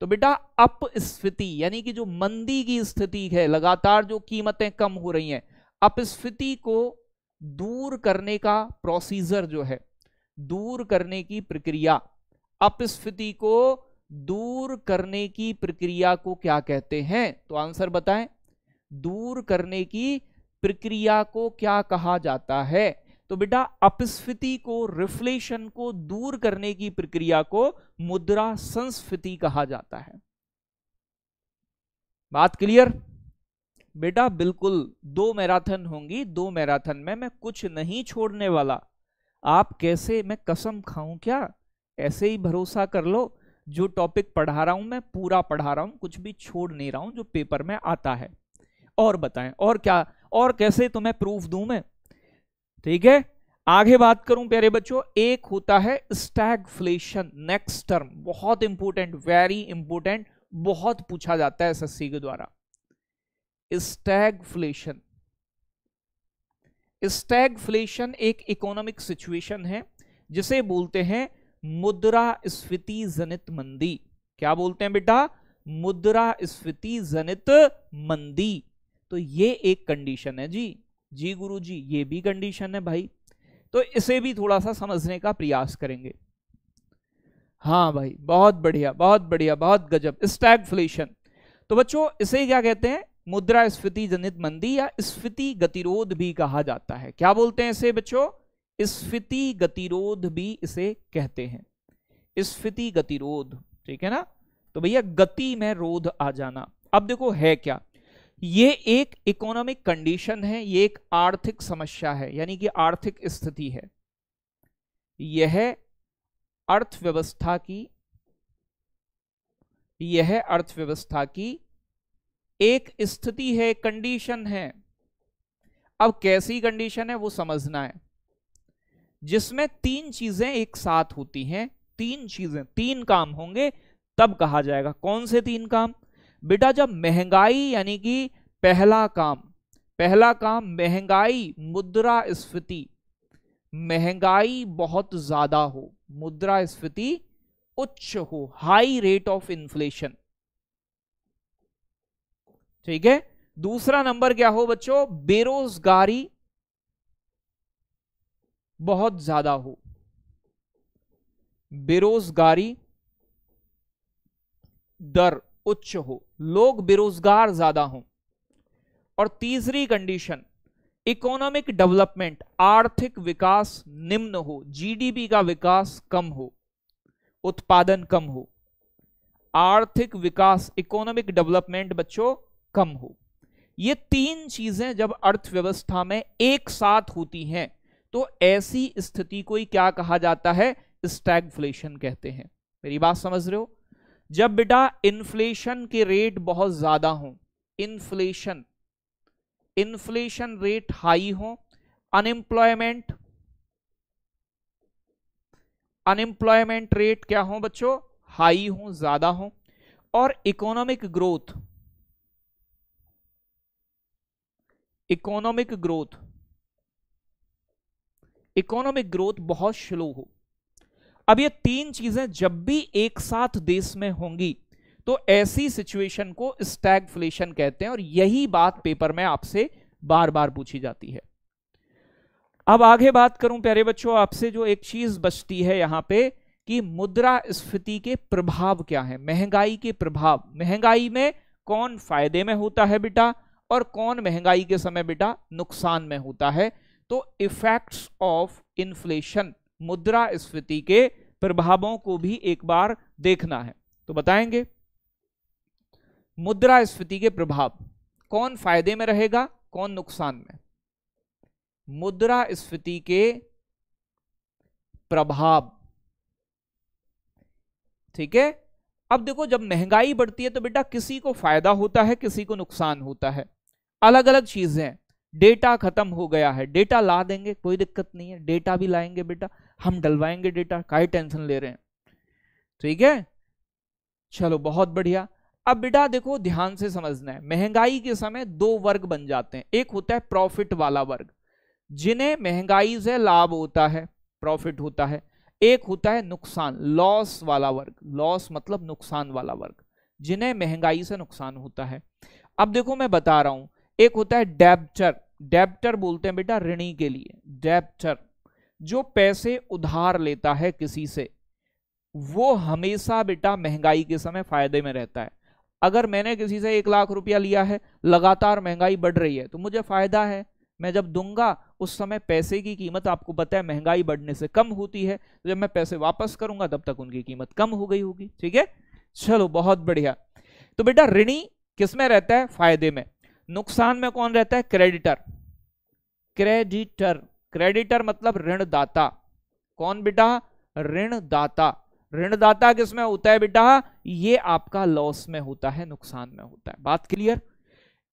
तो बेटा अपस्फीति यानी कि जो मंदी की स्थिति है लगातार जो कीमतें कम हो रही हैं अपस्फीति को दूर करने का प्रोसीजर जो है दूर करने की प्रक्रिया अपस्फीति को दूर करने की प्रक्रिया को क्या कहते हैं तो आंसर बताएं दूर करने की प्रक्रिया को क्या कहा जाता है तो बेटा अपस्फीति को रिफ्लेशन को दूर करने की प्रक्रिया को मुद्रा संस्फीति कहा जाता है बात क्लियर बेटा बिल्कुल दो मैराथन होंगी दो मैराथन में मैं कुछ नहीं छोड़ने वाला आप कैसे मैं कसम खाऊं क्या ऐसे ही भरोसा कर लो जो टॉपिक पढ़ा रहा हूं मैं पूरा पढ़ा रहा हूं कुछ भी छोड़ नहीं रहा हूं जो पेपर में आता है और बताएं और क्या और कैसे तुम्हें प्रूफ दू मैं ठीक है आगे बात करूं प्यारे बच्चों एक होता है स्टैगफ्लेशन नेक्स्ट टर्म बहुत इंपॉर्टेंट वेरी इंपॉर्टेंट बहुत पूछा जाता है एस के द्वारा स्टैग स्टैगफ्लेशन एक इकोनॉमिक सिचुएशन है जिसे बोलते हैं मुद्रा स्फीति जनित मंदी क्या बोलते हैं बेटा मुद्रा स्फीति जनित मंदी तो ये एक कंडीशन है जी जी गुरु जी ये भी कंडीशन है भाई तो इसे भी थोड़ा सा समझने का प्रयास करेंगे हाँ भाई बहुत बढ़िया बहुत बढ़िया बहुत गजब स्टैगफ्लेशन तो बच्चों इसे क्या कहते हैं मुद्रा स्फीति जनित मंदी या स्फीति गतिरोध भी कहा जाता है क्या बोलते हैं इसे बच्चों स्फिति गतिरोध भी इसे कहते हैं स्फिति गतिरोध ठीक है ना तो भैया गति में रोध आ जाना अब देखो है क्या ये एक इकोनॉमिक कंडीशन है ये एक आर्थिक समस्या है यानी कि आर्थिक स्थिति है यह अर्थव्यवस्था की यह अर्थव्यवस्था की एक स्थिति है कंडीशन है अब कैसी कंडीशन है वो समझना है जिसमें तीन चीजें एक साथ होती हैं तीन चीजें तीन काम होंगे तब कहा जाएगा कौन से तीन काम बेटा जब महंगाई यानी कि पहला काम पहला काम महंगाई मुद्रा स्फीति महंगाई बहुत ज्यादा हो मुद्रा स्फीति उच्च हो हाई रेट ऑफ इन्फ्लेशन ठीक है दूसरा नंबर क्या हो बच्चों बेरोजगारी बहुत ज़्यादा हो बेरोजगारी दर उच्च हो लोग बेरोजगार ज़्यादा हों और तीसरी कंडीशन इकोनॉमिक डेवलपमेंट आर्थिक विकास निम्न हो जीडीपी का विकास कम हो उत्पादन कम हो आर्थिक विकास इकोनॉमिक डेवलपमेंट बच्चों कम हो ये तीन चीजें जब अर्थव्यवस्था में एक साथ होती हैं तो ऐसी स्थिति को ही क्या कहा जाता है स्टैगफ्लेशन कहते हैं मेरी बात समझ रहे हो जब बेटा इन्फ्लेशन के रेट बहुत ज्यादा हो इन्फ्लेशन इन्फ्लेशन रेट हाई हो अनएम्प्लॉयमेंट अनएम्प्लॉयमेंट रेट क्या हो बच्चों हाई हो ज्यादा हो और economic growth economic growth economic growth बहुत स्लो हो अब ये तीन चीजें जब भी एक साथ देश में होंगी तो ऐसी सिचुएशन को स्टैगफ्लेशन कहते हैं और यही बात पेपर में आपसे बार बार पूछी जाती है अब आगे बात करूं प्यारे बच्चों आपसे जो एक चीज बचती है यहां पे कि मुद्रा स्फीति के प्रभाव क्या है महंगाई के प्रभाव महंगाई में कौन फायदे में होता है बेटा और कौन महंगाई के समय बेटा नुकसान में होता है तो इफेक्ट्स ऑफ इन्फ्लेशन मुद्रा स्फीति के प्रभावों को भी एक बार देखना है तो बताएंगे मुद्रा स्फीति के प्रभाव कौन फायदे में रहेगा कौन नुकसान में मुद्रा स्फीति के प्रभाव ठीक है अब देखो जब महंगाई बढ़ती है तो बेटा किसी को फायदा होता है किसी को नुकसान होता है अलग अलग चीजें डेटा खत्म हो गया है डेटा ला देंगे कोई दिक्कत नहीं है डेटा भी लाएंगे बेटा हम डलवाएंगे डेटा का टेंशन ले रहे हैं ठीक है चलो बहुत बढ़िया अब बेटा देखो ध्यान से समझना है महंगाई के समय दो वर्ग बन जाते हैं एक होता है प्रॉफिट वाला वर्ग जिन्हें महंगाई से लाभ होता है प्रॉफिट होता है एक होता है नुकसान लॉस वाला वर्ग लॉस मतलब नुकसान वाला वर्ग जिन्हें महंगाई से नुकसान होता है अब देखो मैं बता रहा हूं एक होता है डेप्टर डेप्टर बोलते हैं बेटा ऋणी के लिए डेप्टर जो पैसे उधार लेता है किसी से वो हमेशा बेटा महंगाई के समय फायदे में रहता है अगर मैंने किसी से एक लाख रुपया लिया है लगातार महंगाई बढ़ रही है तो मुझे फायदा है मैं जब दूंगा उस समय पैसे की कीमत आपको पता है महंगाई बढ़ने से कम होती है तो जब मैं पैसे वापस करूंगा तब तक उनकी कीमत कम हो गई होगी ठीक है चलो बहुत बढ़िया तो बेटा ऋणी किसमें रहता है फायदे में नुकसान में कौन रहता है क्रेडिटर क्रेडिटर क्रेडिटर मतलब ऋणदाता कौन बेटा ऋणदाता ऋणदाता किसमें होता है बेटा ये आपका लॉस में होता है नुकसान में होता है बात क्लियर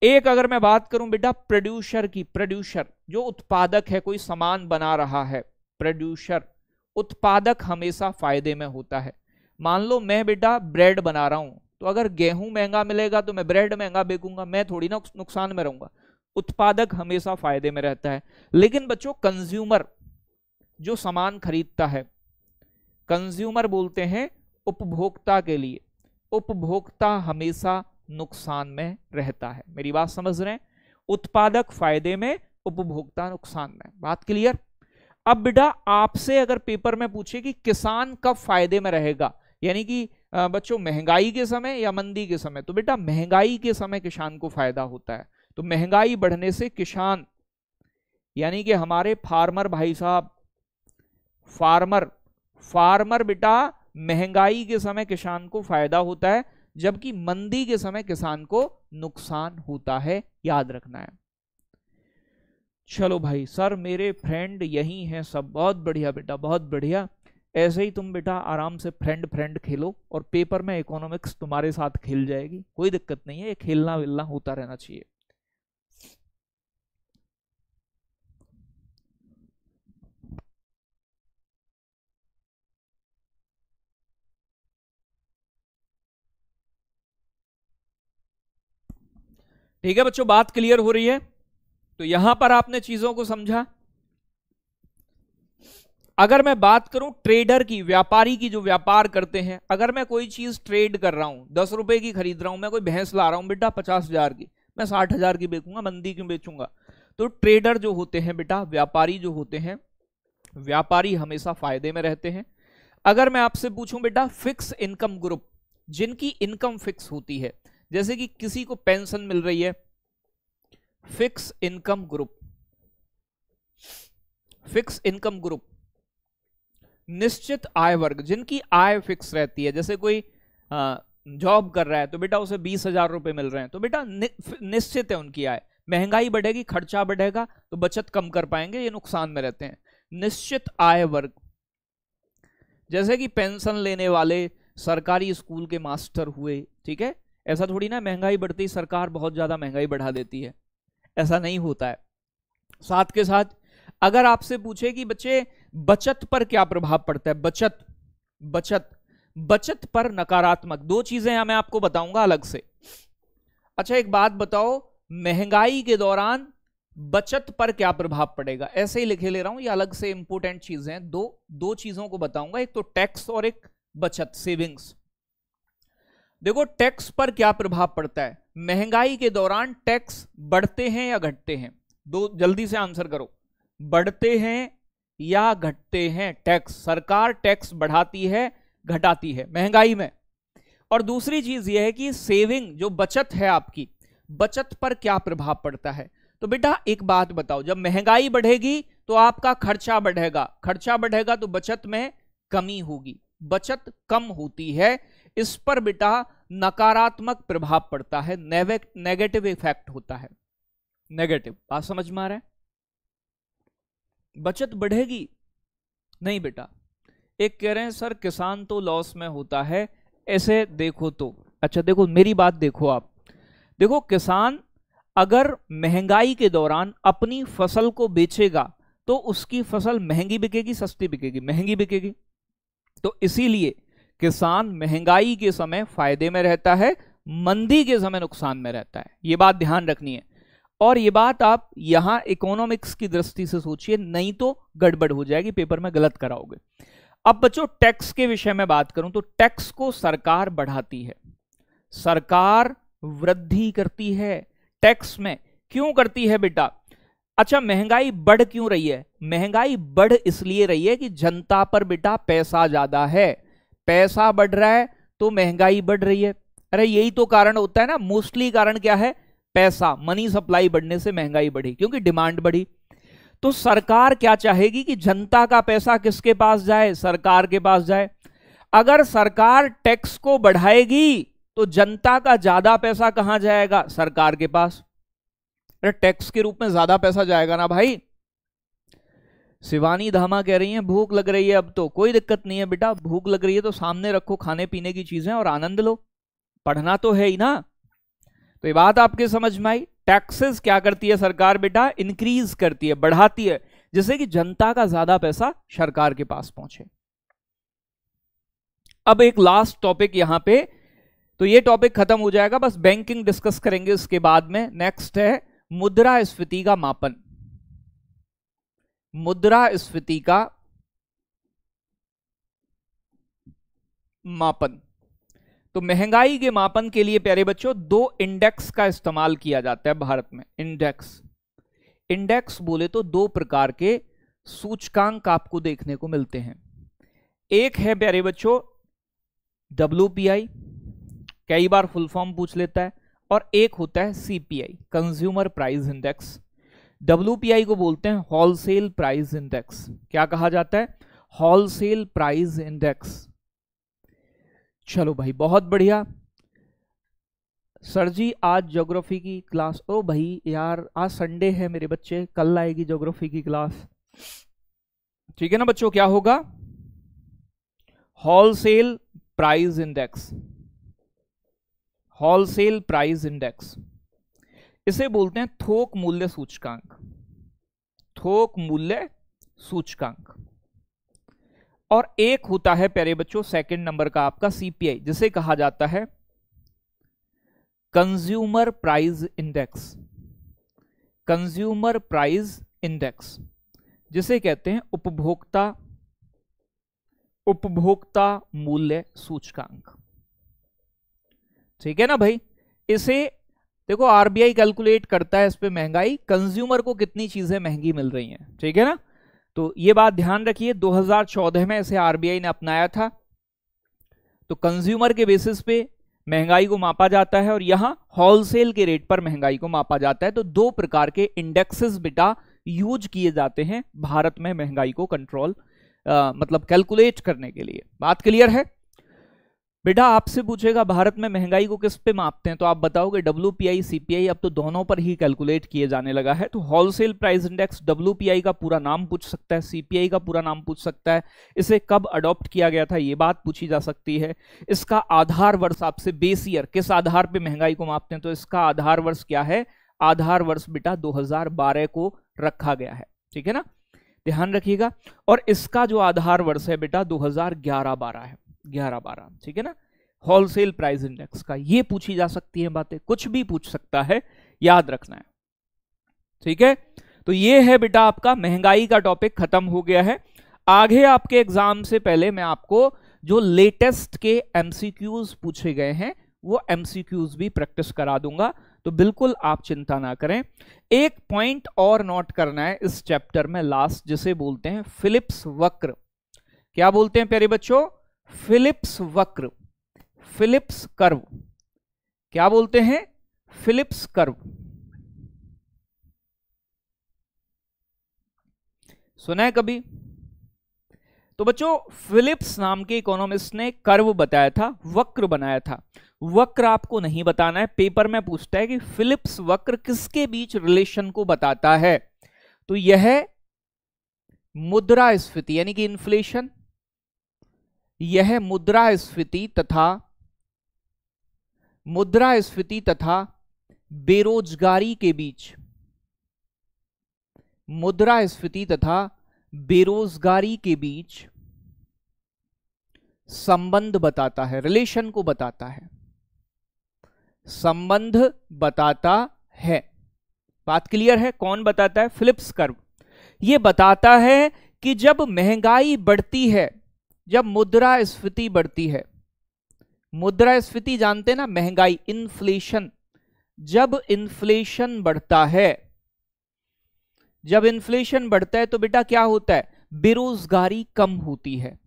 एक अगर मैं बात करूं बेटा प्रोड्यूसर की प्रोड्यूसर जो उत्पादक है कोई सामान बना रहा है प्रोड्यूसर उत्पादक हमेशा फायदे में होता है मान लो मैं बेटा ब्रेड बना रहा हूं तो अगर गेहूं महंगा मिलेगा तो मैं ब्रेड महंगा बेचूंगा मैं थोड़ी ना नुकसान में रहूंगा उत्पादक हमेशा फायदे में रहता है लेकिन बच्चों कंज्यूमर जो सामान खरीदता है कंज्यूमर बोलते हैं उपभोक्ता के लिए उपभोक्ता हमेशा नुकसान में रहता है मेरी बात समझ रहे हैं उत्पादक फायदे में उपभोक्ता नुकसान में बात क्लियर अब बेटा आपसे अगर पेपर में पूछे कि किसान कब फायदे में रहेगा यानी कि बच्चों महंगाई के समय या मंदी के समय तो बेटा महंगाई के समय किसान को फायदा होता है तो महंगाई बढ़ने से किसान यानी कि हमारे फार्मर भाई साहब फार्मर फार्मर बेटा महंगाई के समय किसान को फायदा होता है जबकि मंदी के समय किसान को नुकसान होता है याद रखना है चलो भाई सर मेरे फ्रेंड यही हैं सब बहुत बढ़िया बेटा बहुत बढ़िया ऐसे ही तुम बेटा आराम से फ्रेंड फ्रेंड खेलो और पेपर में इकोनॉमिक्स तुम्हारे साथ खेल जाएगी कोई दिक्कत नहीं है ये खेलना वेलना होता रहना चाहिए ठीक है बच्चों बात क्लियर हो रही है तो यहां पर आपने चीजों को समझा अगर मैं बात करूं ट्रेडर की व्यापारी की जो व्यापार करते हैं अगर मैं कोई चीज ट्रेड कर रहा हूं दस रुपए की खरीद रहा हूं मैं कोई भैंस ला रहा हूं बेटा पचास हजार की मैं साठ हजार की बेचूंगा मंदी क्यों बेचूंगा तो ट्रेडर जो होते हैं बेटा व्यापारी जो होते हैं व्यापारी हमेशा फायदे में रहते हैं अगर मैं आपसे पूछूं बेटा फिक्स इनकम ग्रुप जिनकी इनकम फिक्स होती है जैसे कि किसी को पेंशन मिल रही है fix income group fix income group निश्चित आय वर्ग जिनकी आय फिक्स रहती है जैसे कोई जॉब कर रहा है तो बेटा उसे बीस हजार रुपए मिल रहे हैं तो बेटा नि, निश्चित है उनकी आय महंगाई बढ़ेगी खर्चा बढ़ेगा तो बचत कम कर पाएंगे ये नुकसान में रहते हैं निश्चित आय वर्ग जैसे कि पेंशन लेने वाले सरकारी स्कूल के मास्टर हुए ठीक है ऐसा थोड़ी ना महंगाई बढ़ती सरकार बहुत ज़्यादा महंगाई बढ़ा देती है ऐसा नहीं होता है साथ के साथ अगर आपसे पूछे कि बच्चे बचत पर क्या प्रभाव पड़ता है बचत बचत बचत पर नकारात्मक दो चीजें मैं आपको बताऊंगा अलग से अच्छा एक बात बताओ महंगाई के दौरान बचत पर क्या प्रभाव पड़ेगा ऐसे ही लिखे ले रहा हूं ये अलग से इंपोर्टेंट चीजें हैं दो दो चीजों को बताऊंगा एक तो टैक्स और एक बचत सेविंग्स देखो टैक्स पर क्या प्रभाव पड़ता है महंगाई के दौरान टैक्स बढ़ते हैं या घटते हैं दो जल्दी से आंसर करो बढ़ते हैं या घटते हैं टैक्स सरकार टैक्स बढ़ाती है घटाती है महंगाई में और दूसरी चीज यह है कि सेविंग जो बचत है आपकी बचत पर क्या प्रभाव पड़ता है तो बेटा एक बात बताओ जब महंगाई बढ़ेगी तो आपका खर्चा बढ़ेगा खर्चा बढ़ेगा तो बचत में कमी होगी बचत कम होती है इस पर बेटा नकारात्मक प्रभाव पड़ता है नेगेटिव इफेक्ट होता है नेगेटिव बात समझ में आ रहा है बचत बढ़ेगी नहीं बेटा एक कह रहे हैं सर किसान तो लॉस में होता है ऐसे देखो तो अच्छा देखो मेरी बात देखो आप देखो किसान अगर महंगाई के दौरान अपनी फसल को बेचेगा तो उसकी फसल महंगी बिकेगी सस्ती बिकेगी महंगी बिकेगी तो इसीलिए किसान महंगाई के समय फायदे में रहता है मंदी के समय नुकसान में रहता है ये बात ध्यान रखनी है और ये बात आप यहां इकोनॉमिक्स की दृष्टि से सोचिए नहीं तो गड़बड़ हो जाएगी पेपर में गलत कराओगे अब बच्चों टैक्स के विषय में बात करूं तो टैक्स को सरकार बढ़ाती है सरकार वृद्धि करती है टैक्स में क्यों करती है बेटा अच्छा महंगाई बढ़ क्यों रही है महंगाई बढ़ इसलिए रही है कि जनता पर बेटा पैसा ज्यादा है पैसा बढ़ रहा है तो महंगाई बढ़ रही है अरे यही तो कारण होता है ना मोस्टली कारण क्या है पैसा मनी सप्लाई बढ़ने से महंगाई बढ़ी क्योंकि डिमांड बढ़ी तो सरकार क्या चाहेगी कि जनता का पैसा किसके पास जाए सरकार के पास जाए अगर सरकार टैक्स को बढ़ाएगी तो जनता का ज्यादा पैसा कहां जाएगा सरकार के पास अरे टैक्स के रूप में ज्यादा पैसा जाएगा ना भाई शिवानी धामा कह रही है भूख लग रही है अब तो कोई दिक्कत नहीं है बेटा भूख लग रही है तो सामने रखो खाने पीने की चीजें और आनंद लो पढ़ना तो है ही ना तो ये बात आपके समझ में आई टैक्सेस क्या करती है सरकार बेटा इंक्रीज करती है बढ़ाती है जिससे कि जनता का ज्यादा पैसा सरकार के पास पहुंचे अब एक लास्ट टॉपिक यहां पे तो ये टॉपिक खत्म हो जाएगा बस बैंकिंग डिस्कस करेंगे इसके बाद में नेक्स्ट है मुद्रा स्फीति का मापन मुद्रा स्फीति का मापन तो महंगाई के मापन के लिए प्यारे बच्चों दो इंडेक्स का इस्तेमाल किया जाता है भारत में इंडेक्स इंडेक्स बोले तो दो प्रकार के सूचकांक आपको देखने को मिलते हैं एक है प्यारे बच्चों डब्ल्यू कई बार फुल फॉर्म पूछ लेता है और एक होता है CPI consumer price index W को बोलते हैं होलसेल प्राइस इंडेक्स क्या कहा जाता है होलसेल प्राइस इंडेक्स चलो भाई बहुत बढ़िया सर जी आज ज्योग्राफी की क्लास ओ भाई यार आज संडे है मेरे बच्चे कल आएगी ज्योग्राफी की क्लास ठीक है ना बच्चों क्या होगा wholesale price index wholesale price index इसे बोलते हैं थोक मूल्य सूचकांक थोक मूल्य सूचकांक और एक होता है प्यारे बच्चों सेकंड नंबर का आपका सीपीआई जिसे कहा जाता है consumer price index consumer price index जिसे कहते हैं उपभोक्ता उपभोक्ता मूल्य सूचकांक ठीक है ना भाई इसे देखो आरबीआई कैलकुलेट करता है इस पर महंगाई कंज्यूमर को कितनी चीजें महंगी मिल रही हैं ठीक है ना तो ये बात ध्यान रखिए 2014 में इसे आरबीआई ने अपनाया था तो कंज्यूमर के बेसिस पे महंगाई को मापा जाता है और यहां होलसेल के रेट पर महंगाई को मापा जाता है तो दो प्रकार के इंडेक्सेस बेटा यूज किए जाते हैं भारत में महंगाई को कंट्रोल मतलब कैलकुलेट करने के लिए बात क्लियर है बेटा आपसे पूछेगा भारत में महंगाई को किस पे मापते हैं तो आप बताओगे W P I C P I अब तो दोनों पर ही कैलकुलेट किए जाने लगा है तो wholesale price index W P I का पूरा नाम पूछ सकता है सीपीआई का पूरा नाम पूछ सकता है इसे कब अडॉप्ट किया गया था ये बात पूछी जा सकती है इसका आधार वर्ष आपसे बेस ईयर किस आधार पर महंगाई को मापते हैं तो इसका आधार वर्ष क्या है आधार वर्ष बेटा दो को रखा गया है ठीक है ना ध्यान रखिएगा और इसका जो आधार वर्ष है बेटा दो हजार है ग्यारह बारह ठीक है ना होलसेल प्राइस इंडेक्स का ये पूछी जा सकती है बातें कुछ भी पूछ सकता है याद रखना है ठीक है तो ये है बेटा आपका महंगाई का टॉपिक खत्म हो गया है आगे आपके एग्जाम से पहले मैं आपको जो लेटेस्ट के एमसीक्यूज पूछे गए हैं वो एमसीक्यूज भी प्रैक्टिस करा दूंगा तो बिल्कुल आप चिंता ना करें एक पॉइंट और नोट करना है इस चैप्टर में लास्ट जिसे बोलते हैं फिलिप्स वक्र क्या बोलते हैं प्यारे बच्चों फिलिप्स वक्र फिलिप्स कर्व क्या बोलते हैं फिलिप्स कर्व सुना है कभी तो बच्चों फिलिप्स नाम के इकोनॉमिस्ट ने कर्व बताया था वक्र बनाया था वक्र आपको नहीं बताना है पेपर में पूछता है कि फिलिप्स वक्र किसके बीच रिलेशन को बताता है तो यह मुद्रा स्फीति यानी कि इन्फ्लेशन यह मुद्रास्फीति तथा मुद्रास्फीति तथा बेरोजगारी के बीच मुद्रास्फीति तथा बेरोजगारी के बीच संबंध बताता है रिलेशन को बताता है संबंध बताता है बात क्लियर है कौन बताता है फिलिप्स कर्व यह बताता है कि जब महंगाई बढ़ती है जब मुद्रा स्फीति बढ़ती है मुद्रा स्फीति जानते ना महंगाई इन्फ्लेशन जब इन्फ्लेशन बढ़ता है जब इन्फ्लेशन बढ़ता है तो बेटा क्या होता है बेरोजगारी कम होती है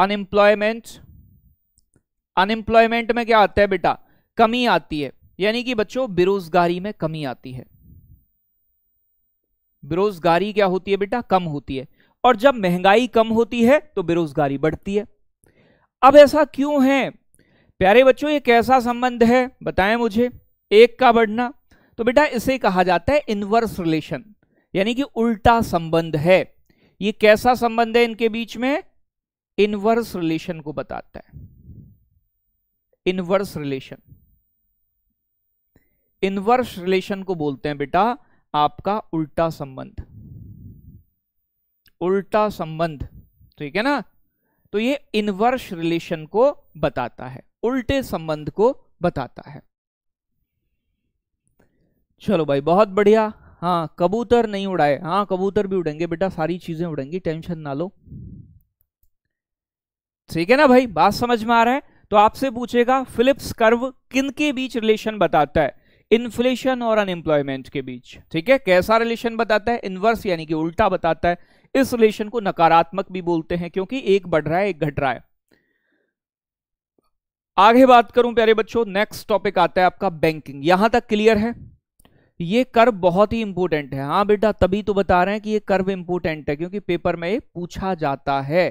अनएम्प्लॉयमेंट अनएम्प्लॉयमेंट में क्या आता है बेटा कमी आती है यानी कि बच्चों बेरोजगारी में कमी आती है बेरोजगारी क्या होती है बेटा कम होती है और जब महंगाई कम होती है तो बेरोजगारी बढ़ती है अब ऐसा क्यों है प्यारे बच्चों ये कैसा संबंध है बताएं मुझे एक का बढ़ना तो बेटा इसे कहा जाता है इनवर्स रिलेशन यानी कि उल्टा संबंध है ये कैसा संबंध है इनके बीच में इनवर्स रिलेशन को बताता है इनवर्स रिलेशन इनवर्स रिलेशन को बोलते हैं बेटा आपका उल्टा संबंध उल्टा संबंध ठीक है ना तो ये इनवर्स रिलेशन को बताता है उल्टे संबंध को बताता है चलो भाई बहुत बढ़िया हाँ कबूतर नहीं उड़ाए हाँ कबूतर भी उड़ेंगे बेटा सारी चीजें उड़ेंगी टेंशन ना लो ठीक है ना भाई बात समझ में आ रहा है तो आपसे पूछेगा फिलिप्स कर्व किन के बीच रिलेशन बताता है इन्फ्लेशन और अनएम्प्लॉयमेंट के बीच ठीक है कैसा रिलेशन बताता है इनवर्स यानी कि उल्टा बताता है इस रिलेशन को नकारात्मक भी बोलते हैं क्योंकि एक बढ़ रहा है एक घट रहा है आगे बात करूं प्यारे बच्चों नेक्स्ट टॉपिक आता है आपका बैंकिंग यहां तक क्लियर है ये कर्व बहुत ही इंपॉर्टेंट है हाँ बेटा तभी तो बता रहे हैं कि ये कर्व इंपॉर्टेंट है क्योंकि पेपर में पूछा जाता है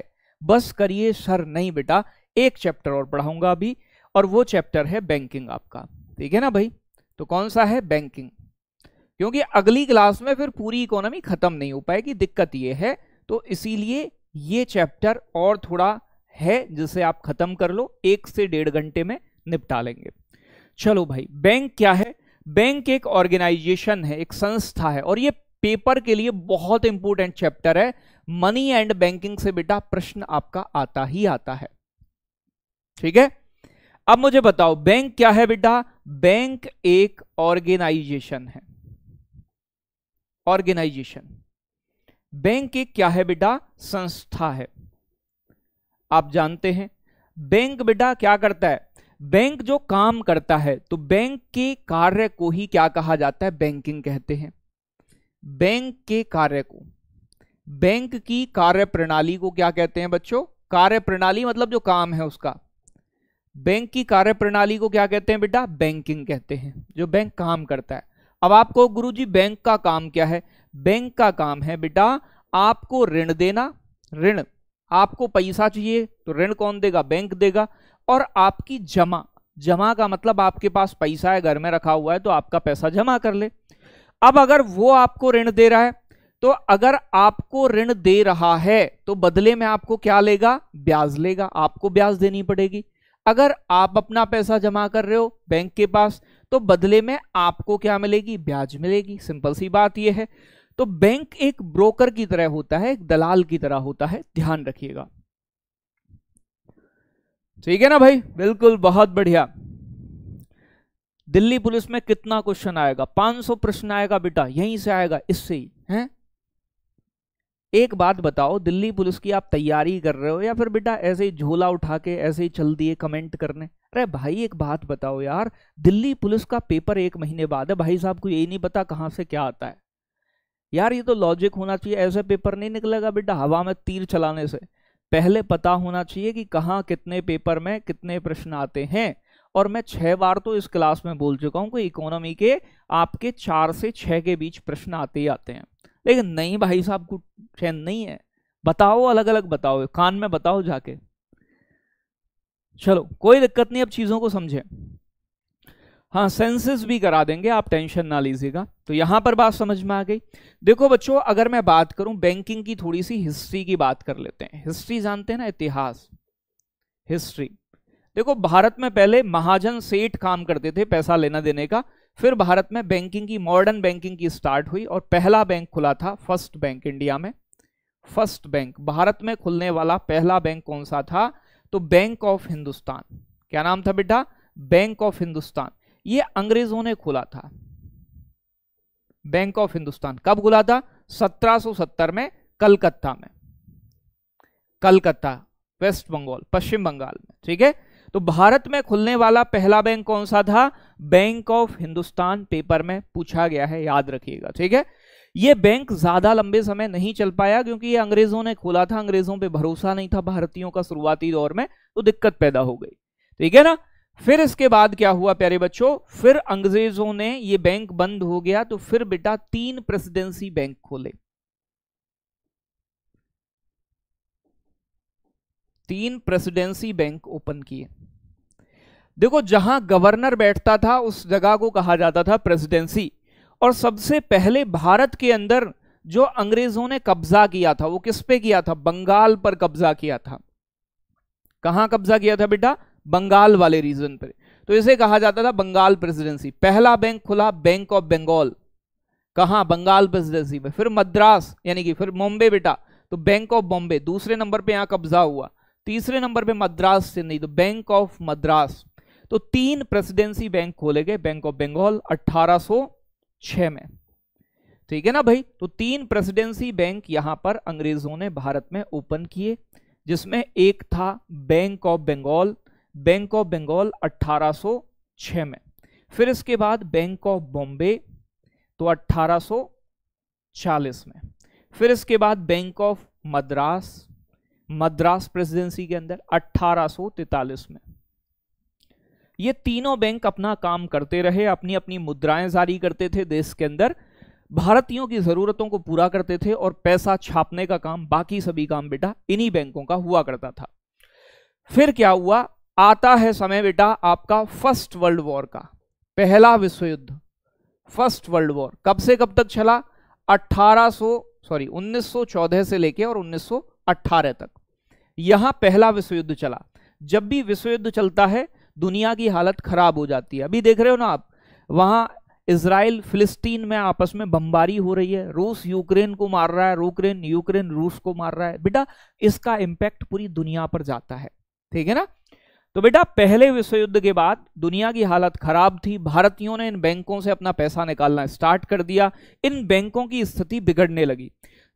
बस करिए सर नहीं बेटा एक चैप्टर और पढ़ाऊंगा अभी और वो चैप्टर है बैंकिंग आपका ठीक है ना भाई तो कौन सा है बैंकिंग क्योंकि अगली क्लास में फिर पूरी इकोनॉमी खत्म नहीं हो पाएगी दिक्कत ये है तो इसीलिए ये चैप्टर और थोड़ा है जिसे आप खत्म कर लो एक से डेढ़ घंटे में निपटा लेंगे चलो भाई बैंक क्या है बैंक एक ऑर्गेनाइजेशन है एक संस्था है और ये पेपर के लिए बहुत इंपॉर्टेंट चैप्टर है मनी एंड बैंकिंग से बेटा प्रश्न आपका आता ही आता है ठीक है अब मुझे बताओ बैंक क्या है बेटा बैंक एक ऑर्गेनाइजेशन है ऑर्गेनाइजेशन बैंक एक क्या है बेटा संस्था है आप जानते हैं बैंक बेटा क्या करता है बैंक जो काम करता है तो बैंक के कार्य को ही क्या कहा जाता है बैंकिंग कहते हैं बैंक के कार्य को बैंक की कार्य प्रणाली को क्या कहते हैं बच्चों कार्य प्रणाली मतलब जो काम है उसका बैंक की कार्य प्रणाली को क्या कहते हैं बेटा बैंकिंग कहते हैं जो बैंक काम करता है अब आपको गुरुजी बैंक का काम क्या है बैंक का काम है बेटा आपको ऋण देना ऋण आपको पैसा चाहिए तो ऋण कौन देगा बैंक देगा और आपकी जमा जमा का मतलब आपके पास पैसा है घर में रखा हुआ है तो आपका पैसा जमा कर ले अब अगर वो आपको ऋण दे रहा है तो अगर आपको ऋण दे रहा है तो बदले में आपको क्या लेगा ब्याज लेगा आपको ब्याज देनी पड़ेगी अगर आप अपना पैसा जमा कर रहे हो बैंक के पास तो बदले में आपको क्या मिलेगी ब्याज मिलेगी सिंपल सी बात यह है तो बैंक एक ब्रोकर की तरह होता है एक दलाल की तरह होता है ध्यान रखिएगा ठीक है ना भाई बिल्कुल बहुत बढ़िया दिल्ली पुलिस में कितना क्वेश्चन आएगा 500 प्रश्न आएगा बेटा यहीं से आएगा इससे ही है एक बात बताओ दिल्ली पुलिस की आप तैयारी कर रहे हो या फिर बेटा ऐसे ही झोला उठा के ऐसे ही चल दिए कमेंट करने अरे भाई एक बात बताओ यार दिल्ली पुलिस का पेपर एक महीने बाद है भाई साहब को यही नहीं पता कहाँ से क्या आता है यार ये तो लॉजिक होना चाहिए ऐसे पेपर नहीं निकलेगा बेटा हवा में तीर चलाने से पहले पता होना चाहिए कि कहाँ कितने पेपर में कितने प्रश्न आते हैं और मैं छह बार तो इस क्लास में बोल चुका हूँ कि इकोनॉमी के आपके चार से छः के बीच प्रश्न आते ही आते हैं लेकिन नहीं भाई साहब को चैन नहीं है बताओ अलग अलग बताओ कान में बताओ जाके चलो कोई दिक्कत नहीं अब चीज़ों को समझे हाँ सेंसेस भी करा देंगे आप टेंशन ना लीजिएगा तो यहां पर बात समझ में आ गई देखो बच्चों अगर मैं बात करूं बैंकिंग की थोड़ी सी हिस्ट्री की बात कर लेते हैं हिस्ट्री जानते हैं ना इतिहास हिस्ट्री देखो भारत में पहले महाजन सेठ काम करते थे पैसा लेना देने का फिर भारत में बैंकिंग की मॉडर्न बैंकिंग की स्टार्ट हुई और पहला बैंक खुला था फर्स्ट बैंक इंडिया में फर्स्ट बैंक भारत में खुलने वाला पहला बैंक कौन सा था तो बैंक ऑफ हिंदुस्तान क्या नाम था बेटा बैंक ऑफ हिंदुस्तान ये अंग्रेजों ने खोला था बैंक ऑफ हिंदुस्तान कब खुला था 1770 में कलकत्ता में कलकत्ता वेस्ट बंगाल पश्चिम बंगाल में ठीक है तो भारत में खुलने वाला पहला बैंक कौन सा था बैंक ऑफ हिंदुस्तान पेपर में पूछा गया है याद रखिएगा ठीक है ये बैंक ज्यादा लंबे समय नहीं चल पाया क्योंकि ये अंग्रेजों ने खोला था अंग्रेजों पे भरोसा नहीं था भारतीयों का शुरुआती दौर में तो दिक्कत पैदा हो गई ठीक है ना फिर इसके बाद क्या हुआ प्यारे बच्चों फिर अंग्रेजों ने ये बैंक बंद हो गया तो फिर बेटा तीन प्रेसिडेंसी बैंक खोले तीन प्रेसिडेंसी बैंक ओपन किए देखो जहां गवर्नर बैठता था उस जगह को कहा जाता था प्रेसिडेंसी और सबसे पहले भारत के अंदर जो अंग्रेजों ने कब्जा किया था वो किस पे किया था बंगाल पर कब्जा किया था कहां कब्जा किया था बेटा बंगाल वाले रीजन पर तो इसे कहा जाता था बंगाल प्रेसिडेंसी पहला बैंक खुला बैंक ऑफ बंगाल कहा बंगाल प्रेसिडेंसी में फिर मद्रास यानी कि फिर मुंबई बेटा तो बैंक ऑफ बॉम्बे दूसरे नंबर पे यहां कब्जा हुआ तीसरे नंबर पे मद्रास से नहीं तो बैंक ऑफ मद्रास तो तीन प्रेसिडेंसी बैंक खोले गए बैंक ऑफ बंगाल अट्ठारह छः में ठीक है ना भाई तो तीन प्रेसिडेंसी बैंक यहां पर अंग्रेजों ने भारत में ओपन किए जिसमें एक था bank of Bengal bank of Bengal 1806 में फिर इसके बाद बैंक ऑफ बॉम्बे तो 1840 में फिर इसके बाद bank of Madras Madras presidency के अंदर 1843 में ये तीनों बैंक अपना काम करते रहे अपनी अपनी मुद्राएं जारी करते थे देश के अंदर भारतीयों की जरूरतों को पूरा करते थे और पैसा छापने का काम बाकी सभी काम बेटा इन्हीं बैंकों का हुआ करता था फिर क्या हुआ आता है समय बेटा आपका फर्स्ट वर्ल्ड वॉर का पहला विश्व युद्ध फर्स्ट वर्ल्ड वॉर कब से कब तक चला 1800 सॉरी 1914 से लेके और 1918 तक यहां पहला विश्व युद्ध चला जब भी विश्व युद्ध चलता है दुनिया की हालत खराब हो जाती है अभी देख रहे हो ना आप वहां इसराइल फिलिस्तीन में आपस में बमबारी हो रही है रूस यूक्रेन को मार रहा है यूक्रेन यूक्रेन रूस को मार रहा है बेटा इसका इंपैक्ट पूरी दुनिया पर जाता है ठीक है ना तो बेटा पहले विश्व युद्ध के बाद दुनिया की हालत खराब थी भारतीयों ने इन बैंकों से अपना पैसा निकालना स्टार्ट कर दिया इन बैंकों की स्थिति बिगड़ने लगी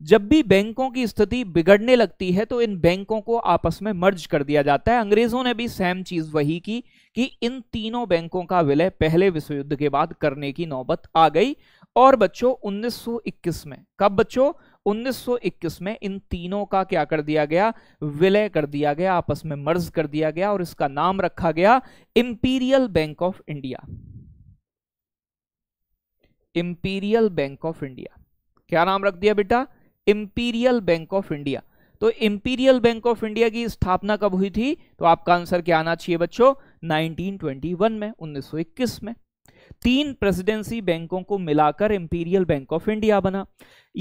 जब भी बैंकों की स्थिति बिगड़ने लगती है तो इन बैंकों को आपस में मर्ज कर दिया जाता है अंग्रेजों ने भी सेम चीज वही की कि इन तीनों बैंकों का विलय पहले विश्व युद्ध के बाद करने की नौबत आ गई और बच्चों 1921 में कब बच्चों 1921 में इन तीनों का क्या कर दिया गया विलय कर दिया गया आपस में मर्ज कर दिया गया और इसका नाम रखा गया imperial bank of India imperial bank of India क्या नाम रख दिया बेटा इंपीरियल बैंक ऑफ इंडिया तो इंपीरियल बैंक ऑफ इंडिया की स्थापना कब हुई थी तो आपका आंसर क्या आना चाहिए बच्चों 1921 में 1921 में तीन प्रेसिडेंसी बैंकों को मिलाकर इंपीरियल बैंक ऑफ इंडिया बना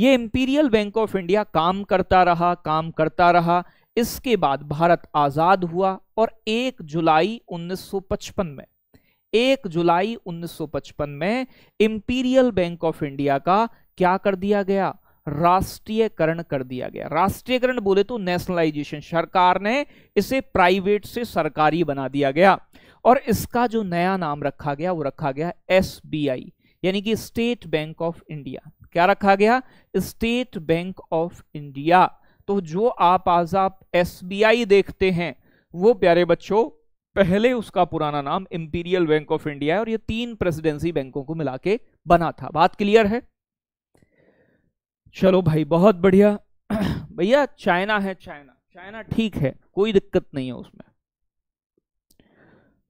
यह इंपीरियल बैंक ऑफ इंडिया काम करता रहा काम करता रहा इसके बाद भारत आजाद हुआ और 1 जुलाई 1955 में 1 जुलाई 1955 में इंपीरियल बैंक ऑफ इंडिया का क्या कर दिया गया राष्ट्रीयकरण कर दिया गया राष्ट्रीयकरण बोले तो नेशनलाइजेशन सरकार ने इसे प्राइवेट से सरकारी बना दिया गया और इसका जो नया नाम रखा गया वो रखा गया एस यानी कि स्टेट बैंक ऑफ इंडिया क्या रखा गया स्टेट बैंक ऑफ इंडिया तो जो आप आज आप एस देखते हैं वो प्यारे बच्चों पहले उसका पुराना नाम इंपीरियल बैंक ऑफ इंडिया है और ये तीन प्रेसिडेंसी बैंकों को मिला के बना था बात क्लियर है चलो भाई बहुत बढ़िया भैया चाइना है चाइना चाइना ठीक है कोई दिक्कत नहीं है उसमें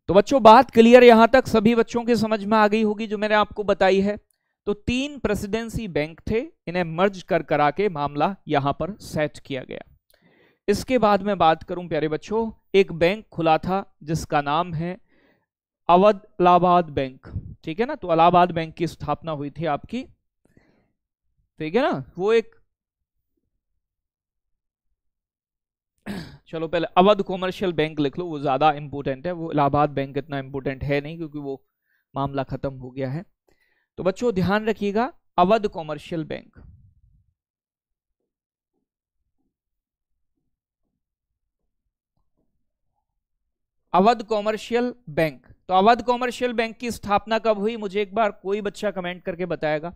तो बच्चों बात क्लियर यहां तक सभी बच्चों के समझ में आ गई होगी जो मैंने आपको बताई है तो तीन प्रेसिडेंसी बैंक थे इन्हें मर्ज कर करा के मामला यहां पर सेट किया गया इसके बाद मैं बात करूं प्यारे बच्चों एक बैंक खुला था जिसका नाम है अवध इलाहाबाद बैंक ठीक है ना तो इलाहाबाद बैंक की स्थापना हुई थी आपकी ठीक तो है ना वो एक चलो पहले अवध कॉमर्शियल बैंक लिख लो वो ज़्यादा इंपोर्टेंट है वो इलाहाबाद बैंक इतना इम्पोर्टेंट है नहीं क्योंकि वो मामला ख़त्म हो गया है तो बच्चों ध्यान रखिएगा Awadh commercial bank Awadh commercial bank तो अवध कॉमर्शियल बैंक की स्थापना कब हुई मुझे एक बार कोई बच्चा कमेंट करके बताएगा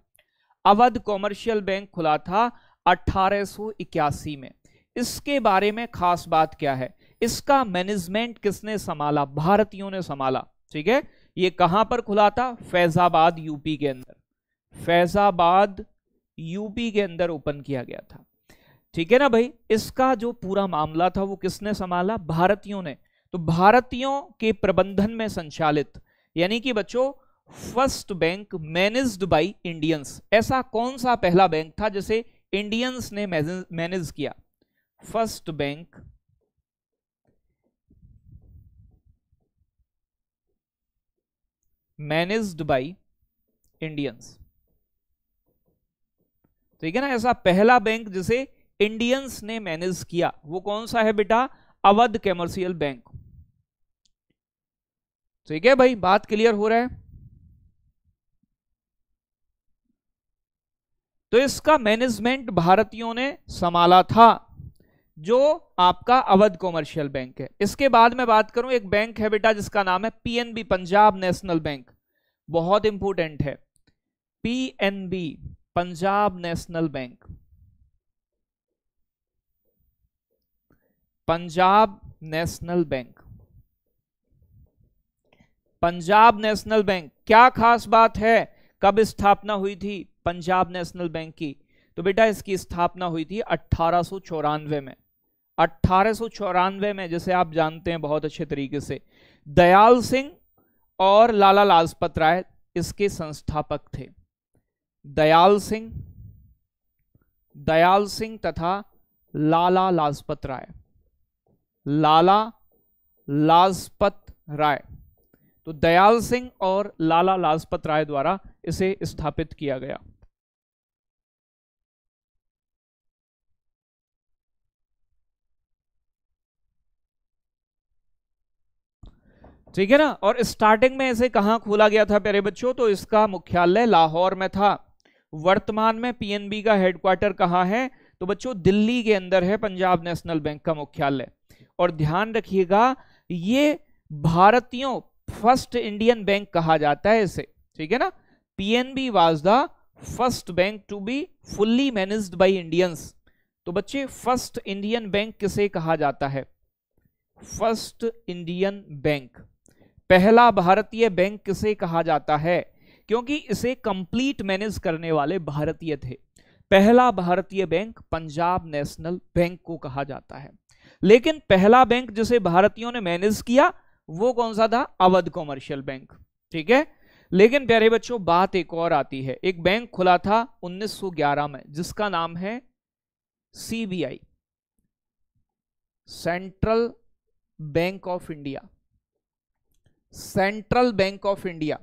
अवध कॉमर्शियल बैंक खुला था 1881 में इसके बारे में खास बात क्या है इसका मैनेजमेंट किसने संभाला भारतीयों ने संभाला ठीक है ये कहां पर खुला था फैजाबाद यूपी के अंदर फैजाबाद यूपी के अंदर ओपन किया गया था ठीक है ना भाई इसका जो पूरा मामला था वो किसने संभाला भारतीयों ने तो भारतीयों के प्रबंधन में संचालित यानी कि बच्चों first bank managed by Indians ऐसा कौन सा पहला बैंक था जिसे इंडियंस ने मैनेज किया first bank managed by Indians ठीक तो है ना ऐसा पहला बैंक जिसे इंडियंस ने मैनेज किया वो कौन सा है बेटा अवध कमर्शियल बैंक ठीक तो है भाई बात क्लियर हो रहा है तो इसका मैनेजमेंट भारतीयों ने संभाला था जो आपका अवध कॉमर्शियल बैंक है इसके बाद मैं बात करूं एक बैंक है बेटा जिसका नाम है पीएनबी पंजाब नेशनल बैंक बहुत इंपॉर्टेंट है PNB Punjab national bank Punjab national bank Punjab national bank क्या खास बात है कब स्थापना हुई थी पंजाब नेशनल बैंक की तो बेटा इसकी स्थापना हुई थी अट्ठारह में अट्ठारह में जैसे आप जानते हैं बहुत अच्छे तरीके से दयाल सिंह और लाला लाजपत राय इसके संस्थापक थे दयाल सिंह दयाल सिंह तथा लाला लाजपत राय लाला लाजपत राय तो दयाल सिंह और लाला लाजपत राय द्वारा इसे स्थापित किया गया ठीक है ना और स्टार्टिंग में इसे कहा खोला गया था प्यारे बच्चों तो इसका मुख्यालय लाहौर में था वर्तमान में पीएनबी का हेडक्वार्टर कहां है तो बच्चों दिल्ली के अंदर है पंजाब नेशनल बैंक का मुख्यालय और ध्यान रखिएगा ये भारतीयों फर्स्ट इंडियन बैंक कहा जाता है इसे ठीक है ना PNB was the first bank to be fully managed by Indians तो बच्चे फर्स्ट इंडियन बैंक किसे कहा जाता है फर्स्ट इंडियन बैंक पहला भारतीय बैंक किसे कहा जाता है क्योंकि इसे कंप्लीट मैनेज करने वाले भारतीय थे पहला भारतीय बैंक पंजाब नेशनल बैंक को कहा जाता है लेकिन पहला बैंक जिसे भारतीयों ने मैनेज किया वो कौन सा था अवध कॉमर्शियल बैंक ठीक है लेकिन प्यारे बच्चों बात एक और आती है एक बैंक खुला था 1911 में जिसका नाम है CBI central bank of India central bank of India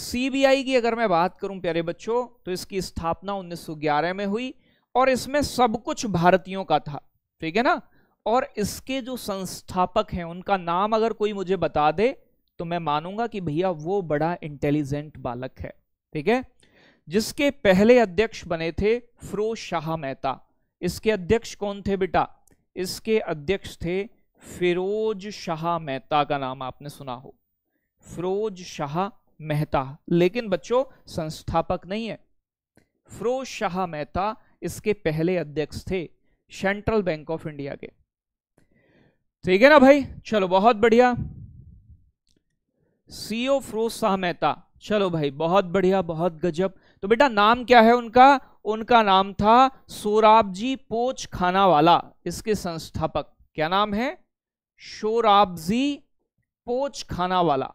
CBI की अगर मैं बात करूं प्यारे बच्चों तो इसकी स्थापना 1911 में हुई और इसमें सब कुछ भारतीयों का था ठीक है ना और इसके जो संस्थापक हैं उनका नाम अगर कोई मुझे बता दे तो मैं मानूंगा कि भैया वो बड़ा इंटेलिजेंट बालक है ठीक है जिसके पहले अध्यक्ष बने थे फ्रोज शाह मेहता इसके अध्यक्ष कौन थे बेटा इसके अध्यक्ष थे फिरोज शाह मेहता का नाम आपने सुना हो फिरोज शाह मेहता लेकिन बच्चों संस्थापक नहीं है फिरोज शाह मेहता इसके पहले अध्यक्ष थे सेंट्रल बैंक ऑफ इंडिया के ठीक है ना भाई चलो बहुत बढ़िया सीओ फिरोज शाह मेहता चलो भाई बहुत बढ़िया बहुत गजब तो बेटा नाम क्या है उनका उनका नाम था सोराबजी पोच खाना वाला इसके संस्थापक क्या नाम है शोराबजी पोच खाना वाला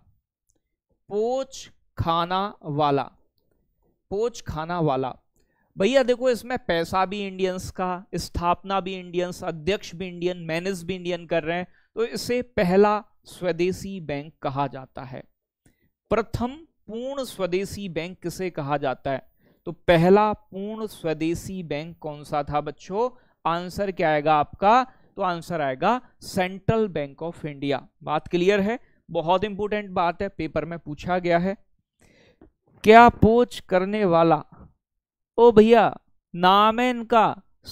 पोच खाना वाला पोच खाना वाला भैया देखो इसमें पैसा भी इंडियंस का स्थापना भी इंडियंस अध्यक्ष भी इंडियन मैनेज भी इंडियन कर रहे हैं तो इसे पहला स्वदेशी बैंक कहा जाता है प्रथम पूर्ण स्वदेशी बैंक किसे कहा जाता है तो पहला पूर्ण स्वदेशी बैंक कौन सा था बच्चों आंसर क्या आएगा आपका तो आंसर आएगा सेंट्रल बैंक ऑफ इंडिया बात क्लियर है बहुत इंपॉर्टेंट बात है पेपर में पूछा गया है क्या पोच करने वाला ओ भैया नाम है इनका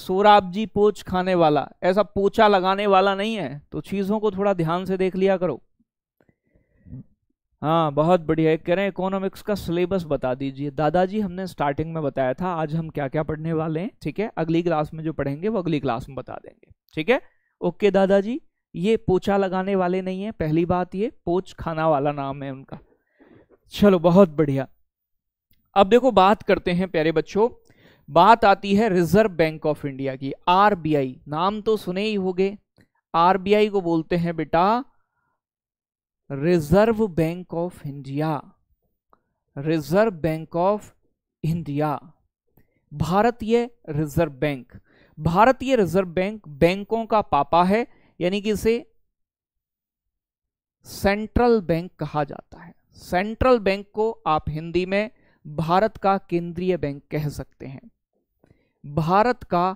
सोराबजी पोच खाने वाला ऐसा पोचा लगाने वाला नहीं है तो चीजों को थोड़ा ध्यान से देख लिया करो हाँ बहुत बढ़िया कह रहे हैं इकोनॉमिक्स का सिलेबस बता दीजिए दादाजी हमने स्टार्टिंग में बताया था आज हम क्या क्या पढ़ने वाले हैं ठीक है अगली क्लास में जो पढ़ेंगे वो अगली क्लास में बता देंगे ठीक है ओके दादाजी ये पोछा लगाने वाले नहीं है पहली बात ये पोच खाना वाला नाम है उनका चलो बहुत बढ़िया अब देखो बात करते हैं प्यारे बच्चों बात आती है रिजर्व बैंक ऑफ इंडिया की आरबीआई नाम तो सुने ही हो आरबीआई को बोलते हैं बेटा reserve bank of India reserve bank of India भारतीय रिजर्व बैंक भारतीय रिजर्व बैंक बैंकों का पापा है यानी कि इसे सेंट्रल बैंक कहा जाता है सेंट्रल बैंक को आप हिंदी में भारत का केंद्रीय बैंक कह सकते हैं भारत का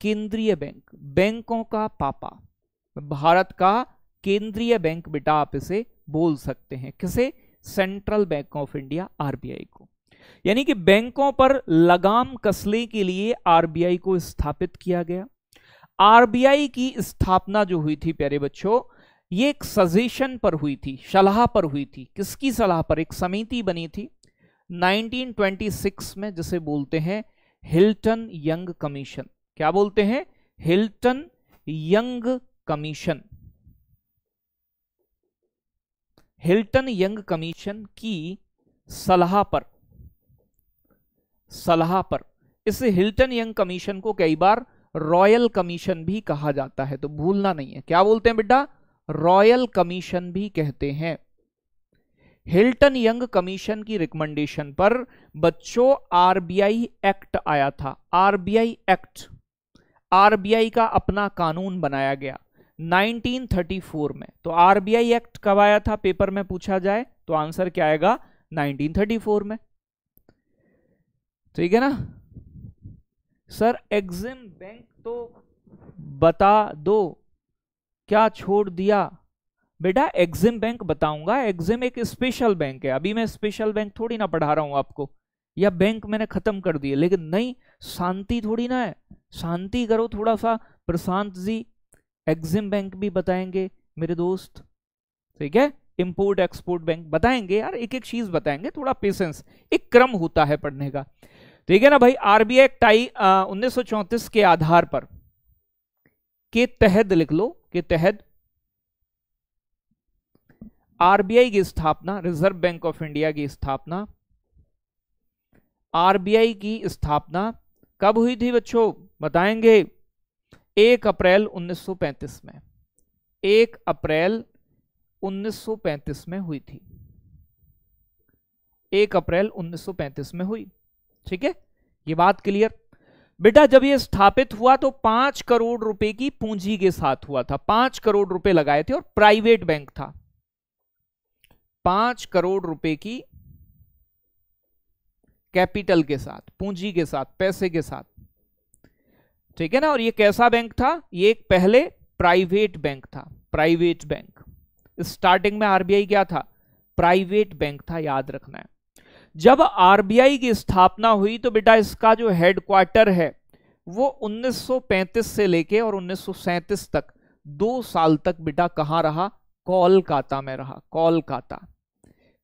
केंद्रीय बैंक बैंकों का पापा भारत का केंद्रीय बैंक बेटा आप इसे बोल सकते हैं किसे central bank of India RBI को यानी कि बैंकों पर लगाम कसने के लिए आरबीआई को स्थापित किया गया आरबीआई की स्थापना जो हुई थी प्यारे बच्चों ये एक सजेशन पर हुई थी सलाह पर हुई थी किसकी सलाह पर एक समिति बनी थी 1926 में जिसे बोलते हैं हिल्टन यंग कमीशन क्या बोलते हैं Hilton Young commission Hilton Young commission की सलाह पर सलाह पर इस हिल्टन यंग कमीशन को कई बार रॉयल कमीशन भी कहा जाता है तो भूलना नहीं है क्या बोलते हैं बेटा रॉयल कमीशन भी कहते हैं हिल्टन यंग कमीशन की रिकमेंडेशन पर बच्चों आरबीआई एक्ट आया था आरबीआई एक्ट आरबीआई का अपना कानून बनाया गया 1934 में तो आरबीआई एक्ट कब आया था पेपर में पूछा जाए तो आंसर क्या आएगा 1934 में ठीक है ना सर एग्जिम बैंक तो बता दो क्या छोड़ दिया बेटा एग्जिम बैंक बताऊंगा एग्जिम एक स्पेशल बैंक है अभी मैं स्पेशल बैंक थोड़ी ना पढ़ा रहा हूं आपको या बैंक मैंने खत्म कर दिए लेकिन नहीं शांति थोड़ी ना है शांति करो थोड़ा सा प्रशांत जी एग्जिम बैंक भी बताएंगे मेरे दोस्त ठीक है इंपोर्ट एक्सपोर्ट बैंक बताएंगे यार एक एक चीज बताएंगे थोड़ा पेशेंस एक क्रम होता है पढ़ने का ठीक है ना भाई आरबीआई टाई उन्नीस के आधार पर के तहत लिख लो के तहत आरबीआई की स्थापना रिजर्व बैंक ऑफ इंडिया की स्थापना आरबीआई की स्थापना कब हुई थी बच्चों बताएंगे एक अप्रैल 1935 में एक अप्रैल 1935 में हुई थी एक अप्रैल 1935 में हुई ठीक है ये बात क्लियर बेटा जब ये स्थापित हुआ तो पांच करोड़ रुपए की पूंजी के साथ हुआ था पांच करोड़ रुपए लगाए थे और प्राइवेट बैंक था पांच करोड़ रुपए की कैपिटल के साथ पूंजी के साथ पैसे के साथ ठीक है ना और ये कैसा बैंक था ये एक पहले प्राइवेट बैंक था प्राइवेट बैंक स्टार्टिंग में आरबीआई क्या था प्राइवेट बैंक था याद रखना है जब आरबीआई की स्थापना हुई तो बेटा इसका जो हेडक्वार्टर है वो 1935 से लेके और 1937 तक दो साल तक बेटा कहां रहा कोलकाता में रहा कोलकाता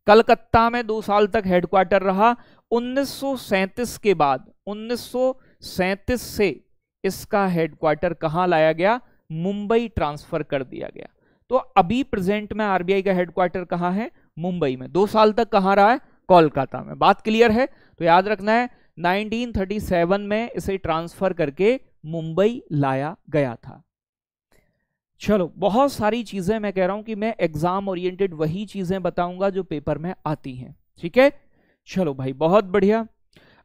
कलकत्ता में दो साल तक हेडक्वार्टर रहा 1937 के बाद 1937 से इसका हेडक्वार्टर कहां लाया गया मुंबई ट्रांसफर कर दिया गया तो अभी प्रेजेंट में आरबीआई का हेडक्वार्टर कहां है मुंबई में दो साल तक कहां रहा है कोलकाता में बात क्लियर है तो याद रखना है 1937 में इसे ट्रांसफर करके मुंबई लाया गया था चलो बहुत सारी चीजें मैं कह रहा हूं कि मैं एग्जाम ओरिएंटेड वही चीजें बताऊंगा जो पेपर में आती हैं ठीक है चलो भाई बहुत बढ़िया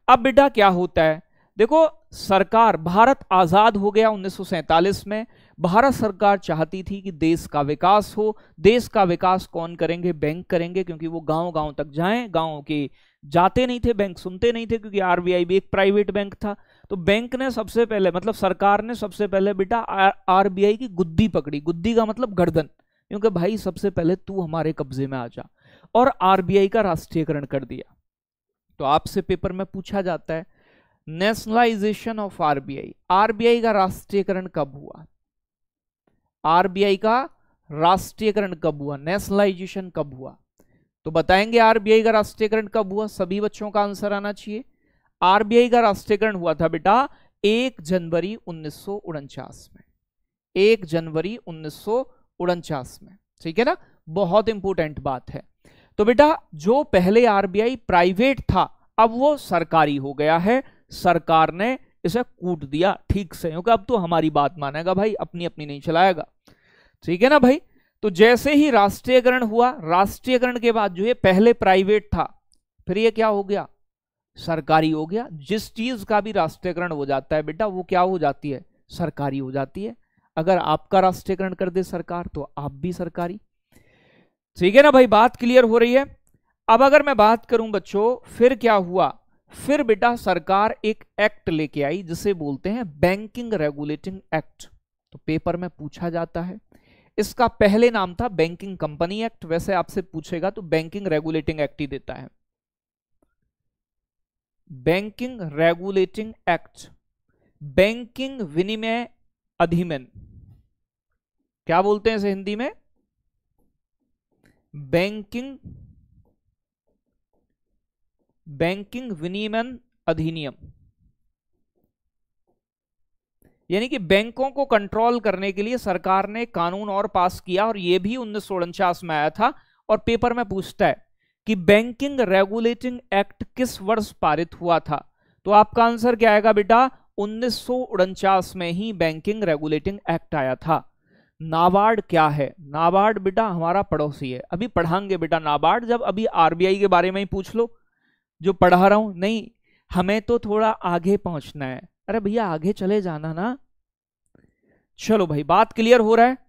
अब बेटा क्या होता है देखो सरकार भारत आज़ाद हो गया उन्नीस में भारत सरकार चाहती थी कि देश का विकास हो देश का विकास कौन करेंगे बैंक करेंगे क्योंकि वो गांव गांव तक जाएं गांव के जाते नहीं थे बैंक सुनते नहीं थे क्योंकि आरबीआई भी एक प्राइवेट बैंक था तो बैंक ने सबसे पहले मतलब सरकार ने सबसे पहले बेटा आरबीआई की गुद्दी पकड़ी गुद्दी का मतलब गर्दन क्योंकि भाई सबसे पहले तू हमारे कब्जे में आ जा और आरबीआई का राष्ट्रीयकरण कर दिया तो आपसे पेपर में पूछा जाता है नेशनलाइजेशन ऑफ आरबीआई आरबीआई का राष्ट्रीयकरण कब हुआ आरबीआई का राष्ट्रीयकरण कब हुआ नेशनलाइजेशन कब हुआ तो बताएंगे आरबीआई का राष्ट्रीयकरण कब हुआ सभी बच्चों का आंसर आना चाहिए आरबीआई का राष्ट्रीयकरण हुआ था बेटा एक जनवरी उन्नीस में एक जनवरी उन्नीस में ठीक है ना बहुत इंपॉर्टेंट बात है तो बेटा जो पहले आरबीआई प्राइवेट था अब वो सरकारी हो गया है सरकार ने इसे कूट दिया ठीक से क्योंकि अब तो हमारी बात मानेगा भाई अपनी अपनी नहीं चलाएगा ठीक है ना भाई तो जैसे ही राष्ट्रीयकरण हुआ राष्ट्रीयकरण के बाद जो ये पहले प्राइवेट था फिर ये क्या हो गया सरकारी हो गया जिस चीज का भी राष्ट्रीयकरण हो जाता है बेटा वो क्या हो जाती है सरकारी हो जाती है अगर आपका राष्ट्रीयकरण कर दे सरकार तो आप भी सरकारी ठीक है ना भाई बात क्लियर हो रही है अब अगर मैं बात करूं बच्चों फिर क्या हुआ फिर बेटा सरकार एक एक्ट लेके आई जिसे बोलते हैं बैंकिंग रेगुलेटिंग एक्ट तो पेपर में पूछा जाता है इसका पहले नाम था बैंकिंग कंपनी एक्ट वैसे आपसे पूछेगा तो बैंकिंग रेगुलेटिंग एक्ट ही देता है बैंकिंग रेगुलेटिंग एक्ट बैंकिंग विनिमय अधिमन क्या बोलते हैं इसे हिंदी में बैंकिंग बैंकिंग विनियमन अधिनियम यानी कि बैंकों को कंट्रोल करने के लिए सरकार ने कानून और पास किया और यह भी उन्नीस में आया था और पेपर में पूछता है कि बैंकिंग रेगुलेटिंग एक्ट किस वर्ष पारित हुआ था तो आपका आंसर क्या आएगा बेटा उन्नीस में ही बैंकिंग रेगुलेटिंग एक्ट आया था नाबार्ड क्या है नाबार्ड बेटा हमारा पड़ोसी है अभी पढ़ाएंगे बेटा नाबार्ड जब अभी आरबीआई के बारे में ही पूछ लो जो पढ़ा रहा हूं नहीं हमें तो थोड़ा आगे पहुंचना है अरे भैया आगे चले जाना ना चलो भाई बात क्लियर हो रहा है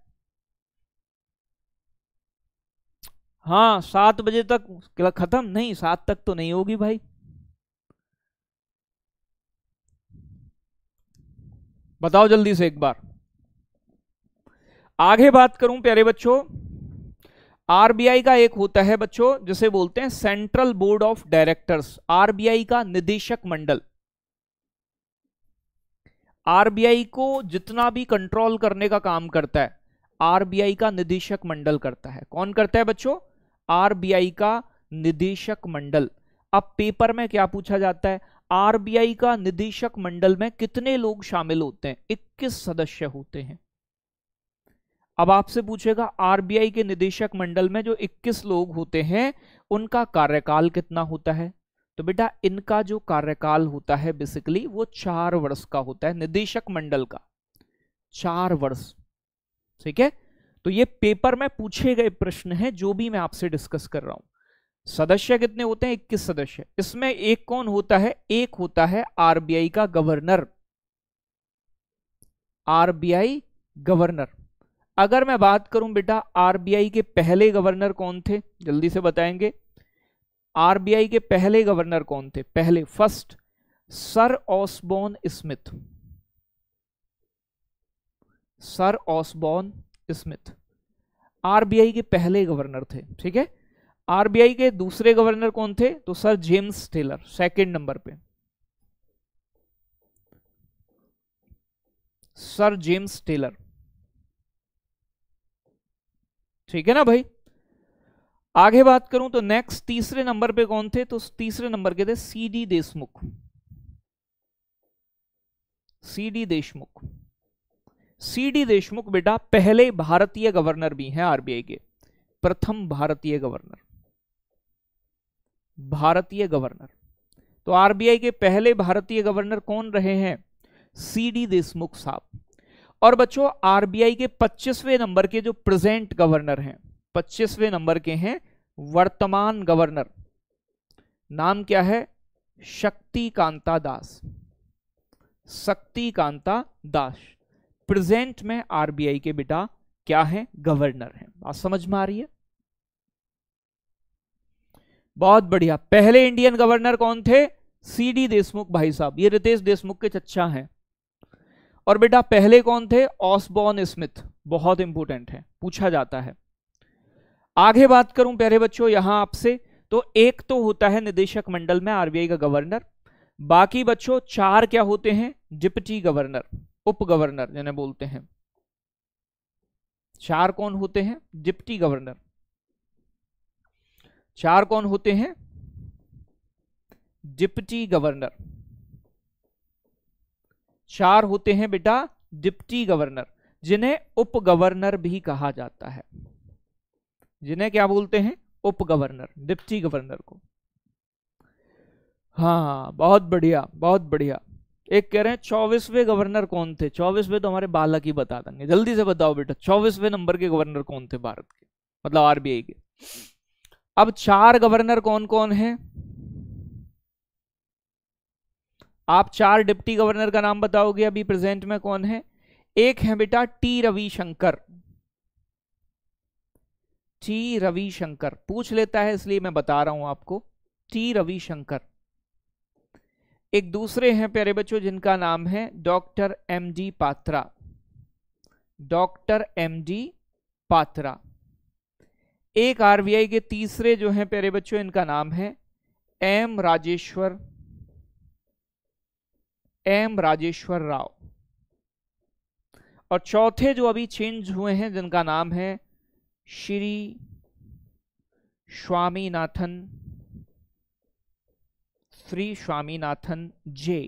हाँ सात बजे तक खत्म नहीं सात तक तो नहीं होगी भाई बताओ जल्दी से एक बार आगे बात करूं प्यारे बच्चों आरबीआई का एक होता है बच्चों जिसे बोलते हैं central board of directors RBI का निदेशक मंडल आरबीआई को जितना भी कंट्रोल करने का काम करता है आरबीआई का निदेशक मंडल करता है कौन करता है बच्चों आरबीआई का निदेशक मंडल अब पेपर में क्या पूछा जाता है आरबीआई का निदेशक मंडल में कितने लोग शामिल होते हैं 21 सदस्य होते हैं अब आपसे पूछेगा आरबीआई के निदेशक मंडल में जो 21 लोग होते हैं उनका कार्यकाल कितना होता है तो बेटा इनका जो कार्यकाल होता है बेसिकली वो चार वर्ष का होता है निदेशक मंडल का चार वर्ष ठीक है तो ये पेपर में पूछे गए प्रश्न है जो भी मैं आपसे डिस्कस कर रहा हूं सदस्य कितने होते हैं इक्कीस सदस्य इसमें एक कौन होता है एक होता है आरबीआई का गवर्नर आरबीआई गवर्नर अगर मैं बात करूं बेटा आरबीआई के पहले गवर्नर कौन थे जल्दी से बताएंगे आरबीआई के पहले गवर्नर कौन थे पहले first sir Osborne Smith sir Osborne Smith RBI के पहले गवर्नर थे ठीक है आरबीआई के दूसरे गवर्नर कौन थे तो sir James Taylor second number पे सर जेम्स टेलर ठीक है ना भाई आगे बात करूं तो नेक्स्ट तीसरे नंबर पे कौन थे तो तीसरे नंबर के थे C D Deshmukh C D Deshmukh C D Deshmukh बेटा पहले भारतीय गवर्नर भी हैं आरबीआई के प्रथम भारतीय गवर्नर भारतीय गवर्नर तो आरबीआई के पहले भारतीय गवर्नर कौन रहे हैं सी डी देशमुख साहब और बच्चों आरबीआई के 25वें नंबर के जो प्रेजेंट गवर्नर हैं 25वें नंबर के हैं वर्तमान गवर्नर नाम क्या है शक्ति कांता दास शक्ति कांता दास प्रेजेंट में आरबीआई के बेटा क्या है गवर्नर है बात समझ में आ रही है बहुत बढ़िया पहले इंडियन गवर्नर कौन थे सीडी देशमुख भाई साहब ये रितेश देशमुख के चच्चा हैं और बेटा पहले कौन थे ऑसबॉर्न स्मिथ बहुत इंपोर्टेंट है पूछा जाता है आगे बात करूं प्यारे बच्चों यहां आपसे तो एक तो होता है निदेशक मंडल में आरबीआई का गवर्नर बाकी बच्चों चार क्या होते हैं डिप्टी गवर्नर उप गवर्नर जिन्हें बोलते हैं चार कौन होते हैं डिप्टी गवर्नर चार कौन होते हैं डिप्टी गवर्नर चार होते हैं बेटा डिप्टी गवर्नर जिन्हें उप गवर्नर भी कहा जाता है जिन्हें क्या बोलते हैं उप गवर्नर डिप्टी गवर्नर को हाँ बहुत बढ़िया बहुत बढ़िया एक कह रहे हैं चौबीसवें गवर्नर कौन थे चौबीसवें तो हमारे बालक ही बता देंगे जल्दी से बताओ बेटा चौबीसवें नंबर के गवर्नर कौन थे भारत के मतलब आरबीआई के अब चार गवर्नर कौन कौन है आप चार डिप्टी गवर्नर का नाम बताओगे अभी प्रेजेंट में कौन है एक है बेटा टी रविशंकर टी रविशंकर पूछ लेता है इसलिए मैं बता रहा हूं आपको टी रविशंकर एक दूसरे हैं प्यारे बच्चों जिनका नाम है doctor M D Patra doctor M D Patra एक आरबीआई के तीसरे जो हैं प्यारे बच्चों इनका नाम है एम राजेश्वर एम राजेश्वर राव और चौथे जो अभी चेंज हुए हैं जिनका नाम है श्री स्वामीनाथन श्री स्वामीनाथन जे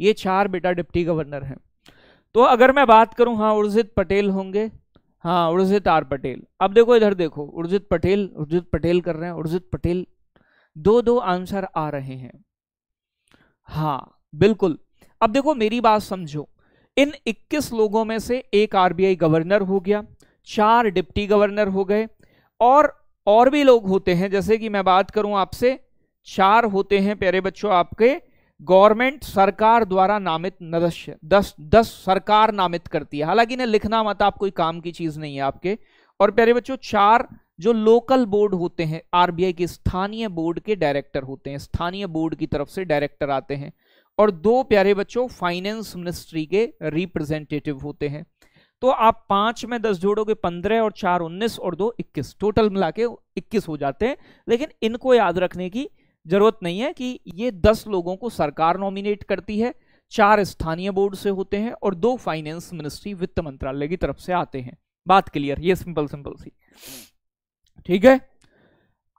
ये चार बेटा डिप्टी गवर्नर हैं तो अगर मैं बात करूं हाँ उर्जित पटेल होंगे हाँ उर्जित आर पटेल अब देखो इधर देखो उर्जित पटेल उर्जित पटेल कर रहे हैं उर्जित पटेल दो दो आंसर आ रहे हैं हाँ बिल्कुल अब देखो मेरी बात समझो इन 21 लोगों में से एक आरबीआई गवर्नर हो गया चार डिप्टी गवर्नर हो गए और और भी लोग होते हैं जैसे कि मैं बात करूं आपसे चार होते हैं प्यारे बच्चों आपके गवर्नमेंट सरकार द्वारा नामित सदस्य दस दस सरकार नामित करती है हालांकि इन्हें लिखना मत आप कोई काम की चीज नहीं है आपके और प्यारे बच्चों चार जो लोकल बोर्ड होते हैं आरबीआई के स्थानीय बोर्ड के डायरेक्टर होते हैं स्थानीय बोर्ड की तरफ से डायरेक्टर आते हैं और दो प्यारे बच्चों फाइनेंस मिनिस्ट्री के रिप्रेजेंटेटिव होते हैं तो आप पांच में दस जोड़ोगे पंद्रह और चार उन्नीस और दो इक्कीस टोटल मिला के इक्कीस हो जाते हैं लेकिन इनको याद रखने की जरूरत नहीं है कि ये दस लोगों को सरकार नॉमिनेट करती है चार स्थानीय बोर्ड से होते हैं और दो फाइनेंस मिनिस्ट्री वित्त मंत्रालय की तरफ से आते हैं बात क्लियर ये सिंपल सिंपल सी ठीक है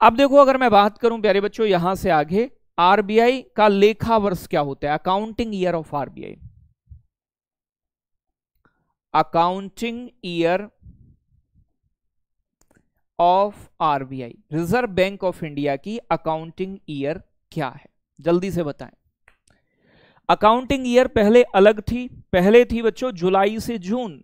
अब देखो अगर मैं बात करूं प्यारे बच्चों यहां से आगे आरबीआई का लेखा वर्ष क्या होता है accounting year of RBI accounting year of RBI reserve bank of India की अकाउंटिंग ईयर क्या है जल्दी से बताएं अकाउंटिंग ईयर पहले अलग थी पहले थी बच्चों जुलाई से जून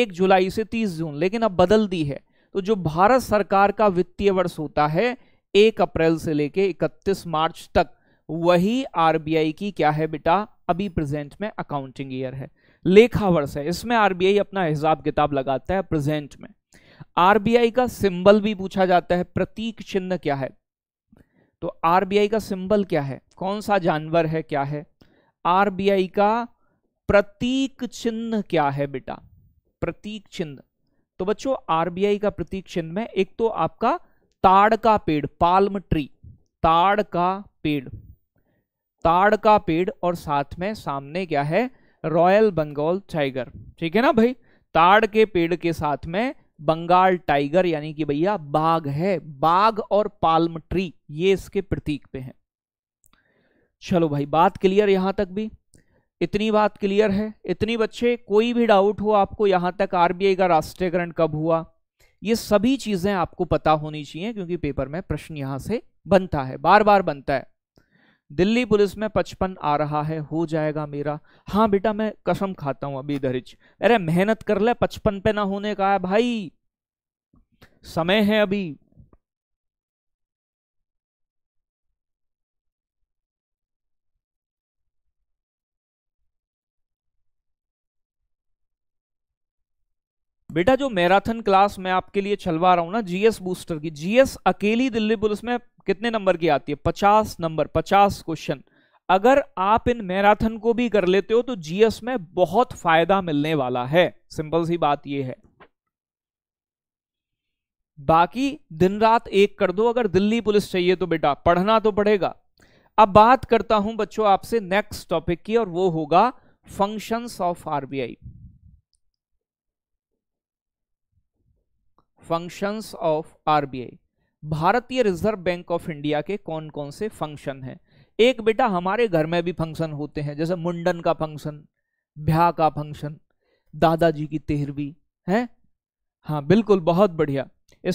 एक जुलाई से तीस जून लेकिन अब बदल दी है तो जो भारत सरकार का वित्तीय वर्ष होता है एक अप्रैल से लेके 31 मार्च तक वही आरबीआई की क्या है बेटा अभी प्रेजेंट में अकाउंटिंग ईयर है लेखा वर्ष है इसमें आरबीआई अपना हिसाब किताब लगाता है प्रेजेंट में आरबीआई का सिंबल भी पूछा जाता है प्रतीक चिन्ह क्या है तो आरबीआई का सिंबल क्या है कौन सा जानवर है क्या है आरबीआई का प्रतीक चिन्ह क्या है बेटा प्रतीक चिन्ह तो बच्चों आरबीआई का प्रतीक चिन्ह में एक तो आपका ताड़ का पेड़ पाल्म ट्री ताड़ का पेड़ ताड़ का पेड़ और साथ में सामने क्या है रॉयल बंगाल टाइगर ठीक है ना भाई ताड़ के पेड़ के साथ में बंगाल टाइगर यानी कि भैया बाघ है बाघ और पाल्म ट्री ये इसके प्रतीक पे है चलो भाई बात क्लियर यहां तक भी इतनी बात क्लियर है इतनी बच्चे कोई भी डाउट हो आपको यहां तक आरबीआई का राष्ट्रीयकरण कब हुआ ये सभी चीज़ें आपको पता होनी चाहिए क्योंकि पेपर में प्रश्न यहां से बनता है बार बार बनता है दिल्ली पुलिस में पचपन आ रहा है हो जाएगा मेरा हाँ बेटा मैं कसम खाता हूं अभी दरिच अरे मेहनत कर ले पचपन पे ना होने का है भाई समय है अभी बेटा जो मैराथन क्लास मैं आपके लिए चलवा रहा हूं ना जीएस बूस्टर की जीएस अकेली दिल्ली पुलिस में कितने नंबर की आती है पचास नंबर पचास क्वेश्चन अगर आप इन मैराथन को भी कर लेते हो तो जीएस में बहुत फायदा मिलने वाला है सिंपल सी बात यह है बाकी दिन रात एक कर दो अगर दिल्ली पुलिस चाहिए तो बेटा पढ़ना तो पड़ेगा अब बात करता हूं बच्चों आपसे नेक्स्ट टॉपिक की और वो होगा functions of RBI functions of RBI भारतीय रिजर्व बैंक ऑफ इंडिया के कौन कौन से फंक्शन हैं एक बेटा हमारे घर में भी फंक्शन होते हैं जैसे मुंडन का फंक्शन ब्याह का फंक्शन दादाजी की तेहरवी है हाँ बिल्कुल बहुत बढ़िया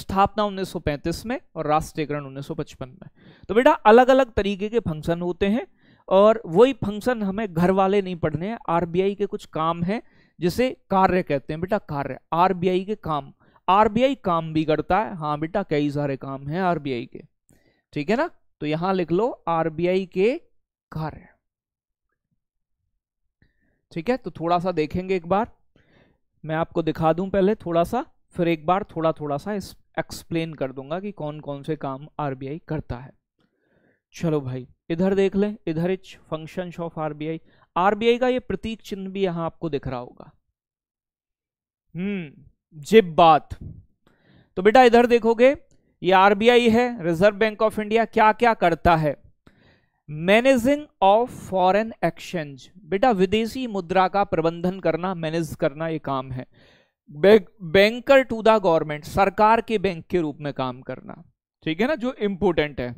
स्थापना 1935 में और राष्ट्रीयकरण 1955 में तो बेटा अलग अलग तरीके के फंक्शन होते हैं और वही फंक्शन हमें घर वाले नहीं पढ़ने हैं आरबीआई के कुछ काम हैं जिसे कार्य कहते हैं बेटा कार्य आरबीआई के काम आरबीआई काम भी करता है हाँ बेटा कई सारे काम हैं आरबीआई के ठीक है ना तो यहां लिख लो आरबीआई के कार्य ठीक है तो थोड़ा सा देखेंगे एक बार मैं आपको दिखा दूं पहले थोड़ा सा फिर एक बार थोड़ा थोड़ा सा इस एक्सप्लेन कर दूंगा कि कौन कौन से काम आरबीआई करता है चलो भाई इधर देख लें इधर each function of RBI RBI का ये प्रतीक चिन्ह भी यहां आपको दिख रहा होगा हम्म जिब बात तो बेटा इधर देखोगे ये आरबीआई है रिजर्व बैंक ऑफ इंडिया क्या क्या करता है मैनेजिंग ऑफ फॉरेन एक्सचेंज बेटा विदेशी मुद्रा का प्रबंधन करना मैनेज करना ये काम है बैंकर टू द गवर्नमेंट सरकार के बैंक के रूप में काम करना ठीक है ना जो इंपोर्टेंट है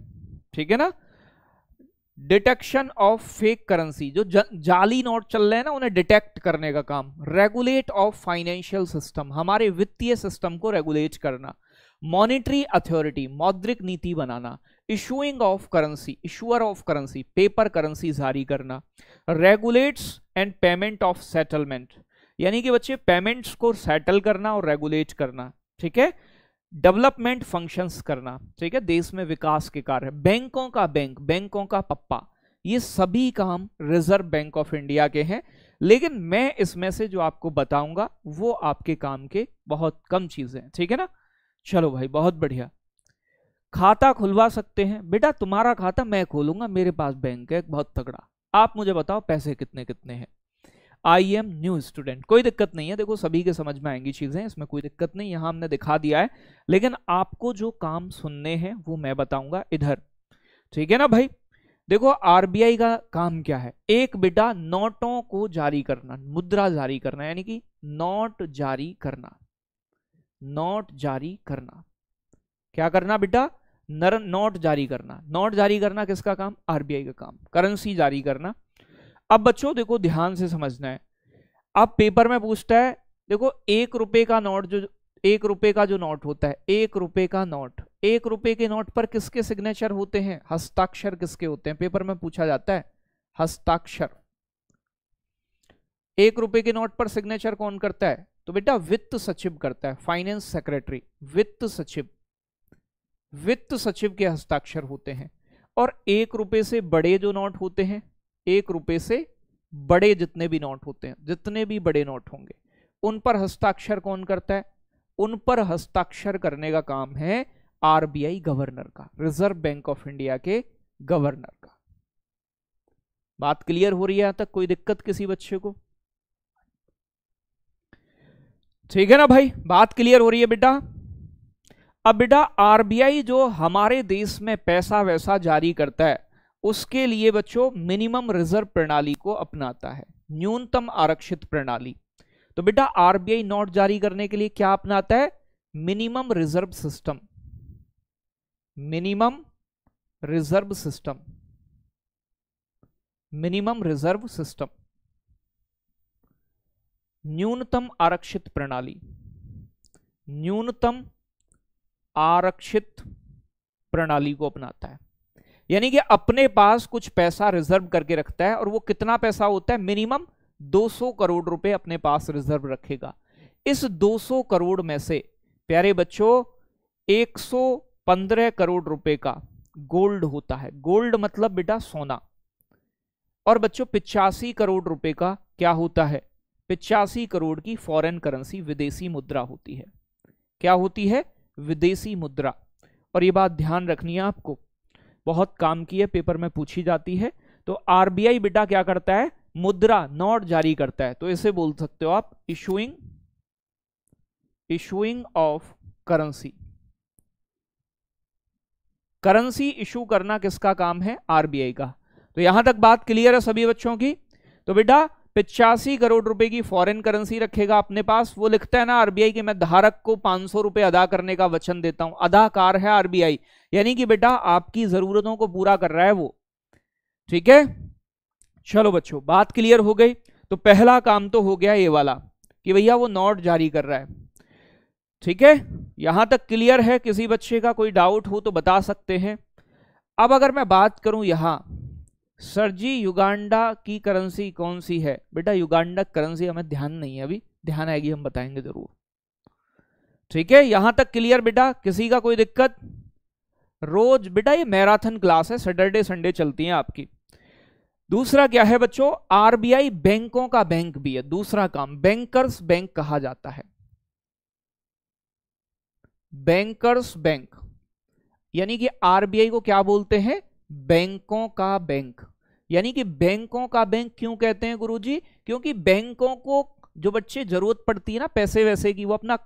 ठीक है ना डिटेक्शन ऑफ फेक करेंसी जो जाली नोट चल रहे हैं ना उन्हें डिटेक्ट करने का काम रेगुलेट ऑफ फाइनेंशियल सिस्टम हमारे वित्तीय सिस्टम को रेगुलेट करना मॉनिटरी अथॉरिटी मौद्रिक नीति बनाना issuing of currency issuer of currency paper currency जारी करना regulates and payment of settlement यानी कि बच्चे पेमेंट्स को सेटल करना और रेगुलेट करना ठीक है डेवलपमेंट फंक्शंस करना ठीक है देश में विकास के कार्य बैंकों का बैंक बैंकों का पप्पा ये सभी काम रिजर्व बैंक ऑफ इंडिया के हैं लेकिन मैं इसमें से जो आपको बताऊंगा वो आपके काम के बहुत कम चीजें हैं ठीक है ना चलो भाई बहुत बढ़िया खाता खुलवा सकते हैं बेटा तुम्हारा खाता मैं खोलूंगा मेरे पास बैंक है बहुत तगड़ा आप मुझे बताओ पैसे कितने कितने हैं आई एम न्यू स्टूडेंट कोई दिक्कत नहीं है देखो सभी के समझ में आएंगी चीज़ें इसमें कोई दिक्कत नहीं यहां हमने दिखा दिया है लेकिन आपको जो काम सुनने हैं वो मैं बताऊंगा इधर ठीक है ना भाई देखो आरबीआई का काम क्या है एक बेटा नोटों को जारी करना मुद्रा जारी करना यानी कि नोट जारी करना नोट जारी करना क्या करना बेटा नर नोट जारी करना नोट जारी करना किसका काम आरबीआई का काम करेंसी जारी करना अब बच्चों देखो ध्यान से समझना है अब पेपर में पूछता है देखो एक रुपए का नोट जो एक रुपए का जो नोट होता है एक रुपए का नोट एक रुपए के नोट पर किसके सिग्नेचर होते हैं हस्ताक्षर किसके होते हैं पेपर में पूछा जाता है हस्ताक्षर एक रुपए के नोट पर सिग्नेचर कौन करता है तो बेटा वित्त सचिव करता है फाइनेंस सेक्रेटरी वित्त सचिव वित्त सचिव के हस्ताक्षर होते हैं और एक रुपए से बड़े जो नोट होते हैं एक रुपए से बड़े जितने भी नोट होते हैं जितने भी बड़े नोट होंगे उन पर हस्ताक्षर कौन करता है उन पर हस्ताक्षर करने का काम है आरबीआई गवर्नर का रिजर्व बैंक ऑफ इंडिया के गवर्नर का बात क्लियर हो रही है तक कोई दिक्कत किसी बच्चे को ठीक है ना भाई बात क्लियर हो रही है बेटा अब बेटा आरबीआई जो हमारे देश में पैसा वैसा जारी करता है उसके लिए बच्चों मिनिमम रिजर्व प्रणाली को अपनाता है न्यूनतम आरक्षित प्रणाली तो बेटा आरबीआई नोट जारी करने के लिए क्या अपनाता है minimum reserve system minimum reserve system minimum reserve system न्यूनतम आरक्षित प्रणाली न्यूनतम आरक्षित प्रणाली को अपनाता है यानी कि अपने पास कुछ पैसा रिजर्व करके रखता है और वो कितना पैसा होता है मिनिमम 200 करोड़ रुपए अपने पास रिजर्व रखेगा इस 200 करोड़ में से प्यारे बच्चों 115 करोड़ रुपए का गोल्ड होता है गोल्ड मतलब बेटा सोना और बच्चों पिचासी करोड़ रुपए का क्या होता है पिचासी करोड़ की फॉरेन करेंसी विदेशी मुद्रा होती है क्या होती है विदेशी मुद्रा और ये बात ध्यान रखनी है आपको बहुत काम की है पेपर में पूछी जाती है तो आरबीआई बेटा क्या करता है मुद्रा नोट जारी करता है तो इसे बोल सकते हो आप issuing issuing of currency currency issue करना किसका काम है आरबीआई का तो यहां तक बात क्लियर है सभी बच्चों की तो बेटा पिचासी करोड़ रुपए की फॉरेन करेंसी रखेगा अपने पास वो लिखता है ना आरबीआई के मैं धारक को पांच सौ रुपए अदा करने का वचन देता हूं अदाकार है आरबीआई यानी कि बेटा आपकी जरूरतों को पूरा कर रहा है वो ठीक है चलो बच्चों बात क्लियर हो गई तो पहला काम तो हो गया ये वाला कि भैया वो नोट जारी कर रहा है ठीक है यहां तक क्लियर है किसी बच्चे का कोई डाउट हो तो बता सकते हैं अब अगर मैं बात करूं यहां सर जी युगांडा की करेंसी कौन सी है बेटा युगांडा करेंसी हमें ध्यान नहीं है अभी ध्यान आएगी हम बताएंगे जरूर ठीक है यहां तक क्लियर बेटा किसी का कोई दिक्कत रोज बेटा ये मैराथन क्लास है सैटरडे संडे चलती है आपकी दूसरा क्या है बच्चों आरबीआई बैंकों का बैंक भी है दूसरा काम बैंकर्स बैंक कहा जाता है बैंकर्स बैंक यानी कि आरबीआई को क्या बोलते हैं बैंकों का बैंक यानी कि बैंकों का बैंक क्यों कहते हैं गुरुजी क्योंकि बैंकों को जो बच्चे जरूरत पड़ती है ना पैसे वैसे की वो अपना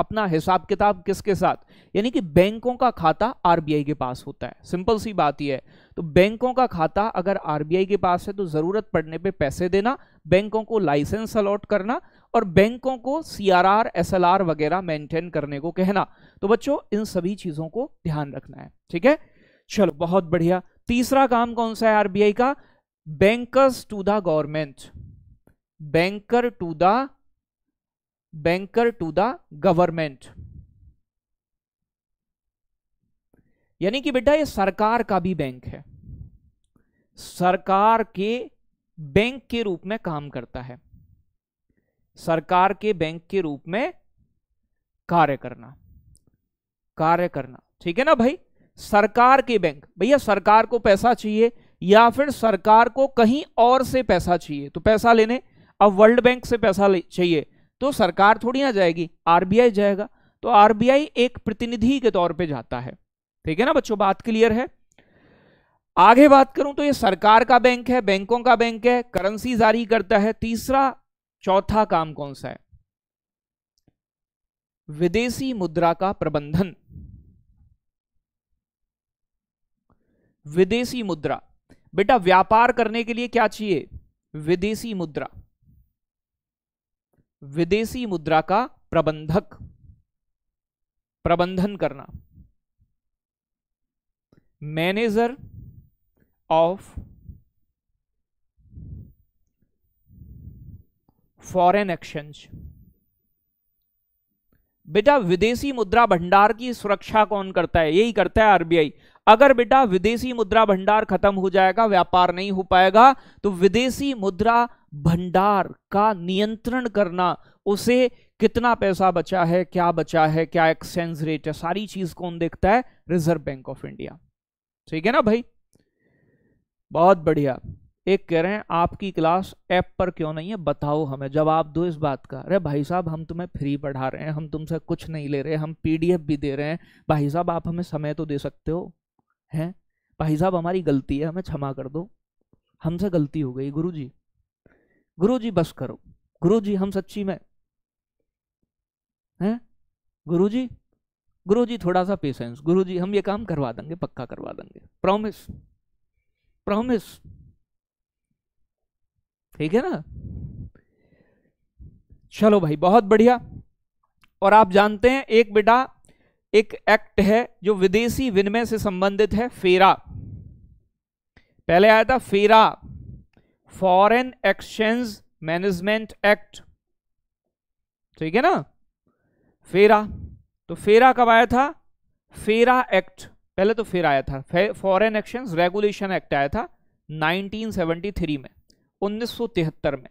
अपना हिसाब किताब किसके साथ यानी कि बैंकों का खाता आरबीआई के पास होता है सिंपल सी बात यह है तो बैंकों का खाता अगर आरबीआई के पास है तो जरूरत पड़ने पे पैसे देना बैंकों को लाइसेंस अलॉट करना और बैंकों को सीआरआर एसएलआर वगैरह मेंटेन करने को कहना तो बच्चों इन सभी चीजों को ध्यान रखना है ठीक है चलो बहुत बढ़िया तीसरा काम कौन सा है आरबीआई का bankers to the government banker to the banker to the government यानी कि बेटा ये सरकार का भी बैंक है सरकार के बैंक के रूप में काम करता है सरकार के बैंक के रूप में कार्य करना कार्य करना ठीक है ना भाई सरकार के बैंक भैया सरकार को पैसा चाहिए या फिर सरकार को कहीं और से पैसा चाहिए तो पैसा लेने अब वर्ल्ड बैंक से पैसा चाहिए तो सरकार थोड़ी ना जाएगी आरबीआई जाएगा तो आरबीआई एक प्रतिनिधि के तौर पे जाता है ठीक है ना बच्चों बात क्लियर है आगे बात करूं तो ये सरकार का बैंक है बैंकों का बैंक है करेंसी जारी करता है तीसरा चौथा काम कौन सा है विदेशी मुद्रा का प्रबंधन विदेशी मुद्रा बेटा व्यापार करने के लिए क्या चाहिए विदेशी मुद्रा विदेशी मुद्रा का प्रबंधक प्रबंधन करना मैनेजर ऑफ फॉरेन एक्सचेंज बेटा विदेशी मुद्रा भंडार की सुरक्षा कौन करता है यही करता है आरबीआई अगर बेटा विदेशी मुद्रा भंडार खत्म हो जाएगा व्यापार नहीं हो पाएगा तो विदेशी मुद्रा भंडार का नियंत्रण करना उसे कितना पैसा बचा है क्या बचा है क्या एक्सचेंज रेट है सारी चीज कौन देखता है रिजर्व बैंक ऑफ इंडिया ठीक है ना भाई बहुत बढ़िया एक कह रहे हैं आपकी क्लास ऐप पर क्यों नहीं है बताओ हमें जवाब दो इस बात का अरे भाई साहब हम तुम्हें फ्री पढ़ा रहे हैं हम तुमसे कुछ नहीं ले रहे हम पीडीएफ भी दे रहे हैं भाई साहब आप हमें समय तो दे सकते हो हैं भाई साहब हमारी गलती है हमें क्षमा कर दो हमसे गलती हो गई गुरु जी गुरु जी बस करो गुरु जी हम सच्ची में हैं गुरु जी गुरु जी थोड़ा सा पेशेंस गुरु जी हम ये काम करवा देंगे पक्का करवा देंगे प्रॉमिस प्रॉमिस ठीक है ना चलो भाई बहुत बढ़िया और आप जानते हैं एक बेटा एक एक्ट है जो विदेशी विनिमय से संबंधित है फेरा पहले आया था फेरा फॉरेन एक्सचेंज मैनेजमेंट एक्ट ठीक है ना फेरा तो फेरा कब आया था फेरा एक्ट पहले तो फेरा आया था फॉरेन एक्सचेंज रेगुलेशन एक्ट आया था 1973 में 1973 में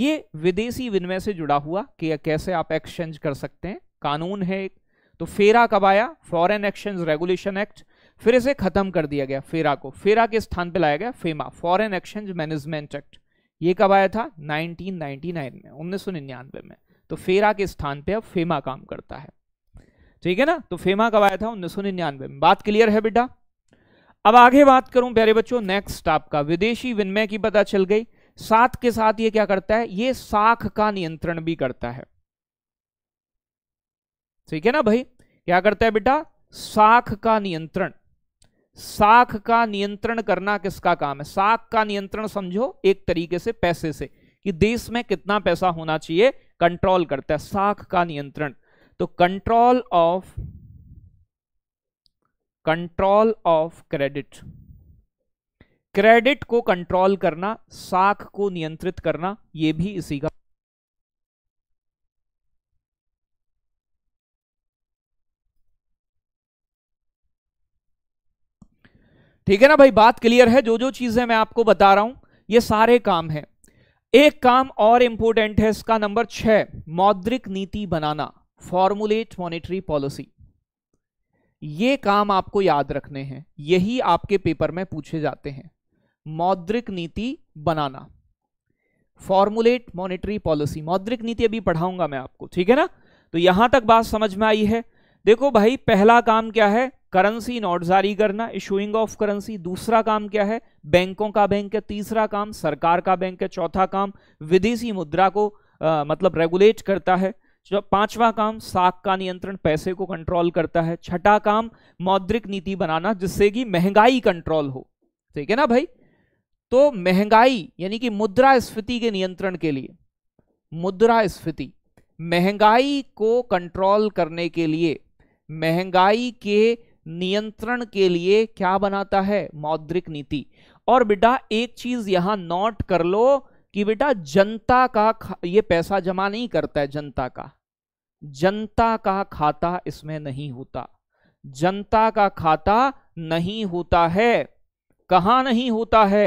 ये विदेशी विनिमय से जुड़ा हुआ कि कैसे आप एक्सचेंज कर सकते हैं कानून है एक तो फेरा कब आया फॉरेन एक्सचेंज रेगुलेशन एक्ट फिर इसे खत्म कर दिया गया फेरा को फेरा के स्थान पर लाया गया FEMA foreign exchange management act ये कब आया था 1999 में उन्नीस में तो फेरा के स्थान पे अब फेमा काम करता है ठीक है ना तो फेमा कब आया था उन्नीस में बात क्लियर है बेटा अब आगे बात करूं प्यारे बच्चों नेक्स्ट आपका विदेशी विनिमय की पता चल गई साथ के साथ ये क्या करता है ये साख का नियंत्रण भी करता है ठीक है ना भाई क्या करता है बेटा साख का नियंत्रण साख का नियंत्रण करना किसका काम है साख का नियंत्रण समझो एक तरीके से पैसे से कि देश में कितना पैसा होना चाहिए कंट्रोल करता है साख का नियंत्रण तो control of control of credit credit को कंट्रोल करना साख को नियंत्रित करना यह भी इसी का ठीक है ना भाई बात क्लियर है जो जो चीजें मैं आपको बता रहा हूं ये सारे काम है एक काम और इंपॉर्टेंट है इसका नंबर छह मौद्रिक नीति बनाना फॉर्मुलेट मॉनिटरी पॉलिसी ये काम आपको याद रखने हैं यही आपके पेपर में पूछे जाते हैं मौद्रिक नीति बनाना फॉर्मुलेट मॉनिटरी पॉलिसी मौद्रिक नीति अभी पढ़ाऊंगा मैं आपको ठीक है ना तो यहां तक बात समझ में आई है देखो भाई पहला काम क्या है करेंसी नोट जारी करना इशूइंग ऑफ करेंसी दूसरा काम क्या है बैंकों का बैंक है तीसरा काम सरकार का बैंक है चौथा काम विदेशी मुद्रा को आ, मतलब रेगुलेट करता है पांचवा काम साख का नियंत्रण पैसे को कंट्रोल करता है छठा काम मौद्रिक नीति बनाना जिससे कि महंगाई कंट्रोल हो ठीक है ना भाई तो महंगाई यानी कि मुद्रा स्फीति के नियंत्रण के लिए मुद्रा स्फीति महंगाई को कंट्रोल करने के लिए महंगाई के नियंत्रण के लिए क्या बनाता है मौद्रिक नीति और बेटा एक चीज यहां नोट कर लो कि बेटा जनता का ये पैसा जमा नहीं करता है जनता का जनता का खाता इसमें नहीं होता जनता का खाता नहीं होता है कहा नहीं होता है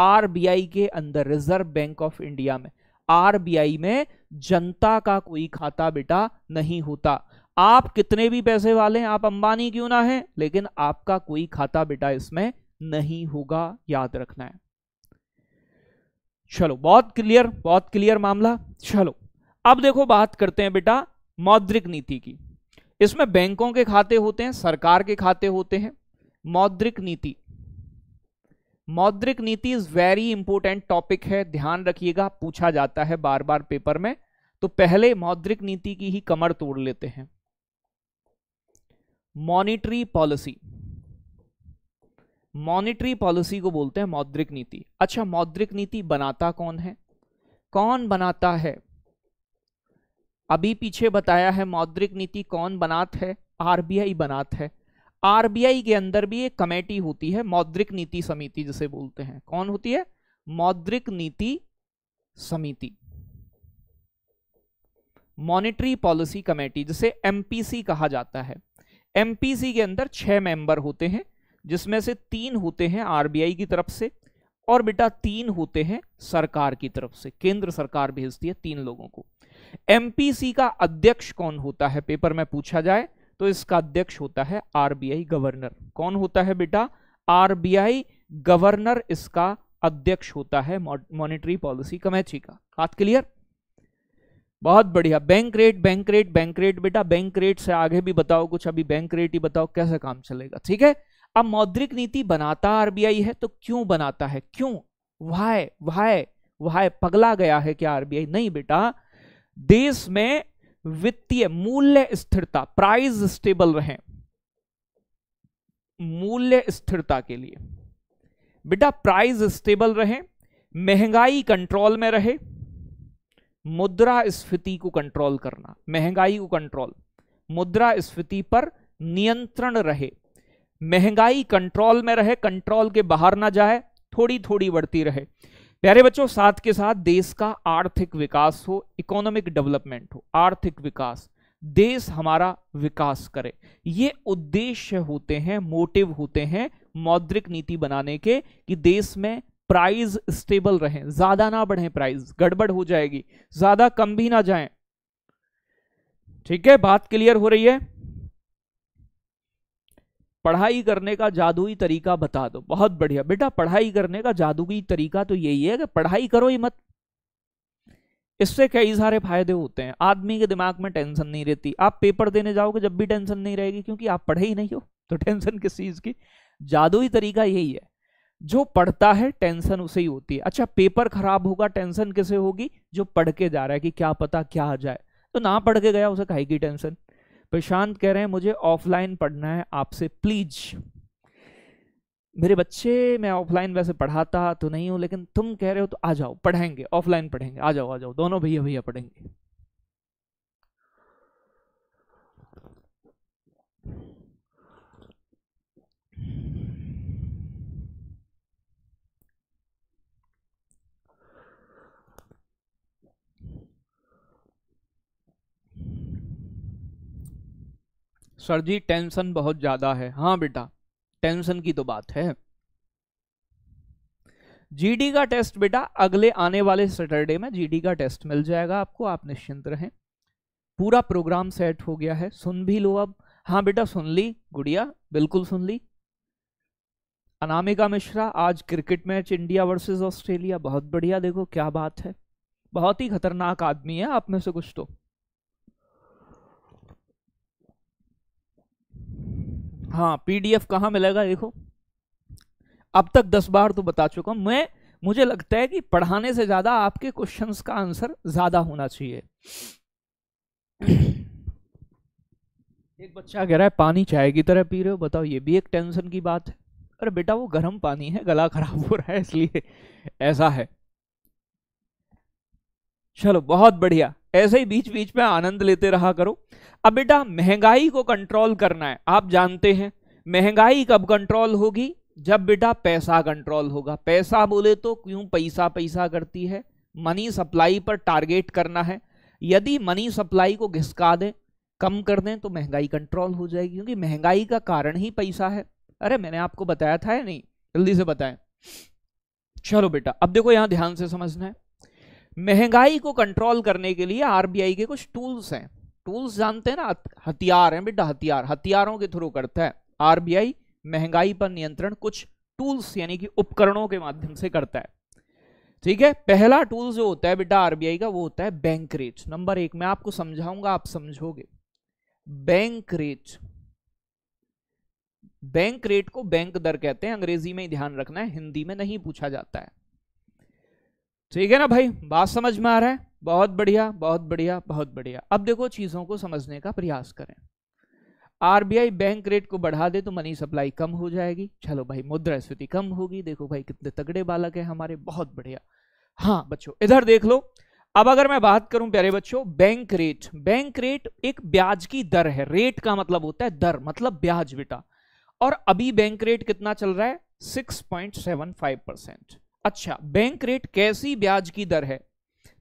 आरबीआई के अंदर रिजर्व बैंक ऑफ इंडिया में आरबीआई में जनता का कोई खाता बेटा नहीं होता आप कितने भी पैसे वाले हैं आप अंबानी क्यों ना हैं लेकिन आपका कोई खाता बेटा इसमें नहीं होगा याद रखना है चलो बहुत क्लियर बहुत क्लियर मामला चलो अब देखो बात करते हैं बेटा मौद्रिक नीति की इसमें बैंकों के खाते होते हैं सरकार के खाते होते हैं मौद्रिक नीति मौद्रिक नीति इज वेरी इंपॉर्टेंट टॉपिक है ध्यान रखिएगा पूछा जाता है बार बार पेपर में तो पहले मौद्रिक नीति की ही कमर तोड़ लेते हैं मॉनिटरी पॉलिसी मॉनिटरी पॉलिसी को बोलते हैं मौद्रिक नीति अच्छा मौद्रिक नीति बनाता कौन है कौन बनाता है अभी पीछे बताया है मौद्रिक नीति कौन बनात है आरबीआई बनात है आरबीआई के अंदर भी एक कमेटी होती है मौद्रिक नीति समिति जिसे बोलते हैं कौन होती है मौद्रिक नीति समिति मॉनिटरी पॉलिसी कमेटी जिसे एमपीसी कहा जाता है एमपीसी के अंदर छह मेंबर होते हैं जिसमें से तीन होते हैं आरबीआई की तरफ से और बेटा तीन होते हैं सरकार की तरफ से केंद्र सरकार भेजती है तीन लोगों को एमपीसी का अध्यक्ष कौन होता है पेपर में पूछा जाए तो इसका अध्यक्ष होता है आरबीआई गवर्नर कौन होता है बेटा आरबीआई गवर्नर इसका अध्यक्ष होता है मॉनिटरी पॉलिसी कमेटी का बात क्लियर बहुत बढ़िया bank rate bank rate bank rate बेटा बैंक रेट से आगे भी बताओ कुछ अभी बैंक रेट ही बताओ कैसे काम चलेगा ठीक है अब मौद्रिक नीति बनाता आरबीआई है तो क्यों बनाता है क्यों वाय वाय वाय पगला गया है क्या आरबीआई नहीं बेटा देश में वित्तीय मूल्य स्थिरता प्राइस स्टेबल रहे मूल्य स्थिरता के लिए बेटा प्राइस स्टेबल रहे महंगाई कंट्रोल में रहे मुद्रा स्फीति को कंट्रोल करना महंगाई को कंट्रोल मुद्रा स्फीति पर नियंत्रण रहे महंगाई कंट्रोल में रहे कंट्रोल के बाहर ना जाए थोड़ी थोड़ी बढ़ती रहे प्यारे बच्चों साथ के साथ देश का आर्थिक विकास हो इकोनॉमिक डेवलपमेंट हो आर्थिक विकास देश हमारा विकास करे ये उद्देश्य होते हैं मोटिव होते हैं मौद्रिक नीति बनाने के कि देश में प्राइस स्टेबल रहे ज्यादा ना बढ़े प्राइस गड़बड़ हो जाएगी ज्यादा कम भी ना जाए ठीक है बात क्लियर हो रही है पढ़ाई करने का जादुई तरीका बता दो बहुत बढ़िया बेटा पढ़ाई करने का जादुई तरीका तो यही है कि पढ़ाई करो ही मत इससे कई सारे फायदे होते हैं आदमी के दिमाग में टेंशन नहीं रहती आप पेपर देने जाओगे जब भी टेंशन नहीं रहेगी क्योंकि आप पढ़े ही नहीं हो तो टेंशन किस चीज की जादुई तरीका यही है जो पढ़ता है टेंशन उसे ही होती है अच्छा पेपर खराब होगा टेंशन किसे होगी जो पढ़ के जा रहा है कि क्या पता क्या आ जाए तो ना पढ़ के गया उसे खाएगी टेंशन प्रशांत कह रहे हैं मुझे ऑफलाइन पढ़ना है आपसे प्लीज मेरे बच्चे मैं ऑफलाइन वैसे पढ़ाता तो नहीं हूं लेकिन तुम कह रहे हो तो आ जाओ पढ़ेंगे ऑफलाइन पढ़ेंगे आ जाओ आ जाओ दोनों भैया भैया पढ़ेंगे सर जी टेंशन बहुत ज़्यादा है हाँ बेटा टेंशन की तो बात है जीडी का टेस्ट बेटा अगले आने वाले सैटरडे में जीडी का टेस्ट मिल जाएगा आपको आप निश्चिंत रहें पूरा प्रोग्राम सेट हो गया है सुन भी लो अब हाँ बेटा सुन ली गुड़िया बिल्कुल सुन ली अनामिका मिश्रा आज cricket match India versus Australia बहुत बढ़िया देखो क्या बात है बहुत ही खतरनाक आदमी है आप में से कुछ तो हाँ पीडीएफ कहाँ मिलेगा देखो अब तक दस बार तो बता चुका हूं मैं मुझे लगता है कि पढ़ाने से ज्यादा आपके क्वेश्चंस का आंसर ज्यादा होना चाहिए एक बच्चा कह रहा है पानी चाय की तरह पी रहे हो बताओ ये भी एक टेंशन की बात है अरे बेटा वो गर्म पानी है गला खराब हो रहा है इसलिए ऐसा है चलो बहुत बढ़िया ऐसे ही बीच बीच में आनंद लेते रहा करो अब बेटा महंगाई को कंट्रोल करना है आप जानते हैं महंगाई कब कंट्रोल होगी जब बेटा पैसा कंट्रोल होगा पैसा बोले तो क्यों पैसा पैसा करती है मनी सप्लाई पर टारगेट करना है यदि मनी सप्लाई को घिसका दें कम कर दें तो महंगाई कंट्रोल हो जाएगी क्योंकि महंगाई का कारण ही पैसा है अरे मैंने आपको बताया था या नहीं जल्दी से बताएं चलो बेटा अब देखो यहां ध्यान से समझना है महंगाई को कंट्रोल करने के लिए आरबीआई के कुछ टूल्स हैं टूल्स जानते हैं ना हथियार हैं बेटा हथियार हथियारों के थ्रू करता है आरबीआई महंगाई पर नियंत्रण कुछ टूल्स यानी कि उपकरणों के माध्यम से करता है ठीक है पहला टूल जो होता है बेटा आरबीआई का वो होता है बैंक रेट नंबर एक मैं आपको समझाऊंगा आप समझोगे बैंक रेट बैंक रेट को बैंक दर कहते हैं अंग्रेजी में ही ध्यान रखना है हिंदी में नहीं पूछा जाता है ठीक है ना भाई बात समझ में आ रहा है बहुत बढ़िया बहुत बढ़िया बहुत बढ़िया अब देखो चीजों को समझने का प्रयास करें आरबीआई बैंक रेट को बढ़ा दे तो मनी सप्लाई कम हो जाएगी चलो भाई मुद्रा स्थिति कम होगी देखो भाई कितने तगड़े बालक है हमारे बहुत बढ़िया हाँ बच्चों इधर देख लो अब अगर मैं बात करूं प्यारे बच्चों बैंक रेट बैंक रेट एक ब्याज की दर है रेट का मतलब होता है दर मतलब ब्याज बेटा और अभी बैंक रेट कितना चल रहा है फाइव परसेंट अच्छा बैंक रेट कैसी ब्याज की दर है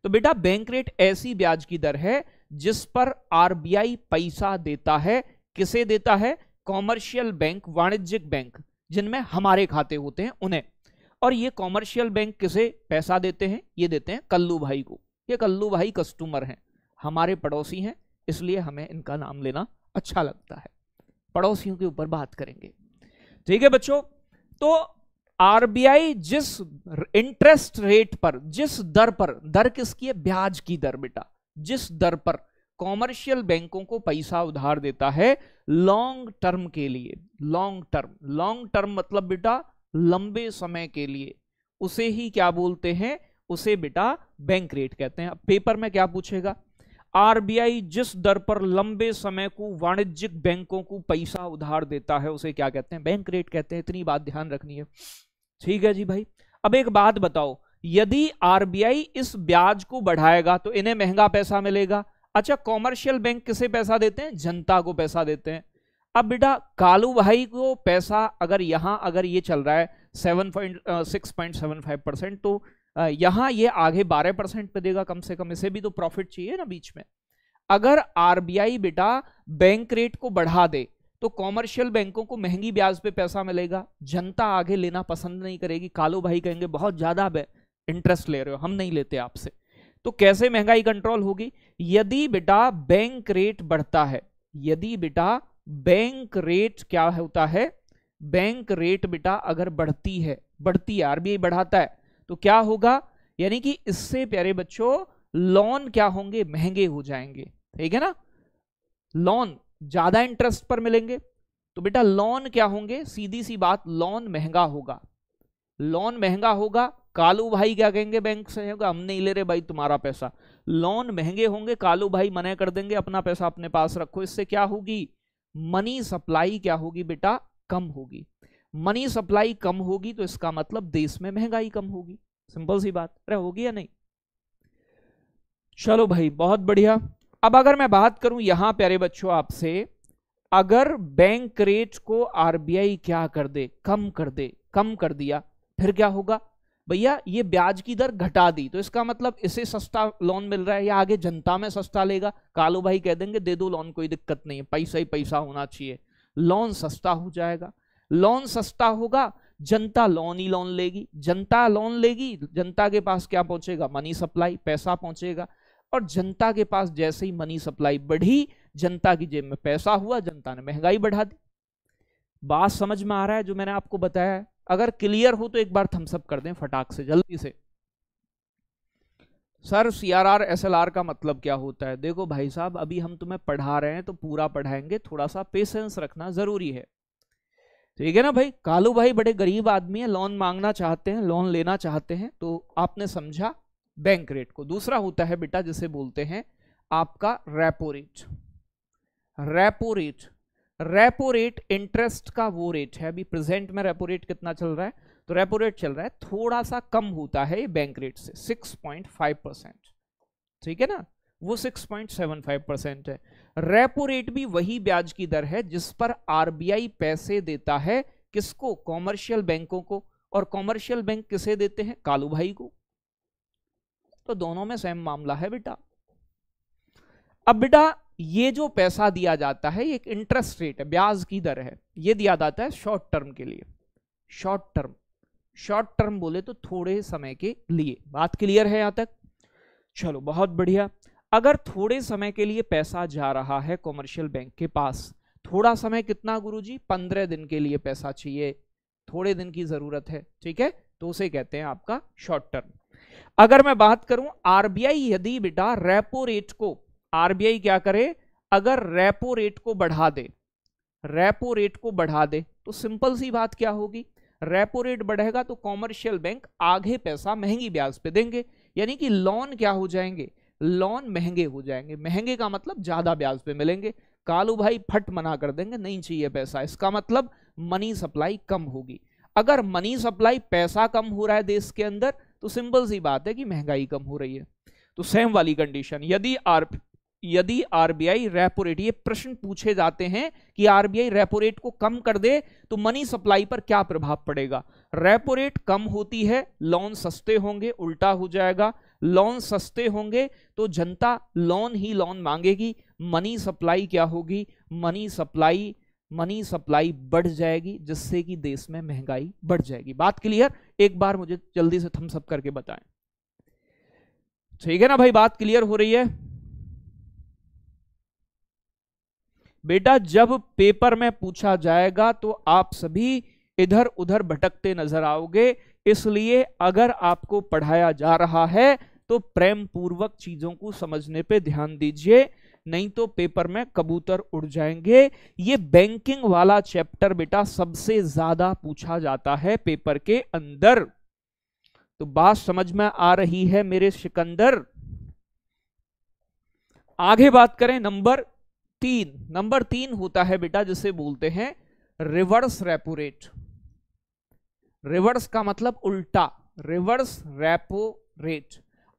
तो बेटा बैंक रेट ऐसी ब्याज की दर है जिस पर आरबीआई पैसा देता है किसे देता है कॉमर्शियल बैंक वाणिज्यिक बैंक जिनमें हमारे खाते होते हैं उन्हें और ये कॉमर्शियल बैंक किसे पैसा देते हैं ये देते हैं कल्लू भाई को ये कल्लू भाई कस्टमर हैं हमारे पड़ोसी हैं इसलिए हमें इनका नाम लेना अच्छा लगता है पड़ोसियों के ऊपर बात करेंगे ठीक है बच्चों तो आरबीआई जिस इंटरेस्ट रेट पर जिस दर पर दर किसकी है ब्याज की दर बेटा जिस दर पर कॉमर्शियल बैंकों को पैसा उधार देता है लॉन्ग टर्म के लिए लॉन्ग टर्म लॉन्ग टर्म मतलब बेटा लंबे समय के लिए उसे ही क्या बोलते हैं उसे बेटा बैंक रेट कहते हैं पेपर में क्या पूछेगा आरबीआई जिस दर पर लंबे समय को वाणिज्यिक बैंकों को पैसा उधार देता है उसे क्या कहते हैं बैंक रेट कहते हैं इतनी बात ध्यान रखनी है ठीक है जी भाई अब एक बात बताओ यदि आरबीआई इस ब्याज को बढ़ाएगा तो इन्हें महंगा पैसा मिलेगा अच्छा कॉमर्शियल बैंक किसे पैसा देते हैं जनता को पैसा देते हैं अब बेटा कालू भाई को पैसा अगर यहां अगर ये चल रहा है seven point six point seven five percent तो यहाँ ये आगे बारह परसेंट पे देगा कम से कम इसे भी तो प्रॉफिट चाहिए ना बीच में अगर आरबीआई बेटा बैंक रेट को बढ़ा दे तो कॉमर्शियल बैंकों को महंगी ब्याज पे पैसा मिलेगा जनता आगे लेना पसंद नहीं करेगी कालो भाई कहेंगे बहुत ज्यादा इंटरेस्ट ले रहे हो हम नहीं लेते आपसे तो कैसे महंगाई कंट्रोल होगी यदि बेटा बैंक रेट बढ़ता है यदि बेटा बैंक रेट क्या होता है बैंक रेट बेटा अगर बढ़ती है बढ़ती है आरबीआई बढ़ाता है तो क्या होगा यानी कि इससे प्यारे बच्चों लोन क्या होंगे महंगे हो जाएंगे ठीक है ना लोन ज्यादा इंटरेस्ट पर मिलेंगे तो बेटा लोन क्या होंगे सीधी सी बात लोन महंगा होगा लोन महंगा होगा कालू भाई क्या कहेंगे बैंक से होगा हम नहीं ले रहे भाई तुम्हारा पैसा लोन महंगे होंगे कालू भाई मना कर देंगे अपना पैसा अपने पास रखो इससे क्या होगी मनी सप्लाई क्या होगी बेटा कम होगी मनी सप्लाई कम होगी तो इसका मतलब देश में महंगाई कम होगी सिंपल सी बात अरे होगी या नहीं चलो भाई बहुत बढ़िया अब अगर मैं बात करूं यहां प्यारे बच्चों आपसे अगर बैंक रेट को आरबीआई क्या कर दे कम कर दे कम कर दिया फिर क्या होगा भैया ये ब्याज की दर घटा दी तो इसका मतलब इसे सस्ता लोन मिल रहा है या आगे जनता में सस्ता लेगा कालू भाई कह देंगे दे दो लोन कोई दिक्कत नहीं है पैसा ही पैसा होना चाहिए लोन सस्ता हो जाएगा लोन सस्ता होगा जनता लोन ही लोन लेगी जनता लोन लेगी जनता के पास क्या पहुंचेगा मनी सप्लाई पैसा पहुंचेगा और जनता के पास जैसे ही मनी सप्लाई बढ़ी जनता की जेब में पैसा हुआ जनता ने महंगाई बढ़ा दी बात समझ में आ रहा है जो मैंने आपको बताया है अगर क्लियर हो तो एक बार थम्सअप कर दें फटाक से जल्दी से sir C R R S L R का मतलब क्या होता है देखो भाई साहब अभी हम तुम्हें पढ़ा रहे हैं तो पूरा पढ़ाएंगे थोड़ा सा पेशेंस रखना ज़रूरी है ठीक है ना भाई कालू भाई बड़े गरीब आदमी है लोन मांगना चाहते हैं लोन लेना चाहते हैं तो आपने समझा बैंक रेट को दूसरा होता है बेटा जिसे बोलते हैं आपका repo rate repo rate repo rate interest का वो रेट है अभी प्रेजेंट में रेपो रेट कितना चल रहा है तो रेपो रेट चल रहा है थोड़ा सा कम होता है बैंक रेट से 6.5 परसेंट ठीक है ना वो 6.75 परसेंट है रेपो रेट भी वही ब्याज की दर है जिस पर आरबीआई पैसे देता है किसको कॉमर्शियल बैंकों को और कॉमर्शियल बैंक किसे देते हैं कालू भाई को तो दोनों में सेम मामला है बेटा अब बेटा ये जो पैसा दिया जाता है एक इंटरेस्ट रेट है ब्याज की दर है ये दिया जाता है शॉर्ट टर्म के लिए शॉर्ट टर्म शॉर्ट टर्म बोले तो थोड़े समय के लिए बात क्लियर है यहां तक चलो बहुत बढ़िया अगर थोड़े समय के लिए पैसा जा रहा है कॉमर्शियल बैंक के पास थोड़ा समय कितना गुरुजी पंद्रह दिन के लिए पैसा चाहिए थोड़े दिन की जरूरत है ठीक है तो उसे कहते हैं आपका शॉर्ट टर्म अगर मैं बात करूं आरबीआई यदि बेटा रेपो रेट को आरबीआई क्या करे अगर रेपो रेट को बढ़ा दे रेपो रेट को बढ़ा दे तो सिंपल सी बात क्या होगी रेपो रेट बढ़ेगा तो कॉमर्शियल बैंक आगे पैसा महंगी ब्याज पे देंगे यानी कि लोन क्या हो जाएंगे लोन महंगे हो जाएंगे महंगे का मतलब ज़्यादा ब्याज पे मिलेंगे कालू भाई फट मना कर देंगे नहीं चाहिए पैसा इसका मतलब मनी सप्लाई कम होगी अगर मनी सप्लाई पैसा कम हो रहा है देश के अंदर तो सिंपल सी बात है कि महंगाई कम हो रही है तो सेम वाली कंडीशन यदि आर यदि आरबीआई रेपो रेट ये प्रश्न पूछे जाते हैं कि आरबीआई रेपो रेट को कम कर दे तो मनी सप्लाई पर क्या प्रभाव पड़ेगा रेपो रेट कम होती है लोन सस्ते होंगे उल्टा हो जाएगा लोन सस्ते होंगे तो जनता लोन ही लोन मांगेगी मनी सप्लाई क्या होगी मनी सप्लाई मनी सप्लाई बढ़ जाएगी जिससे कि देश में महंगाई बढ़ जाएगी बात क्लियर एक बार मुझे जल्दी से थम्सअप करके बताएं ठीक है ना भाई बात क्लियर हो रही है बेटा जब पेपर में पूछा जाएगा तो आप सभी इधर उधर भटकते नजर आओगे इसलिए अगर आपको पढ़ाया जा रहा है तो प्रेम पूर्वक चीजों को समझने पे ध्यान दीजिए नहीं तो पेपर में कबूतर उड़ जाएंगे ये बैंकिंग वाला चैप्टर बेटा सबसे ज्यादा पूछा जाता है पेपर के अंदर तो बात समझ में आ रही है मेरे सिकंदर आगे बात करें नंबर तीन नंबर तीन होता है बेटा जिसे बोलते हैं रिवर्स रेपो रेट रिवर्स का मतलब उल्टा रिवर्स रेपो रेट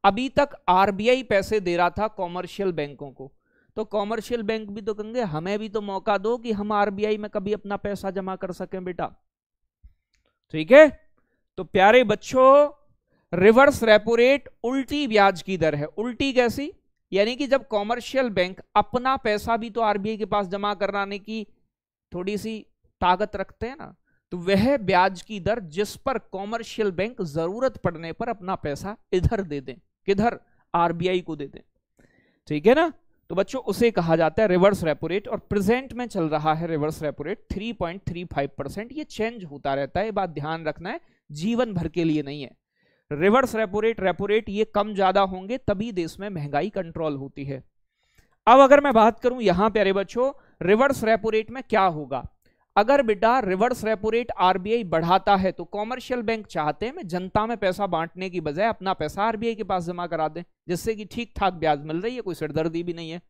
अभी तक आरबीआई पैसे दे रहा था कॉमर्शियल बैंकों को तो कॉमर्शियल बैंक भी तो कहेंगे हमें भी तो मौका दो कि हम आरबीआई में कभी अपना पैसा जमा कर सकें बेटा ठीक है तो प्यारे बच्चों रिवर्स रेपो रेट उल्टी ब्याज की दर है उल्टी कैसी यानी कि जब कॉमर्शियल बैंक अपना पैसा भी तो आरबीआई के पास जमा कराने की थोड़ी सी ताकत रखते हैं ना तो वह ब्याज की दर जिस पर कॉमर्शियल बैंक जरूरत पड़ने पर अपना पैसा इधर दे दें किधर आरबीआई को दे दें ठीक है ना तो बच्चों उसे कहा जाता है रिवर्स रेपोरेट और प्रेजेंट में चल रहा है रिवर्स रेपोरेट 3.35 परसेंट ये चेंज होता रहता है ये बात ध्यान रखना है जीवन भर के लिए नहीं है रिवर्स रेपोरेट रेपोरेट ये कम ज्यादा होंगे तभी देश में महंगाई कंट्रोल होती है अब अगर मैं बात करूं यहां पर अरे बच्चों रिवर्स रेपोरेट में क्या होगा अगर बेटा रिवर्स रेपो रेट आरबीआई बढ़ाता है तो कॉमर्शियल बैंक चाहते हैं जनता में पैसा बांटने की बजाय अपना पैसा आरबीआई के पास जमा करा दें जिससे कि ठीक ठाक ब्याज मिल रही है कोई सिरदर्दी भी नहीं है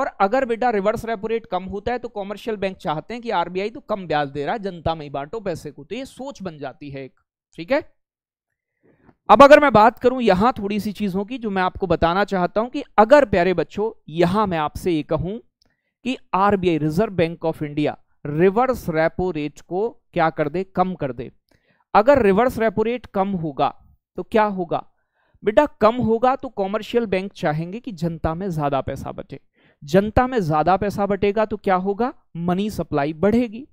और अगर बेटा रिवर्स रेपो रेट कम होता है तो कॉमर्शियल बैंक चाहते हैं कि आरबीआई तो कम ब्याज दे रहा है जनता में ही बांटो पैसे को तो ये सोच बन जाती है एक ठीक है अब अगर मैं बात करूं यहां थोड़ी सी चीजों की जो मैं आपको बताना चाहता हूं कि अगर प्यारे बच्चों यहां मैं आपसे ये कहूं कि RBI reserve bank of India reverse repo rate को क्या कर दे कम कर दे अगर रिवर्स रेपो रेट कम होगा तो क्या होगा बेटा कम होगा तो कॉमर्शियल बैंक चाहेंगे कि जनता में ज्यादा पैसा बटे जनता में ज्यादा पैसा बटेगा तो क्या होगा मनी सप्लाई बढ़ेगी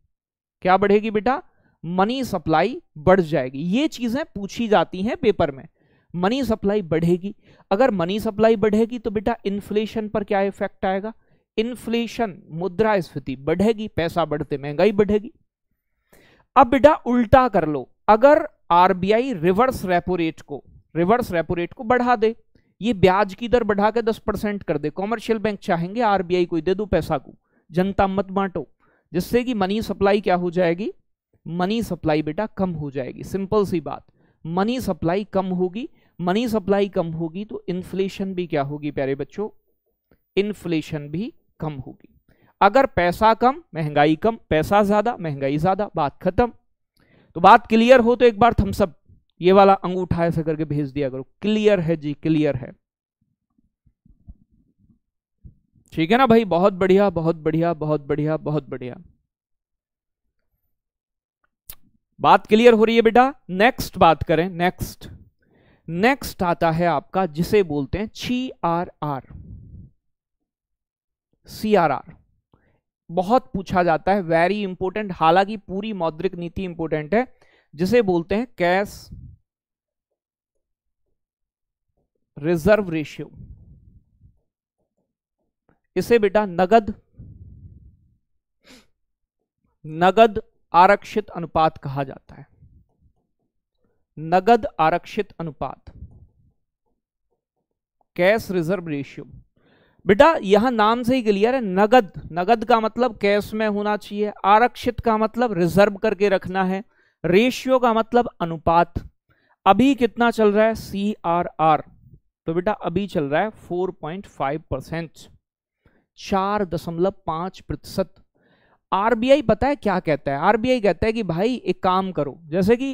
क्या बढ़ेगी बेटा मनी सप्लाई बढ़ जाएगी ये चीजें पूछी जाती हैं पेपर में मनी सप्लाई बढ़ेगी अगर मनी सप्लाई बढ़ेगी तो बेटा इन्फ्लेशन पर क्या इफेक्ट आएगा इन्फ्लेशन स्फीति बढ़ेगी पैसा बढ़ते महंगाई बढ़ेगी अब बेटा उल्टा कर लो अगर आरबीआई रिवर्स रेपो रेट को रिवर्स रेपो रेट को बढ़ा दे ये ब्याज की दर बढ़ा के दस परसेंट कर दे कॉमर्शियल बैंक चाहेंगे आरबीआई को दे दो पैसा को जनता मत बांटो जिससे कि मनी सप्लाई क्या हो जाएगी मनी सप्लाई बेटा कम हो जाएगी सिंपल सी बात मनी सप्लाई कम होगी मनी सप्लाई कम होगी तो इन्फ्लेशन भी क्या होगी प्यारे बच्चों इन्फ्लेशन भी कम होगी अगर पैसा कम महंगाई कम पैसा ज्यादा महंगाई ज्यादा बात खत्म तो बात क्लियर हो तो एक बार सब ये वाला अंगूठा ऐसे करके भेज दिया करो क्लियर है जी क्लियर है ठीक है ना भाई बहुत बढ़िया बहुत बढ़िया बहुत बढ़िया बहुत बढ़िया बात क्लियर हो रही है बेटा नेक्स्ट बात करें नेक्स्ट नेक्स्ट आता है आपका जिसे बोलते हैं छी आर आर सीआरआर बहुत पूछा जाता है वेरी इंपॉर्टेंट हालांकि पूरी मौद्रिक नीति इंपॉर्टेंट है जिसे बोलते हैं कैश रिजर्व रेशियो इसे बेटा नगद नगद आरक्षित अनुपात कहा जाता है नगद आरक्षित अनुपात कैश रिजर्व रेशियो बेटा यहां नाम से ही क्लियर है नगद नगद का मतलब कैश में होना चाहिए आरक्षित का मतलब रिजर्व करके रखना है रेशियो का मतलब अनुपात अभी कितना चल रहा है सी आर आर तो बेटा अभी चल रहा है 4.5 परसेंट चार दशमलव पांच प्रतिशत आरबीआई पता है क्या कहता है आरबीआई कहता है कि भाई एक काम करो जैसे कि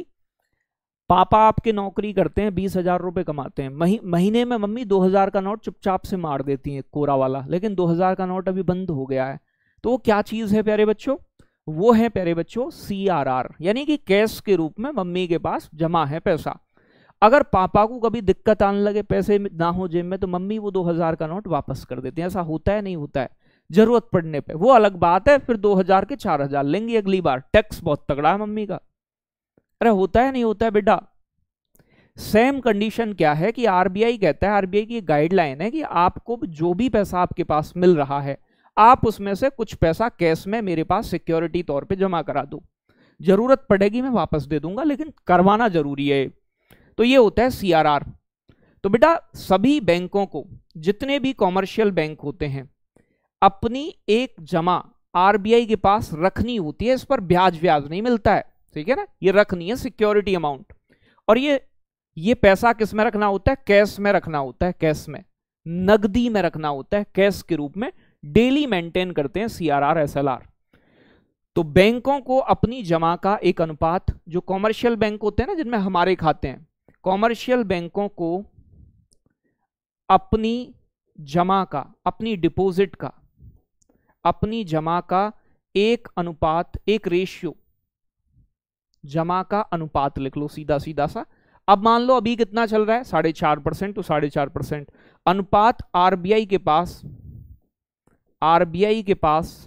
पापा आपके नौकरी करते हैं बीस हजार रुपये कमाते हैं मही, महीने में मम्मी दो हजार का नोट चुपचाप से मार देती हैं कोरा वाला लेकिन दो हजार का नोट अभी बंद हो गया है तो वो क्या चीज़ है प्यारे बच्चों वो है प्यारे बच्चों सी आर आर यानी कि कैश के रूप में मम्मी के पास जमा है पैसा अगर पापा को कभी दिक्कत आने लगे पैसे ना हो जेब में तो मम्मी वो दो हजार का नोट वापस कर देती है ऐसा होता है नहीं होता है जरूरत पड़ने पे वो अलग बात है फिर दो हजार के चार हजार लेंगी अगली बार टैक्स बहुत तगड़ा है मम्मी का अरे होता है नहीं होता है बेटा सेम कंडीशन क्या है कि आरबीआई कहता है आरबीआई की गाइडलाइन है कि आपको जो भी पैसा आपके पास मिल रहा है आप उसमें से कुछ पैसा कैश में मेरे पास सिक्योरिटी तौर पे जमा करा दो जरूरत पड़ेगी मैं वापस दे दूंगा लेकिन करवाना जरूरी है तो ये होता है सीआरआर तो बेटा सभी बैंकों को जितने भी कॉमर्शियल बैंक होते हैं अपनी एक जमा आरबीआई के पास रखनी होती है इस पर ब्याज व्याज नहीं मिलता है ठीक है ना ये रखनी है सिक्योरिटी अमाउंट और ये ये पैसा किस में रखना होता है कैश में रखना होता है कैश में नगदी में रखना होता है कैश के रूप में डेली मेंटेन करते हैं सीआरआर एसएलआर तो बैंकों को अपनी जमा का एक अनुपात जो कॉमर्शियल बैंक होते हैं ना जिनमें हमारे खाते हैं कॉमर्शियल बैंकों को अपनी जमा का अपनी डिपॉजिट का अपनी जमा का एक अनुपात एक रेशियो जमा का अनुपात लिख लो सीधा सीधा सा अब मान लो अभी कितना चल रहा है साढ़े चार परसेंट टू साढ़े चार परसेंट अनुपात आरबीआई के पास आरबीआई के पास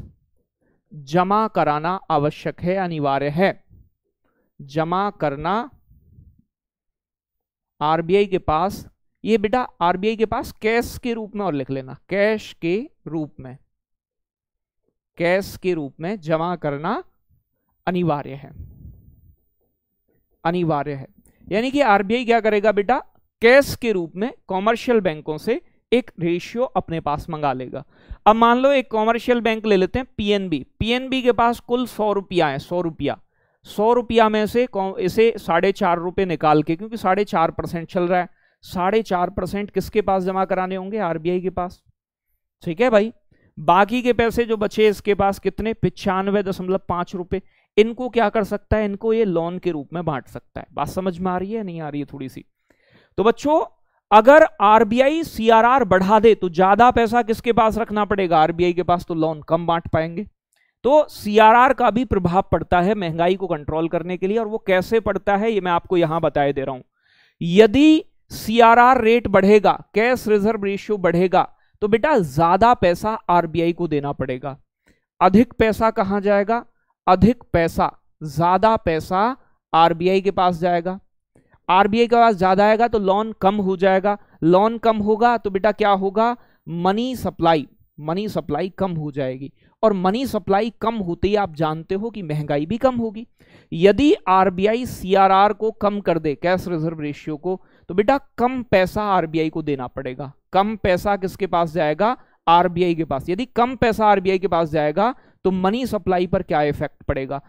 जमा कराना आवश्यक है अनिवार्य है जमा करना आरबीआई के पास ये बेटा आरबीआई के पास कैश के रूप में और लिख लेना कैश के रूप में कैश के रूप में जमा करना अनिवार्य है अनिवार्य है यानी कि आरबीआई क्या करेगा बेटा कैश के रूप में कॉमर्शियल बैंकों से एक रेशियो अपने पास मंगा लेगा अब मान लो एक कॉमर्शियल बैंक ले लेते हैं पीएनबी पीएनबी के पास कुल सौ रुपया है सौ रुपया सौ रुपया में से इसे साढ़े चार रुपए निकाल के क्योंकि साढ़े चार परसेंट चल रहा है साढ़े चार परसेंट किसके पास जमा कराने होंगे आरबीआई के पास ठीक है भाई बाकी के पैसे जो बचे इसके पास कितने पिचानवे दशमलव पांच रुपए इनको क्या कर सकता है इनको ये लोन के रूप में बांट सकता है बात समझ में आ रही है नहीं आ रही है थोड़ी सी तो बच्चों अगर आरबीआई सीआरआर बढ़ा दे तो ज्यादा पैसा किसके पास रखना पड़ेगा आरबीआई के पास तो लोन कम बांट पाएंगे तो सीआरआर का भी प्रभाव पड़ता है महंगाई को कंट्रोल करने के लिए और वो कैसे पड़ता है ये मैं आपको यहां बताए दे रहा हूं यदि सीआरआर रेट बढ़ेगा कैश रिजर्व रेशियो बढ़ेगा तो बेटा ज्यादा पैसा आरबीआई को देना पड़ेगा अधिक पैसा कहां जाएगा अधिक पैसा ज्यादा पैसा आरबीआई के पास जाएगा आरबीआई के पास ज्यादा आएगा तो लोन कम हो जाएगा लोन कम होगा तो बेटा क्या होगा मनी सप्लाई मनी सप्लाई कम हो जाएगी और मनी सप्लाई कम होते ही आप जानते हो कि महंगाई भी कम होगी यदि आरबीआई सीआरआर को कम कर दे कैश रिजर्व रेशियो को तो बेटा कम पैसा आरबीआई को देना पड़ेगा कम पैसा किसके पास जाएगा आरबीआई के पास यदि कम पैसा आरबीआई के पास जाएगा तो मनी सप्लाई पर क्या इफेक्ट पड़ेगा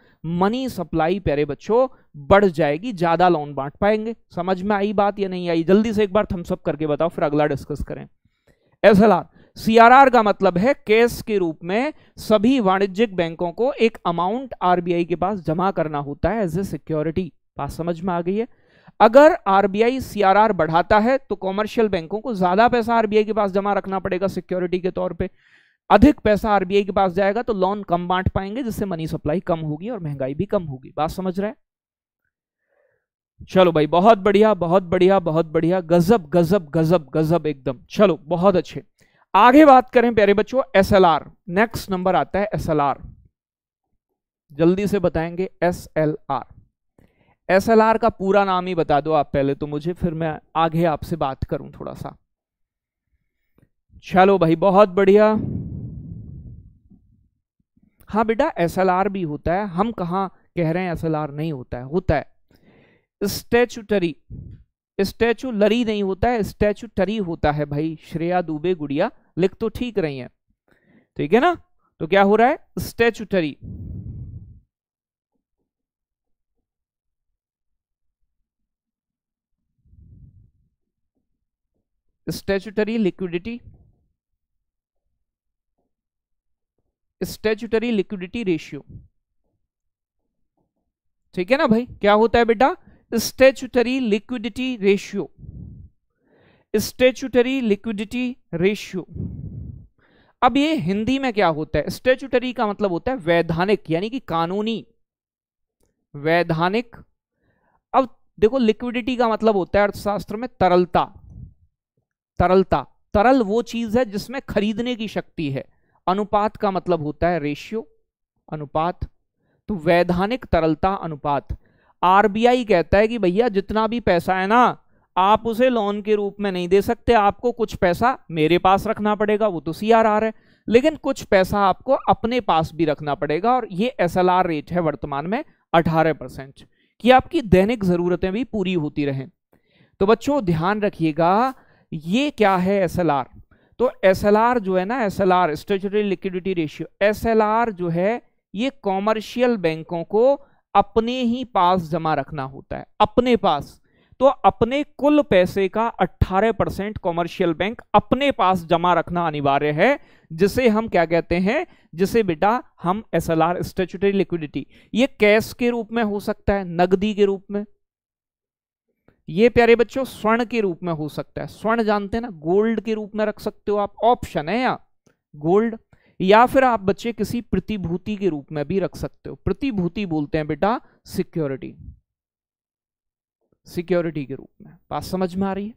मनी सप्लाई प्यारे बच्चों बढ़ जाएगी ज्यादा लोन बांट पाएंगे समझ में आई बात या नहीं आई जल्दी से एक बार थम्सअप करके बताओ फिर अगला डिस्कस करें एस एल आर सीआरआर का मतलब है कैश के रूप में सभी वाणिज्यिक बैंकों को एक अमाउंट आरबीआई के पास जमा करना होता है एज ए सिक्योरिटी बात समझ में आ गई है अगर आरबीआई सीआरआर बढ़ाता है तो कॉमर्शियल बैंकों को ज्यादा पैसा आरबीआई के पास जमा रखना पड़ेगा सिक्योरिटी के तौर पे अधिक पैसा आरबीआई के पास जाएगा तो लोन कम बांट पाएंगे जिससे मनी सप्लाई कम होगी और महंगाई भी कम होगी बात समझ रहे चलो भाई बहुत बढ़िया बहुत बढ़िया बहुत बढ़िया गजब गजब गजब गजब एकदम चलो बहुत अच्छे आगे बात करें प्यारे बच्चों एस नेक्स्ट नंबर आता है एस जल्दी से बताएंगे एस एल आर एस का पूरा नाम ही बता दो आप पहले तो मुझे फिर मैं आगे आपसे बात करूं थोड़ा सा चलो भाई बहुत बढ़िया हाँ बेटा एस भी होता है हम कहा कह रहे हैं एस नहीं होता है होता है स्टेचुटरी लरी नहीं होता है टरी होता है भाई श्रेया दुबे गुड़िया लिख तो ठीक रही है ठीक है ना तो क्या हो रहा है statutory statutory liquidity statutory liquidity ratio ठीक है ना भाई क्या होता है बेटा statutory liquidity ratio statutory liquidity ratio अब ये हिंदी में क्या होता है स्टेचुटरी का मतलब होता है वैधानिक यानी कि कानूनी वैधानिक अब देखो लिक्विडिटी का मतलब होता है अर्थशास्त्र में तरलता तरलता तरल वो चीज है जिसमें खरीदने की शक्ति है अनुपात का मतलब होता है रेशियो अनुपात तो वैधानिक तरलता अनुपात आरबीआई कहता है कि भैया जितना भी पैसा है ना आप उसे लोन के रूप में नहीं दे सकते आपको कुछ पैसा मेरे पास रखना पड़ेगा वो तो सी आर आर है लेकिन कुछ पैसा आपको अपने पास भी रखना पड़ेगा और ये एस एल आर रेट है वर्तमान में अठारह परसेंट कि आपकी दैनिक ज़रूरतें भी पूरी होती रहें तो बच्चों ध्यान रखिएगा ये क्या है एस तो एस जो है ना S L R statutory liquidity ratio S जो है ये कॉमर्शियल बैंकों को अपने ही पास जमा रखना होता है अपने पास तो अपने कुल पैसे का 18 परसेंट कॉमर्शियल बैंक अपने पास जमा रखना अनिवार्य है जिसे हम क्या कहते हैं जिसे बेटा हम S L R statutory liquidity ये कैश के रूप में हो सकता है नगदी के रूप में ये प्यारे बच्चों स्वर्ण के रूप में हो सकता है स्वर्ण जानते हैं ना गोल्ड के रूप में रख सकते हो आप ऑप्शन है या गोल्ड या फिर आप बच्चे किसी प्रतिभूति के रूप में भी रख सकते हो प्रतिभूति बोलते हैं बेटा सिक्योरिटी सिक्योरिटी के रूप में बात समझ में आ रही है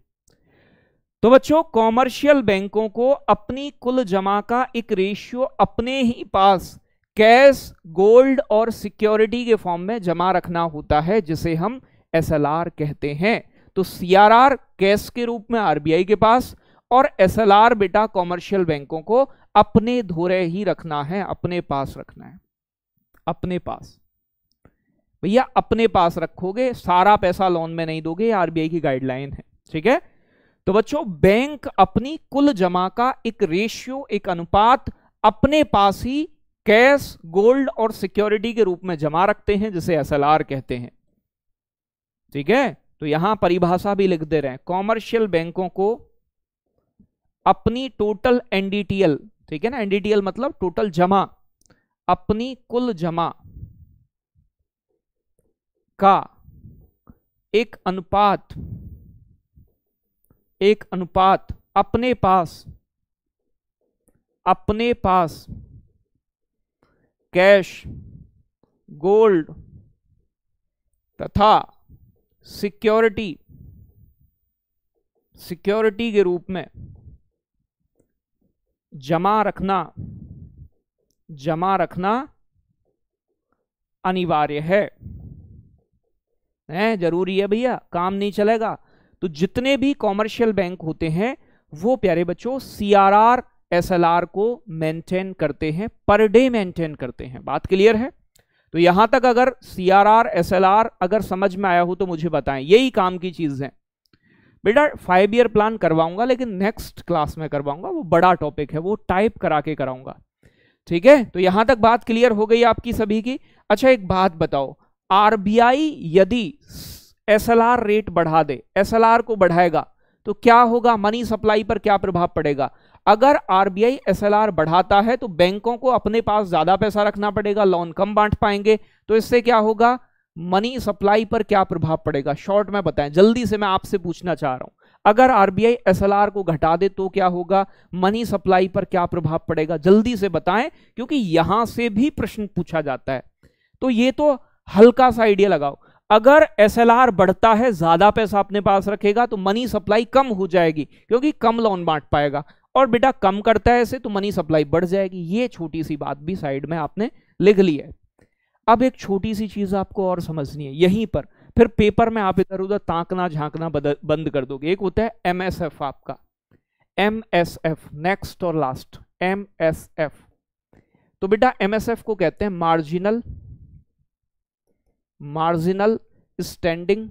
तो बच्चों कॉमर्शियल बैंकों को अपनी कुल जमा का एक रेशियो अपने ही पास कैश गोल्ड और सिक्योरिटी के फॉर्म में जमा रखना होता है जिसे हम एसएलआर कहते हैं तो सीआरआर कैश के रूप में आरबीआई के पास और एसएलआर बेटा कॉमर्शियल बैंकों को अपने धोरे ही रखना है अपने पास रखना है अपने पास भैया अपने पास रखोगे सारा पैसा लोन में नहीं दोगे आरबीआई की गाइडलाइन है ठीक है तो बच्चों बैंक अपनी कुल जमा का एक रेशियो एक अनुपात अपने पास ही कैश गोल्ड और सिक्योरिटी के रूप में जमा रखते हैं जिसे एसएलआर कहते हैं ठीक है तो यहां परिभाषा भी लिख दे रहे हैं कॉमर्शियल बैंकों को अपनी टोटल एनडीटीएल ठीक है ना एनडीटीएल मतलब टोटल जमा अपनी कुल जमा का एक अनुपात एक अनुपात अपने पास अपने पास कैश गोल्ड तथा सिक्योरिटी सिक्योरिटी के रूप में जमा रखना जमा रखना अनिवार्य है है जरूरी है भैया काम नहीं चलेगा तो जितने भी कॉमर्शियल बैंक होते हैं वो प्यारे बच्चों सीआरआर एसएलआर को मेंटेन करते हैं पर डे मेंटेन करते हैं बात क्लियर है तो यहां तक अगर C R R S L R अगर समझ में आया हो तो मुझे बताएं यही काम की चीज है बेटा फाइव ईयर प्लान करवाऊंगा लेकिन नेक्स्ट क्लास में करवाऊंगा वो बड़ा टॉपिक है वो टाइप करा के कराऊंगा ठीक है तो यहां तक बात क्लियर हो गई आपकी सभी की अच्छा एक बात बताओ आरबीआई यदि एसएलआर रेट बढ़ा दे एसएलआर को बढ़ाएगा तो क्या होगा मनी सप्लाई पर क्या प्रभाव पड़ेगा अगर आरबीआई एसएलआर बढ़ाता है तो बैंकों को अपने पास ज्यादा पैसा रखना पड़ेगा लोन कम बांट पाएंगे तो इससे क्या होगा मनी सप्लाई पर क्या प्रभाव पड़ेगा शॉर्ट में बताएं जल्दी से मैं आपसे पूछना चाह रहा हूं अगर आरबीआई एसएलआर को घटा दे तो क्या होगा मनी सप्लाई पर क्या प्रभाव पड़ेगा जल्दी से बताएं क्योंकि यहां से भी प्रश्न पूछा जाता है तो ये तो हल्का सा आइडिया लगाओ अगर एसएलआर बढ़ता है ज्यादा पैसा अपने पास रखेगा तो मनी सप्लाई कम हो जाएगी क्योंकि कम लोन बांट पाएगा और बेटा कम करता है ऐसे तो मनी सप्लाई बढ़ जाएगी ये छोटी सी बात भी साइड में आपने लिख ली है अब एक छोटी सी चीज आपको और समझनी है यहीं पर फिर पेपर में आप इधर उधर ताकना झांकना बंद कर दोगे एक होता है एमएसएफ आपका एमएसएफ नेक्स्ट और लास्ट एमएसएफ तो बेटा एमएसएफ को कहते हैं मार्जिनल मार्जिनल स्टैंडिंग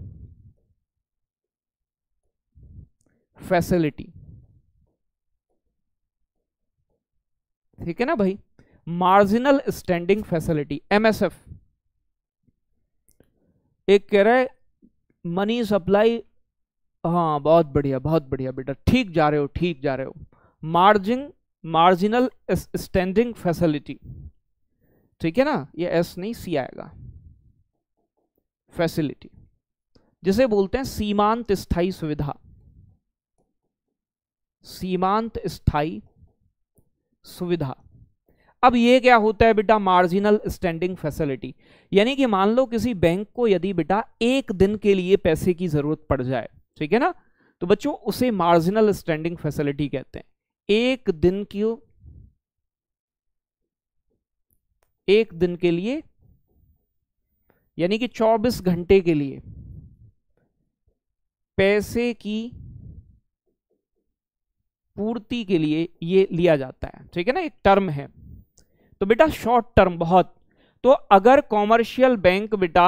फैसिलिटी ठीक है ना भाई मार्जिनल स्टैंडिंग फैसिलिटी एमएसएफ एक कह रहा है मनी सप्लाई हाँ बहुत बढ़िया बहुत बढ़िया बेटा ठीक जा रहे हो ठीक जा रहे हो मार्जिन मार्जिनल स्टैंडिंग फैसिलिटी ठीक है ना ये एस नहीं सी आएगा फैसिलिटी जिसे बोलते हैं सीमांत स्थाई सुविधा सीमांत स्थाई सुविधा अब ये क्या होता है बेटा मार्जिनल स्टैंडिंग फैसिलिटी यानी कि मान लो किसी बैंक को यदि बेटा एक दिन के लिए पैसे की जरूरत पड़ जाए ठीक है ना तो बच्चों उसे मार्जिनल स्टैंडिंग फैसिलिटी कहते हैं एक दिन की एक दिन के लिए यानी कि 24 घंटे के लिए पैसे की पूर्ति के लिए ये लिया जाता है ठीक है ना एक टर्म है तो बेटा शॉर्ट टर्म बहुत तो अगर कॉमर्शियल बैंक बेटा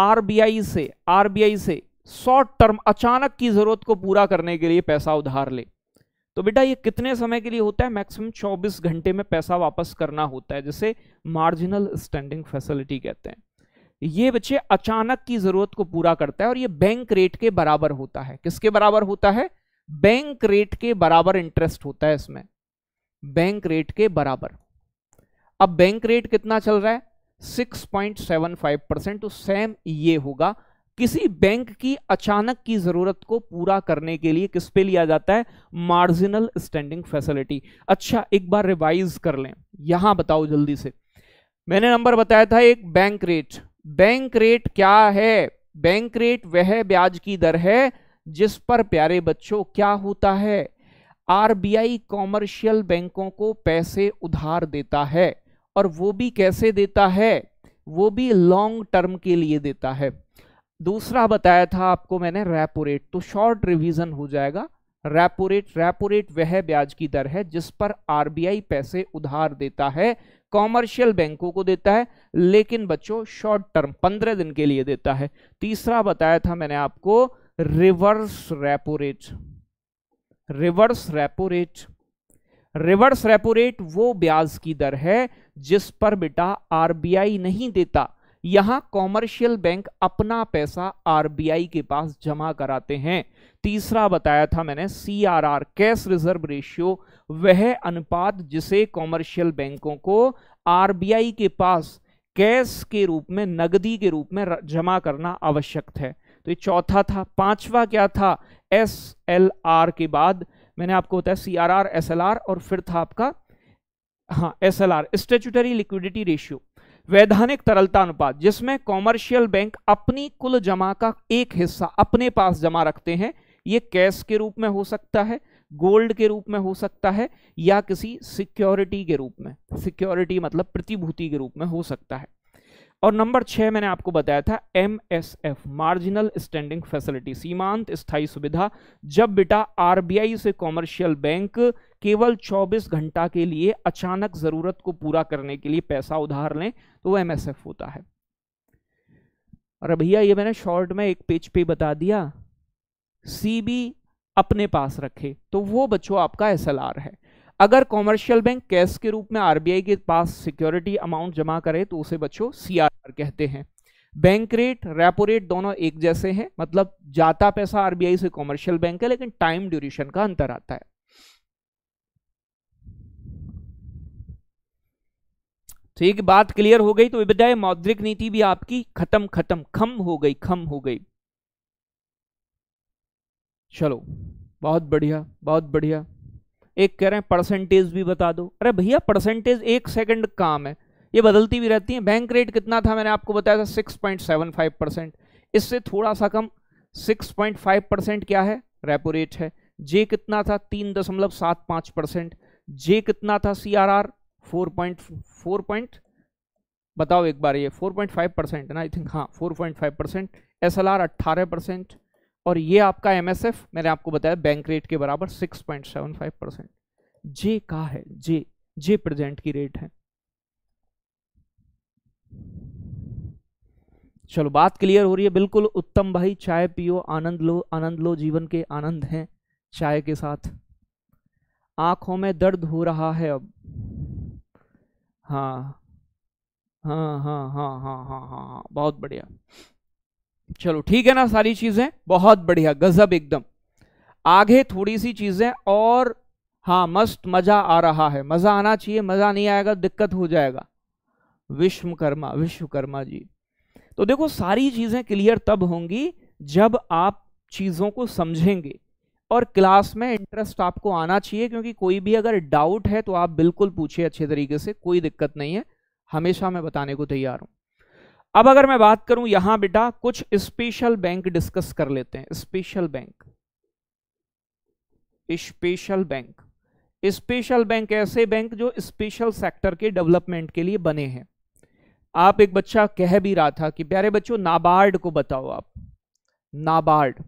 आरबीआई से आरबीआई से शॉर्ट टर्म अचानक की जरूरत को पूरा करने के लिए पैसा उधार ले तो बेटा ये कितने समय के लिए होता है मैक्सिमम 24 घंटे में पैसा वापस करना होता है जिसे मार्जिनल स्टैंडिंग फैसिलिटी कहते हैं ये बच्चे अचानक की जरूरत को पूरा करता है और ये बैंक रेट के बराबर होता है किसके बराबर होता है बैंक रेट के बराबर इंटरेस्ट होता है इसमें बैंक रेट के बराबर अब बैंक रेट कितना चल रहा है 6.75 परसेंट सेम ये होगा किसी बैंक की अचानक की जरूरत को पूरा करने के लिए किस पे लिया जाता है मार्जिनल स्टैंडिंग फैसिलिटी अच्छा एक बार रिवाइज कर लें यहां बताओ जल्दी से मैंने नंबर बताया था एक बैंक रेट बैंक रेट क्या है बैंक रेट वह ब्याज की दर है जिस पर प्यारे बच्चों क्या होता है आरबीआई कॉमर्शियल बैंकों को पैसे उधार देता है और वो भी कैसे देता है वो भी लॉन्ग टर्म के लिए देता है दूसरा बताया था आपको मैंने रेपो रेट तो शॉर्ट रिवीजन हो जाएगा रेपो रेट रेपो रेट वह ब्याज की दर है जिस पर आरबीआई पैसे उधार देता है कॉमर्शियल बैंकों को देता है लेकिन बच्चों शॉर्ट टर्म पंद्रह दिन के लिए देता है तीसरा बताया था मैंने आपको reverse repo rate reverse repo rate reverse repo rate वो ब्याज की दर है जिस पर बेटा आरबीआई नहीं देता यहां कॉमर्शियल बैंक अपना पैसा आरबीआई के पास जमा कराते हैं तीसरा बताया था मैंने सीआरआर कैश रिजर्व रेशियो वह अनुपात जिसे कॉमर्शियल बैंकों को आरबीआई के पास कैश के रूप में नगदी के रूप में जमा करना आवश्यक है तो ये चौथा था पांचवा क्या था एस एल आर के बाद मैंने आपको बताया C R R S L R और फिर था आपका हाँ S L R statutory liquidity ratio वैधानिक तरलता अनुपात जिसमें कॉमर्शियल बैंक अपनी कुल जमा का एक हिस्सा अपने पास जमा रखते हैं ये कैश के रूप में हो सकता है गोल्ड के रूप में हो सकता है या किसी सिक्योरिटी के रूप में सिक्योरिटी मतलब प्रतिभूति के रूप में हो सकता है और नंबर छह मैंने आपको बताया था M S F marginal standing facility सीमांत स्थायी सुविधा जब बेटा आरबीआई से कॉमर्शियल बैंक केवल 24 घंटा के लिए अचानक जरूरत को पूरा करने के लिए पैसा उधार लें तो वो एमएसएफ होता है अरे भैया ये मैंने शॉर्ट में एक पेज पे बता दिया सीबी अपने पास रखे तो वो बच्चों आपका एसएलआर है अगर कॉमर्शियल बैंक कैश के रूप में आरबीआई के पास सिक्योरिटी अमाउंट जमा करे तो उसे बच्चों सीआरआर कहते हैं बैंक रेट रेपो रेट दोनों एक जैसे हैं मतलब जाता पैसा आरबीआई से कॉमर्शियल बैंक है लेकिन टाइम ड्यूरेशन का अंतर आता है ठीक तो बात क्लियर हो गई तो विदाय मौद्रिक नीति भी आपकी खत्म खत्म खम हो गई खम हो गई चलो बहुत बढ़िया बहुत बढ़िया एक कह रहे हैं परसेंटेज भी बता दो अरे भैया परसेंटेज एक सेकंड काम है ये बदलती भी रहती है बैंक रेट कितना था मैंने आपको बताया था six point seven five percent इससे थोड़ा सा कम सिक्स पॉइंट फाइव परसेंट क्या है रेपो रेट है जे कितना था तीन दशमलव सात पाँच परसेंट जे कितना था C R R four point four point बताओ एक बार ये फोर पॉइंट फाइव परसेंट है ना आई थिंक हाँ four point five percent S L R अट्ठारह परसेंट और ये आपका एफ मैंने आपको बताया बैंक रेट के बराबर 6.75 परसेंट जे का है जे जे प्रेजेंट की रेट है चलो बात क्लियर हो रही है बिल्कुल उत्तम भाई चाय पियो आनंद लो आनंद लो जीवन के आनंद हैं चाय के साथ आंखों में दर्द हो रहा है अब हाँ हाँ हाँ हाँ हाँ हाँ हाँ हाँ बहुत बढ़िया चलो ठीक है ना सारी चीजें बहुत बढ़िया गजब एकदम आगे थोड़ी सी चीजें और हाँ मस्त मजा आ रहा है मजा आना चाहिए मजा नहीं आएगा दिक्कत हो जाएगा विश्वकर्मा विश्वकर्मा जी तो देखो सारी चीजें क्लियर तब होंगी जब आप चीजों को समझेंगे और क्लास में इंटरेस्ट आपको आना चाहिए क्योंकि कोई भी अगर डाउट है तो आप बिल्कुल पूछिए अच्छे तरीके से कोई दिक्कत नहीं है हमेशा मैं बताने को तैयार हूं अब अगर मैं बात करूं यहां बेटा कुछ स्पेशल बैंक डिस्कस कर लेते हैं special bank special bank special bank ऐसे बैंक जो स्पेशल सेक्टर के डेवलपमेंट के लिए बने हैं आप एक बच्चा कह भी रहा था कि प्यारे बच्चों नाबार्ड को बताओ आप नाबार्ड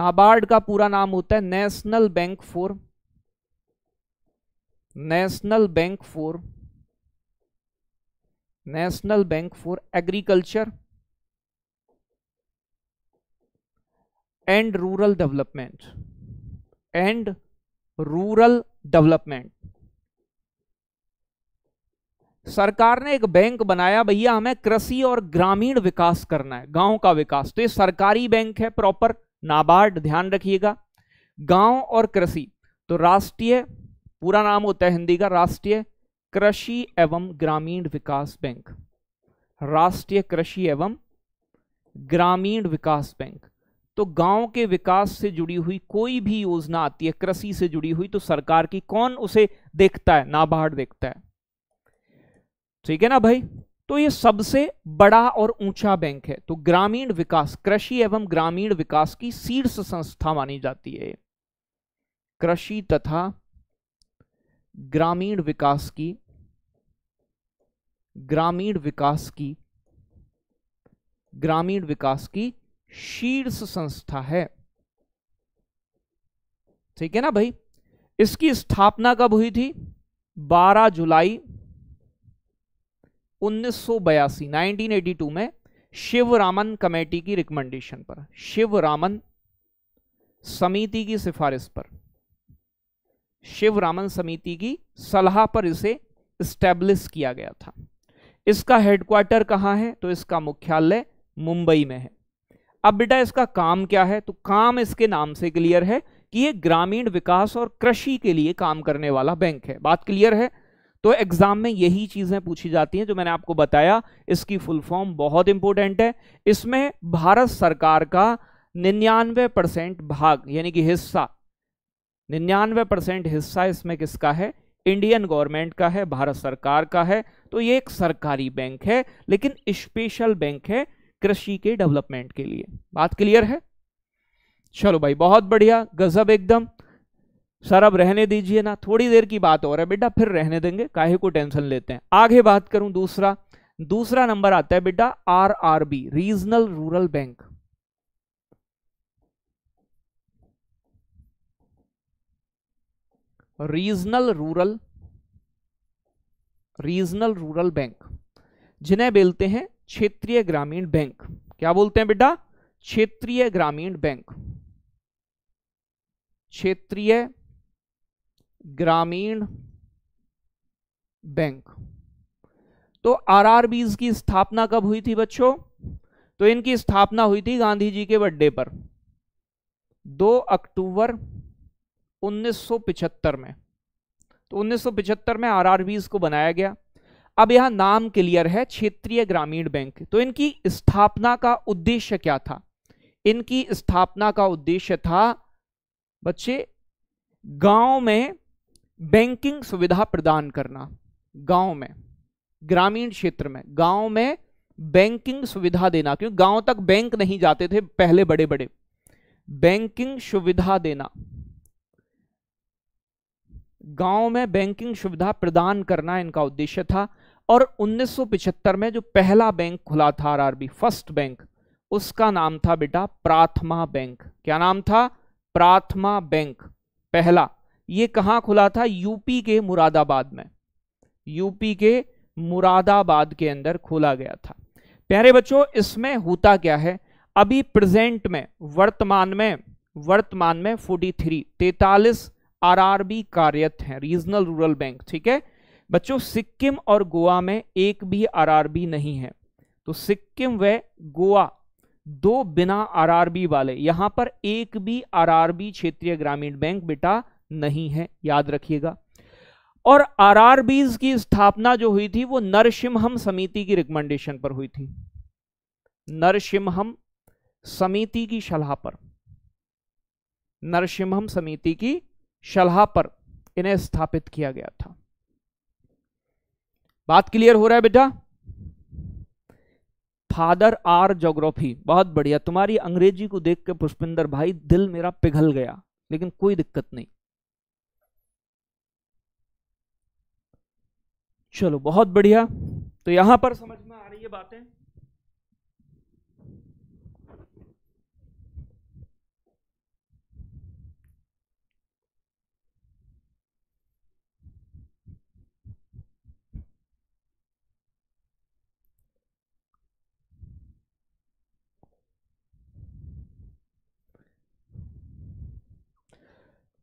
नाबार्ड का पूरा नाम होता है national bank for national bank for national bank for agriculture and rural development and rural development सरकार ने एक बैंक बनाया भैया हमें कृषि और ग्रामीण विकास करना है गांव का विकास तो ये सरकारी बैंक है प्रॉपर नाबार्ड ध्यान रखिएगा गांव और कृषि तो राष्ट्रीय पूरा नाम होता है हिंदी का राष्ट्रीय कृषि एवं ग्रामीण विकास बैंक राष्ट्रीय कृषि एवं ग्रामीण विकास बैंक तो गांव के विकास से जुड़ी हुई कोई भी योजना आती है कृषि से जुड़ी हुई तो सरकार की कौन उसे देखता है नाबार्ड देखता है ठीक है ना भाई तो ये सबसे बड़ा और ऊंचा बैंक है तो ग्रामीण विकास कृषि एवं ग्रामीण विकास की शीर्ष संस्था मानी जाती है कृषि तथा ग्रामीण विकास की ग्रामीण विकास की ग्रामीण विकास की शीर्ष संस्था है ठीक है ना भाई इसकी स्थापना कब हुई थी 12 जुलाई 1982 1982 में शिव रामन कमेटी की रिकमेंडेशन पर शिव रामन समिति की सिफारिश पर शिव रामन समिति की सलाह पर इसे स्टैब्लिश किया गया था इसका हेडक्वार्टर कहां है तो इसका मुख्यालय मुंबई में है अब बेटा इसका काम क्या है तो काम इसके नाम से क्लियर है कि ये ग्रामीण विकास और कृषि के लिए काम करने वाला बैंक है बात क्लियर है तो एग्जाम में यही चीजें पूछी जाती हैं जो मैंने आपको बताया इसकी फुल फॉर्म बहुत इंपॉर्टेंट है इसमें भारत सरकार का निन्यानवे परसेंट भाग यानी कि हिस्सा निन्यानवे परसेंट हिस्सा इसमें किसका है इंडियन गवर्नमेंट का है भारत सरकार का है तो ये एक सरकारी बैंक है लेकिन स्पेशल बैंक है कृषि के डेवलपमेंट के लिए बात क्लियर है चलो भाई बहुत बढ़िया गजब एकदम सर अब रहने दीजिए ना थोड़ी देर की बात और है बेटा फिर रहने देंगे काहे को टेंशन लेते हैं आगे बात करूं दूसरा दूसरा नंबर आता है बेटा R R B regional rural bank regional rural regional rural bank जिन्हें बोलते हैं क्षेत्रीय ग्रामीण बैंक क्या बोलते हैं बेटा क्षेत्रीय ग्रामीण बैंक क्षेत्रीय ग्रामीण बैंक तो आरआरबीज की स्थापना कब हुई थी बच्चों तो इनकी स्थापना हुई थी गांधी जी के बर्थडे पर 2 अक्टूबर 1975 में तो 1975 में आरआरबीज को बनाया गया अब यहां नाम क्लियर है क्षेत्रीय ग्रामीण बैंक तो इनकी स्थापना का उद्देश्य क्या था इनकी स्थापना का उद्देश्य था बच्चे गांव में बैंकिंग सुविधा प्रदान करना गांव में ग्रामीण क्षेत्र में गांव में बैंकिंग सुविधा देना क्योंकि गांव तक बैंक नहीं जाते थे पहले बड़े बड़े बैंकिंग सुविधा देना गांव में बैंकिंग सुविधा प्रदान करना इनका उद्देश्य था और 1975 में जो पहला बैंक खुला था आरबी फर्स्ट बैंक उसका नाम था बेटा प्राथमा बैंक क्या नाम था प्राथमा बैंक पहला ये कहाँ खुला था यूपी के मुरादाबाद में यूपी के मुरादाबाद के अंदर खोला गया था प्यारे बच्चों इसमें होता क्या है अभी प्रेजेंट में वर्तमान में वर्तमान में 43 तैतालीस आरआरबी कार्यरत हैं रीजनल रूरल बैंक ठीक है बच्चों सिक्किम और गोवा में एक भी आरआरबी नहीं है तो सिक्किम व गोवा दो बिना आरआरबी वाले यहां पर एक भी आरआरबी क्षेत्रीय ग्रामीण बैंक बेटा नहीं है याद रखिएगा और आरआरबीज की स्थापना जो हुई थी वो नरसिम्हम समिति की रिकमेंडेशन पर हुई थी नरसिम्हम समिति की सलाह पर नरसिम्हम समिति की शलहा पर इन्हें स्थापित किया गया था बात क्लियर हो रहा है बेटा फादर आर जोग्राफी बहुत बढ़िया तुम्हारी अंग्रेजी को देख के पुष्पिंदर भाई दिल मेरा पिघल गया लेकिन कोई दिक्कत नहीं चलो बहुत बढ़िया तो यहां पर समझ में आ रही है बातें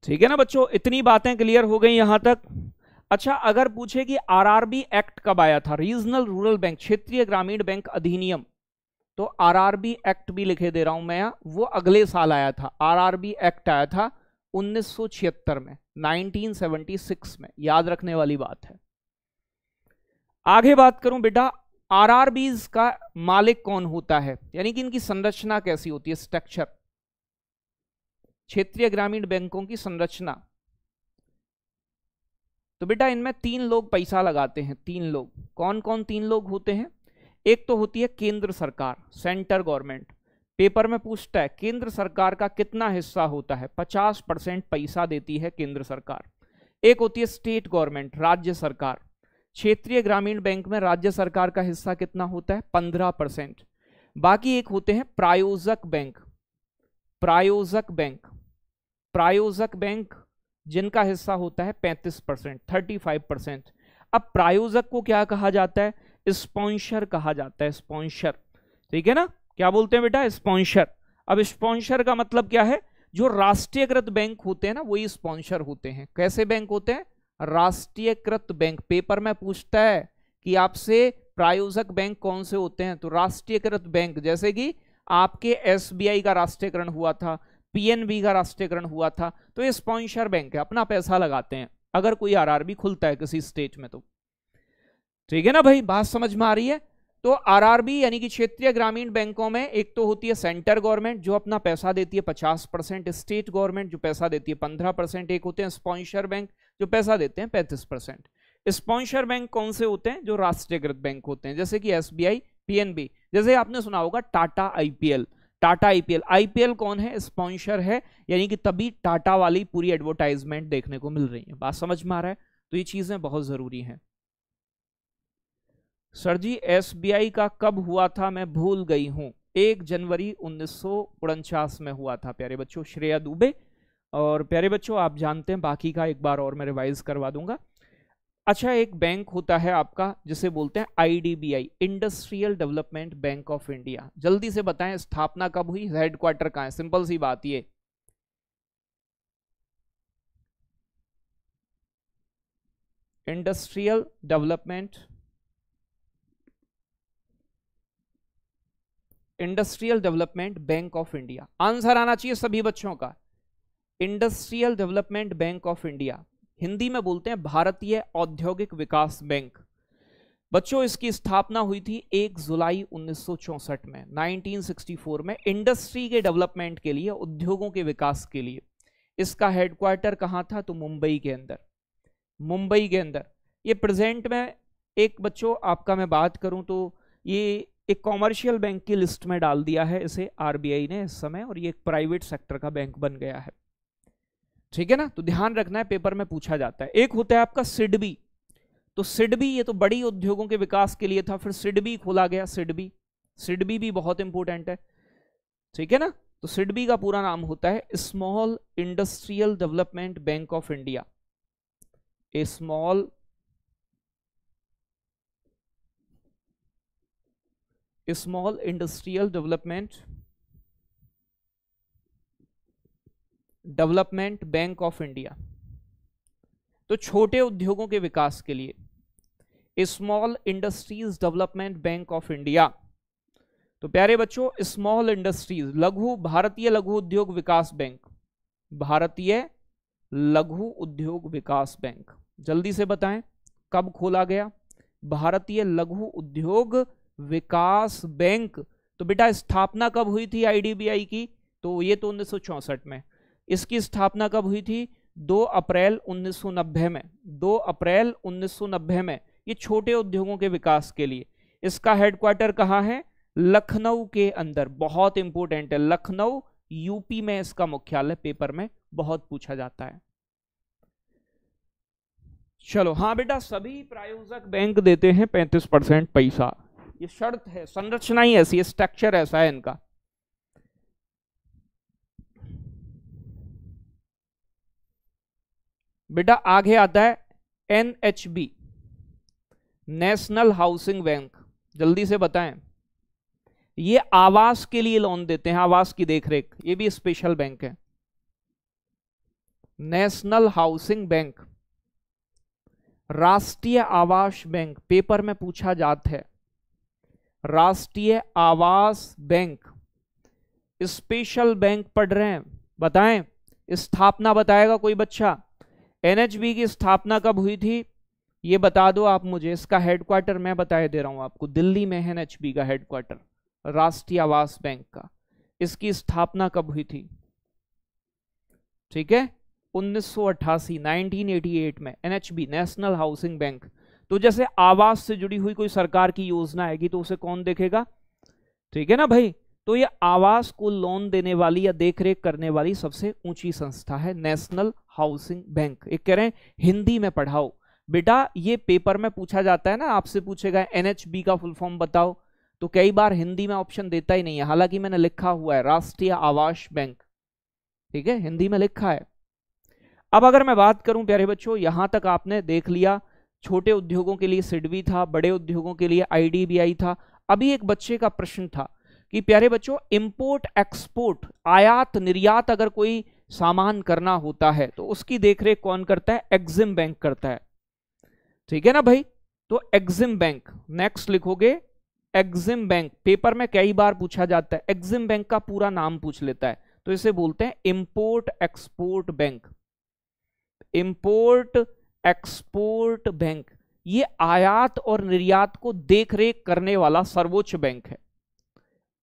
ठीक है ना बच्चों इतनी बातें क्लियर हो गई यहां तक अच्छा अगर पूछे कि आरआरबी एक्ट कब आया था रीजनल रूरल बैंक क्षेत्रीय ग्रामीण बैंक अधिनियम तो आरआरबी एक्ट भी लिखे दे रहा हूं मैं वो अगले साल आया था आरआरबी एक्ट आया था 1976 में 1976 में याद रखने वाली बात है आगे बात करूं बेटा आरआरबीज का मालिक कौन होता है यानी कि इनकी संरचना कैसी होती है स्ट्रक्चर क्षेत्रीय ग्रामीण बैंकों की संरचना तो बेटा इनमें तीन लोग पैसा लगाते हैं तीन लोग कौन कौन तीन लोग होते हैं एक तो होती है केंद्र सरकार सेंटर गवर्नमेंट पेपर में पूछता है केंद्र सरकार का कितना हिस्सा होता है 50 परसेंट पैसा देती है केंद्र सरकार एक होती है स्टेट गवर्नमेंट राज्य सरकार क्षेत्रीय ग्रामीण बैंक में राज्य सरकार का हिस्सा कितना होता है 15 परसेंट बाकी एक होते हैं प्रायोजक बैंक प्रायोजक बैंक प्रायोजक बैंक जिनका हिस्सा होता है 35 परसेंट थर्टी परसेंट अब प्रायोजक को क्या कहा जाता है स्पॉन्सर कहा जाता है स्पॉन्सर ठीक है ना क्या बोलते हैं बेटा स्पॉन्सर अब स्पॉन्सर का मतलब क्या है जो राष्ट्रीयकृत बैंक होते हैं ना वही स्पॉन्सर होते हैं कैसे बैंक होते हैं राष्ट्रीयकृत बैंक पेपर में पूछता है कि आपसे प्रायोजक बैंक कौन से होते हैं तो राष्ट्रीयकृत बैंक जैसे कि आपके एसबीआई का राष्ट्रीयकरण हुआ था पीएनबी का राष्ट्रीयकरण हुआ था तो ये स्पॉन्सर बैंक है अपना पैसा लगाते हैं अगर कोई आरआरबी खुलता है किसी स्टेट में तो ठीक है ना भाई बात समझ में आ रही है तो आरआरबी यानी कि क्षेत्रीय ग्रामीण बैंकों में एक तो होती है सेंटर गवर्नमेंट जो अपना पैसा देती है पचास परसेंट स्टेट गवर्नमेंट जो पैसा देती है पंद्रह परसेंट एक होते हैं स्पॉन्सर बैंक जो पैसा देते हैं पैंतीस परसेंट स्पॉन्सर बैंक कौन से होते हैं जो राष्ट्रीयकृत बैंक होते हैं जैसे कि एस बी जैसे आपने सुना होगा Tata IPL Tata IPL IPL कौन है स्पॉन्सर है यानी कि तभी टाटा वाली पूरी एडवर्टाइजमेंट देखने को मिल रही है बात समझ में आ रहा है तो ये चीजें बहुत जरूरी हैं सर जी एस का कब हुआ था मैं भूल गई हूं एक जनवरी उन्नीस में हुआ था प्यारे बच्चों श्रेया दुबे और प्यारे बच्चों आप जानते हैं बाकी का एक बार और मैं रिवाइज करवा दूंगा अच्छा एक बैंक होता है आपका जिसे बोलते हैं IDBI industrial development bank of India जल्दी से बताएं स्थापना कब हुई हेडक्वार्टर कहाँ है सिंपल सी बात ये industrial development industrial development bank of India answer आना चाहिए सभी बच्चों का industrial development bank of India Hindi में बोलते हैं भारतीय औद्योगिक विकास बैंक बच्चों इसकी स्थापना हुई थी 1 जुलाई 1964 में 1964 में इंडस्ट्री के डेवलपमेंट के लिए उद्योगों के विकास के लिए इसका हेडक्वार्टर कहाँ था तो मुंबई के अंदर मुंबई के अंदर ये प्रेजेंट में एक बच्चों आपका मैं बात करूं तो ये एक कॉमर्शियल बैंक की लिस्ट में डाल दिया है इसे आरबीआई ने इस समय और ये एक प्राइवेट सेक्टर का बैंक बन गया है ठीक है ना तो ध्यान रखना है पेपर में पूछा जाता है एक होता है आपका सिडबी तो सिडबी ये तो बड़ी उद्योगों के विकास के लिए था फिर सिडबी खोला गया सिडबी सिडबी भी बहुत इंपॉर्टेंट है ठीक है ना तो सिडबी का पूरा नाम होता है small industrial development bank of India A small small industrial development development bank of India तो छोटे उद्योगों के विकास के लिए small industries development bank of India तो प्यारे बच्चों स्मॉल इंडस्ट्रीज लघु भारतीय लघु उद्योग विकास बैंक भारतीय लघु उद्योग विकास बैंक जल्दी से बताएं कब खोला गया भारतीय लघु उद्योग विकास बैंक तो बेटा स्थापना कब हुई थी आईडीबीआई की तो ये तो उन्नीस में इसकी स्थापना कब हुई थी 2 अप्रैल 1990 में 2 अप्रैल 1990 में ये छोटे उद्योगों के विकास के लिए इसका हेडक्वार्टर कहाँ है लखनऊ के अंदर बहुत इंपॉर्टेंट है लखनऊ यूपी में इसका मुख्यालय पेपर में बहुत पूछा जाता है चलो हाँ बेटा सभी प्रायोजक बैंक देते हैं 35 परसेंट पैसा ये शर्त है संरचना ही ऐसी स्ट्रक्चर ऐसा है इनका बेटा आगे आता है N H B national housing bank जल्दी से बताएं ये आवास के लिए लोन देते हैं आवास की देखरेख ये भी स्पेशल बैंक है नेशनल हाउसिंग बैंक राष्ट्रीय आवास बैंक पेपर में पूछा जाता है राष्ट्रीय आवास बैंक स्पेशल बैंक पढ़ रहे हैं बताएं स्थापना बताएगा कोई बच्चा एनएचबी की स्थापना कब हुई थी ये बता दो आप मुझे इसका हेडक्वार्टर मैं बताए दे रहा हूं आपको दिल्ली में है एनएचबी का हेडक्वार्टर राष्ट्रीय आवास बैंक का इसकी स्थापना कब हुई थी ठीक है 1988 1988 में एनएचबी नेशनल हाउसिंग बैंक तो जैसे आवास से जुड़ी हुई कोई सरकार की योजना आएगी तो उसे कौन देखेगा ठीक है ना भाई तो ये आवास को लोन देने वाली या देखरेख करने वाली सबसे ऊंची संस्था है नेशनल हाउसिंग बैंक एक कह रहे हैं हिंदी में पढ़ाओ बेटा ये पेपर में पूछा जाता है ना आपसे पूछेगा एनएचबी का फुल फॉर्म बताओ तो कई बार हिंदी में ऑप्शन देता ही नहीं है हालांकि मैंने लिखा हुआ है राष्ट्रीय आवास बैंक ठीक है हिंदी में लिखा है अब अगर मैं बात करूं प्यारे बच्चों यहां तक आपने देख लिया छोटे उद्योगों के लिए सिडवी था बड़े उद्योगों के लिए आईडीबीआई था अभी एक बच्चे का प्रश्न था कि प्यारे बच्चों इंपोर्ट एक्सपोर्ट आयात निर्यात अगर कोई सामान करना होता है तो उसकी देखरेख कौन करता है एग्जिम बैंक करता है ठीक है ना भाई तो एग्जिम बैंक नेक्स्ट लिखोगे एग्जिम बैंक पेपर में कई बार पूछा जाता है एग्जिम बैंक का पूरा नाम पूछ लेता है तो इसे बोलते हैं import export bank import export bank ये आयात और निर्यात को देखरेख करने वाला सर्वोच्च बैंक है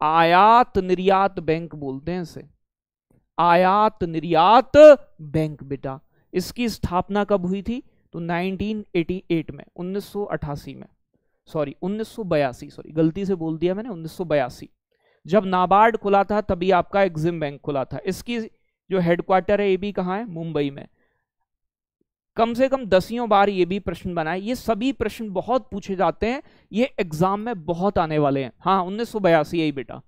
आयात निर्यात बैंक बोलते हैं इसे आयात निर्यात बैंक बेटा इसकी स्थापना कब हुई थी तो 1988 में 1988 में सॉरी 1982 सॉरी गलती से बोल दिया मैंने 1982 जब नाबार्ड खुला था तभी आपका एग्जिम बैंक खुला था इसकी जो हेडक्वार्टर है ये भी कहाँ है मुंबई में कम से कम दसियों बार ये भी प्रश्न बना है ये सभी प्रश्न बहुत पूछे जाते हैं ये एग्जाम में बहुत आने वाले हैं हाँ उन्नीस सौ बयासी यही बेटा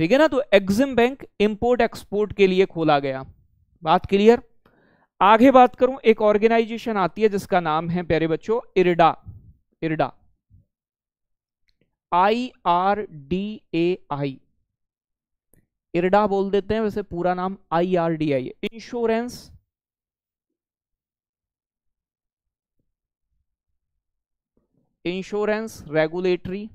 ठीक है ना तो एक्सिम बैंक इंपोर्ट एक्सपोर्ट के लिए खोला गया बात क्लियर आगे बात करूं एक ऑर्गेनाइजेशन आती है जिसका नाम है प्यारे बच्चों IRDA IRDA I R D A I IRDA बोल देते हैं वैसे पूरा नाम I R D I insurance insurance regulatory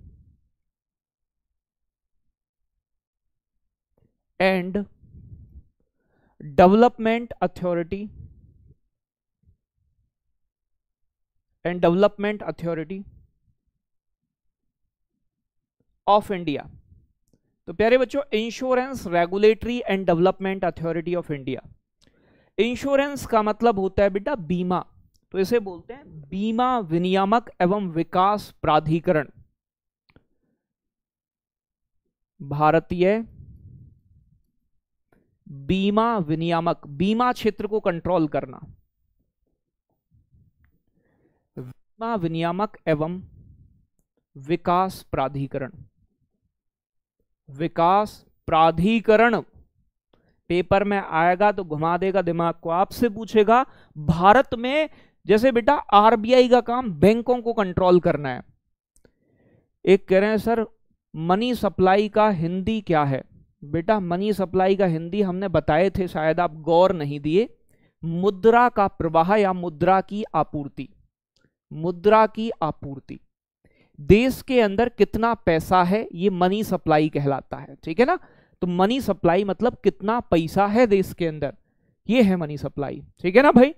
and development authority and development authority of India तो प्यारे बच्चों insurance regulatory and development authority of India insurance का मतलब होता है बेटा बीमा तो इसे बोलते हैं बीमा विनियामक एवं विकास प्राधिकरण भारतीय बीमा विनियामक बीमा क्षेत्र को कंट्रोल करना बीमा विनियामक एवं विकास प्राधिकरण विकास प्राधिकरण पेपर में आएगा तो घुमा देगा दिमाग को आपसे पूछेगा भारत में जैसे बेटा आरबीआई का काम बैंकों को कंट्रोल करना है एक कह रहे हैं सर मनी सप्लाई का हिंदी क्या है बेटा मनी सप्लाई का हिंदी हमने बताए थे शायद आप गौर नहीं दिए मुद्रा का प्रवाह या मुद्रा की आपूर्ति मुद्रा की आपूर्ति देश के अंदर कितना पैसा है ये मनी सप्लाई कहलाता है ठीक है ना तो मनी सप्लाई मतलब कितना पैसा है देश के अंदर ये है मनी सप्लाई ठीक है ना भाई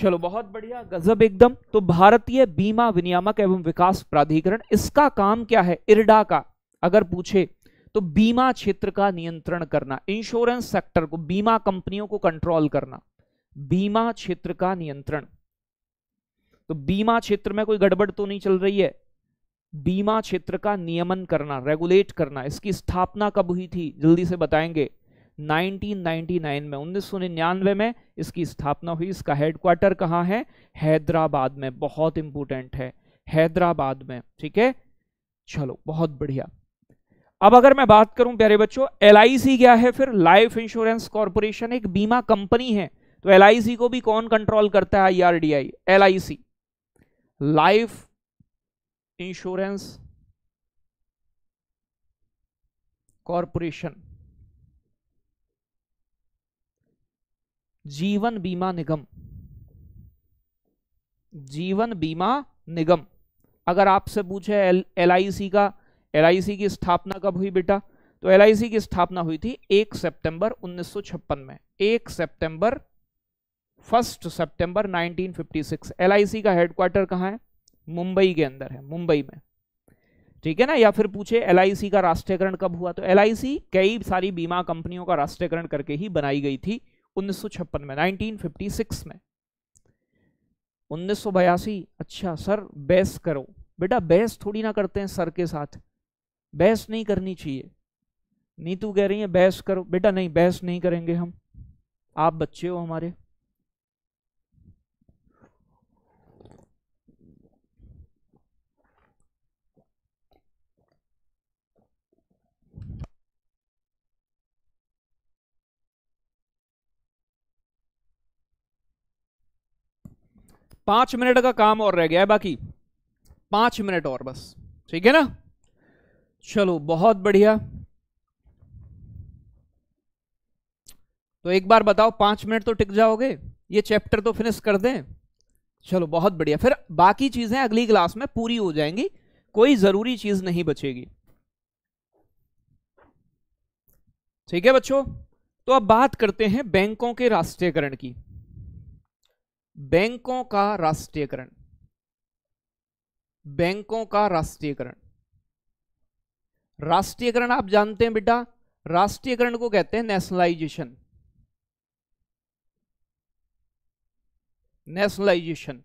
चलो बहुत बढ़िया गजब एकदम तो भारतीय बीमा विनियामक एवं विकास प्राधिकरण इसका काम क्या है इरडा का अगर पूछे तो बीमा क्षेत्र का नियंत्रण करना इंश्योरेंस सेक्टर को बीमा कंपनियों को कंट्रोल करना बीमा क्षेत्र का नियंत्रण तो बीमा क्षेत्र में कोई गड़बड़ तो नहीं चल रही है बीमा क्षेत्र का नियमन करना रेगुलेट करना इसकी स्थापना कब हुई थी जल्दी से बताएंगे 1999 में उन्नीस में इसकी स्थापना हुई इसका हेडक्वार्टर कहाँ है हैदराबाद में बहुत इंपोर्टेंट है हैदराबाद में ठीक है चलो बहुत बढ़िया अब अगर मैं बात करूं प्यारे बच्चों एल क्या है फिर लाइफ इंश्योरेंस कॉरपोरेशन एक बीमा कंपनी है तो एल को भी कौन कंट्रोल करता है I L life insurance corporation जीवन बीमा निगम जीवन बीमा निगम अगर आपसे पूछे एल आई सी का एल की स्थापना कब हुई बेटा तो एल की स्थापना हुई थी एक सितंबर 1956 में एक सितंबर फर्स्ट सितंबर 1956 सी का हेडक्वार्टर कहाँ है मुंबई के अंदर है मुंबई में ठीक है ना या फिर पूछे एल का राष्ट्रीयकरण कब हुआ तो एल कई सारी बीमा कंपनियों का राष्ट्रीयकरण करके ही बनाई गई थी उन्नीस में नाइनटीन में उन्नीस अच्छा सर बेस करो बेटा बहस थोड़ी ना करते हैं सर के साथ बहस नहीं करनी चाहिए नीतू कह रही है बहस करो बेटा नहीं बहस नहीं करेंगे हम आप बच्चे हो हमारे पांच मिनट का काम और रह गया है बाकी पांच मिनट और बस ठीक है ना चलो बहुत बढ़िया तो एक बार बताओ पांच मिनट तो टिक जाओगे ये चैप्टर तो फिनिश कर दें चलो बहुत बढ़िया फिर बाकी चीजें अगली क्लास में पूरी हो जाएंगी कोई जरूरी चीज नहीं बचेगी ठीक है बच्चों तो अब बात करते हैं बैंकों के राष्ट्रीयकरण की बैंकों का राष्ट्रीयकरण बैंकों का राष्ट्रीयकरण राष्ट्रीयकरण आप जानते हैं बेटा राष्ट्रीयकरण को कहते हैं नेशनलाइजेशन नेशनलाइजेशन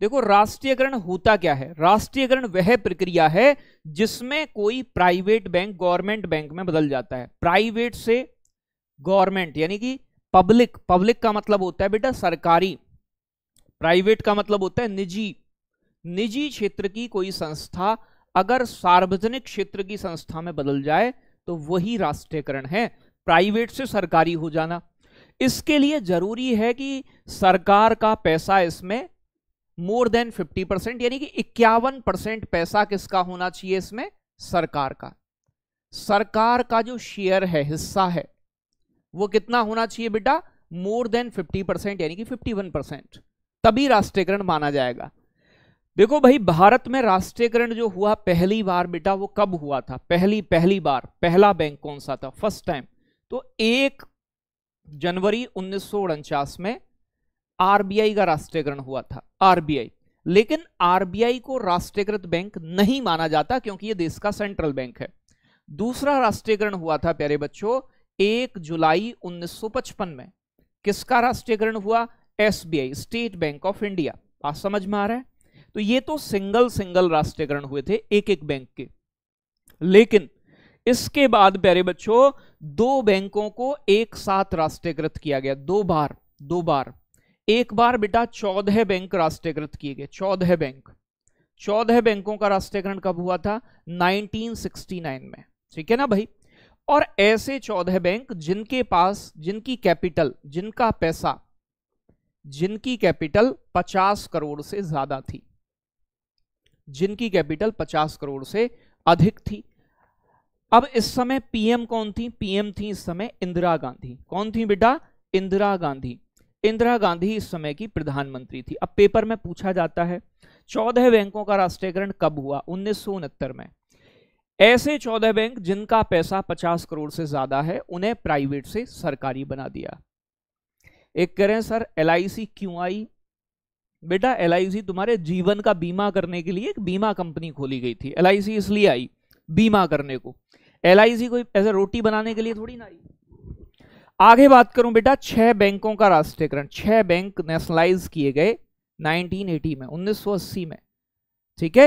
देखो राष्ट्रीयकरण होता क्या है राष्ट्रीयकरण वह प्रक्रिया है जिसमें कोई प्राइवेट बैंक गवर्नमेंट बैंक में बदल जाता है प्राइवेट से गवर्नमेंट यानी कि पब्लिक पब्लिक का मतलब होता है बेटा सरकारी प्राइवेट का मतलब होता है निजी निजी क्षेत्र की कोई संस्था अगर सार्वजनिक क्षेत्र की संस्था में बदल जाए तो वही राष्ट्रीयकरण है प्राइवेट से सरकारी हो जाना इसके लिए जरूरी है कि सरकार का पैसा इसमें मोर देन 50 परसेंट यानी कि इक्यावन परसेंट पैसा किसका होना चाहिए इसमें सरकार का सरकार का जो शेयर है हिस्सा है वो कितना होना चाहिए बेटा मोर देन 50 परसेंट यानी कि 51 परसेंट तभी राष्ट्रीयकरण माना जाएगा देखो भाई भारत में राष्ट्रीयकरण जो हुआ पहली बार बेटा वो कब हुआ था पहली पहली बार पहला बैंक कौन सा था फर्स्ट टाइम तो एक जनवरी उन्नीस में आरबीआई का राष्ट्रीयकरण हुआ था आरबीआई लेकिन आरबीआई को राष्ट्रीयकृत बैंक नहीं माना जाता क्योंकि ये देश का सेंट्रल बैंक है दूसरा राष्ट्रीयकरण हुआ था प्यारे बच्चों एक जुलाई 1955 में किसका राष्ट्रीयकरण हुआ SBI State Bank of India आज समझ में आ रहा है तो ये तो सिंगल सिंगल राष्ट्रीयकरण हुए थे एक एक बैंक के लेकिन इसके बाद प्यारे बच्चों दो बैंकों को एक साथ राष्ट्रीयकृत किया गया दो बार दो बार एक बार बेटा चौदह बैंक राष्ट्रीयकृत किए गए चौदह बैंक चौदह बैंकों का राष्ट्रीयकरण कब हुआ था 1969 में ठीक है ना भाई और ऐसे चौदह बैंक जिनके पास जिनकी कैपिटल जिनका पैसा जिनकी कैपिटल 50 करोड़ से ज्यादा थी जिनकी कैपिटल 50 करोड़ से अधिक थी अब इस समय पीएम कौन थी पीएम थी इस समय इंदिरा गांधी कौन थी बेटा इंदिरा गांधी इंदिरा गांधी इस समय की प्रधानमंत्री थी अब पेपर में पूछा जाता है चौदह बैंकों का राष्ट्रीयकरण कब हुआ उन्नीस में ऐसे चौदह बैंक जिनका पैसा पचास करोड़ से ज्यादा है उन्हें प्राइवेट से सरकारी बना दिया एक कह रहे हैं सर एल क्यों आई बेटा एल तुम्हारे जीवन का बीमा करने के लिए एक बीमा कंपनी खोली गई थी एल इसलिए आई बीमा करने को एल कोई ऐसे रोटी बनाने के लिए थोड़ी ना आई आगे बात करूं बेटा छह बैंकों का राष्ट्रीयकरण छह बैंक नेशनलाइज किए गए 1980 में 1980 में ठीक है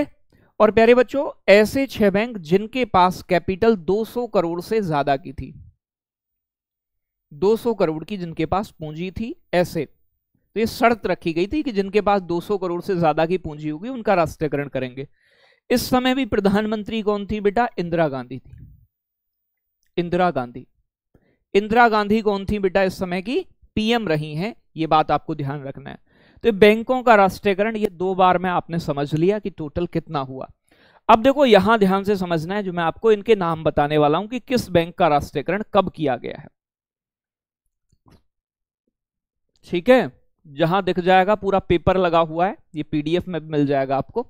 और प्यारे बच्चों ऐसे छह बैंक जिनके पास कैपिटल 200 करोड़ से ज्यादा की थी 200 करोड़ की जिनके पास पूंजी थी ऐसे तो ये शर्त रखी गई थी कि जिनके पास 200 करोड़ से ज्यादा की पूंजी होगी उनका राष्ट्रीयकरण करेंगे इस समय भी प्रधानमंत्री कौन थी बेटा इंदिरा गांधी थी इंदिरा गांधी इंदिरा गांधी कौन थी बेटा इस समय की पीएम रही हैं ये बात आपको ध्यान रखना है तो बैंकों का राष्ट्रीयकरण ये दो बार में आपने समझ लिया कि टोटल कितना हुआ अब देखो यहां ध्यान से समझना है जो मैं आपको इनके नाम बताने वाला हूं कि किस बैंक का राष्ट्रीयकरण कब किया गया है ठीक है जहां दिख जाएगा पूरा पेपर लगा हुआ है ये पीडीएफ में मिल जाएगा आपको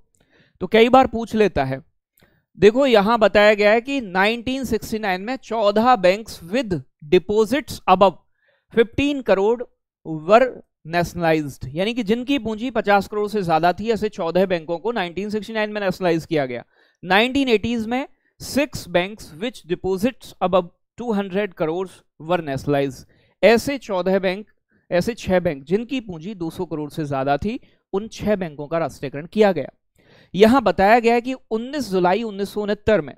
तो कई बार पूछ लेता है देखो यहां बताया गया है कि 1969 में 14 बैंक्स विद डिपॉजिट्स अब 15 करोड़ वर नेशनलाइज्ड यानी कि जिनकी पूंजी 50 करोड़ से ज्यादा थी ऐसे 14 बैंकों को 1969 में नेशनलाइज किया गया नाइनटीन में six banks which deposits above 200 crore were nationalise ऐसे चौदह बैंक ऐसे छह बैंक जिनकी पूंजी 200 करोड़ से ज्यादा थी उन छह बैंकों का राष्ट्रीयकरण किया गया यहां बताया गया कि 19 जुलाई उन्नीस में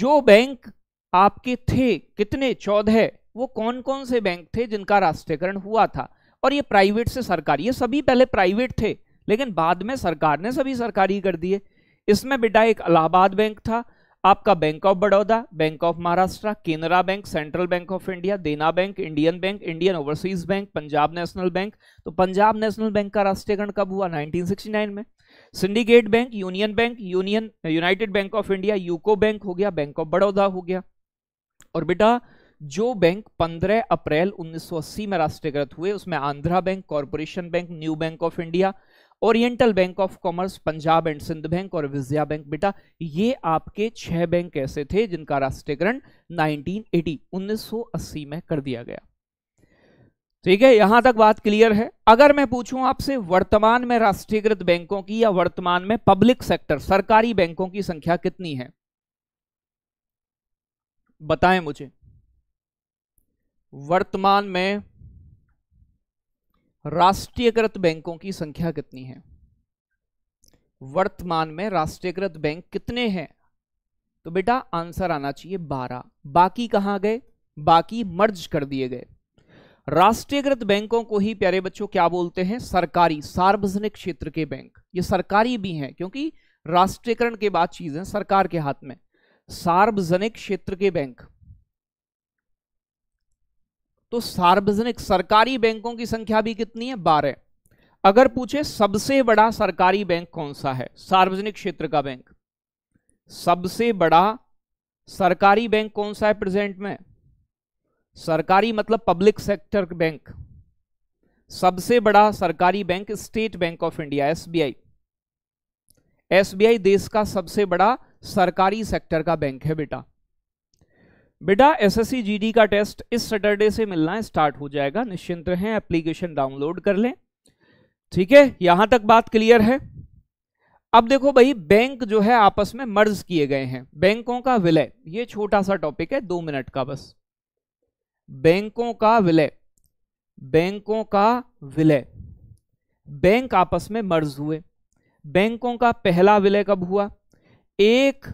जो बैंक आपके थे कितने चौदह वो कौन कौन से बैंक थे जिनका राष्ट्रीयकरण हुआ था और ये प्राइवेट से सरकारी ये सभी पहले प्राइवेट थे लेकिन बाद में सरकार ने सभी सरकारी कर दिए इसमें बेटा एक इलाहाबाद बैंक था आपका bank of Baroda bank of Maharashtra Canara bank central bank of India Dena bank Indian bank Indian overseas bank Punjab national bank तो पंजाब नेशनल बैंक का राष्ट्रीयकरण कब हुआ 1969 में syndicate bank union bank union united bank of India UCO bank हो गया बैंक ऑफ बड़ौदा हो गया और बेटा जो बैंक 15 अप्रैल 1980 में राष्ट्रीयकृत हुए उसमें Andhra bank corporation bank new bank of India oriental bank of commerce Punjab and Sind bank और विजया बैंक बेटा ये आपके छह बैंक ऐसे थे जिनका राष्ट्रीयकरण 1980 1980 में कर दिया गया ठीक है यहां तक बात क्लियर है अगर मैं पूछूं आपसे वर्तमान में राष्ट्रीयकृत बैंकों की या वर्तमान में पब्लिक सेक्टर सरकारी बैंकों की संख्या कितनी है बताएं मुझे वर्तमान में राष्ट्रीयकृत बैंकों की संख्या कितनी है वर्तमान में राष्ट्रीयकृत बैंक कितने हैं तो बेटा आंसर आना चाहिए बारह बाकी कहां गए बाकी मर्ज कर दिए गए राष्ट्रीयकृत बैंकों को ही प्यारे बच्चों क्या बोलते हैं सरकारी सार्वजनिक क्षेत्र के बैंक ये सरकारी भी हैं क्योंकि राष्ट्रीयकरण के बाद चीजें सरकार के हाथ में सार्वजनिक क्षेत्र के बैंक तो सार्वजनिक सरकारी बैंकों की संख्या भी कितनी है बारह अगर पूछे सबसे बड़ा सरकारी बैंक कौन सा है सार्वजनिक क्षेत्र का बैंक सबसे बड़ा सरकारी बैंक कौन सा है प्रेजेंट में सरकारी मतलब पब्लिक सेक्टर बैंक सबसे बड़ा सरकारी bank State Bank of India SBI SBI देश का सबसे बड़ा सरकारी सेक्टर का बैंक है बेटा बेटा एसएससी जीडी का टेस्ट इस सैटरडे से मिलना स्टार्ट हो जाएगा निश्चिंत रहें एप्लीकेशन डाउनलोड कर लें ठीक है यहां तक बात क्लियर है अब देखो भाई बैंक जो है आपस में मर्ज किए गए हैं बैंकों का विलय ये छोटा सा टॉपिक है दो मिनट का बस बैंकों का विलय बैंकों का विलय बैंक आपस में मर्ज हुए बैंकों का पहला विलय कब हुआ एक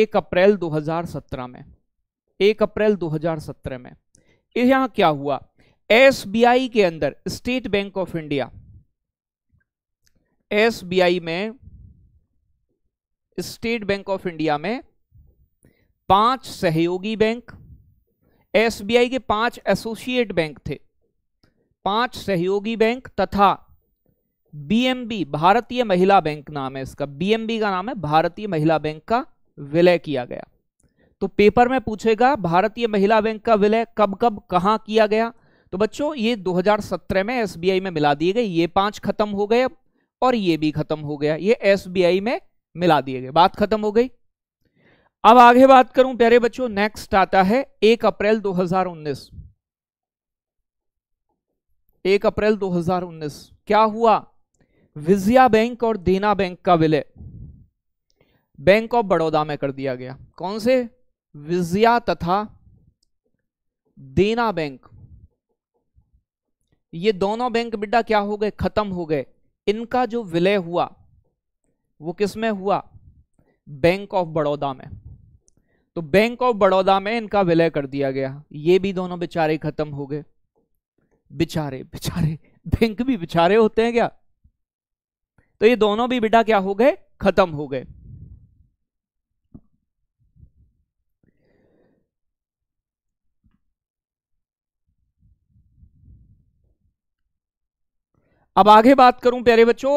एक अप्रैल 2017 में एक अप्रैल 2017 में यहां क्या हुआ एसबीआई के अंदर State Bank of India SBI में स्टेट बैंक ऑफ इंडिया में पांच सहयोगी बैंक एसबीआई के पांच एसोसिएट बैंक थे पांच सहयोगी बैंक तथा बीएमबी भारतीय महिला बैंक नाम है इसका बीएमबी का नाम है भारतीय महिला बैंक का विलय किया गया तो पेपर में पूछेगा भारतीय महिला बैंक का विलय कब कब कहां किया गया तो बच्चों ये 2017 में एसबीआई में मिला दिए गए ये पांच खत्म हो गए और ये भी खत्म हो गया ये एसबीआई में मिला दिए गए बात खत्म हो गई अब आगे बात करूं प्यारे बच्चों नेक्स्ट आता है एक अप्रैल 2019 एक अप्रैल 2019 क्या हुआ विजया बैंक और देना बैंक का विलय बैंक ऑफ बड़ौदा में कर दिया गया कौन से विजया तथा देना बैंक ये दोनों बैंक बिड्डा क्या हो गए खत्म हो गए इनका जो विलय हुआ वो किस में हुआ बैंक ऑफ बड़ौदा में तो बैंक ऑफ बड़ौदा में इनका विलय कर दिया गया ये भी दोनों बेचारे खत्म हो गए बेचारे बेचारे बैंक भी बेचारे होते हैं क्या तो ये दोनों भी बिड्डा क्या हो गए खत्म हो गए अब आगे बात करूं प्यारे बच्चों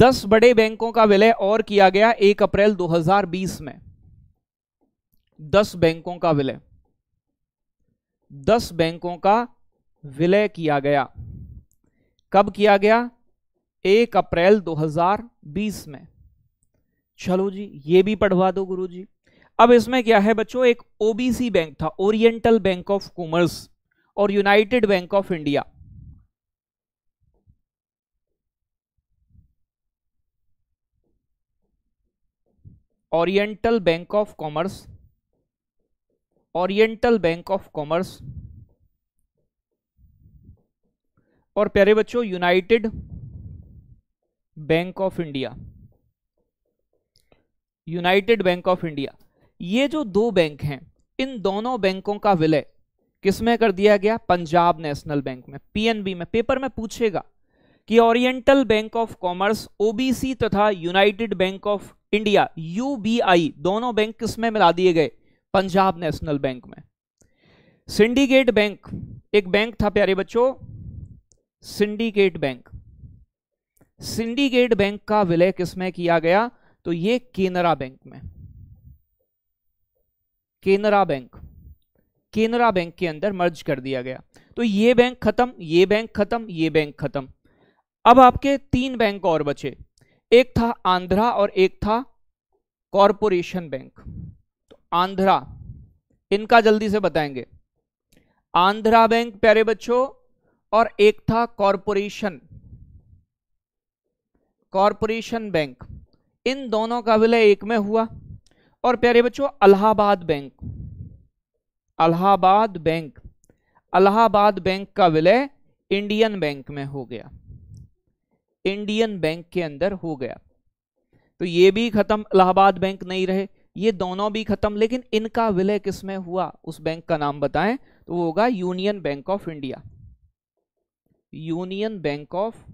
दस बड़े बैंकों का विलय और किया गया एक अप्रैल 2020 में दस बैंकों का विलय दस बैंकों का विलय किया गया कब किया गया एक अप्रैल 2020 में चलो जी ये भी पढ़वा दो गुरुजी अब इसमें क्या है बच्चों एक ओबीसी बैंक था ओरिएंटल बैंक ऑफ कॉमर्स और united bank of India oriental bank of commerce oriental bank of commerce और प्यारे बच्चों united bank of India united bank of India ये जो दो बैंक हैं इन दोनों बैंकों का विलय किसमें कर दिया गया पंजाब नेशनल बैंक में पीएनबी में पेपर में पूछेगा कि oriental bank of commerce OBC तथा united bank of India UBI दोनों बैंक किसमें मिला दिए गए पंजाब नेशनल बैंक में सिंडिकेट बैंक एक बैंक था प्यारे बच्चों सिंडिकेट बैंक सिंडिकेट बैंक का विलय किसमें किया गया तो ये केनरा बैंक में केनरा बैंक केनरा बैंक के अंदर मर्ज कर दिया गया तो ये बैंक खत्म ये बैंक खत्म ये बैंक खत्म अब आपके तीन बैंक और बचे एक था आंध्रा और एक था कॉरपोरेशन बैंक तो आंध्रा इनका जल्दी से बताएंगे आंध्रा बैंक प्यारे बच्चों और एक था कॉरपोरेशन कॉरपोरेशन बैंक इन दोनों का विलय एक में हुआ और प्यारे बच्चों Allahabad bank Allahabad bank Allahabad bank का विलय इंडियन बैंक में हो गया इंडियन बैंक के अंदर हो गया तो ये भी खत्म इलाहाबाद बैंक नहीं रहे ये दोनों भी खत्म लेकिन इनका विलय किसमें हुआ उस बैंक का नाम बताएं तो वो होगा union bank of India union bank of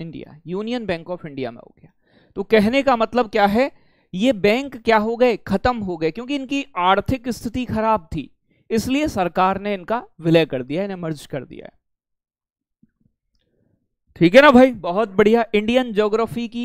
India union bank of India में हो गया तो कहने का मतलब क्या है ये बैंक क्या हो गए खत्म हो गए क्योंकि इनकी आर्थिक स्थिति खराब थी इसलिए सरकार ने इनका विलय कर दिया इन्हें मर्ज कर दिया है ठीक है ना भाई बहुत बढ़िया इंडियन ज्योग्राफी की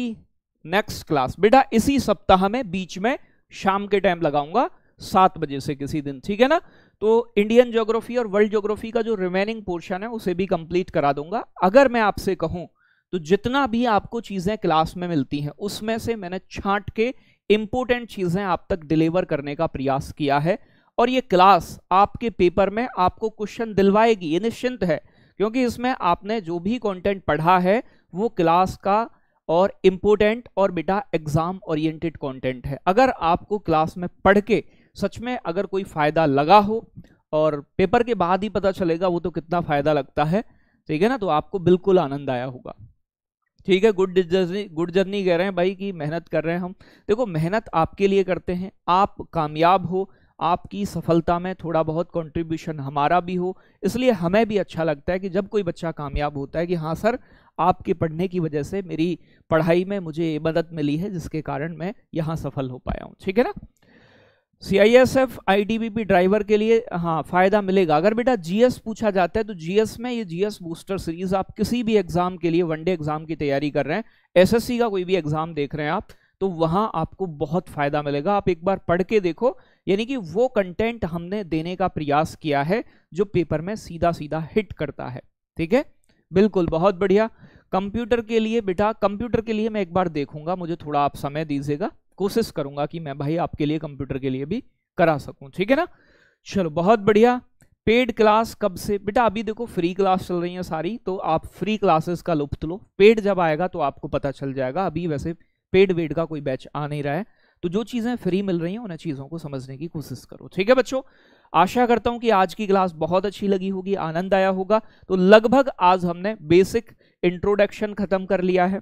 नेक्स्ट क्लास बेटा इसी सप्ताह में बीच में शाम के टाइम लगाऊंगा सात बजे से किसी दिन ठीक है ना तो इंडियन ज्योग्राफी और वर्ल्ड ज्योग्राफी का जो रिमेनिंग पोर्शन है उसे भी कंप्लीट करा दूंगा अगर मैं आपसे कहूं तो जितना भी आपको चीजें क्लास में मिलती हैं उसमें से मैंने छांट के इंपोर्टेंट चीजें आप तक डिलीवर करने का प्रयास किया है और ये क्लास आपके पेपर में आपको क्वेश्चन दिलवाएगी ये निश्चिंत है क्योंकि इसमें आपने जो भी कंटेंट पढ़ा है वो क्लास का और इम्पोर्टेंट और बेटा एग्जाम ओरिएंटेड कंटेंट है अगर आपको क्लास में पढ़ के सच में अगर कोई फ़ायदा लगा हो और पेपर के बाद ही पता चलेगा वो तो कितना फ़ायदा लगता है ठीक है ना तो आपको बिल्कुल आनंद आया होगा ठीक है गुड जर्नी गुड जर्नी कह रहे हैं भाई कि मेहनत कर रहे हैं हम देखो मेहनत आपके लिए करते हैं आप कामयाब हो आपकी सफलता में थोड़ा बहुत कंट्रीब्यूशन हमारा भी हो इसलिए हमें भी अच्छा लगता है कि जब कोई बच्चा कामयाब होता है कि हाँ सर आपके पढ़ने की वजह से मेरी पढ़ाई में मुझे मदद मिली है जिसके कारण मैं यहाँ सफल हो पाया हूँ ठीक है ना C I S F I D B P driver के लिए हाँ फ़ायदा मिलेगा अगर बेटा एस पूछा जाता है तो एस में ये एस बूस्टर सीरीज आप किसी भी एग्ज़ाम के लिए वनडे एग्ज़ाम की तैयारी कर रहे हैं सी का कोई भी एग्ज़ाम देख रहे हैं आप तो वहां आपको बहुत फायदा मिलेगा आप एक बार पढ़ के देखो यानी कि वो कंटेंट हमने देने का प्रयास किया है जो पेपर में सीधा सीधा हिट करता है ठीक है बिल्कुल बहुत बढ़िया कंप्यूटर के लिए बेटा कंप्यूटर के लिए मैं एक बार देखूंगा मुझे थोड़ा आप समय दीजिएगा कोशिश करूंगा कि मैं भाई आपके लिए कंप्यूटर के लिए भी करा सकूं ठीक है ना चलो बहुत बढ़िया पेड क्लास कब से बेटा अभी देखो फ्री क्लास चल रही है सारी तो आप फ्री क्लासेस का लुप्त लो पेड जब आएगा तो आपको पता चल जाएगा अभी वैसे पेड वेड का कोई बैच आ नहीं रहा है तो जो चीज़ें फ्री मिल रही हैं उन चीज़ों को समझने की कोशिश करो ठीक है बच्चों आशा करता हूं कि आज की क्लास बहुत अच्छी लगी होगी आनंद आया होगा तो लगभग आज हमने बेसिक इंट्रोडक्शन खत्म कर लिया है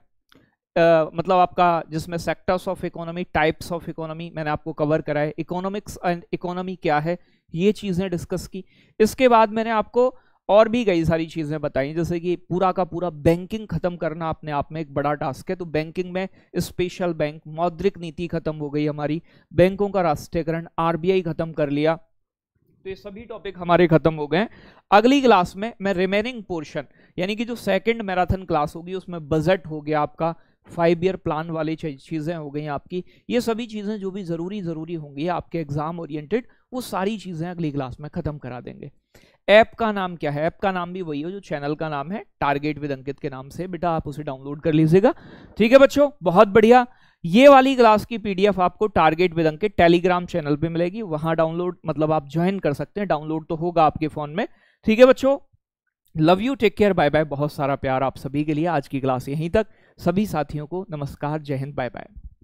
Uh, मतलब आपका जिसमें sectors of economy types of economy मैंने आपको कवर करा है इकोनॉमिक्स एंड इकोनॉमी क्या है ये चीज़ें डिस्कस की इसके बाद मैंने आपको और भी कई सारी चीज़ें बताई जैसे कि पूरा का पूरा बैंकिंग खत्म करना अपने आप में एक बड़ा टास्क है तो बैंकिंग में स्पेशल बैंक मौद्रिक नीति खत्म हो गई हमारी बैंकों का राष्ट्रीयकरण आरबीआई खत्म कर लिया तो ये सभी टॉपिक हमारे खत्म हो गए अगली क्लास में मैं रिमेनिंग पोर्शन यानी कि जो सेकेंड मैराथन क्लास होगी उसमें बजट हो गया आपका फाइव ईयर प्लान वाली चीज़ें हो गई आपकी ये सभी चीज़ें जो भी ज़रूरी ज़रूरी होंगी आपके एग्ज़ाम ओरिएंटेड वो सारी चीज़ें अगली क्लास में ख़त्म करा देंगे ऐप का नाम क्या है ऐप का नाम भी वही है जो चैनल का नाम है टारगेट विद अंकित के नाम से बेटा आप उसे डाउनलोड कर लीजिएगा ठीक है बच्चों बहुत बढ़िया ये वाली क्लास की पीडीएफ आपको target with Ankit Telegram channel पे मिलेगी वहां डाउनलोड मतलब आप ज्वाइन कर सकते हैं डाउनलोड तो होगा आपके फोन में ठीक है बच्चों love you take care bye bye बहुत सारा प्यार आप सभी के लिए आज की क्लास यहीं तक सभी साथियों को नमस्कार जय हिंद बाय बाय